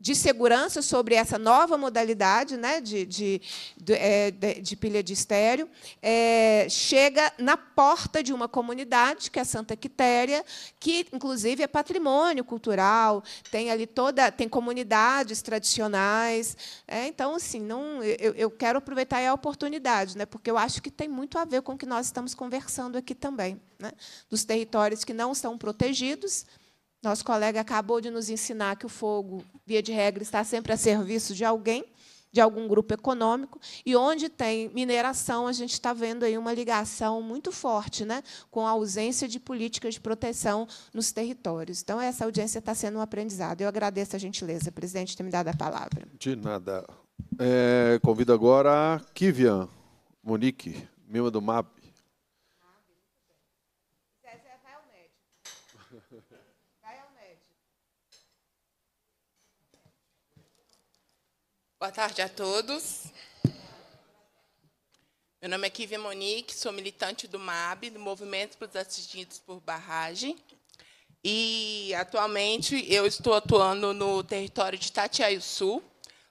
de segurança sobre essa nova modalidade né, de, de, é, de, de pilha de estéreo, é, chega na porta de uma comunidade, que é Santa Quitéria, que, inclusive, é patrimônio cultural, tem ali toda, tem comunidades tradicionais. É, então, assim, não, eu, eu quero aproveitar a oportunidade, né, porque eu acho que tem muito a ver com o que nós estamos conversando aqui também, né, dos territórios que não são protegidos, nosso colega acabou de nos ensinar que o fogo, via de regra, está sempre a serviço de alguém, de algum grupo econômico, e onde tem mineração, a gente está vendo aí uma ligação muito forte né, com a ausência de políticas de proteção nos territórios. Então, essa audiência está sendo um aprendizado. Eu agradeço a gentileza, presidente, ter me dado a palavra. De nada. É, convido agora a Kivian Monique, membro do MAP. Boa tarde a todos. Meu nome é Kivia Monique, sou militante do MAB, do Movimento para os por Barragem. E, atualmente, eu estou atuando no território de Sul.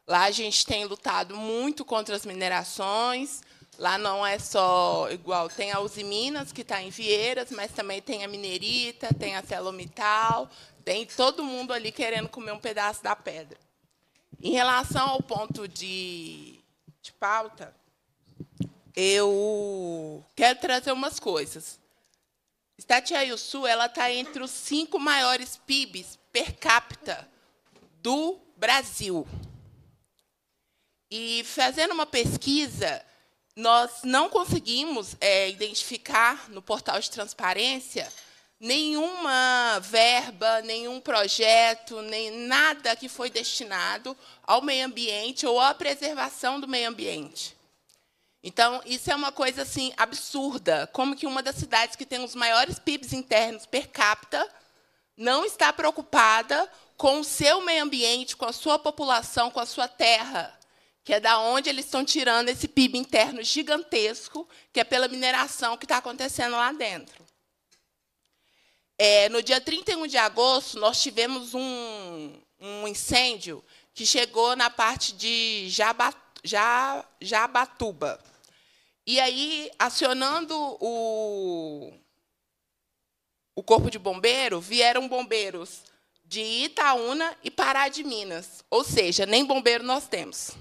Lá a gente tem lutado muito contra as minerações. Lá não é só igual, tem a Uzi Minas, que está em Vieiras, mas também tem a Minerita, tem a Celomital, tem todo mundo ali querendo comer um pedaço da pedra. Em relação ao ponto de, de pauta, eu quero trazer umas coisas. Sul, ela está entre os cinco maiores PIBs per capita do Brasil. E fazendo uma pesquisa, nós não conseguimos é, identificar no portal de transparência nenhuma verba, nenhum projeto, nem nada que foi destinado ao meio ambiente ou à preservação do meio ambiente. Então, isso é uma coisa assim absurda, como que uma das cidades que tem os maiores PIBs internos per capita não está preocupada com o seu meio ambiente, com a sua população, com a sua terra, que é da onde eles estão tirando esse PIB interno gigantesco, que é pela mineração que está acontecendo lá dentro. É, no dia 31 de agosto, nós tivemos um, um incêndio que chegou na parte de Jabat, Jabatuba. E aí, acionando o, o corpo de bombeiro, vieram bombeiros de Itaúna e Pará de Minas. Ou seja, nem bombeiro nós temos.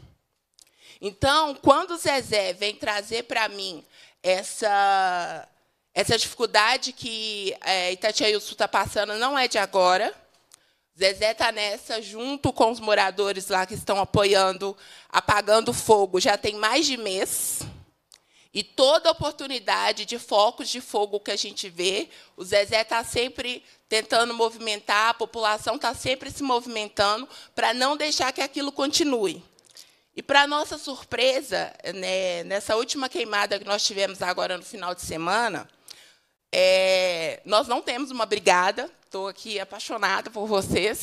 Então, quando o Zezé vem trazer para mim essa essa dificuldade que é, Sul está passando não é de agora. Zezé está nessa, junto com os moradores lá que estão apoiando, apagando fogo, já tem mais de mês. E toda oportunidade de focos de fogo que a gente vê, o Zezé está sempre tentando movimentar, a população está sempre se movimentando para não deixar que aquilo continue. E, para nossa surpresa, né, nessa última queimada que nós tivemos agora no final de semana, é, nós não temos uma brigada, estou aqui apaixonada por vocês,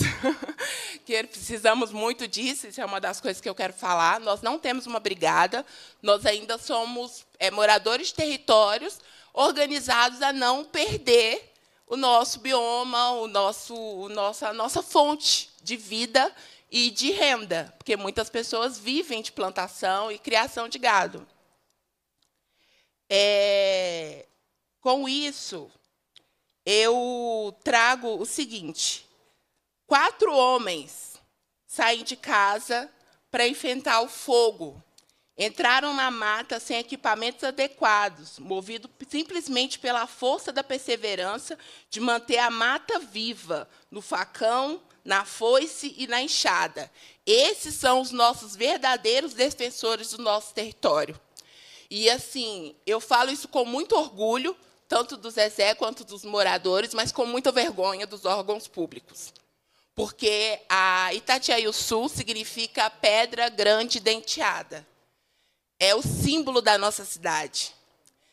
<laughs> que precisamos muito disso, isso é uma das coisas que eu quero falar. Nós não temos uma brigada, nós ainda somos é, moradores de territórios organizados a não perder o nosso bioma, o nosso, o nossa, a nossa fonte de vida e de renda, porque muitas pessoas vivem de plantação e criação de gado. É, com isso, eu trago o seguinte: quatro homens saem de casa para enfrentar o fogo. Entraram na mata sem equipamentos adequados, movido simplesmente pela força da perseverança de manter a mata viva no facão, na foice e na enxada. Esses são os nossos verdadeiros defensores do nosso território. E assim, eu falo isso com muito orgulho, tanto do Zezé quanto dos moradores, mas com muita vergonha dos órgãos públicos. Porque a Sul significa pedra grande denteada. É o símbolo da nossa cidade.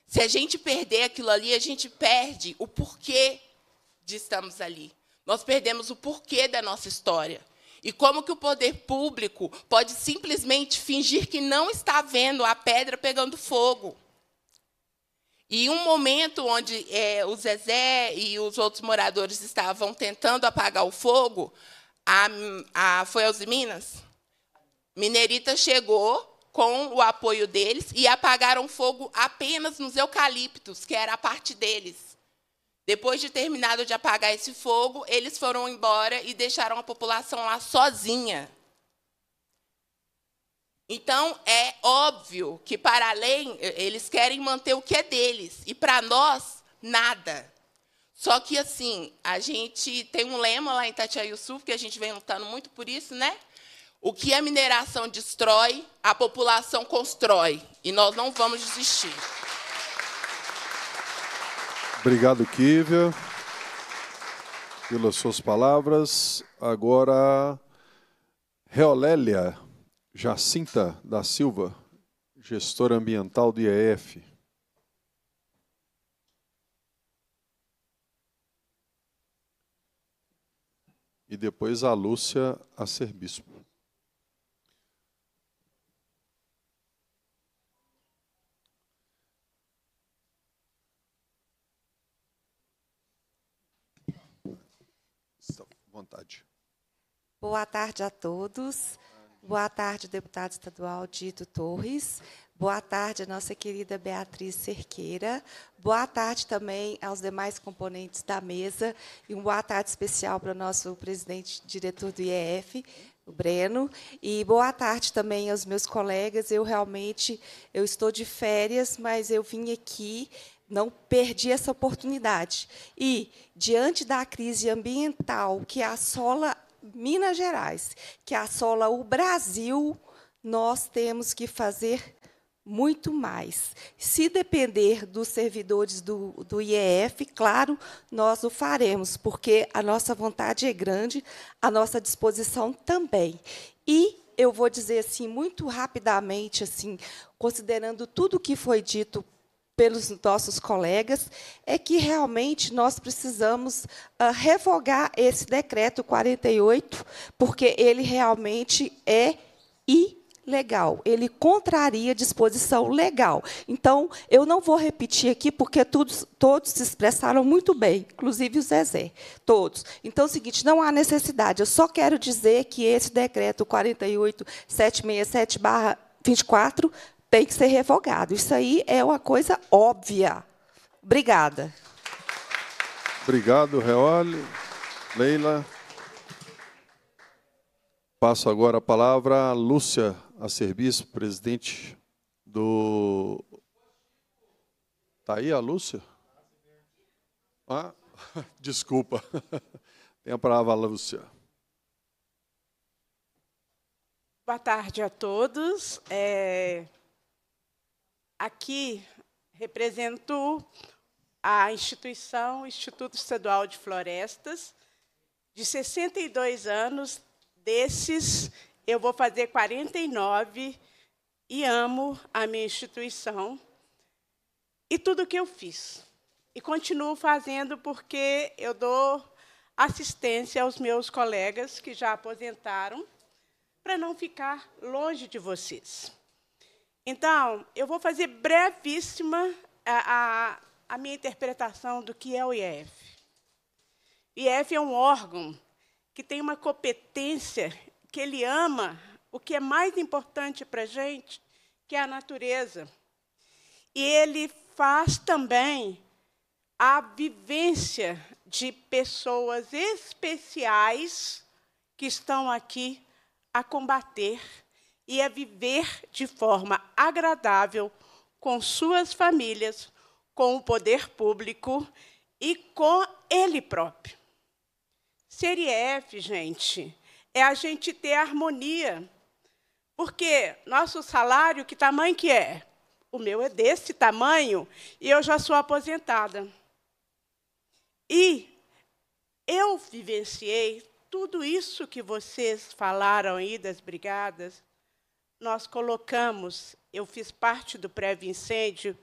Se a gente perder aquilo ali, a gente perde o porquê de estarmos ali. Nós perdemos o porquê da nossa história. E como que o poder público pode simplesmente fingir que não está vendo a pedra pegando fogo? E um momento onde é, o Zezé e os outros moradores estavam tentando apagar o fogo, a, a, foi aos Minas? Minerita chegou com o apoio deles e apagaram fogo apenas nos eucaliptos, que era a parte deles. Depois de terminado de apagar esse fogo, eles foram embora e deixaram a população lá sozinha. Então, é óbvio que, para além, eles querem manter o que é deles, e para nós, nada. Só que, assim, a gente tem um lema lá em Itatiaí Sul, que a gente vem lutando muito por isso, né? O que a mineração destrói, a população constrói. E nós não vamos desistir. Obrigado, Kívia, pelas suas palavras. Agora, Reolélia Jacinta da Silva, gestora ambiental do IEF. E depois a Lúcia Acerbispo. Vontade. Boa tarde a todos. Boa tarde, deputado estadual Dito Torres. Boa tarde a nossa querida Beatriz Cerqueira. Boa tarde também aos demais componentes da mesa. E uma boa tarde especial para o nosso presidente diretor do IEF, o Breno. E boa tarde também aos meus colegas. Eu realmente eu estou de férias, mas eu vim aqui não perdi essa oportunidade. E, diante da crise ambiental que assola Minas Gerais, que assola o Brasil, nós temos que fazer muito mais. Se depender dos servidores do, do IEF, claro, nós o faremos, porque a nossa vontade é grande, a nossa disposição também. E eu vou dizer assim muito rapidamente assim, considerando tudo o que foi dito pelos nossos colegas, é que realmente nós precisamos uh, revogar esse decreto 48, porque ele realmente é ilegal, ele contraria disposição legal. Então, eu não vou repetir aqui, porque todos, todos se expressaram muito bem, inclusive o Zezé, todos. Então, é o seguinte, não há necessidade, eu só quero dizer que esse decreto 48767 767 24 tem que ser revogado. Isso aí é uma coisa óbvia. Obrigada. Obrigado, Reoli. Leila. Passo agora a palavra a Lúcia a serviço, presidente do. Está aí a Lúcia? Ah, <laughs> desculpa. <laughs> Tem a palavra, Lúcia. Boa tarde a todos. É... Aqui represento a instituição Instituto Estadual de Florestas, de 62 anos, desses eu vou fazer 49 e amo a minha instituição e tudo que eu fiz. E continuo fazendo porque eu dou assistência aos meus colegas que já aposentaram para não ficar longe de vocês. Então, eu vou fazer brevíssima a, a, a minha interpretação do que é o IEF. IEF é um órgão que tem uma competência que ele ama o que é mais importante para a gente, que é a natureza. E ele faz também a vivência de pessoas especiais que estão aqui a combater e a viver de forma agradável com suas famílias, com o poder público e com ele próprio. Serief, gente, é a gente ter harmonia. Porque nosso salário, que tamanho que é? O meu é desse tamanho e eu já sou aposentada. E eu vivenciei tudo isso que vocês falaram aí das brigadas, nós colocamos, eu fiz parte do prévio-incêndio,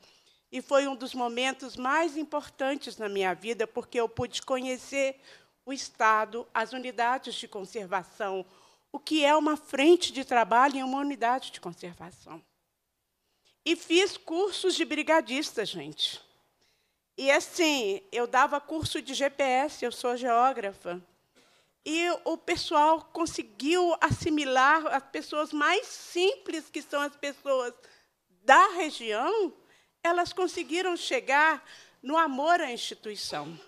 e foi um dos momentos mais importantes na minha vida, porque eu pude conhecer o Estado, as unidades de conservação, o que é uma frente de trabalho em uma unidade de conservação. E fiz cursos de brigadista, gente. E assim, eu dava curso de GPS, eu sou geógrafa e o pessoal conseguiu assimilar as pessoas mais simples, que são as pessoas da região, elas conseguiram chegar no amor à instituição.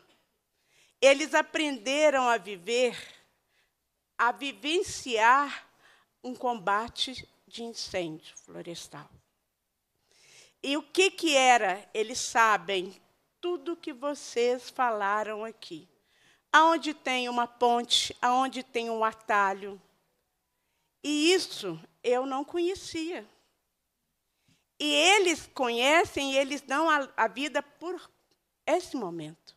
Eles aprenderam a viver, a vivenciar um combate de incêndio florestal. E o que, que era? Eles sabem tudo que vocês falaram aqui aonde tem uma ponte, aonde tem um atalho. E isso eu não conhecia. E eles conhecem, e eles dão a, a vida por esse momento.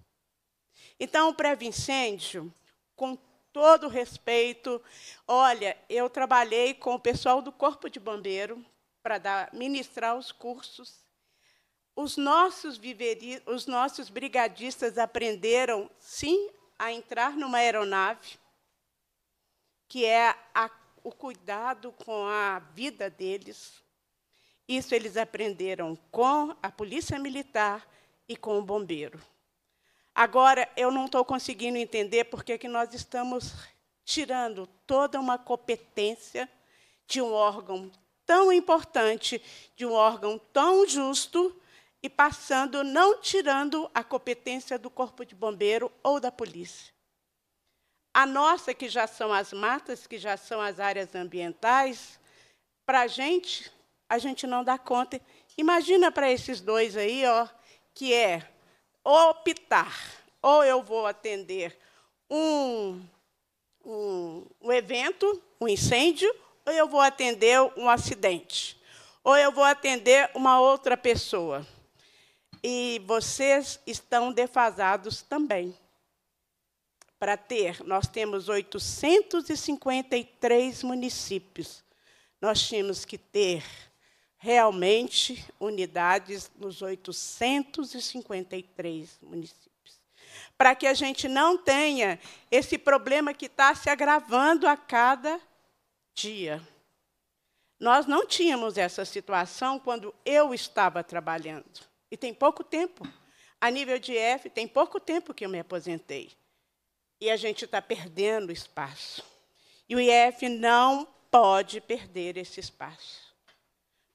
Então, o pré-incêndio, com todo respeito, olha, eu trabalhei com o pessoal do Corpo de Bombeiro para ministrar os cursos. Os nossos, viveri, os nossos brigadistas aprenderam, sim, a entrar numa aeronave, que é a, o cuidado com a vida deles. Isso eles aprenderam com a polícia militar e com o bombeiro. Agora, eu não estou conseguindo entender por que nós estamos tirando toda uma competência de um órgão tão importante, de um órgão tão justo, e passando, não tirando a competência do corpo de bombeiro ou da polícia. A nossa, que já são as matas, que já são as áreas ambientais, para a gente, a gente não dá conta. Imagina para esses dois aí, ó, que é optar, ou eu vou atender um, um, um evento, um incêndio, ou eu vou atender um acidente, ou eu vou atender uma outra pessoa. E vocês estão defasados também. Para ter, nós temos 853 municípios. Nós tínhamos que ter realmente unidades nos 853 municípios para que a gente não tenha esse problema que está se agravando a cada dia. Nós não tínhamos essa situação quando eu estava trabalhando. E tem pouco tempo. A nível de F, tem pouco tempo que eu me aposentei. E a gente está perdendo espaço. E o IF não pode perder esse espaço.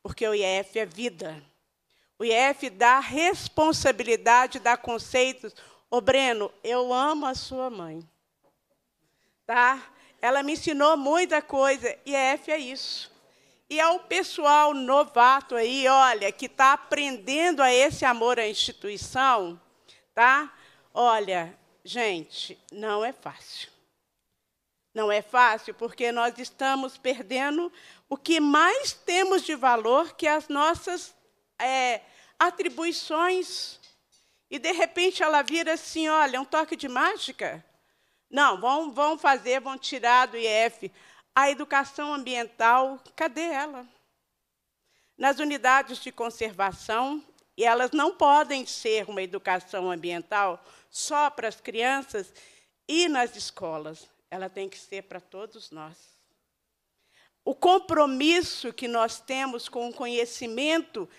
Porque o IF é vida. O IF dá responsabilidade, dá conceitos. Ô, Breno, eu amo a sua mãe. Tá? Ela me ensinou muita coisa. IF é isso. E ao pessoal novato aí, olha, que está aprendendo a esse amor à instituição, tá? Olha, gente, não é fácil. Não é fácil porque nós estamos perdendo o que mais temos de valor, que é as nossas é, atribuições. E de repente ela vira assim, olha, é um toque de mágica. Não, vão, vão fazer, vão tirar do IF a educação ambiental, cadê ela? Nas unidades de conservação, e elas não podem ser uma educação ambiental só para as crianças e nas escolas. Ela tem que ser para todos nós. O compromisso que nós temos com o conhecimento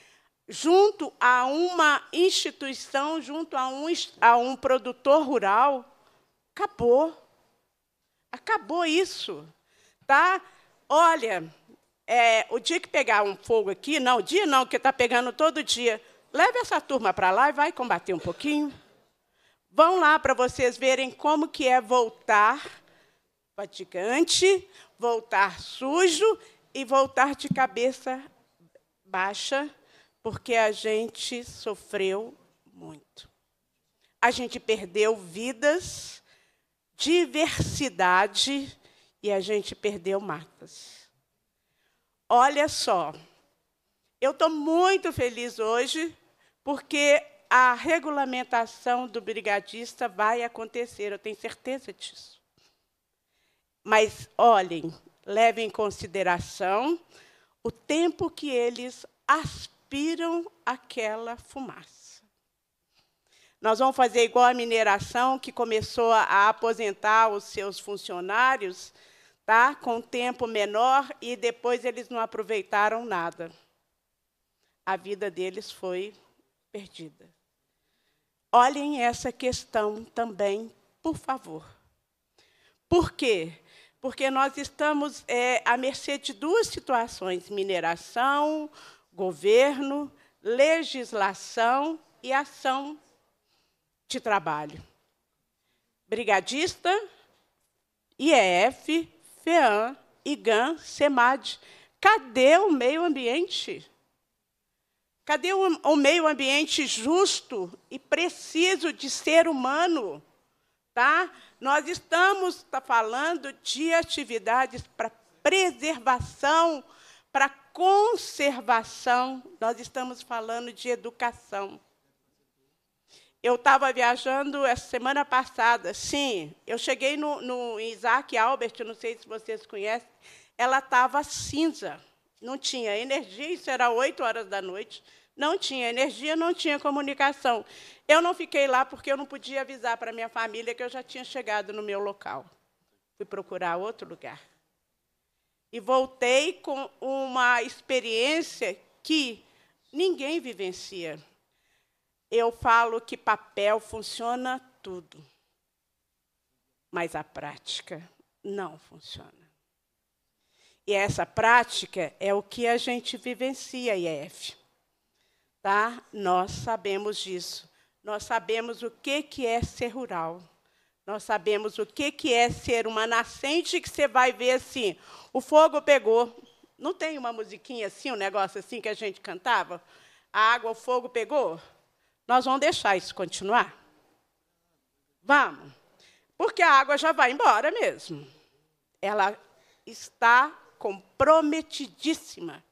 junto a uma instituição, junto a um, a um produtor rural, acabou. Acabou isso tá? Olha, é, o dia que pegar um fogo aqui, não, o dia não, que está pegando todo dia, leve essa turma para lá e vai combater um pouquinho. Vão lá para vocês verem como que é voltar fatigante, voltar sujo e voltar de cabeça baixa, porque a gente sofreu muito. A gente perdeu vidas, diversidade, e a gente perdeu matas. Olha só, eu estou muito feliz hoje porque a regulamentação do brigadista vai acontecer, eu tenho certeza disso. Mas olhem, levem em consideração o tempo que eles aspiram aquela fumaça. Nós vamos fazer igual a mineração, que começou a aposentar os seus funcionários tá? com tempo menor, e depois eles não aproveitaram nada. A vida deles foi perdida. Olhem essa questão também, por favor. Por quê? Porque nós estamos é, à mercê de duas situações: mineração, governo, legislação e ação de trabalho. Brigadista, IEF, FEAM, IGAN, SEMAD. Cadê o meio ambiente? Cadê o, o meio ambiente justo e preciso de ser humano? Tá? Nós estamos tá, falando de atividades para preservação, para conservação, nós estamos falando de educação. Eu estava viajando essa semana passada, sim. Eu cheguei no, no Isaac Albert, não sei se vocês conhecem, ela estava cinza, não tinha energia, isso era 8 horas da noite, não tinha energia, não tinha comunicação. Eu não fiquei lá porque eu não podia avisar para minha família que eu já tinha chegado no meu local. Fui procurar outro lugar. E voltei com uma experiência que ninguém vivencia. Eu falo que papel funciona tudo, mas a prática não funciona. E essa prática é o que a gente vivencia, IEF. Tá? Nós sabemos disso. Nós sabemos o que, que é ser rural. Nós sabemos o que, que é ser uma nascente que você vai ver assim, o fogo pegou. Não tem uma musiquinha assim, um negócio assim que a gente cantava? A água, o fogo pegou? Nós vamos deixar isso continuar? Vamos. Porque a água já vai embora mesmo. Ela está comprometidíssima.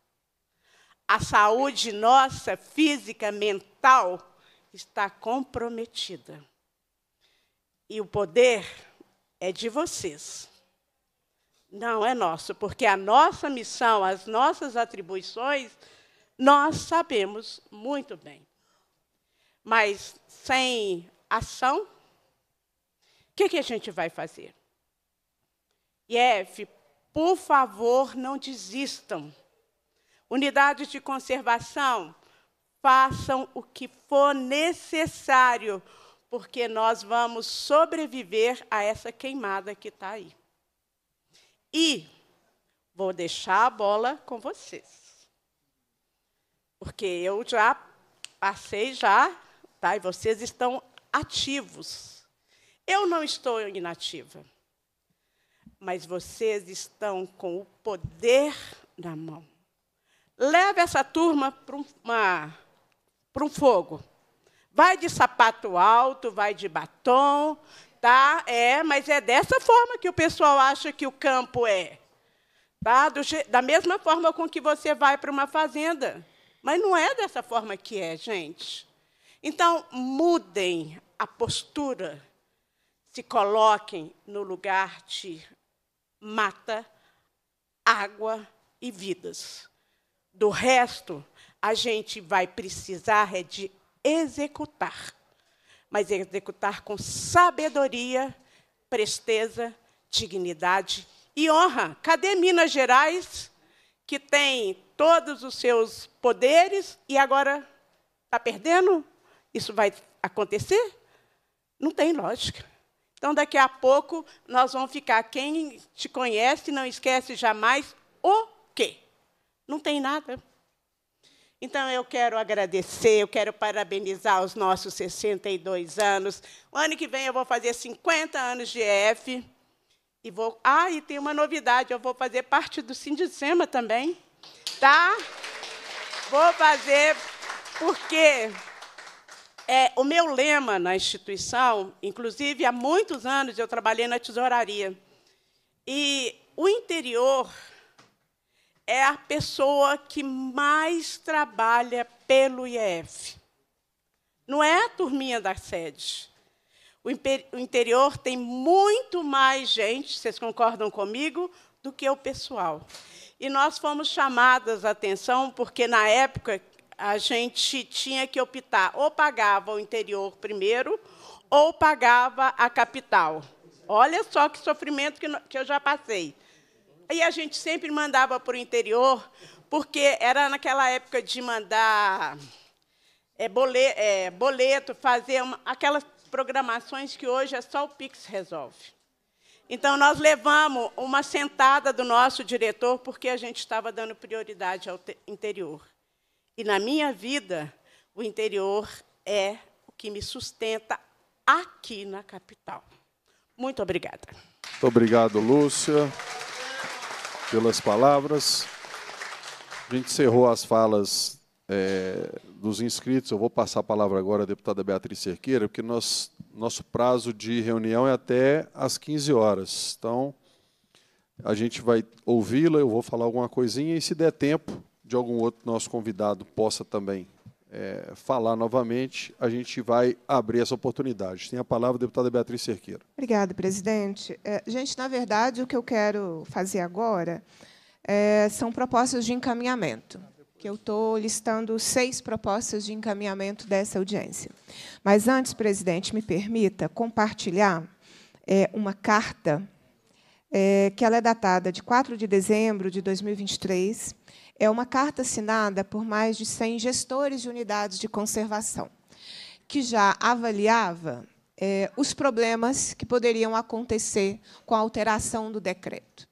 A saúde nossa, física, mental, está comprometida. E o poder é de vocês. Não é nosso, porque a nossa missão, as nossas atribuições, nós sabemos muito bem mas sem ação, o que, que a gente vai fazer? IEF, por favor, não desistam. Unidades de conservação, façam o que for necessário, porque nós vamos sobreviver a essa queimada que está aí. E vou deixar a bola com vocês. Porque eu já passei já tá? e vocês estão ativos. Eu não estou inativa, mas vocês estão com o poder na mão. Leve essa turma para um fogo. Vai de sapato alto, vai de batom, tá? É, mas é dessa forma que o pessoal acha que o campo é. Tá? Do, da mesma forma com que você vai para uma fazenda. Mas não é dessa forma que é, gente. Então, mudem a postura, se coloquem no lugar de mata, água e vidas. Do resto, a gente vai precisar é de executar, mas executar com sabedoria, presteza, dignidade e honra. Cadê Minas Gerais, que tem todos os seus poderes e agora está perdendo? isso vai acontecer? Não tem lógica. Então, daqui a pouco, nós vamos ficar. Quem te conhece, não esquece jamais o quê? Não tem nada. Então, eu quero agradecer, eu quero parabenizar os nossos 62 anos. O ano que vem eu vou fazer 50 anos de EF. E vou... Ah, e tem uma novidade, eu vou fazer parte do Sindicema também. Tá? Vou fazer porque é, o meu lema na instituição, inclusive há muitos anos eu trabalhei na tesouraria, e o interior é a pessoa que mais trabalha pelo IEF. Não é a turminha da sede. O, o interior tem muito mais gente, vocês concordam comigo, do que o pessoal. E nós fomos chamadas a atenção, porque na época a gente tinha que optar, ou pagava o interior primeiro, ou pagava a capital. Olha só que sofrimento que, que eu já passei. E a gente sempre mandava para o interior, porque era naquela época de mandar é, boleto, é, boleto fazer uma, aquelas programações que hoje é só o Pix resolve. Então, nós levamos uma sentada do nosso diretor, porque a gente estava dando prioridade ao interior. E na minha vida, o interior é o que me sustenta aqui na capital. Muito obrigada. Muito obrigado, Lúcia, pelas palavras. A gente encerrou as falas é, dos inscritos. Eu vou passar a palavra agora à deputada Beatriz Cerqueira, porque nós, nosso prazo de reunião é até às 15 horas. Então, a gente vai ouvi-la, eu vou falar alguma coisinha e, se der tempo, de algum outro nosso convidado possa também é, falar novamente, a gente vai abrir essa oportunidade. Tem a palavra a deputada Beatriz Cerqueira. Obrigada, presidente. É, gente, na verdade, o que eu quero fazer agora é, são propostas de encaminhamento, que eu estou listando seis propostas de encaminhamento dessa audiência. Mas antes, presidente, me permita compartilhar é, uma carta é, que ela é datada de 4 de dezembro de 2023 é uma carta assinada por mais de 100 gestores de unidades de conservação, que já avaliava é, os problemas que poderiam acontecer com a alteração do decreto.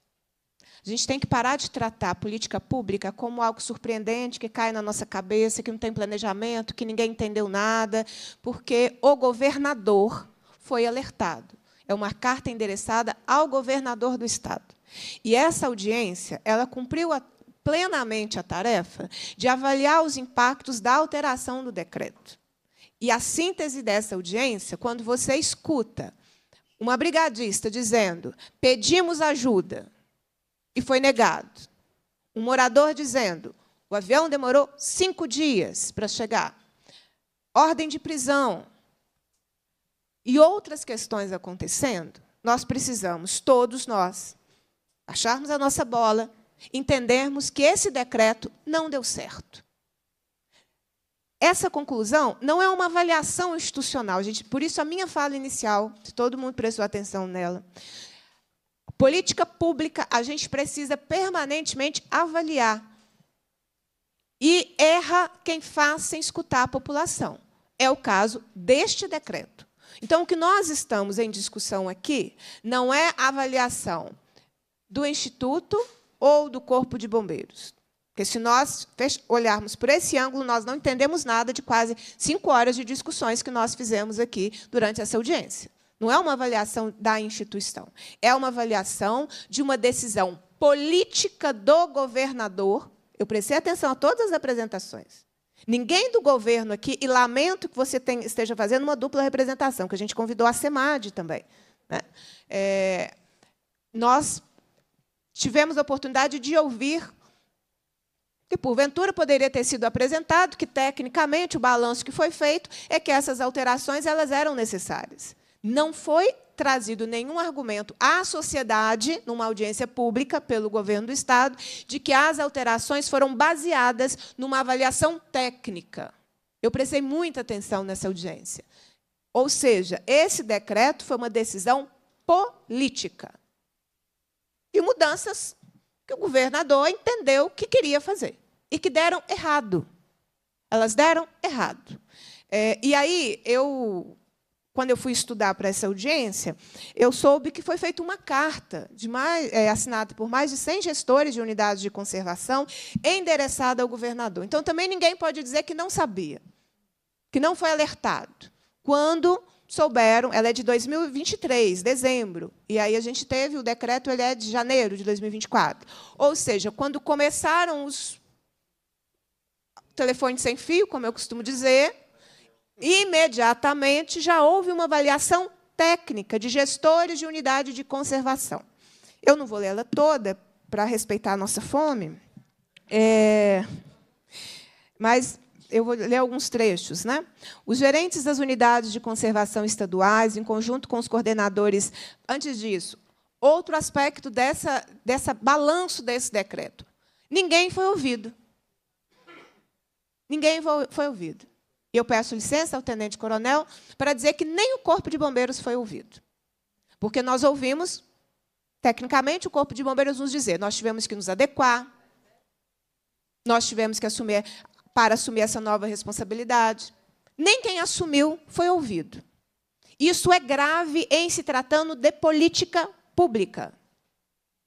A gente tem que parar de tratar a política pública como algo surpreendente, que cai na nossa cabeça, que não tem planejamento, que ninguém entendeu nada, porque o governador foi alertado. É uma carta endereçada ao governador do Estado. E essa audiência, ela cumpriu a plenamente a tarefa de avaliar os impactos da alteração do decreto. E a síntese dessa audiência, quando você escuta uma brigadista dizendo: pedimos ajuda e foi negado, um morador dizendo: o avião demorou cinco dias para chegar, ordem de prisão e outras questões acontecendo, nós precisamos, todos nós, acharmos a nossa bola entendermos que esse decreto não deu certo. Essa conclusão não é uma avaliação institucional, gente. Por isso a minha fala inicial, se todo mundo prestou atenção nela. Política pública, a gente precisa permanentemente avaliar. E erra quem faz sem escutar a população. É o caso deste decreto. Então, o que nós estamos em discussão aqui não é a avaliação do Instituto ou do Corpo de Bombeiros. Porque se nós olharmos por esse ângulo, nós não entendemos nada de quase cinco horas de discussões que nós fizemos aqui durante essa audiência. Não é uma avaliação da instituição, é uma avaliação de uma decisão política do governador. Eu prestei atenção a todas as apresentações. Ninguém do governo aqui, e lamento que você tem, esteja fazendo uma dupla representação, que a gente convidou a SEMAD também. Né? É, nós tivemos a oportunidade de ouvir que porventura poderia ter sido apresentado que tecnicamente o balanço que foi feito é que essas alterações elas eram necessárias. Não foi trazido nenhum argumento à sociedade numa audiência pública pelo governo do estado de que as alterações foram baseadas numa avaliação técnica. Eu prestei muita atenção nessa audiência. Ou seja, esse decreto foi uma decisão política e mudanças que o governador entendeu que queria fazer e que deram errado. Elas deram errado. É, e aí, eu, quando eu fui estudar para essa audiência, eu soube que foi feita uma carta mais, é, assinada por mais de 100 gestores de unidades de conservação endereçada ao governador. Então, também ninguém pode dizer que não sabia, que não foi alertado, quando souberam, ela é de 2023, dezembro, e aí a gente teve o decreto, ele é de janeiro de 2024. Ou seja, quando começaram os telefones sem fio, como eu costumo dizer, imediatamente já houve uma avaliação técnica de gestores de unidade de conservação. Eu não vou ler ela toda para respeitar a nossa fome, é... mas eu vou ler alguns trechos. Né? Os gerentes das unidades de conservação estaduais, em conjunto com os coordenadores. Antes disso, outro aspecto dessa, dessa balanço desse decreto: ninguém foi ouvido. Ninguém foi ouvido. E eu peço licença ao tenente-coronel para dizer que nem o Corpo de Bombeiros foi ouvido. Porque nós ouvimos, tecnicamente, o Corpo de Bombeiros nos dizer: nós tivemos que nos adequar, nós tivemos que assumir para assumir essa nova responsabilidade. Nem quem assumiu foi ouvido. Isso é grave em se tratando de política pública.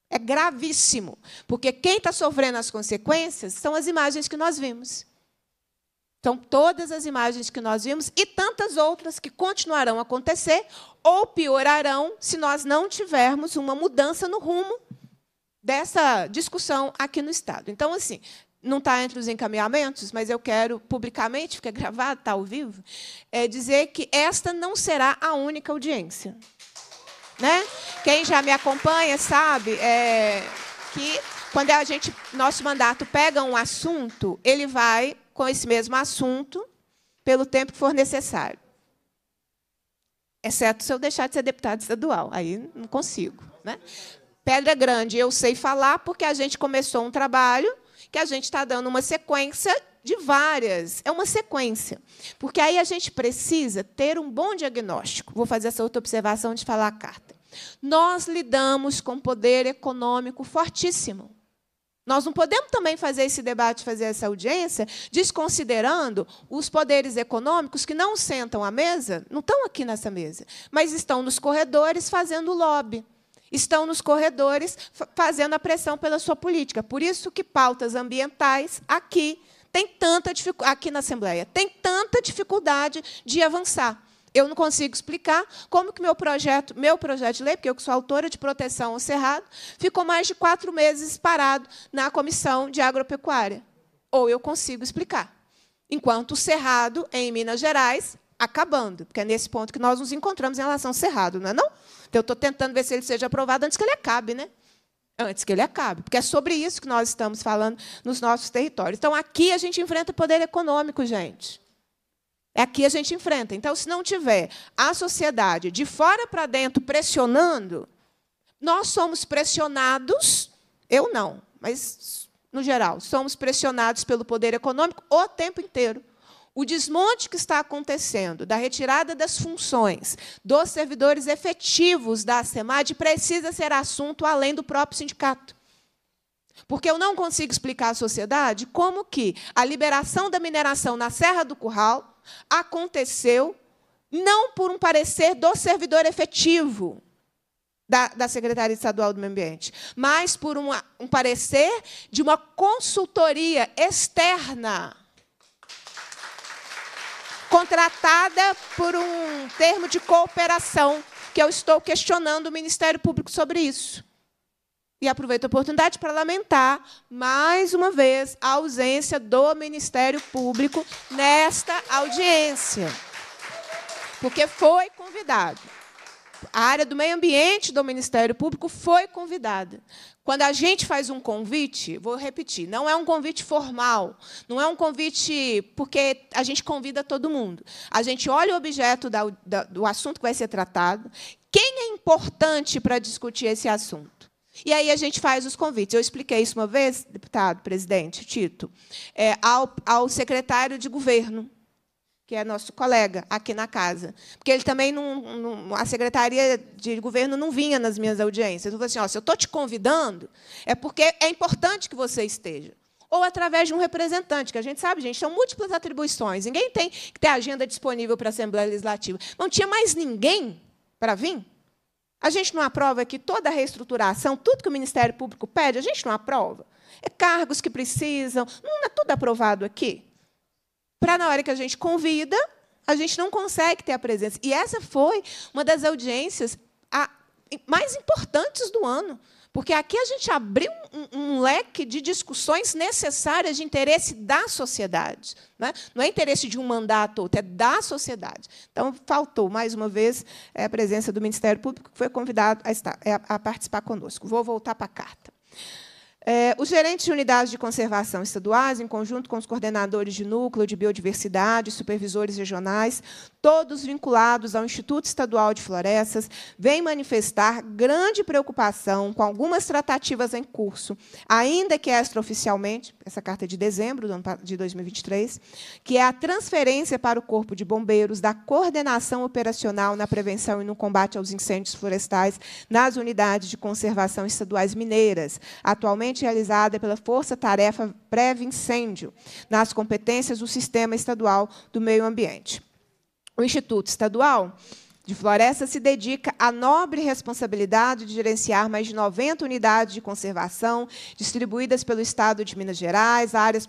É gravíssimo, porque quem está sofrendo as consequências são as imagens que nós vimos. Então, todas as imagens que nós vimos e tantas outras que continuarão a acontecer ou piorarão se nós não tivermos uma mudança no rumo dessa discussão aqui no Estado. Então, assim, não está entre os encaminhamentos, mas eu quero publicamente, é gravado, está ao vivo, é dizer que esta não será a única audiência. Né? Quem já me acompanha sabe é, que quando a gente, nosso mandato pega um assunto, ele vai com esse mesmo assunto pelo tempo que for necessário. Exceto se eu deixar de ser deputado estadual, aí não consigo. Né? Pedra Grande, eu sei falar porque a gente começou um trabalho que a gente está dando uma sequência de várias. É uma sequência. Porque aí a gente precisa ter um bom diagnóstico. Vou fazer essa outra observação de falar a carta. Nós lidamos com poder econômico fortíssimo. Nós não podemos também fazer esse debate, fazer essa audiência, desconsiderando os poderes econômicos que não sentam à mesa, não estão aqui nessa mesa, mas estão nos corredores fazendo lobby estão nos corredores fazendo a pressão pela sua política. Por isso que pautas ambientais aqui tem tanta aqui na Assembleia tem tanta dificuldade de avançar. Eu não consigo explicar como que meu projeto, meu projeto de lei, porque eu sou autora de proteção ao cerrado, ficou mais de quatro meses parado na comissão de agropecuária. Ou eu consigo explicar. Enquanto o cerrado em Minas Gerais acabando, porque é nesse ponto que nós nos encontramos em relação ao cerrado, não é não? Então, eu estou tentando ver se ele seja aprovado antes que ele acabe, né? Antes que ele acabe, porque é sobre isso que nós estamos falando nos nossos territórios. Então, aqui a gente enfrenta o poder econômico, gente. É aqui a gente enfrenta. Então, se não tiver a sociedade de fora para dentro pressionando, nós somos pressionados, eu não, mas no geral, somos pressionados pelo poder econômico o tempo inteiro o desmonte que está acontecendo da retirada das funções dos servidores efetivos da SEMAD precisa ser assunto além do próprio sindicato. Porque eu não consigo explicar à sociedade como que a liberação da mineração na Serra do Curral aconteceu não por um parecer do servidor efetivo da, da Secretaria Estadual do Meio Ambiente, mas por uma, um parecer de uma consultoria externa contratada por um termo de cooperação, que eu estou questionando o Ministério Público sobre isso. E aproveito a oportunidade para lamentar, mais uma vez, a ausência do Ministério Público nesta audiência. Porque foi convidado. A área do meio ambiente do Ministério Público foi convidada. Quando a gente faz um convite, vou repetir, não é um convite formal, não é um convite porque a gente convida todo mundo. A gente olha o objeto da, da, do assunto que vai ser tratado, quem é importante para discutir esse assunto. E aí a gente faz os convites. Eu expliquei isso uma vez, deputado, presidente, Tito, é, ao, ao secretário de governo que é nosso colega aqui na casa. Porque ele também não, não, a secretaria de governo não vinha nas minhas audiências. Então, eu falei assim, ó, se eu estou te convidando, é porque é importante que você esteja. Ou através de um representante, que a gente sabe, gente, são múltiplas atribuições. Ninguém tem que ter agenda disponível para a Assembleia Legislativa. Não tinha mais ninguém para vir? A gente não aprova que toda a reestruturação, tudo que o Ministério Público pede, a gente não aprova. É cargos que precisam, não é tudo aprovado aqui para na hora que a gente convida, a gente não consegue ter a presença. E essa foi uma das audiências mais importantes do ano. Porque aqui a gente abriu um, um, leque de discussões necessárias de interesse da sociedade. Né? Não é interesse de um mandato outro, é da sociedade. Então, faltou, mais uma vez, é, a presença do Ministério Público, que foi convidado a, estar, é, a participar conosco. Vou voltar para a carta. É, os gerentes de unidades de conservação estaduais, em conjunto com os coordenadores de núcleo de biodiversidade, supervisores regionais, todos vinculados ao Instituto Estadual de Florestas, vem manifestar grande preocupação com algumas tratativas em curso, ainda que extraoficialmente, essa carta é de dezembro de 2023, que é a transferência para o Corpo de Bombeiros da coordenação operacional na prevenção e no combate aos incêndios florestais nas unidades de conservação estaduais mineiras, atualmente realizada pela Força Tarefa Preve Incêndio, nas competências do Sistema Estadual do Meio Ambiente o Instituto Estadual de Floresta se dedica à nobre responsabilidade de gerenciar mais de 90 unidades de conservação distribuídas pelo Estado de Minas Gerais, áreas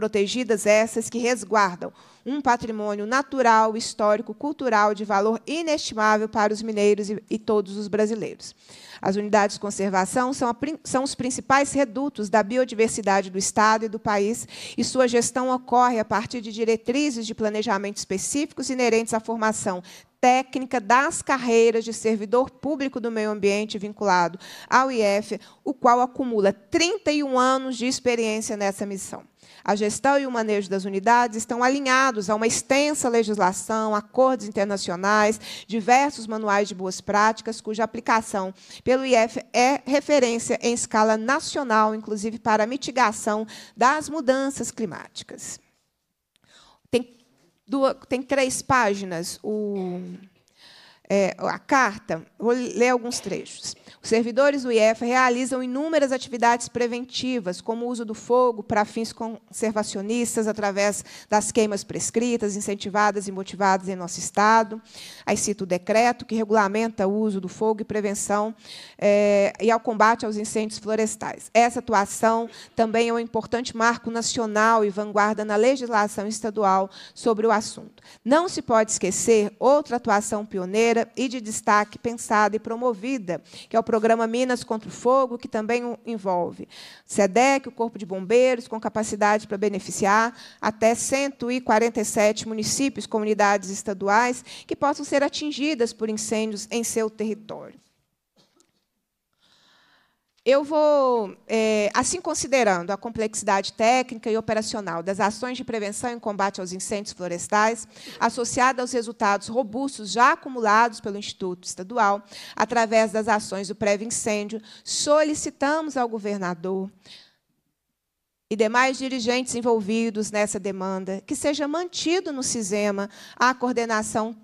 protegidas essas que resguardam um patrimônio natural, histórico, cultural de valor inestimável para os mineiros e, e todos os brasileiros. As unidades de conservação são, a, são os principais redutos da biodiversidade do Estado e do país, e sua gestão ocorre a partir de diretrizes de planejamento específicos inerentes à formação técnica das carreiras de servidor público do meio ambiente vinculado ao IF, o qual acumula 31 anos de experiência nessa missão. A gestão e o manejo das unidades estão alinhados a uma extensa legislação, acordos internacionais, diversos manuais de boas práticas, cuja aplicação pelo IF é referência em escala nacional, inclusive para a mitigação das mudanças climáticas. Tem, duas, tem três páginas o é, a carta, vou ler alguns trechos. Os servidores do IEF realizam inúmeras atividades preventivas, como o uso do fogo para fins conservacionistas, através das queimas prescritas, incentivadas e motivadas em nosso Estado. Aí cito o decreto que regulamenta o uso do fogo e prevenção é, e ao combate aos incêndios florestais. Essa atuação também é um importante marco nacional e vanguarda na legislação estadual sobre o assunto. Não se pode esquecer outra atuação pioneira e de destaque pensada e promovida, que é o programa Minas contra o Fogo, que também envolve SEDEC, o Corpo de Bombeiros, com capacidade para beneficiar até 147 municípios, comunidades estaduais, que possam ser atingidas por incêndios em seu território eu vou, é, assim considerando a complexidade técnica e operacional das ações de prevenção e combate aos incêndios florestais, associada aos resultados robustos já acumulados pelo Instituto Estadual, através das ações do prévio incêndio, solicitamos ao governador e demais dirigentes envolvidos nessa demanda, que seja mantido no CISEMA a coordenação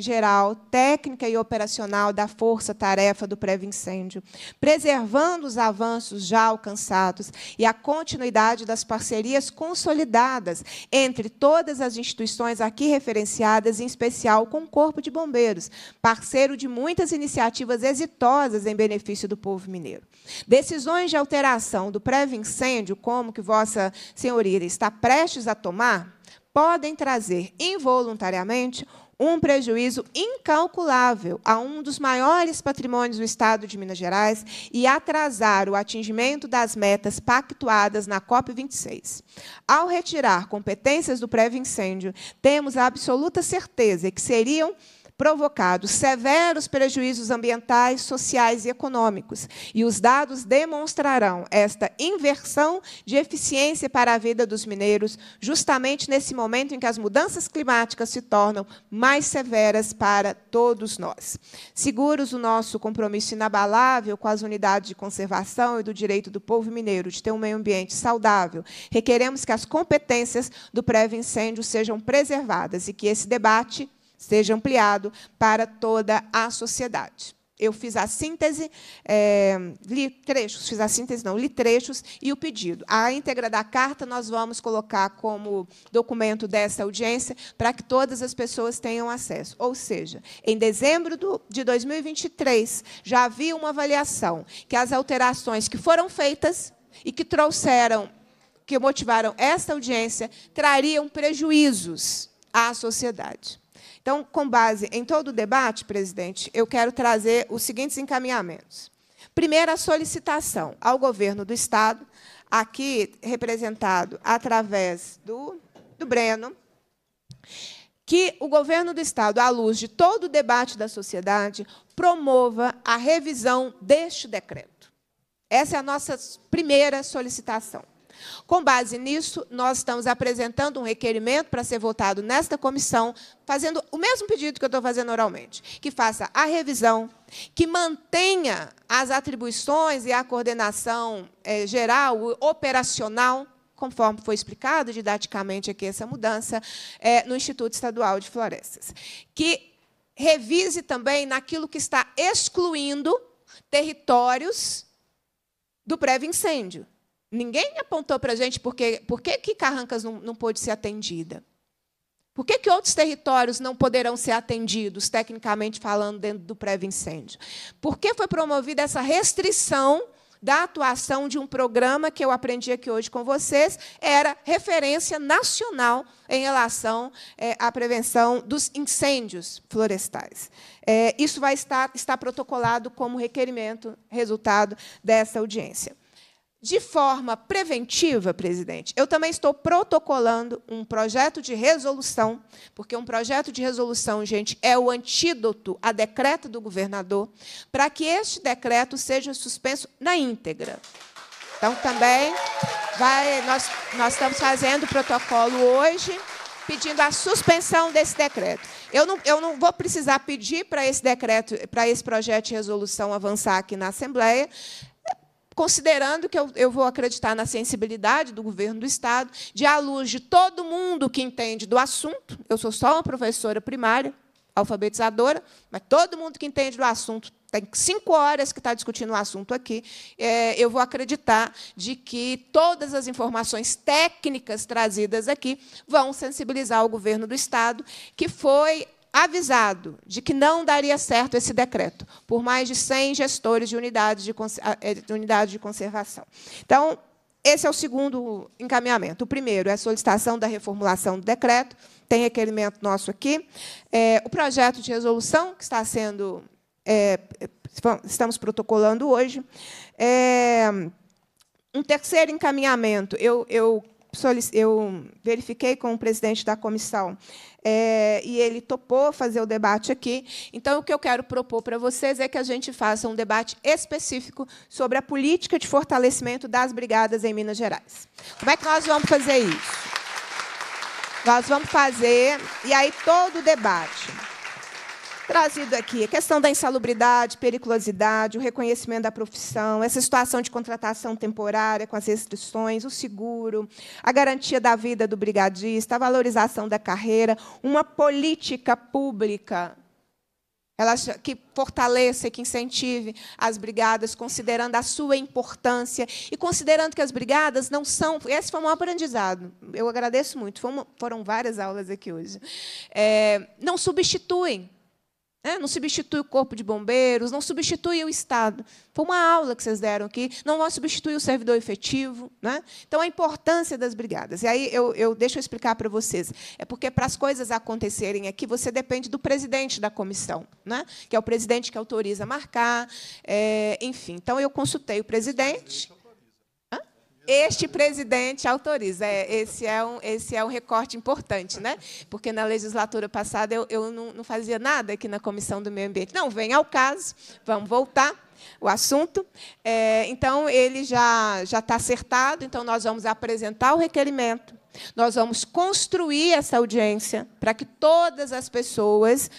geral, técnica e operacional da força-tarefa do pré-incêndio, preservando os avanços já alcançados e a continuidade das parcerias consolidadas entre todas as instituições aqui referenciadas, em especial com o Corpo de Bombeiros, parceiro de muitas iniciativas exitosas em benefício do povo mineiro. Decisões de alteração do pré-incêndio, como que Vossa Senhoria está prestes a tomar podem trazer involuntariamente um prejuízo incalculável a um dos maiores patrimônios do Estado de Minas Gerais e atrasar o atingimento das metas pactuadas na COP26. Ao retirar competências do prévio incêndio, temos a absoluta certeza que seriam provocado severos prejuízos ambientais, sociais e econômicos. E os dados demonstrarão esta inversão de eficiência para a vida dos mineiros, justamente nesse momento em que as mudanças climáticas se tornam mais severas para todos nós. Seguros o nosso compromisso inabalável com as unidades de conservação e do direito do povo mineiro de ter um meio ambiente saudável, requeremos que as competências do pré-incêndio sejam preservadas e que esse debate seja ampliado para toda a sociedade. Eu fiz a síntese, é, li trechos, fiz a síntese, não, li trechos e o pedido. A íntegra da carta nós vamos colocar como documento dessa audiência para que todas as pessoas tenham acesso. Ou seja, em dezembro do, de 2023 já havia uma avaliação que as alterações que foram feitas e que trouxeram, que motivaram esta audiência, trariam prejuízos à sociedade. Então, com base em todo o debate, presidente, eu quero trazer os seguintes encaminhamentos. Primeira solicitação ao governo do Estado, aqui representado através do, do Breno, que o governo do Estado, à luz de todo o debate da sociedade, promova a revisão deste decreto. Essa é a nossa primeira solicitação. Com base nisso, nós estamos apresentando um requerimento para ser votado nesta comissão, fazendo o mesmo pedido que eu estou fazendo oralmente, que faça a revisão, que mantenha as atribuições e a coordenação é, geral, operacional, conforme foi explicado didaticamente aqui essa mudança, é, no Instituto Estadual de Florestas. Que revise também naquilo que está excluindo territórios do prévio incêndio Ninguém apontou para a gente por que, que Carrancas não, não pôde ser atendida. Por que, que outros territórios não poderão ser atendidos, tecnicamente falando, dentro do pré-incêndio? Por que foi promovida essa restrição da atuação de um programa que eu aprendi aqui hoje com vocês, era referência nacional em relação é, à prevenção dos incêndios florestais. É, isso vai estar, protocolado como requerimento, resultado dessa audiência de forma preventiva, presidente, eu também estou protocolando um projeto de resolução, porque um projeto de resolução, gente, é o antídoto a decreto do governador, para que este decreto seja suspenso na íntegra. Então, também, vai, nós, nós estamos fazendo o protocolo hoje, pedindo a suspensão desse decreto. Eu não, eu não, vou precisar pedir para esse decreto, para esse projeto de resolução avançar aqui na Assembleia considerando que eu, eu, vou acreditar na sensibilidade do governo do Estado, de à luz de todo mundo que entende do assunto, eu sou só uma professora primária, alfabetizadora, mas todo mundo que entende do assunto, tem cinco horas que está discutindo o assunto aqui, é, eu vou acreditar de que todas as informações técnicas trazidas aqui vão sensibilizar o governo do Estado, que foi avisado de que não daria certo esse decreto, por mais de 100 gestores de unidades de, ah, eh, de, unidade de conservação. Então, esse é o segundo encaminhamento. O primeiro é a solicitação da reformulação do decreto, tem requerimento nosso aqui. É, o projeto de resolução, que está sendo. É, estamos protocolando hoje. É, um terceiro encaminhamento, eu, eu eu verifiquei com o presidente da comissão é, e ele topou fazer o debate aqui. Então, o que eu quero propor para vocês é que a gente faça um debate específico sobre a política de fortalecimento das brigadas em Minas Gerais. Como é que nós vamos fazer isso? Nós vamos fazer, e aí todo o debate trazido aqui. A questão da insalubridade, periculosidade, o reconhecimento da profissão, essa situação de contratação temporária com as restrições, o seguro, a garantia da vida do brigadista, a valorização da carreira, uma política pública ela, que fortaleça, que incentive as brigadas, considerando a sua importância e considerando que as brigadas não são. Esse foi um aprendizado, eu agradeço muito, foram várias aulas aqui hoje. É, não substituem é, não substitui o corpo de bombeiros, não substitui o Estado. Foi uma aula que vocês deram aqui, não vai substituir o servidor efetivo. Né? Então, a importância das brigadas. E aí, eu, eu deixo eu explicar para vocês. É porque, para as coisas acontecerem aqui, você depende do presidente da comissão, né? que é o presidente que autoriza marcar, é, enfim. Então, eu consultei o presidente este presidente autoriza. É, esse, é um, esse é um recorte importante, né? Porque na legislatura passada eu, eu não, não fazia nada aqui na Comissão do Meio Ambiente. Não, vem ao caso, vamos voltar o assunto. É, então, ele já já está acertado, então nós vamos apresentar o requerimento, nós vamos construir essa audiência para que todas as pessoas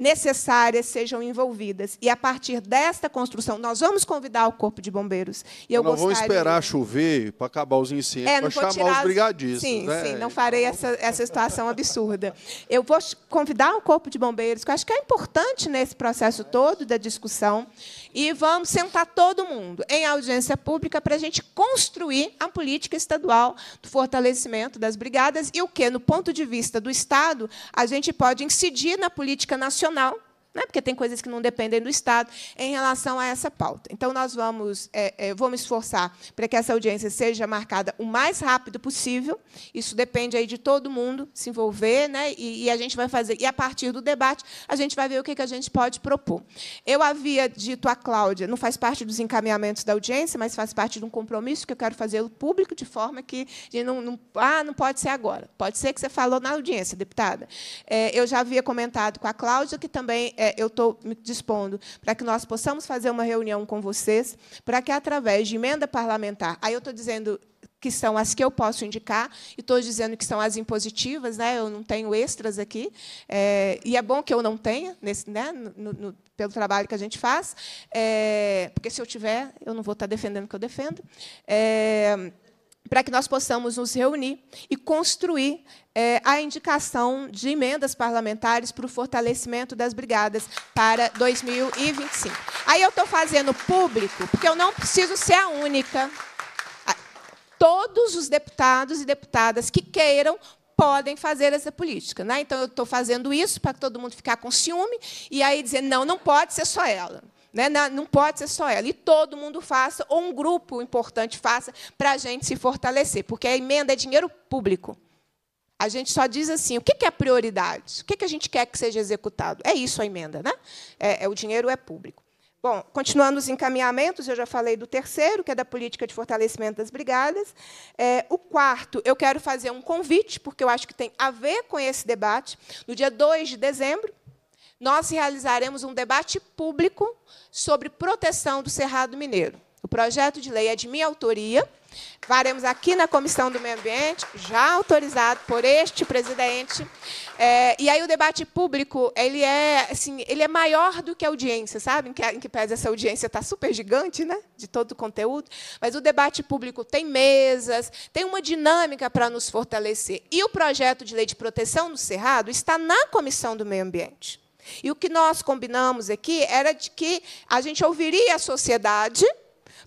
necessárias sejam envolvidas. E a partir desta construção, nós vamos convidar o Corpo de Bombeiros. E eu não gostaria... esperar chover para acabar os incêndios, é, para chamar tirar... os brigadistas. Sim, né? sim, não farei essa, essa situação absurda. Eu vou convidar o Corpo de Bombeiros, que eu acho que é importante nesse processo todo da discussão, e vamos sentar todo mundo em audiência pública para a gente construir a política estadual do fortalecimento das brigadas e o que, no ponto de vista do Estado, a gente pode incidir na política nacional né? porque tem coisas que não dependem do Estado, em relação a essa pauta. Então, nós vamos, é, é, esforçar para que essa audiência seja marcada o mais rápido possível. Isso depende aí de todo mundo se envolver, né? e, e a gente vai fazer. E a partir do debate, a gente vai ver o que, que a gente pode propor. Eu havia dito à Cláudia, não faz parte dos encaminhamentos da audiência, mas faz parte de um compromisso que eu quero fazer público, de forma que não, não, ah, não pode ser agora. Pode ser que você falou na audiência, deputada. É, eu já havia comentado com a Cláudia que também é, eu estou me dispondo para que nós possamos fazer uma reunião com vocês, para que, através de emenda parlamentar, aí eu estou dizendo que são as que eu posso indicar, e estou dizendo que são as impositivas, né? eu não tenho extras aqui, é, e é bom que eu não tenha, nesse, né? No, no, pelo trabalho que a gente faz, é, porque se eu tiver, eu não vou estar tá defendendo o que eu defendo. É, para que nós possamos nos reunir e construir é, a indicação de emendas parlamentares para o fortalecimento das brigadas para 2025. Aí eu estou fazendo público, porque eu não preciso ser a única. Todos os deputados e deputadas que queiram podem fazer essa política. Né? Então, eu estou fazendo isso para todo mundo ficar com ciúme e aí dizer, não, não pode ser só ela. Né? Não pode ser só ela. E todo mundo faça, ou um grupo importante faça, para a gente se fortalecer, porque a emenda é dinheiro público. A gente só diz assim, o que é prioridade? O que a gente quer que seja executado? É isso a emenda, né? É, é, o dinheiro é público. Bom, continuando os encaminhamentos, eu já falei do terceiro, que é da política de fortalecimento das brigadas. É, o quarto, eu quero fazer um convite, porque eu acho que tem a ver com esse debate. No dia 2 de dezembro, nós realizaremos um debate público sobre proteção do Cerrado Mineiro. O projeto de lei é de minha autoria. Faremos aqui na Comissão do Meio Ambiente, já autorizado por este presidente. É, e aí o debate público ele é, assim, ele é maior do que a audiência, sabe? Em que, em que pese essa audiência está super gigante, né? De todo o conteúdo. Mas o debate público tem mesas, tem uma dinâmica para nos fortalecer. E o projeto de lei de proteção do Cerrado está na Comissão do Meio Ambiente. E o que nós combinamos aqui era de que a gente ouviria a sociedade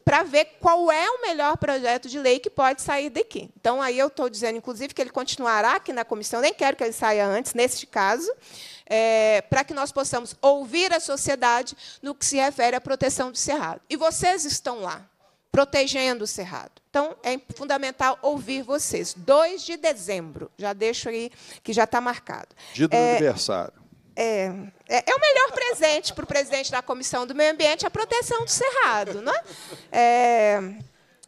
para ver qual é o melhor projeto de lei que pode sair daqui. Então, aí eu estou dizendo, inclusive, que ele continuará aqui na comissão, nem quero que ele saia antes, neste caso, é, para que nós possamos ouvir a sociedade no que se refere à proteção do cerrado. E vocês estão lá, protegendo o cerrado. Então, é fundamental ouvir vocês. 2 de dezembro, já deixo aí que já está marcado. Dia do é, aniversário. É, é, é, o melhor presente para o presidente da Comissão do Meio Ambiente a proteção do Cerrado. Não é? é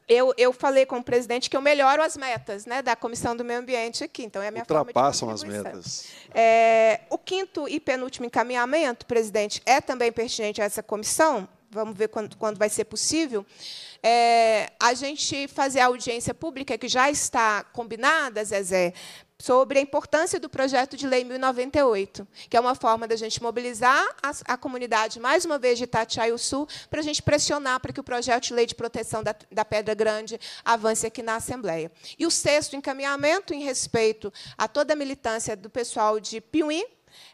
eu, eu falei com o presidente que eu melhoro as metas né, da Comissão do Meio Ambiente aqui. Então, é a minha Ultrapassam as metas. É, o quinto e penúltimo encaminhamento, presidente, é também pertinente a essa comissão. Vamos ver quando, quando vai ser possível. É, a gente fazer a audiência pública, que já está combinada, Zezé, sobre a importância do projeto de lei 1098, que é uma forma da gente mobilizar a, a comunidade, mais uma vez, de Itatiaio Sul, para a gente pressionar para que o projeto de lei de proteção da, da Pedra Grande avance aqui na Assembleia. E o sexto encaminhamento em respeito a toda a militância do pessoal de Piuí,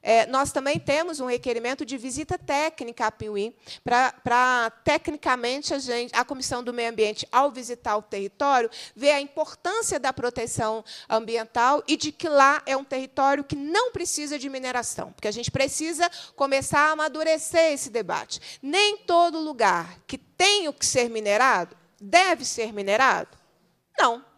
é, nós também temos um requerimento de visita técnica à Piuí, para, tecnicamente, a, gente, a Comissão do Meio Ambiente, ao visitar o território, ver a importância da proteção ambiental e de que lá é um território que não precisa de mineração, porque a gente precisa começar a amadurecer esse debate. Nem todo lugar que tem o que ser minerado deve ser minerado? Não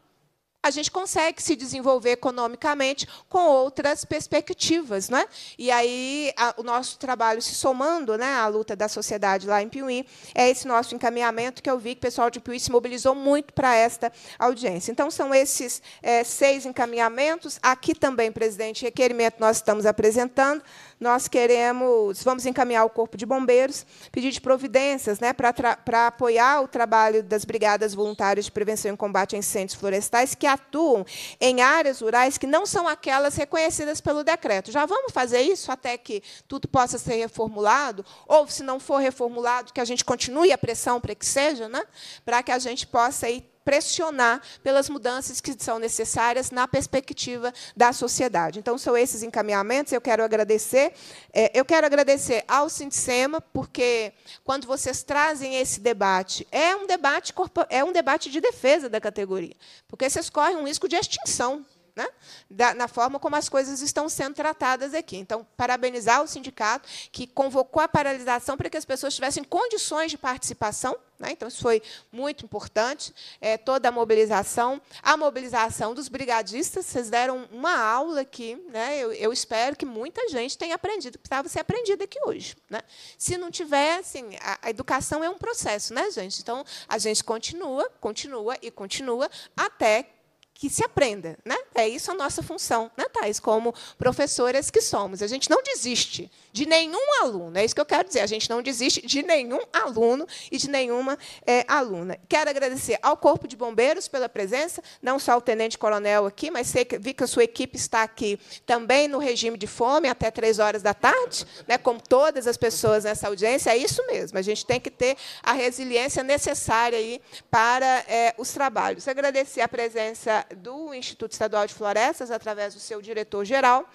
a gente consegue se desenvolver economicamente com outras perspectivas. Né? E aí a, o nosso trabalho se somando né, à luta da sociedade lá em Piuí, é esse nosso encaminhamento que eu vi que o pessoal de Piuí se mobilizou muito para esta audiência. Então, são esses é, seis encaminhamentos. Aqui também, presidente, requerimento nós estamos apresentando nós queremos, vamos encaminhar o Corpo de Bombeiros, pedir de providências né, para apoiar o trabalho das Brigadas Voluntárias de Prevenção e Combate a Incêndios Florestais, que atuam em áreas rurais que não são aquelas reconhecidas pelo decreto. Já vamos fazer isso até que tudo possa ser reformulado? Ou, se não for reformulado, que a gente continue a pressão para que seja, né, para que a gente possa ir pressionar pelas mudanças que são necessárias na perspectiva da sociedade. Então, são esses encaminhamentos. Eu quero agradecer. Eh, eu quero agradecer ao Sindicema, porque quando vocês trazem esse debate, é um debate, é um debate de defesa da categoria, porque vocês correm um risco de extinção né? da, na forma como as coisas estão sendo tratadas aqui. Então, parabenizar o sindicato, que convocou a paralisação para que as pessoas tivessem condições de participação. Né? Então, isso foi muito importante, é, toda a mobilização. A mobilização dos brigadistas, vocês deram uma aula aqui. Né? Eu, eu espero que muita gente tenha aprendido, que precisava ser aprendido aqui hoje. Né? Se não tiver, assim, a, a educação é um processo, né, gente? Então, a gente continua, continua e continua até que se aprenda. Né? É isso a nossa função, né, Thais, como professoras que somos. A gente não desiste de nenhum aluno. É isso que eu quero dizer. A gente não desiste de nenhum aluno e de nenhuma é, aluna. Quero agradecer ao Corpo de Bombeiros pela presença, não só o Tenente Coronel aqui, mas sei que, vi que a sua equipe está aqui também no regime de fome até três horas da tarde, né, como todas as pessoas nessa audiência. É isso mesmo. A gente tem que ter a resiliência necessária aí para é, os trabalhos. Agradecer a presença do Instituto Estadual de Florestas através do seu diretor geral.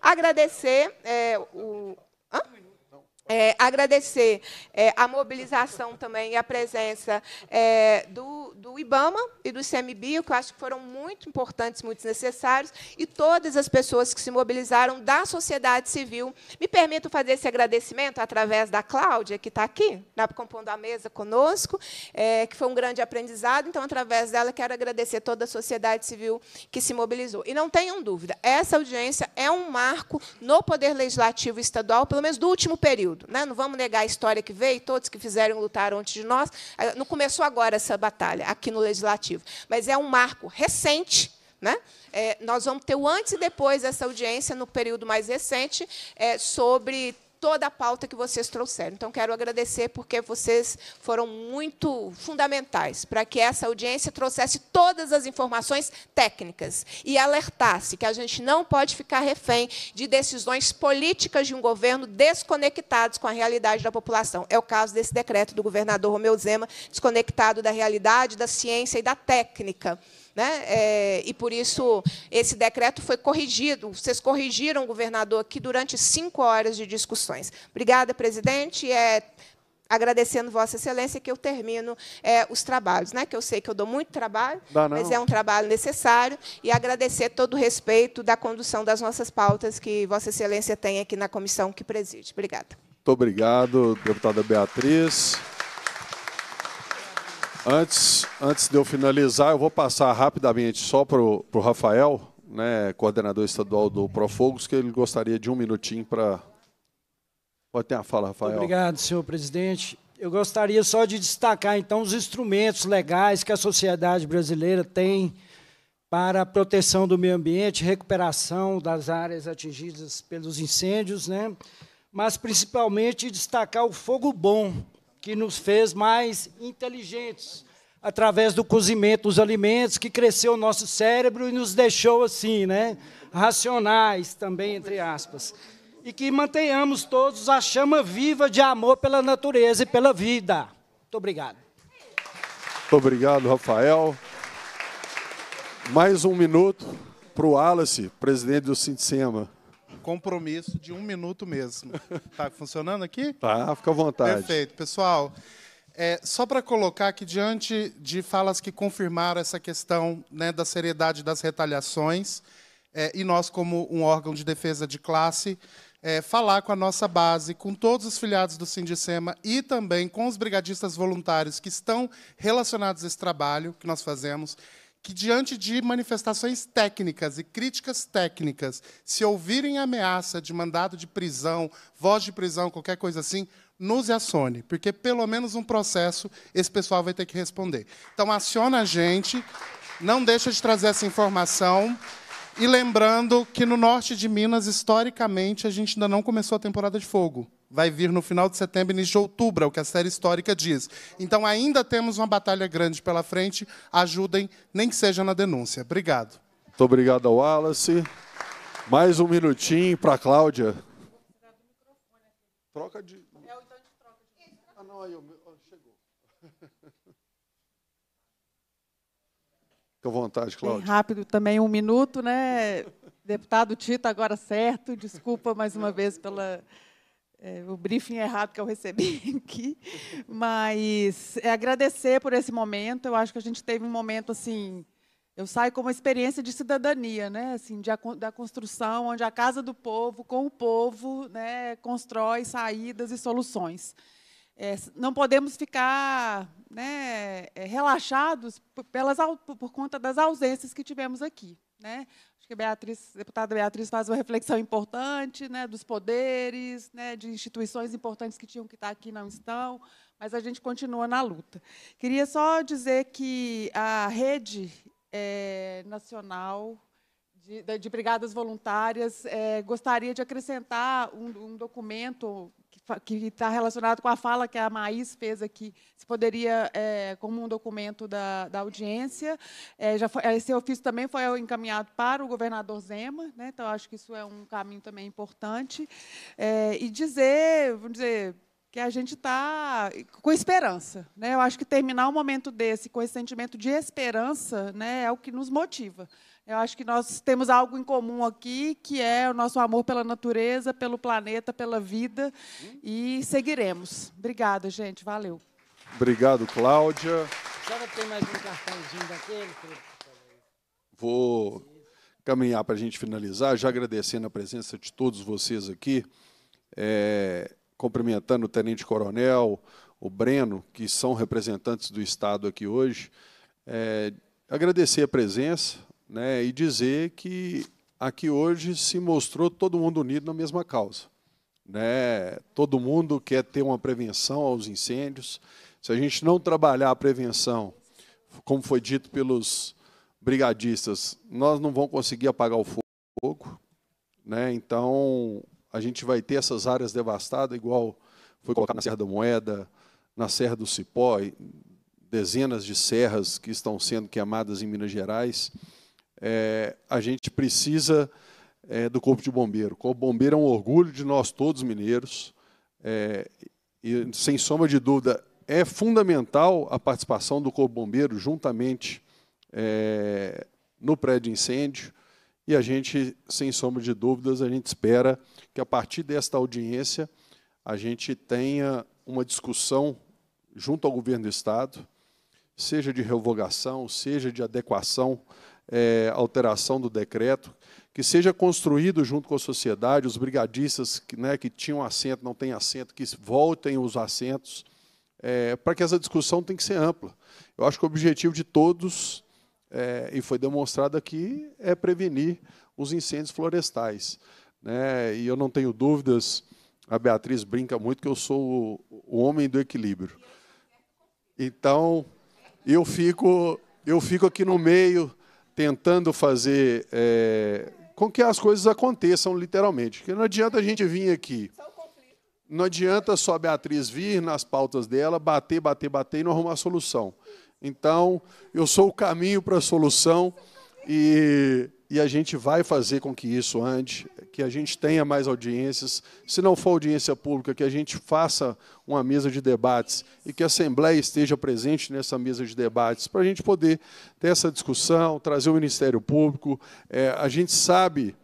Agradecer é, o é, agradecer é, a mobilização também e a presença é, do, do, IBAMA e do ICMBio, que eu acho que foram muito importantes, muito necessários, e todas as pessoas que se mobilizaram da sociedade civil. Me permito fazer esse agradecimento através da Cláudia, que está aqui, compondo a mesa conosco, é, que foi um grande aprendizado. Então, através dela, quero agradecer toda a sociedade civil que se mobilizou. E não tenham dúvida, essa audiência é um marco no Poder Legislativo Estadual, pelo menos do último período período. Né? Não vamos negar a história que veio, todos que fizeram lutar antes de nós. Ah, não começou agora essa batalha, aqui no Legislativo, mas é um marco recente. Né? É, nós vamos ter o antes e depois dessa audiência, no período mais recente, é, sobre toda a pauta que vocês trouxeram. Então, quero agradecer, porque vocês foram muito fundamentais para que essa audiência trouxesse todas as informações técnicas e alertasse que a gente não pode ficar refém de decisões políticas de um governo desconectados com a realidade da população. É o caso desse decreto do governador Romeu Zema, desconectado da realidade, da ciência e da técnica. Né? É, e, por isso, esse decreto foi corrigido. Vocês corrigiram, governador, aqui durante cinco horas de discussões. Obrigada, presidente. É, agradecendo Vossa Excelência que eu termino é, os trabalhos, né? que eu sei que eu dou muito trabalho, mas é um trabalho necessário, e agradecer todo o respeito da condução das nossas pautas que Vossa Excelência tem aqui na comissão que preside. Obrigada. Muito obrigado, deputada Beatriz. Antes, antes de eu finalizar, eu vou passar rapidamente só para o Rafael, né, coordenador estadual do Profogos, que ele gostaria de um minutinho para. Pode ter a fala, Rafael. Obrigado, senhor presidente. Eu gostaria só de destacar, então, os instrumentos legais que a sociedade brasileira tem para a proteção do meio ambiente, recuperação das áreas atingidas pelos incêndios, né? mas principalmente destacar o fogo bom, que nos fez mais inteligentes através do cozimento dos alimentos, que cresceu o nosso cérebro e nos deixou assim, né? Racionais também, entre aspas. E que mantenhamos todos a chama viva de amor pela natureza e pela vida. Muito obrigado. Muito obrigado, Rafael. Mais um minuto para o Wallace, presidente do Sintema compromisso de um minuto mesmo. <laughs> Tá funcionando aqui? Tá, fica à vontade. Perfeito. Pessoal, é, só para colocar que diante de falas que confirmaram essa questão né, da seriedade das retaliações, é, e nós, como um órgão de defesa de classe, é, falar com a nossa base, com todos os filiados do Sindicema e também com os brigadistas voluntários que estão relacionados a esse trabalho que nós fazemos, que, diante de manifestações técnicas e críticas técnicas, se ouvirem ameaça de mandado de prisão, voz de prisão, qualquer coisa assim, nos acione, porque pelo menos um processo esse pessoal vai ter que responder. Então, aciona a gente, não deixa de trazer essa informação. E lembrando que no norte de Minas, historicamente, a gente ainda não começou a temporada de fogo vai vir no final de setembro, início de outubro, é o que a série histórica diz. Então ainda temos uma batalha grande pela frente. Ajudem, nem que seja na denúncia. Obrigado. Muito obrigado ao Wallace. Mais um minutinho para a Cláudia. Troca de. É o de troca de. Ah, não, aí chegou. Fica à vontade, Cláudia. Bem rápido também, um minuto, né? Deputado Tito, agora certo. Desculpa mais uma vez pela é, o briefing errado que eu recebi <laughs> aqui, mas é agradecer por esse momento. Eu acho que a gente teve um momento assim, eu saio com uma experiência de cidadania, né? Assim, de, da construção, onde a casa do povo, com o povo, né, constrói saídas e soluções. É, não podemos ficar né, é, relaxados pelas, por conta das ausências que tivemos aqui. Né? Acho que a Beatriz, a deputada Beatriz faz uma reflexão importante né, dos poderes, né, de instituições importantes que tinham que estar aqui e não estão, mas a gente continua na luta. Queria só dizer que a rede é, nacional de, de, brigadas voluntárias é, gostaria de acrescentar um, um documento que está relacionado com a fala que a Maís fez aqui, se poderia, é, como um documento da, da audiência. É, já foi, esse ofício também foi encaminhado para o governador Zema, né, então acho que isso é um caminho também importante. É, e dizer, vamos dizer, que a gente está com esperança. Né? Eu acho que terminar um momento desse com esse sentimento de esperança né, é o que nos motiva. Eu acho que nós temos algo em comum aqui, que é o nosso amor pela natureza, pelo planeta, pela vida, hum. e seguiremos. Obrigada, gente. Valeu. Obrigado, Cláudia. Senhora tem mais um cartãozinho daquele? Vou caminhar para a gente finalizar, já agradecendo a presença de todos vocês aqui, é, cumprimentando o Tenente Coronel, o Breno, que são representantes do Estado aqui hoje. É, agradecer a presença, né, e dizer que aqui hoje se mostrou todo mundo unido na mesma causa. Né? Todo mundo quer ter uma prevenção aos incêndios. Se a gente não trabalhar a prevenção, como foi dito pelos brigadistas, nós não vamos conseguir apagar o fogo. Né? Então, a gente vai ter essas áreas devastadas, igual foi colocado na Serra da Moeda, na Serra do Cipó, dezenas de serras que estão sendo queimadas em Minas Gerais é, a gente precisa é, do Corpo de Bombeiro. O Corpo de Bombeiro é um orgulho de nós todos mineiros. É, e, sem sombra de dúvida, é fundamental a participação do Corpo de Bombeiro juntamente é, no prédio incêndio. E a gente, sem sombra de dúvidas, a gente espera que a partir desta audiência a gente tenha uma discussão junto ao governo do Estado, seja de revogação, seja de adequação é, alteração do decreto, que seja construído junto com a sociedade, os brigadistas que, né, que tinham assento, não têm assento, que voltem os assentos, é, para que essa discussão tem que ser ampla. Eu acho que o objetivo de todos, é, e foi demonstrado aqui, é prevenir os incêndios florestais. Né? E eu não tenho dúvidas, a Beatriz brinca muito que eu sou o, o homem do equilíbrio. Então, eu fico, eu fico aqui no meio tentando fazer é, com que as coisas aconteçam, literalmente. Porque não adianta a gente vir aqui. Não adianta só a Beatriz vir nas pautas dela, bater, bater, bater e não arrumar solução. Então, eu sou o caminho para a solução e e a gente vai fazer com que isso ande, que a gente tenha mais audiências. Se não for audiência pública, que a gente faça uma mesa de debates e que a Assembleia esteja presente nessa mesa de debates, para a gente poder ter essa discussão, trazer o Ministério Público. É, a gente sabe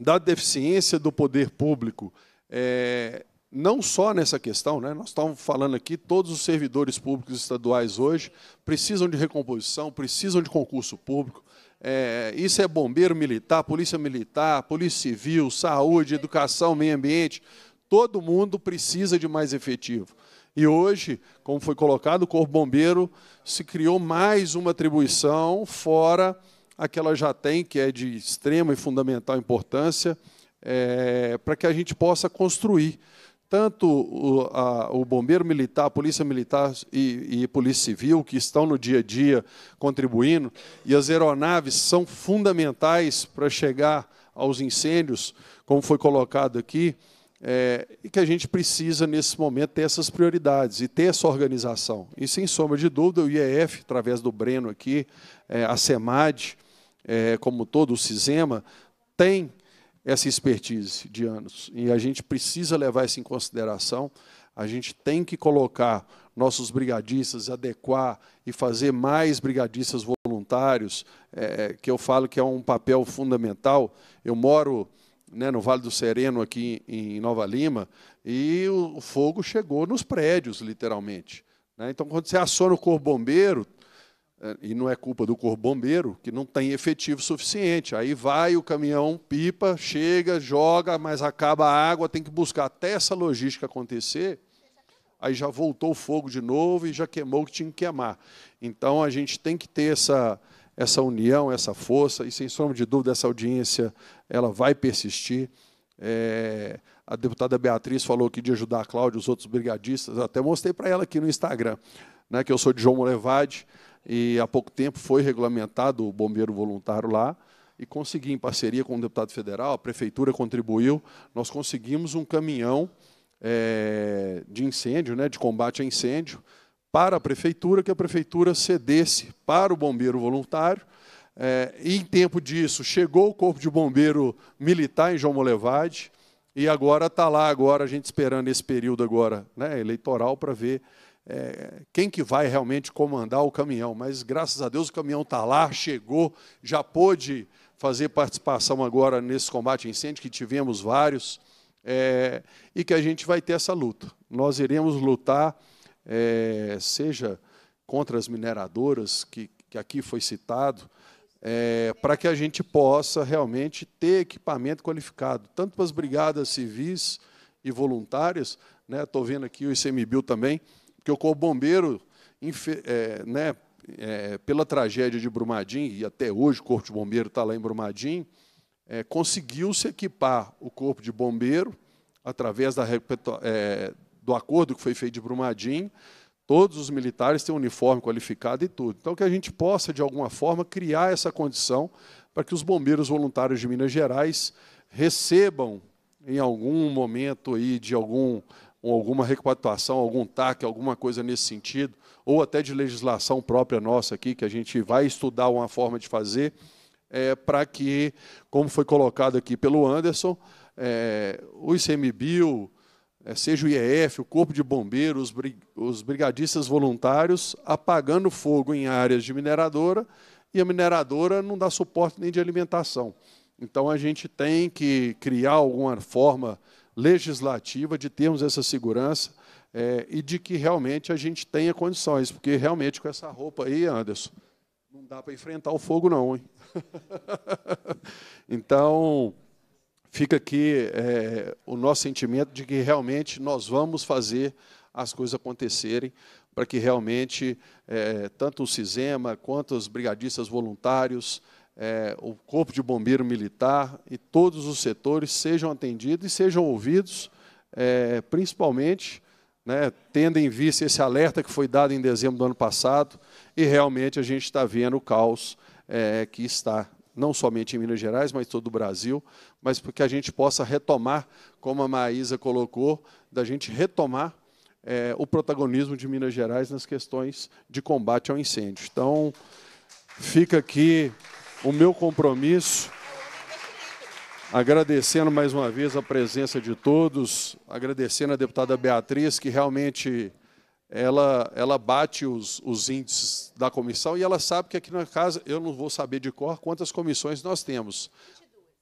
da deficiência do poder público. É, não só nessa questão, né? nós estamos falando aqui, todos os servidores públicos estaduais hoje precisam de recomposição, precisam de concurso público, é, isso é bombeiro militar, polícia militar, polícia civil, saúde, educação, meio ambiente. Todo mundo precisa de mais efetivo. E hoje, como foi colocado, o Corpo Bombeiro se criou mais uma atribuição fora aquela que já tem, que é de extrema e fundamental importância, é, para que a gente possa construir tanto o, a, o, bombeiro militar, a polícia militar e, e polícia civil, que estão no dia a dia contribuindo, e as aeronaves são fundamentais para chegar aos incêndios, como foi colocado aqui, é, e que a gente precisa, nesse momento, ter essas prioridades e ter essa organização. E, sem sombra de dúvida, o IEF, através do Breno aqui, é, a SEMAD, é, como todo o CISEMA, tem essa expertise de anos. E a gente precisa levar isso em consideração. A gente tem que colocar nossos brigadistas, adequar e fazer mais brigadistas voluntários, é, que eu falo que é um papel fundamental. Eu moro né, no Vale do Sereno, aqui em Nova Lima, e o fogo chegou nos prédios, literalmente. Né. Então, quando você aciona o corpo bombeiro, é, e não é culpa do corpo bombeiro, que não tem efetivo suficiente. Aí vai o caminhão pipa, chega, joga, mas acaba a água, tem que buscar até essa logística acontecer. Aí já voltou o fogo de novo e já queimou o que tinha que queimar. Então a gente tem que ter essa, essa união, essa força, e sem sombra de dúvida, essa audiência ela vai persistir. É, a deputada Beatriz falou aqui de ajudar a Cláudia, os outros brigadistas. até mostrei para ela aqui no Instagram, né, que eu sou de João Molevade e há pouco tempo foi regulamentado o bombeiro voluntário lá, e consegui, em parceria com o deputado federal, a prefeitura contribuiu, nós conseguimos um caminhão é, de incêndio, né, de combate a incêndio, para a prefeitura, que a prefeitura cedesse para o bombeiro voluntário. É, em tempo disso, chegou o corpo de bombeiro militar em João Molevade, e agora está lá, agora a gente esperando esse período agora né, eleitoral para ver é, quem que vai realmente comandar o caminhão. Mas graças a Deus o caminhão está lá, chegou, já pôde fazer participação agora nesse combate a incêndio, que tivemos vários, é, e que a gente vai ter essa luta. Nós iremos lutar, é, seja contra as mineradoras, que, que aqui foi citado, é, para que a gente possa realmente ter equipamento qualificado, tanto para as brigadas civis e voluntárias, estou né, vendo aqui o ICMBio também, porque o Corpo Bombeiro, é, né, é, pela tragédia de Brumadinho, e até hoje o Corpo de Bombeiro está lá em Brumadinho, é, conseguiu-se equipar o Corpo de Bombeiro, através da, é, do acordo que foi feito de Brumadinho, todos os militares têm um uniforme qualificado e tudo. Então, que a gente possa, de alguma forma, criar essa condição para que os bombeiros voluntários de Minas Gerais recebam, em algum momento aí de algum alguma recapitulação, algum TAC, alguma coisa nesse sentido, ou até de legislação própria nossa aqui, que a gente vai estudar uma forma de fazer, é, para que, como foi colocado aqui pelo Anderson, é, o ICMBio, é, seja o IEF, o Corpo de Bombeiros, os, brig, os brigadistas voluntários, apagando fogo em áreas de mineradora, e a mineradora não dá suporte nem de alimentação. Então a gente tem que criar alguma forma legislativa de termos essa segurança é, e de que realmente a gente tenha condições, porque realmente com essa roupa aí, Anderson, não dá para enfrentar o fogo não, hein? <laughs> então fica aqui é, o nosso sentimento de que realmente nós vamos fazer as coisas acontecerem para que realmente é, tanto o CISEMA quanto os brigadistas voluntários é, o Corpo de Bombeiro Militar e todos os setores sejam atendidos e sejam ouvidos, é, principalmente né, tendo em vista esse alerta que foi dado em dezembro do ano passado, e realmente a gente está vendo o caos é, que está, não somente em Minas Gerais, mas todo o Brasil, mas porque a gente possa retomar, como a Maísa colocou, da gente retomar é, o protagonismo de Minas Gerais nas questões de combate ao incêndio. Então, fica aqui o meu compromisso, agradecendo mais uma vez a presença de todos, agradecendo a deputada Beatriz, que realmente ela, ela bate os, os índices da comissão e ela sabe que aqui na casa, eu não vou saber de cor quantas comissões nós temos.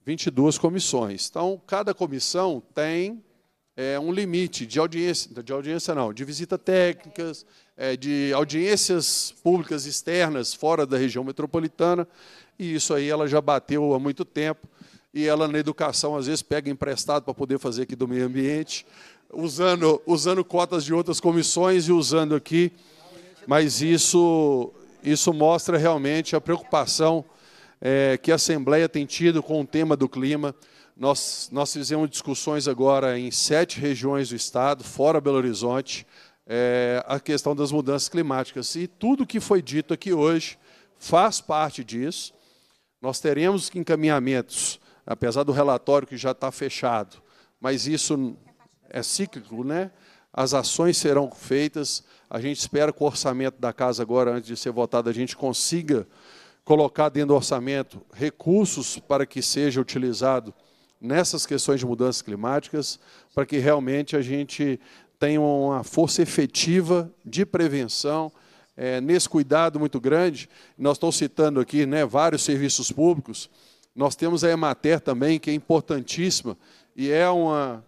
22 comissões. Então, cada comissão tem é, um limite de audiência, de audiência não, de visita técnicas, é, de audiências públicas externas fora da região metropolitana e isso aí ela já bateu há muito tempo, e ela na educação às vezes pega emprestado para poder fazer aqui do meio ambiente, usando, usando cotas de outras comissões e usando aqui, mas isso, isso mostra realmente a preocupação é, que a Assembleia tem tido com o tema do clima. Nós, nós fizemos discussões agora em sete regiões do Estado, fora Belo Horizonte, é, a questão das mudanças climáticas. E tudo que foi dito aqui hoje faz parte disso. Nós teremos encaminhamentos, apesar do relatório que já está fechado, mas isso é cíclico, né? As ações serão feitas. A gente espera que o orçamento da casa agora, antes de ser votado, a gente consiga colocar dentro do orçamento recursos para que seja utilizado nessas questões de mudanças climáticas, para que realmente a gente tenha uma força efetiva de prevenção é, nesse cuidado muito grande, nós estamos citando aqui né, vários serviços públicos, nós temos a Emater também, que é importantíssima, e é uma,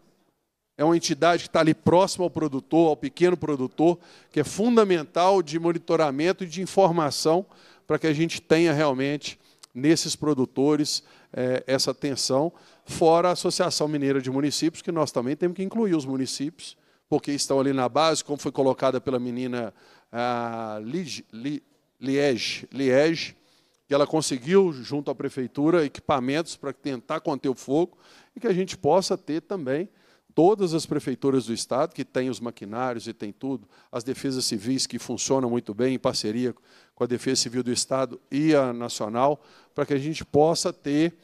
é uma entidade que está ali próxima ao produtor, ao pequeno produtor, que é fundamental de monitoramento e de informação para que a gente tenha realmente nesses produtores é, essa atenção, fora a Associação Mineira de Municípios, que nós também temos que incluir os municípios, porque estão ali na base, como foi colocada pela menina a Liege, Liege, que ela conseguiu, junto à prefeitura, equipamentos para tentar conter o fogo e que a gente possa ter também todas as prefeituras do Estado, que têm os maquinários e tem tudo, as defesas civis que funcionam muito bem em parceria com a Defesa Civil do Estado e a Nacional, para que a gente possa ter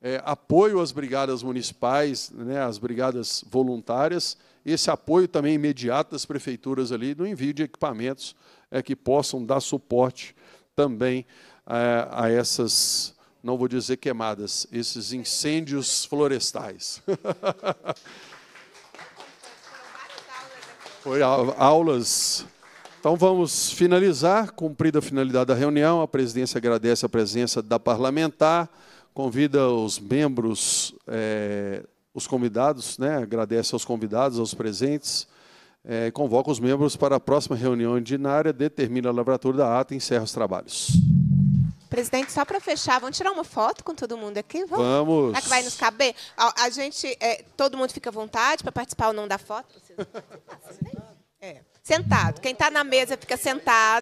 é, apoio às brigadas municipais, né, às brigadas voluntárias, esse apoio também imediato das prefeituras ali no envio de equipamentos é, que possam dar suporte também é, a essas, não vou dizer queimadas, esses incêndios florestais. <laughs> Foi aulas. Então vamos finalizar, cumprida a finalidade da reunião, a presidência agradece a presença da parlamentar, convida os membros é, os convidados, né, agradece aos convidados, aos presentes, é, convoca os membros para a próxima reunião ordinária, determina a lavratura da ata e encerra os trabalhos. Presidente, só para fechar, vamos tirar uma foto com todo mundo aqui? Vamos. vamos. Será que vai nos caber? A, a gente, é, todo mundo fica à vontade para participar ou não da foto? Vocês vocês É. Sentado. Quem está na mesa fica sentado.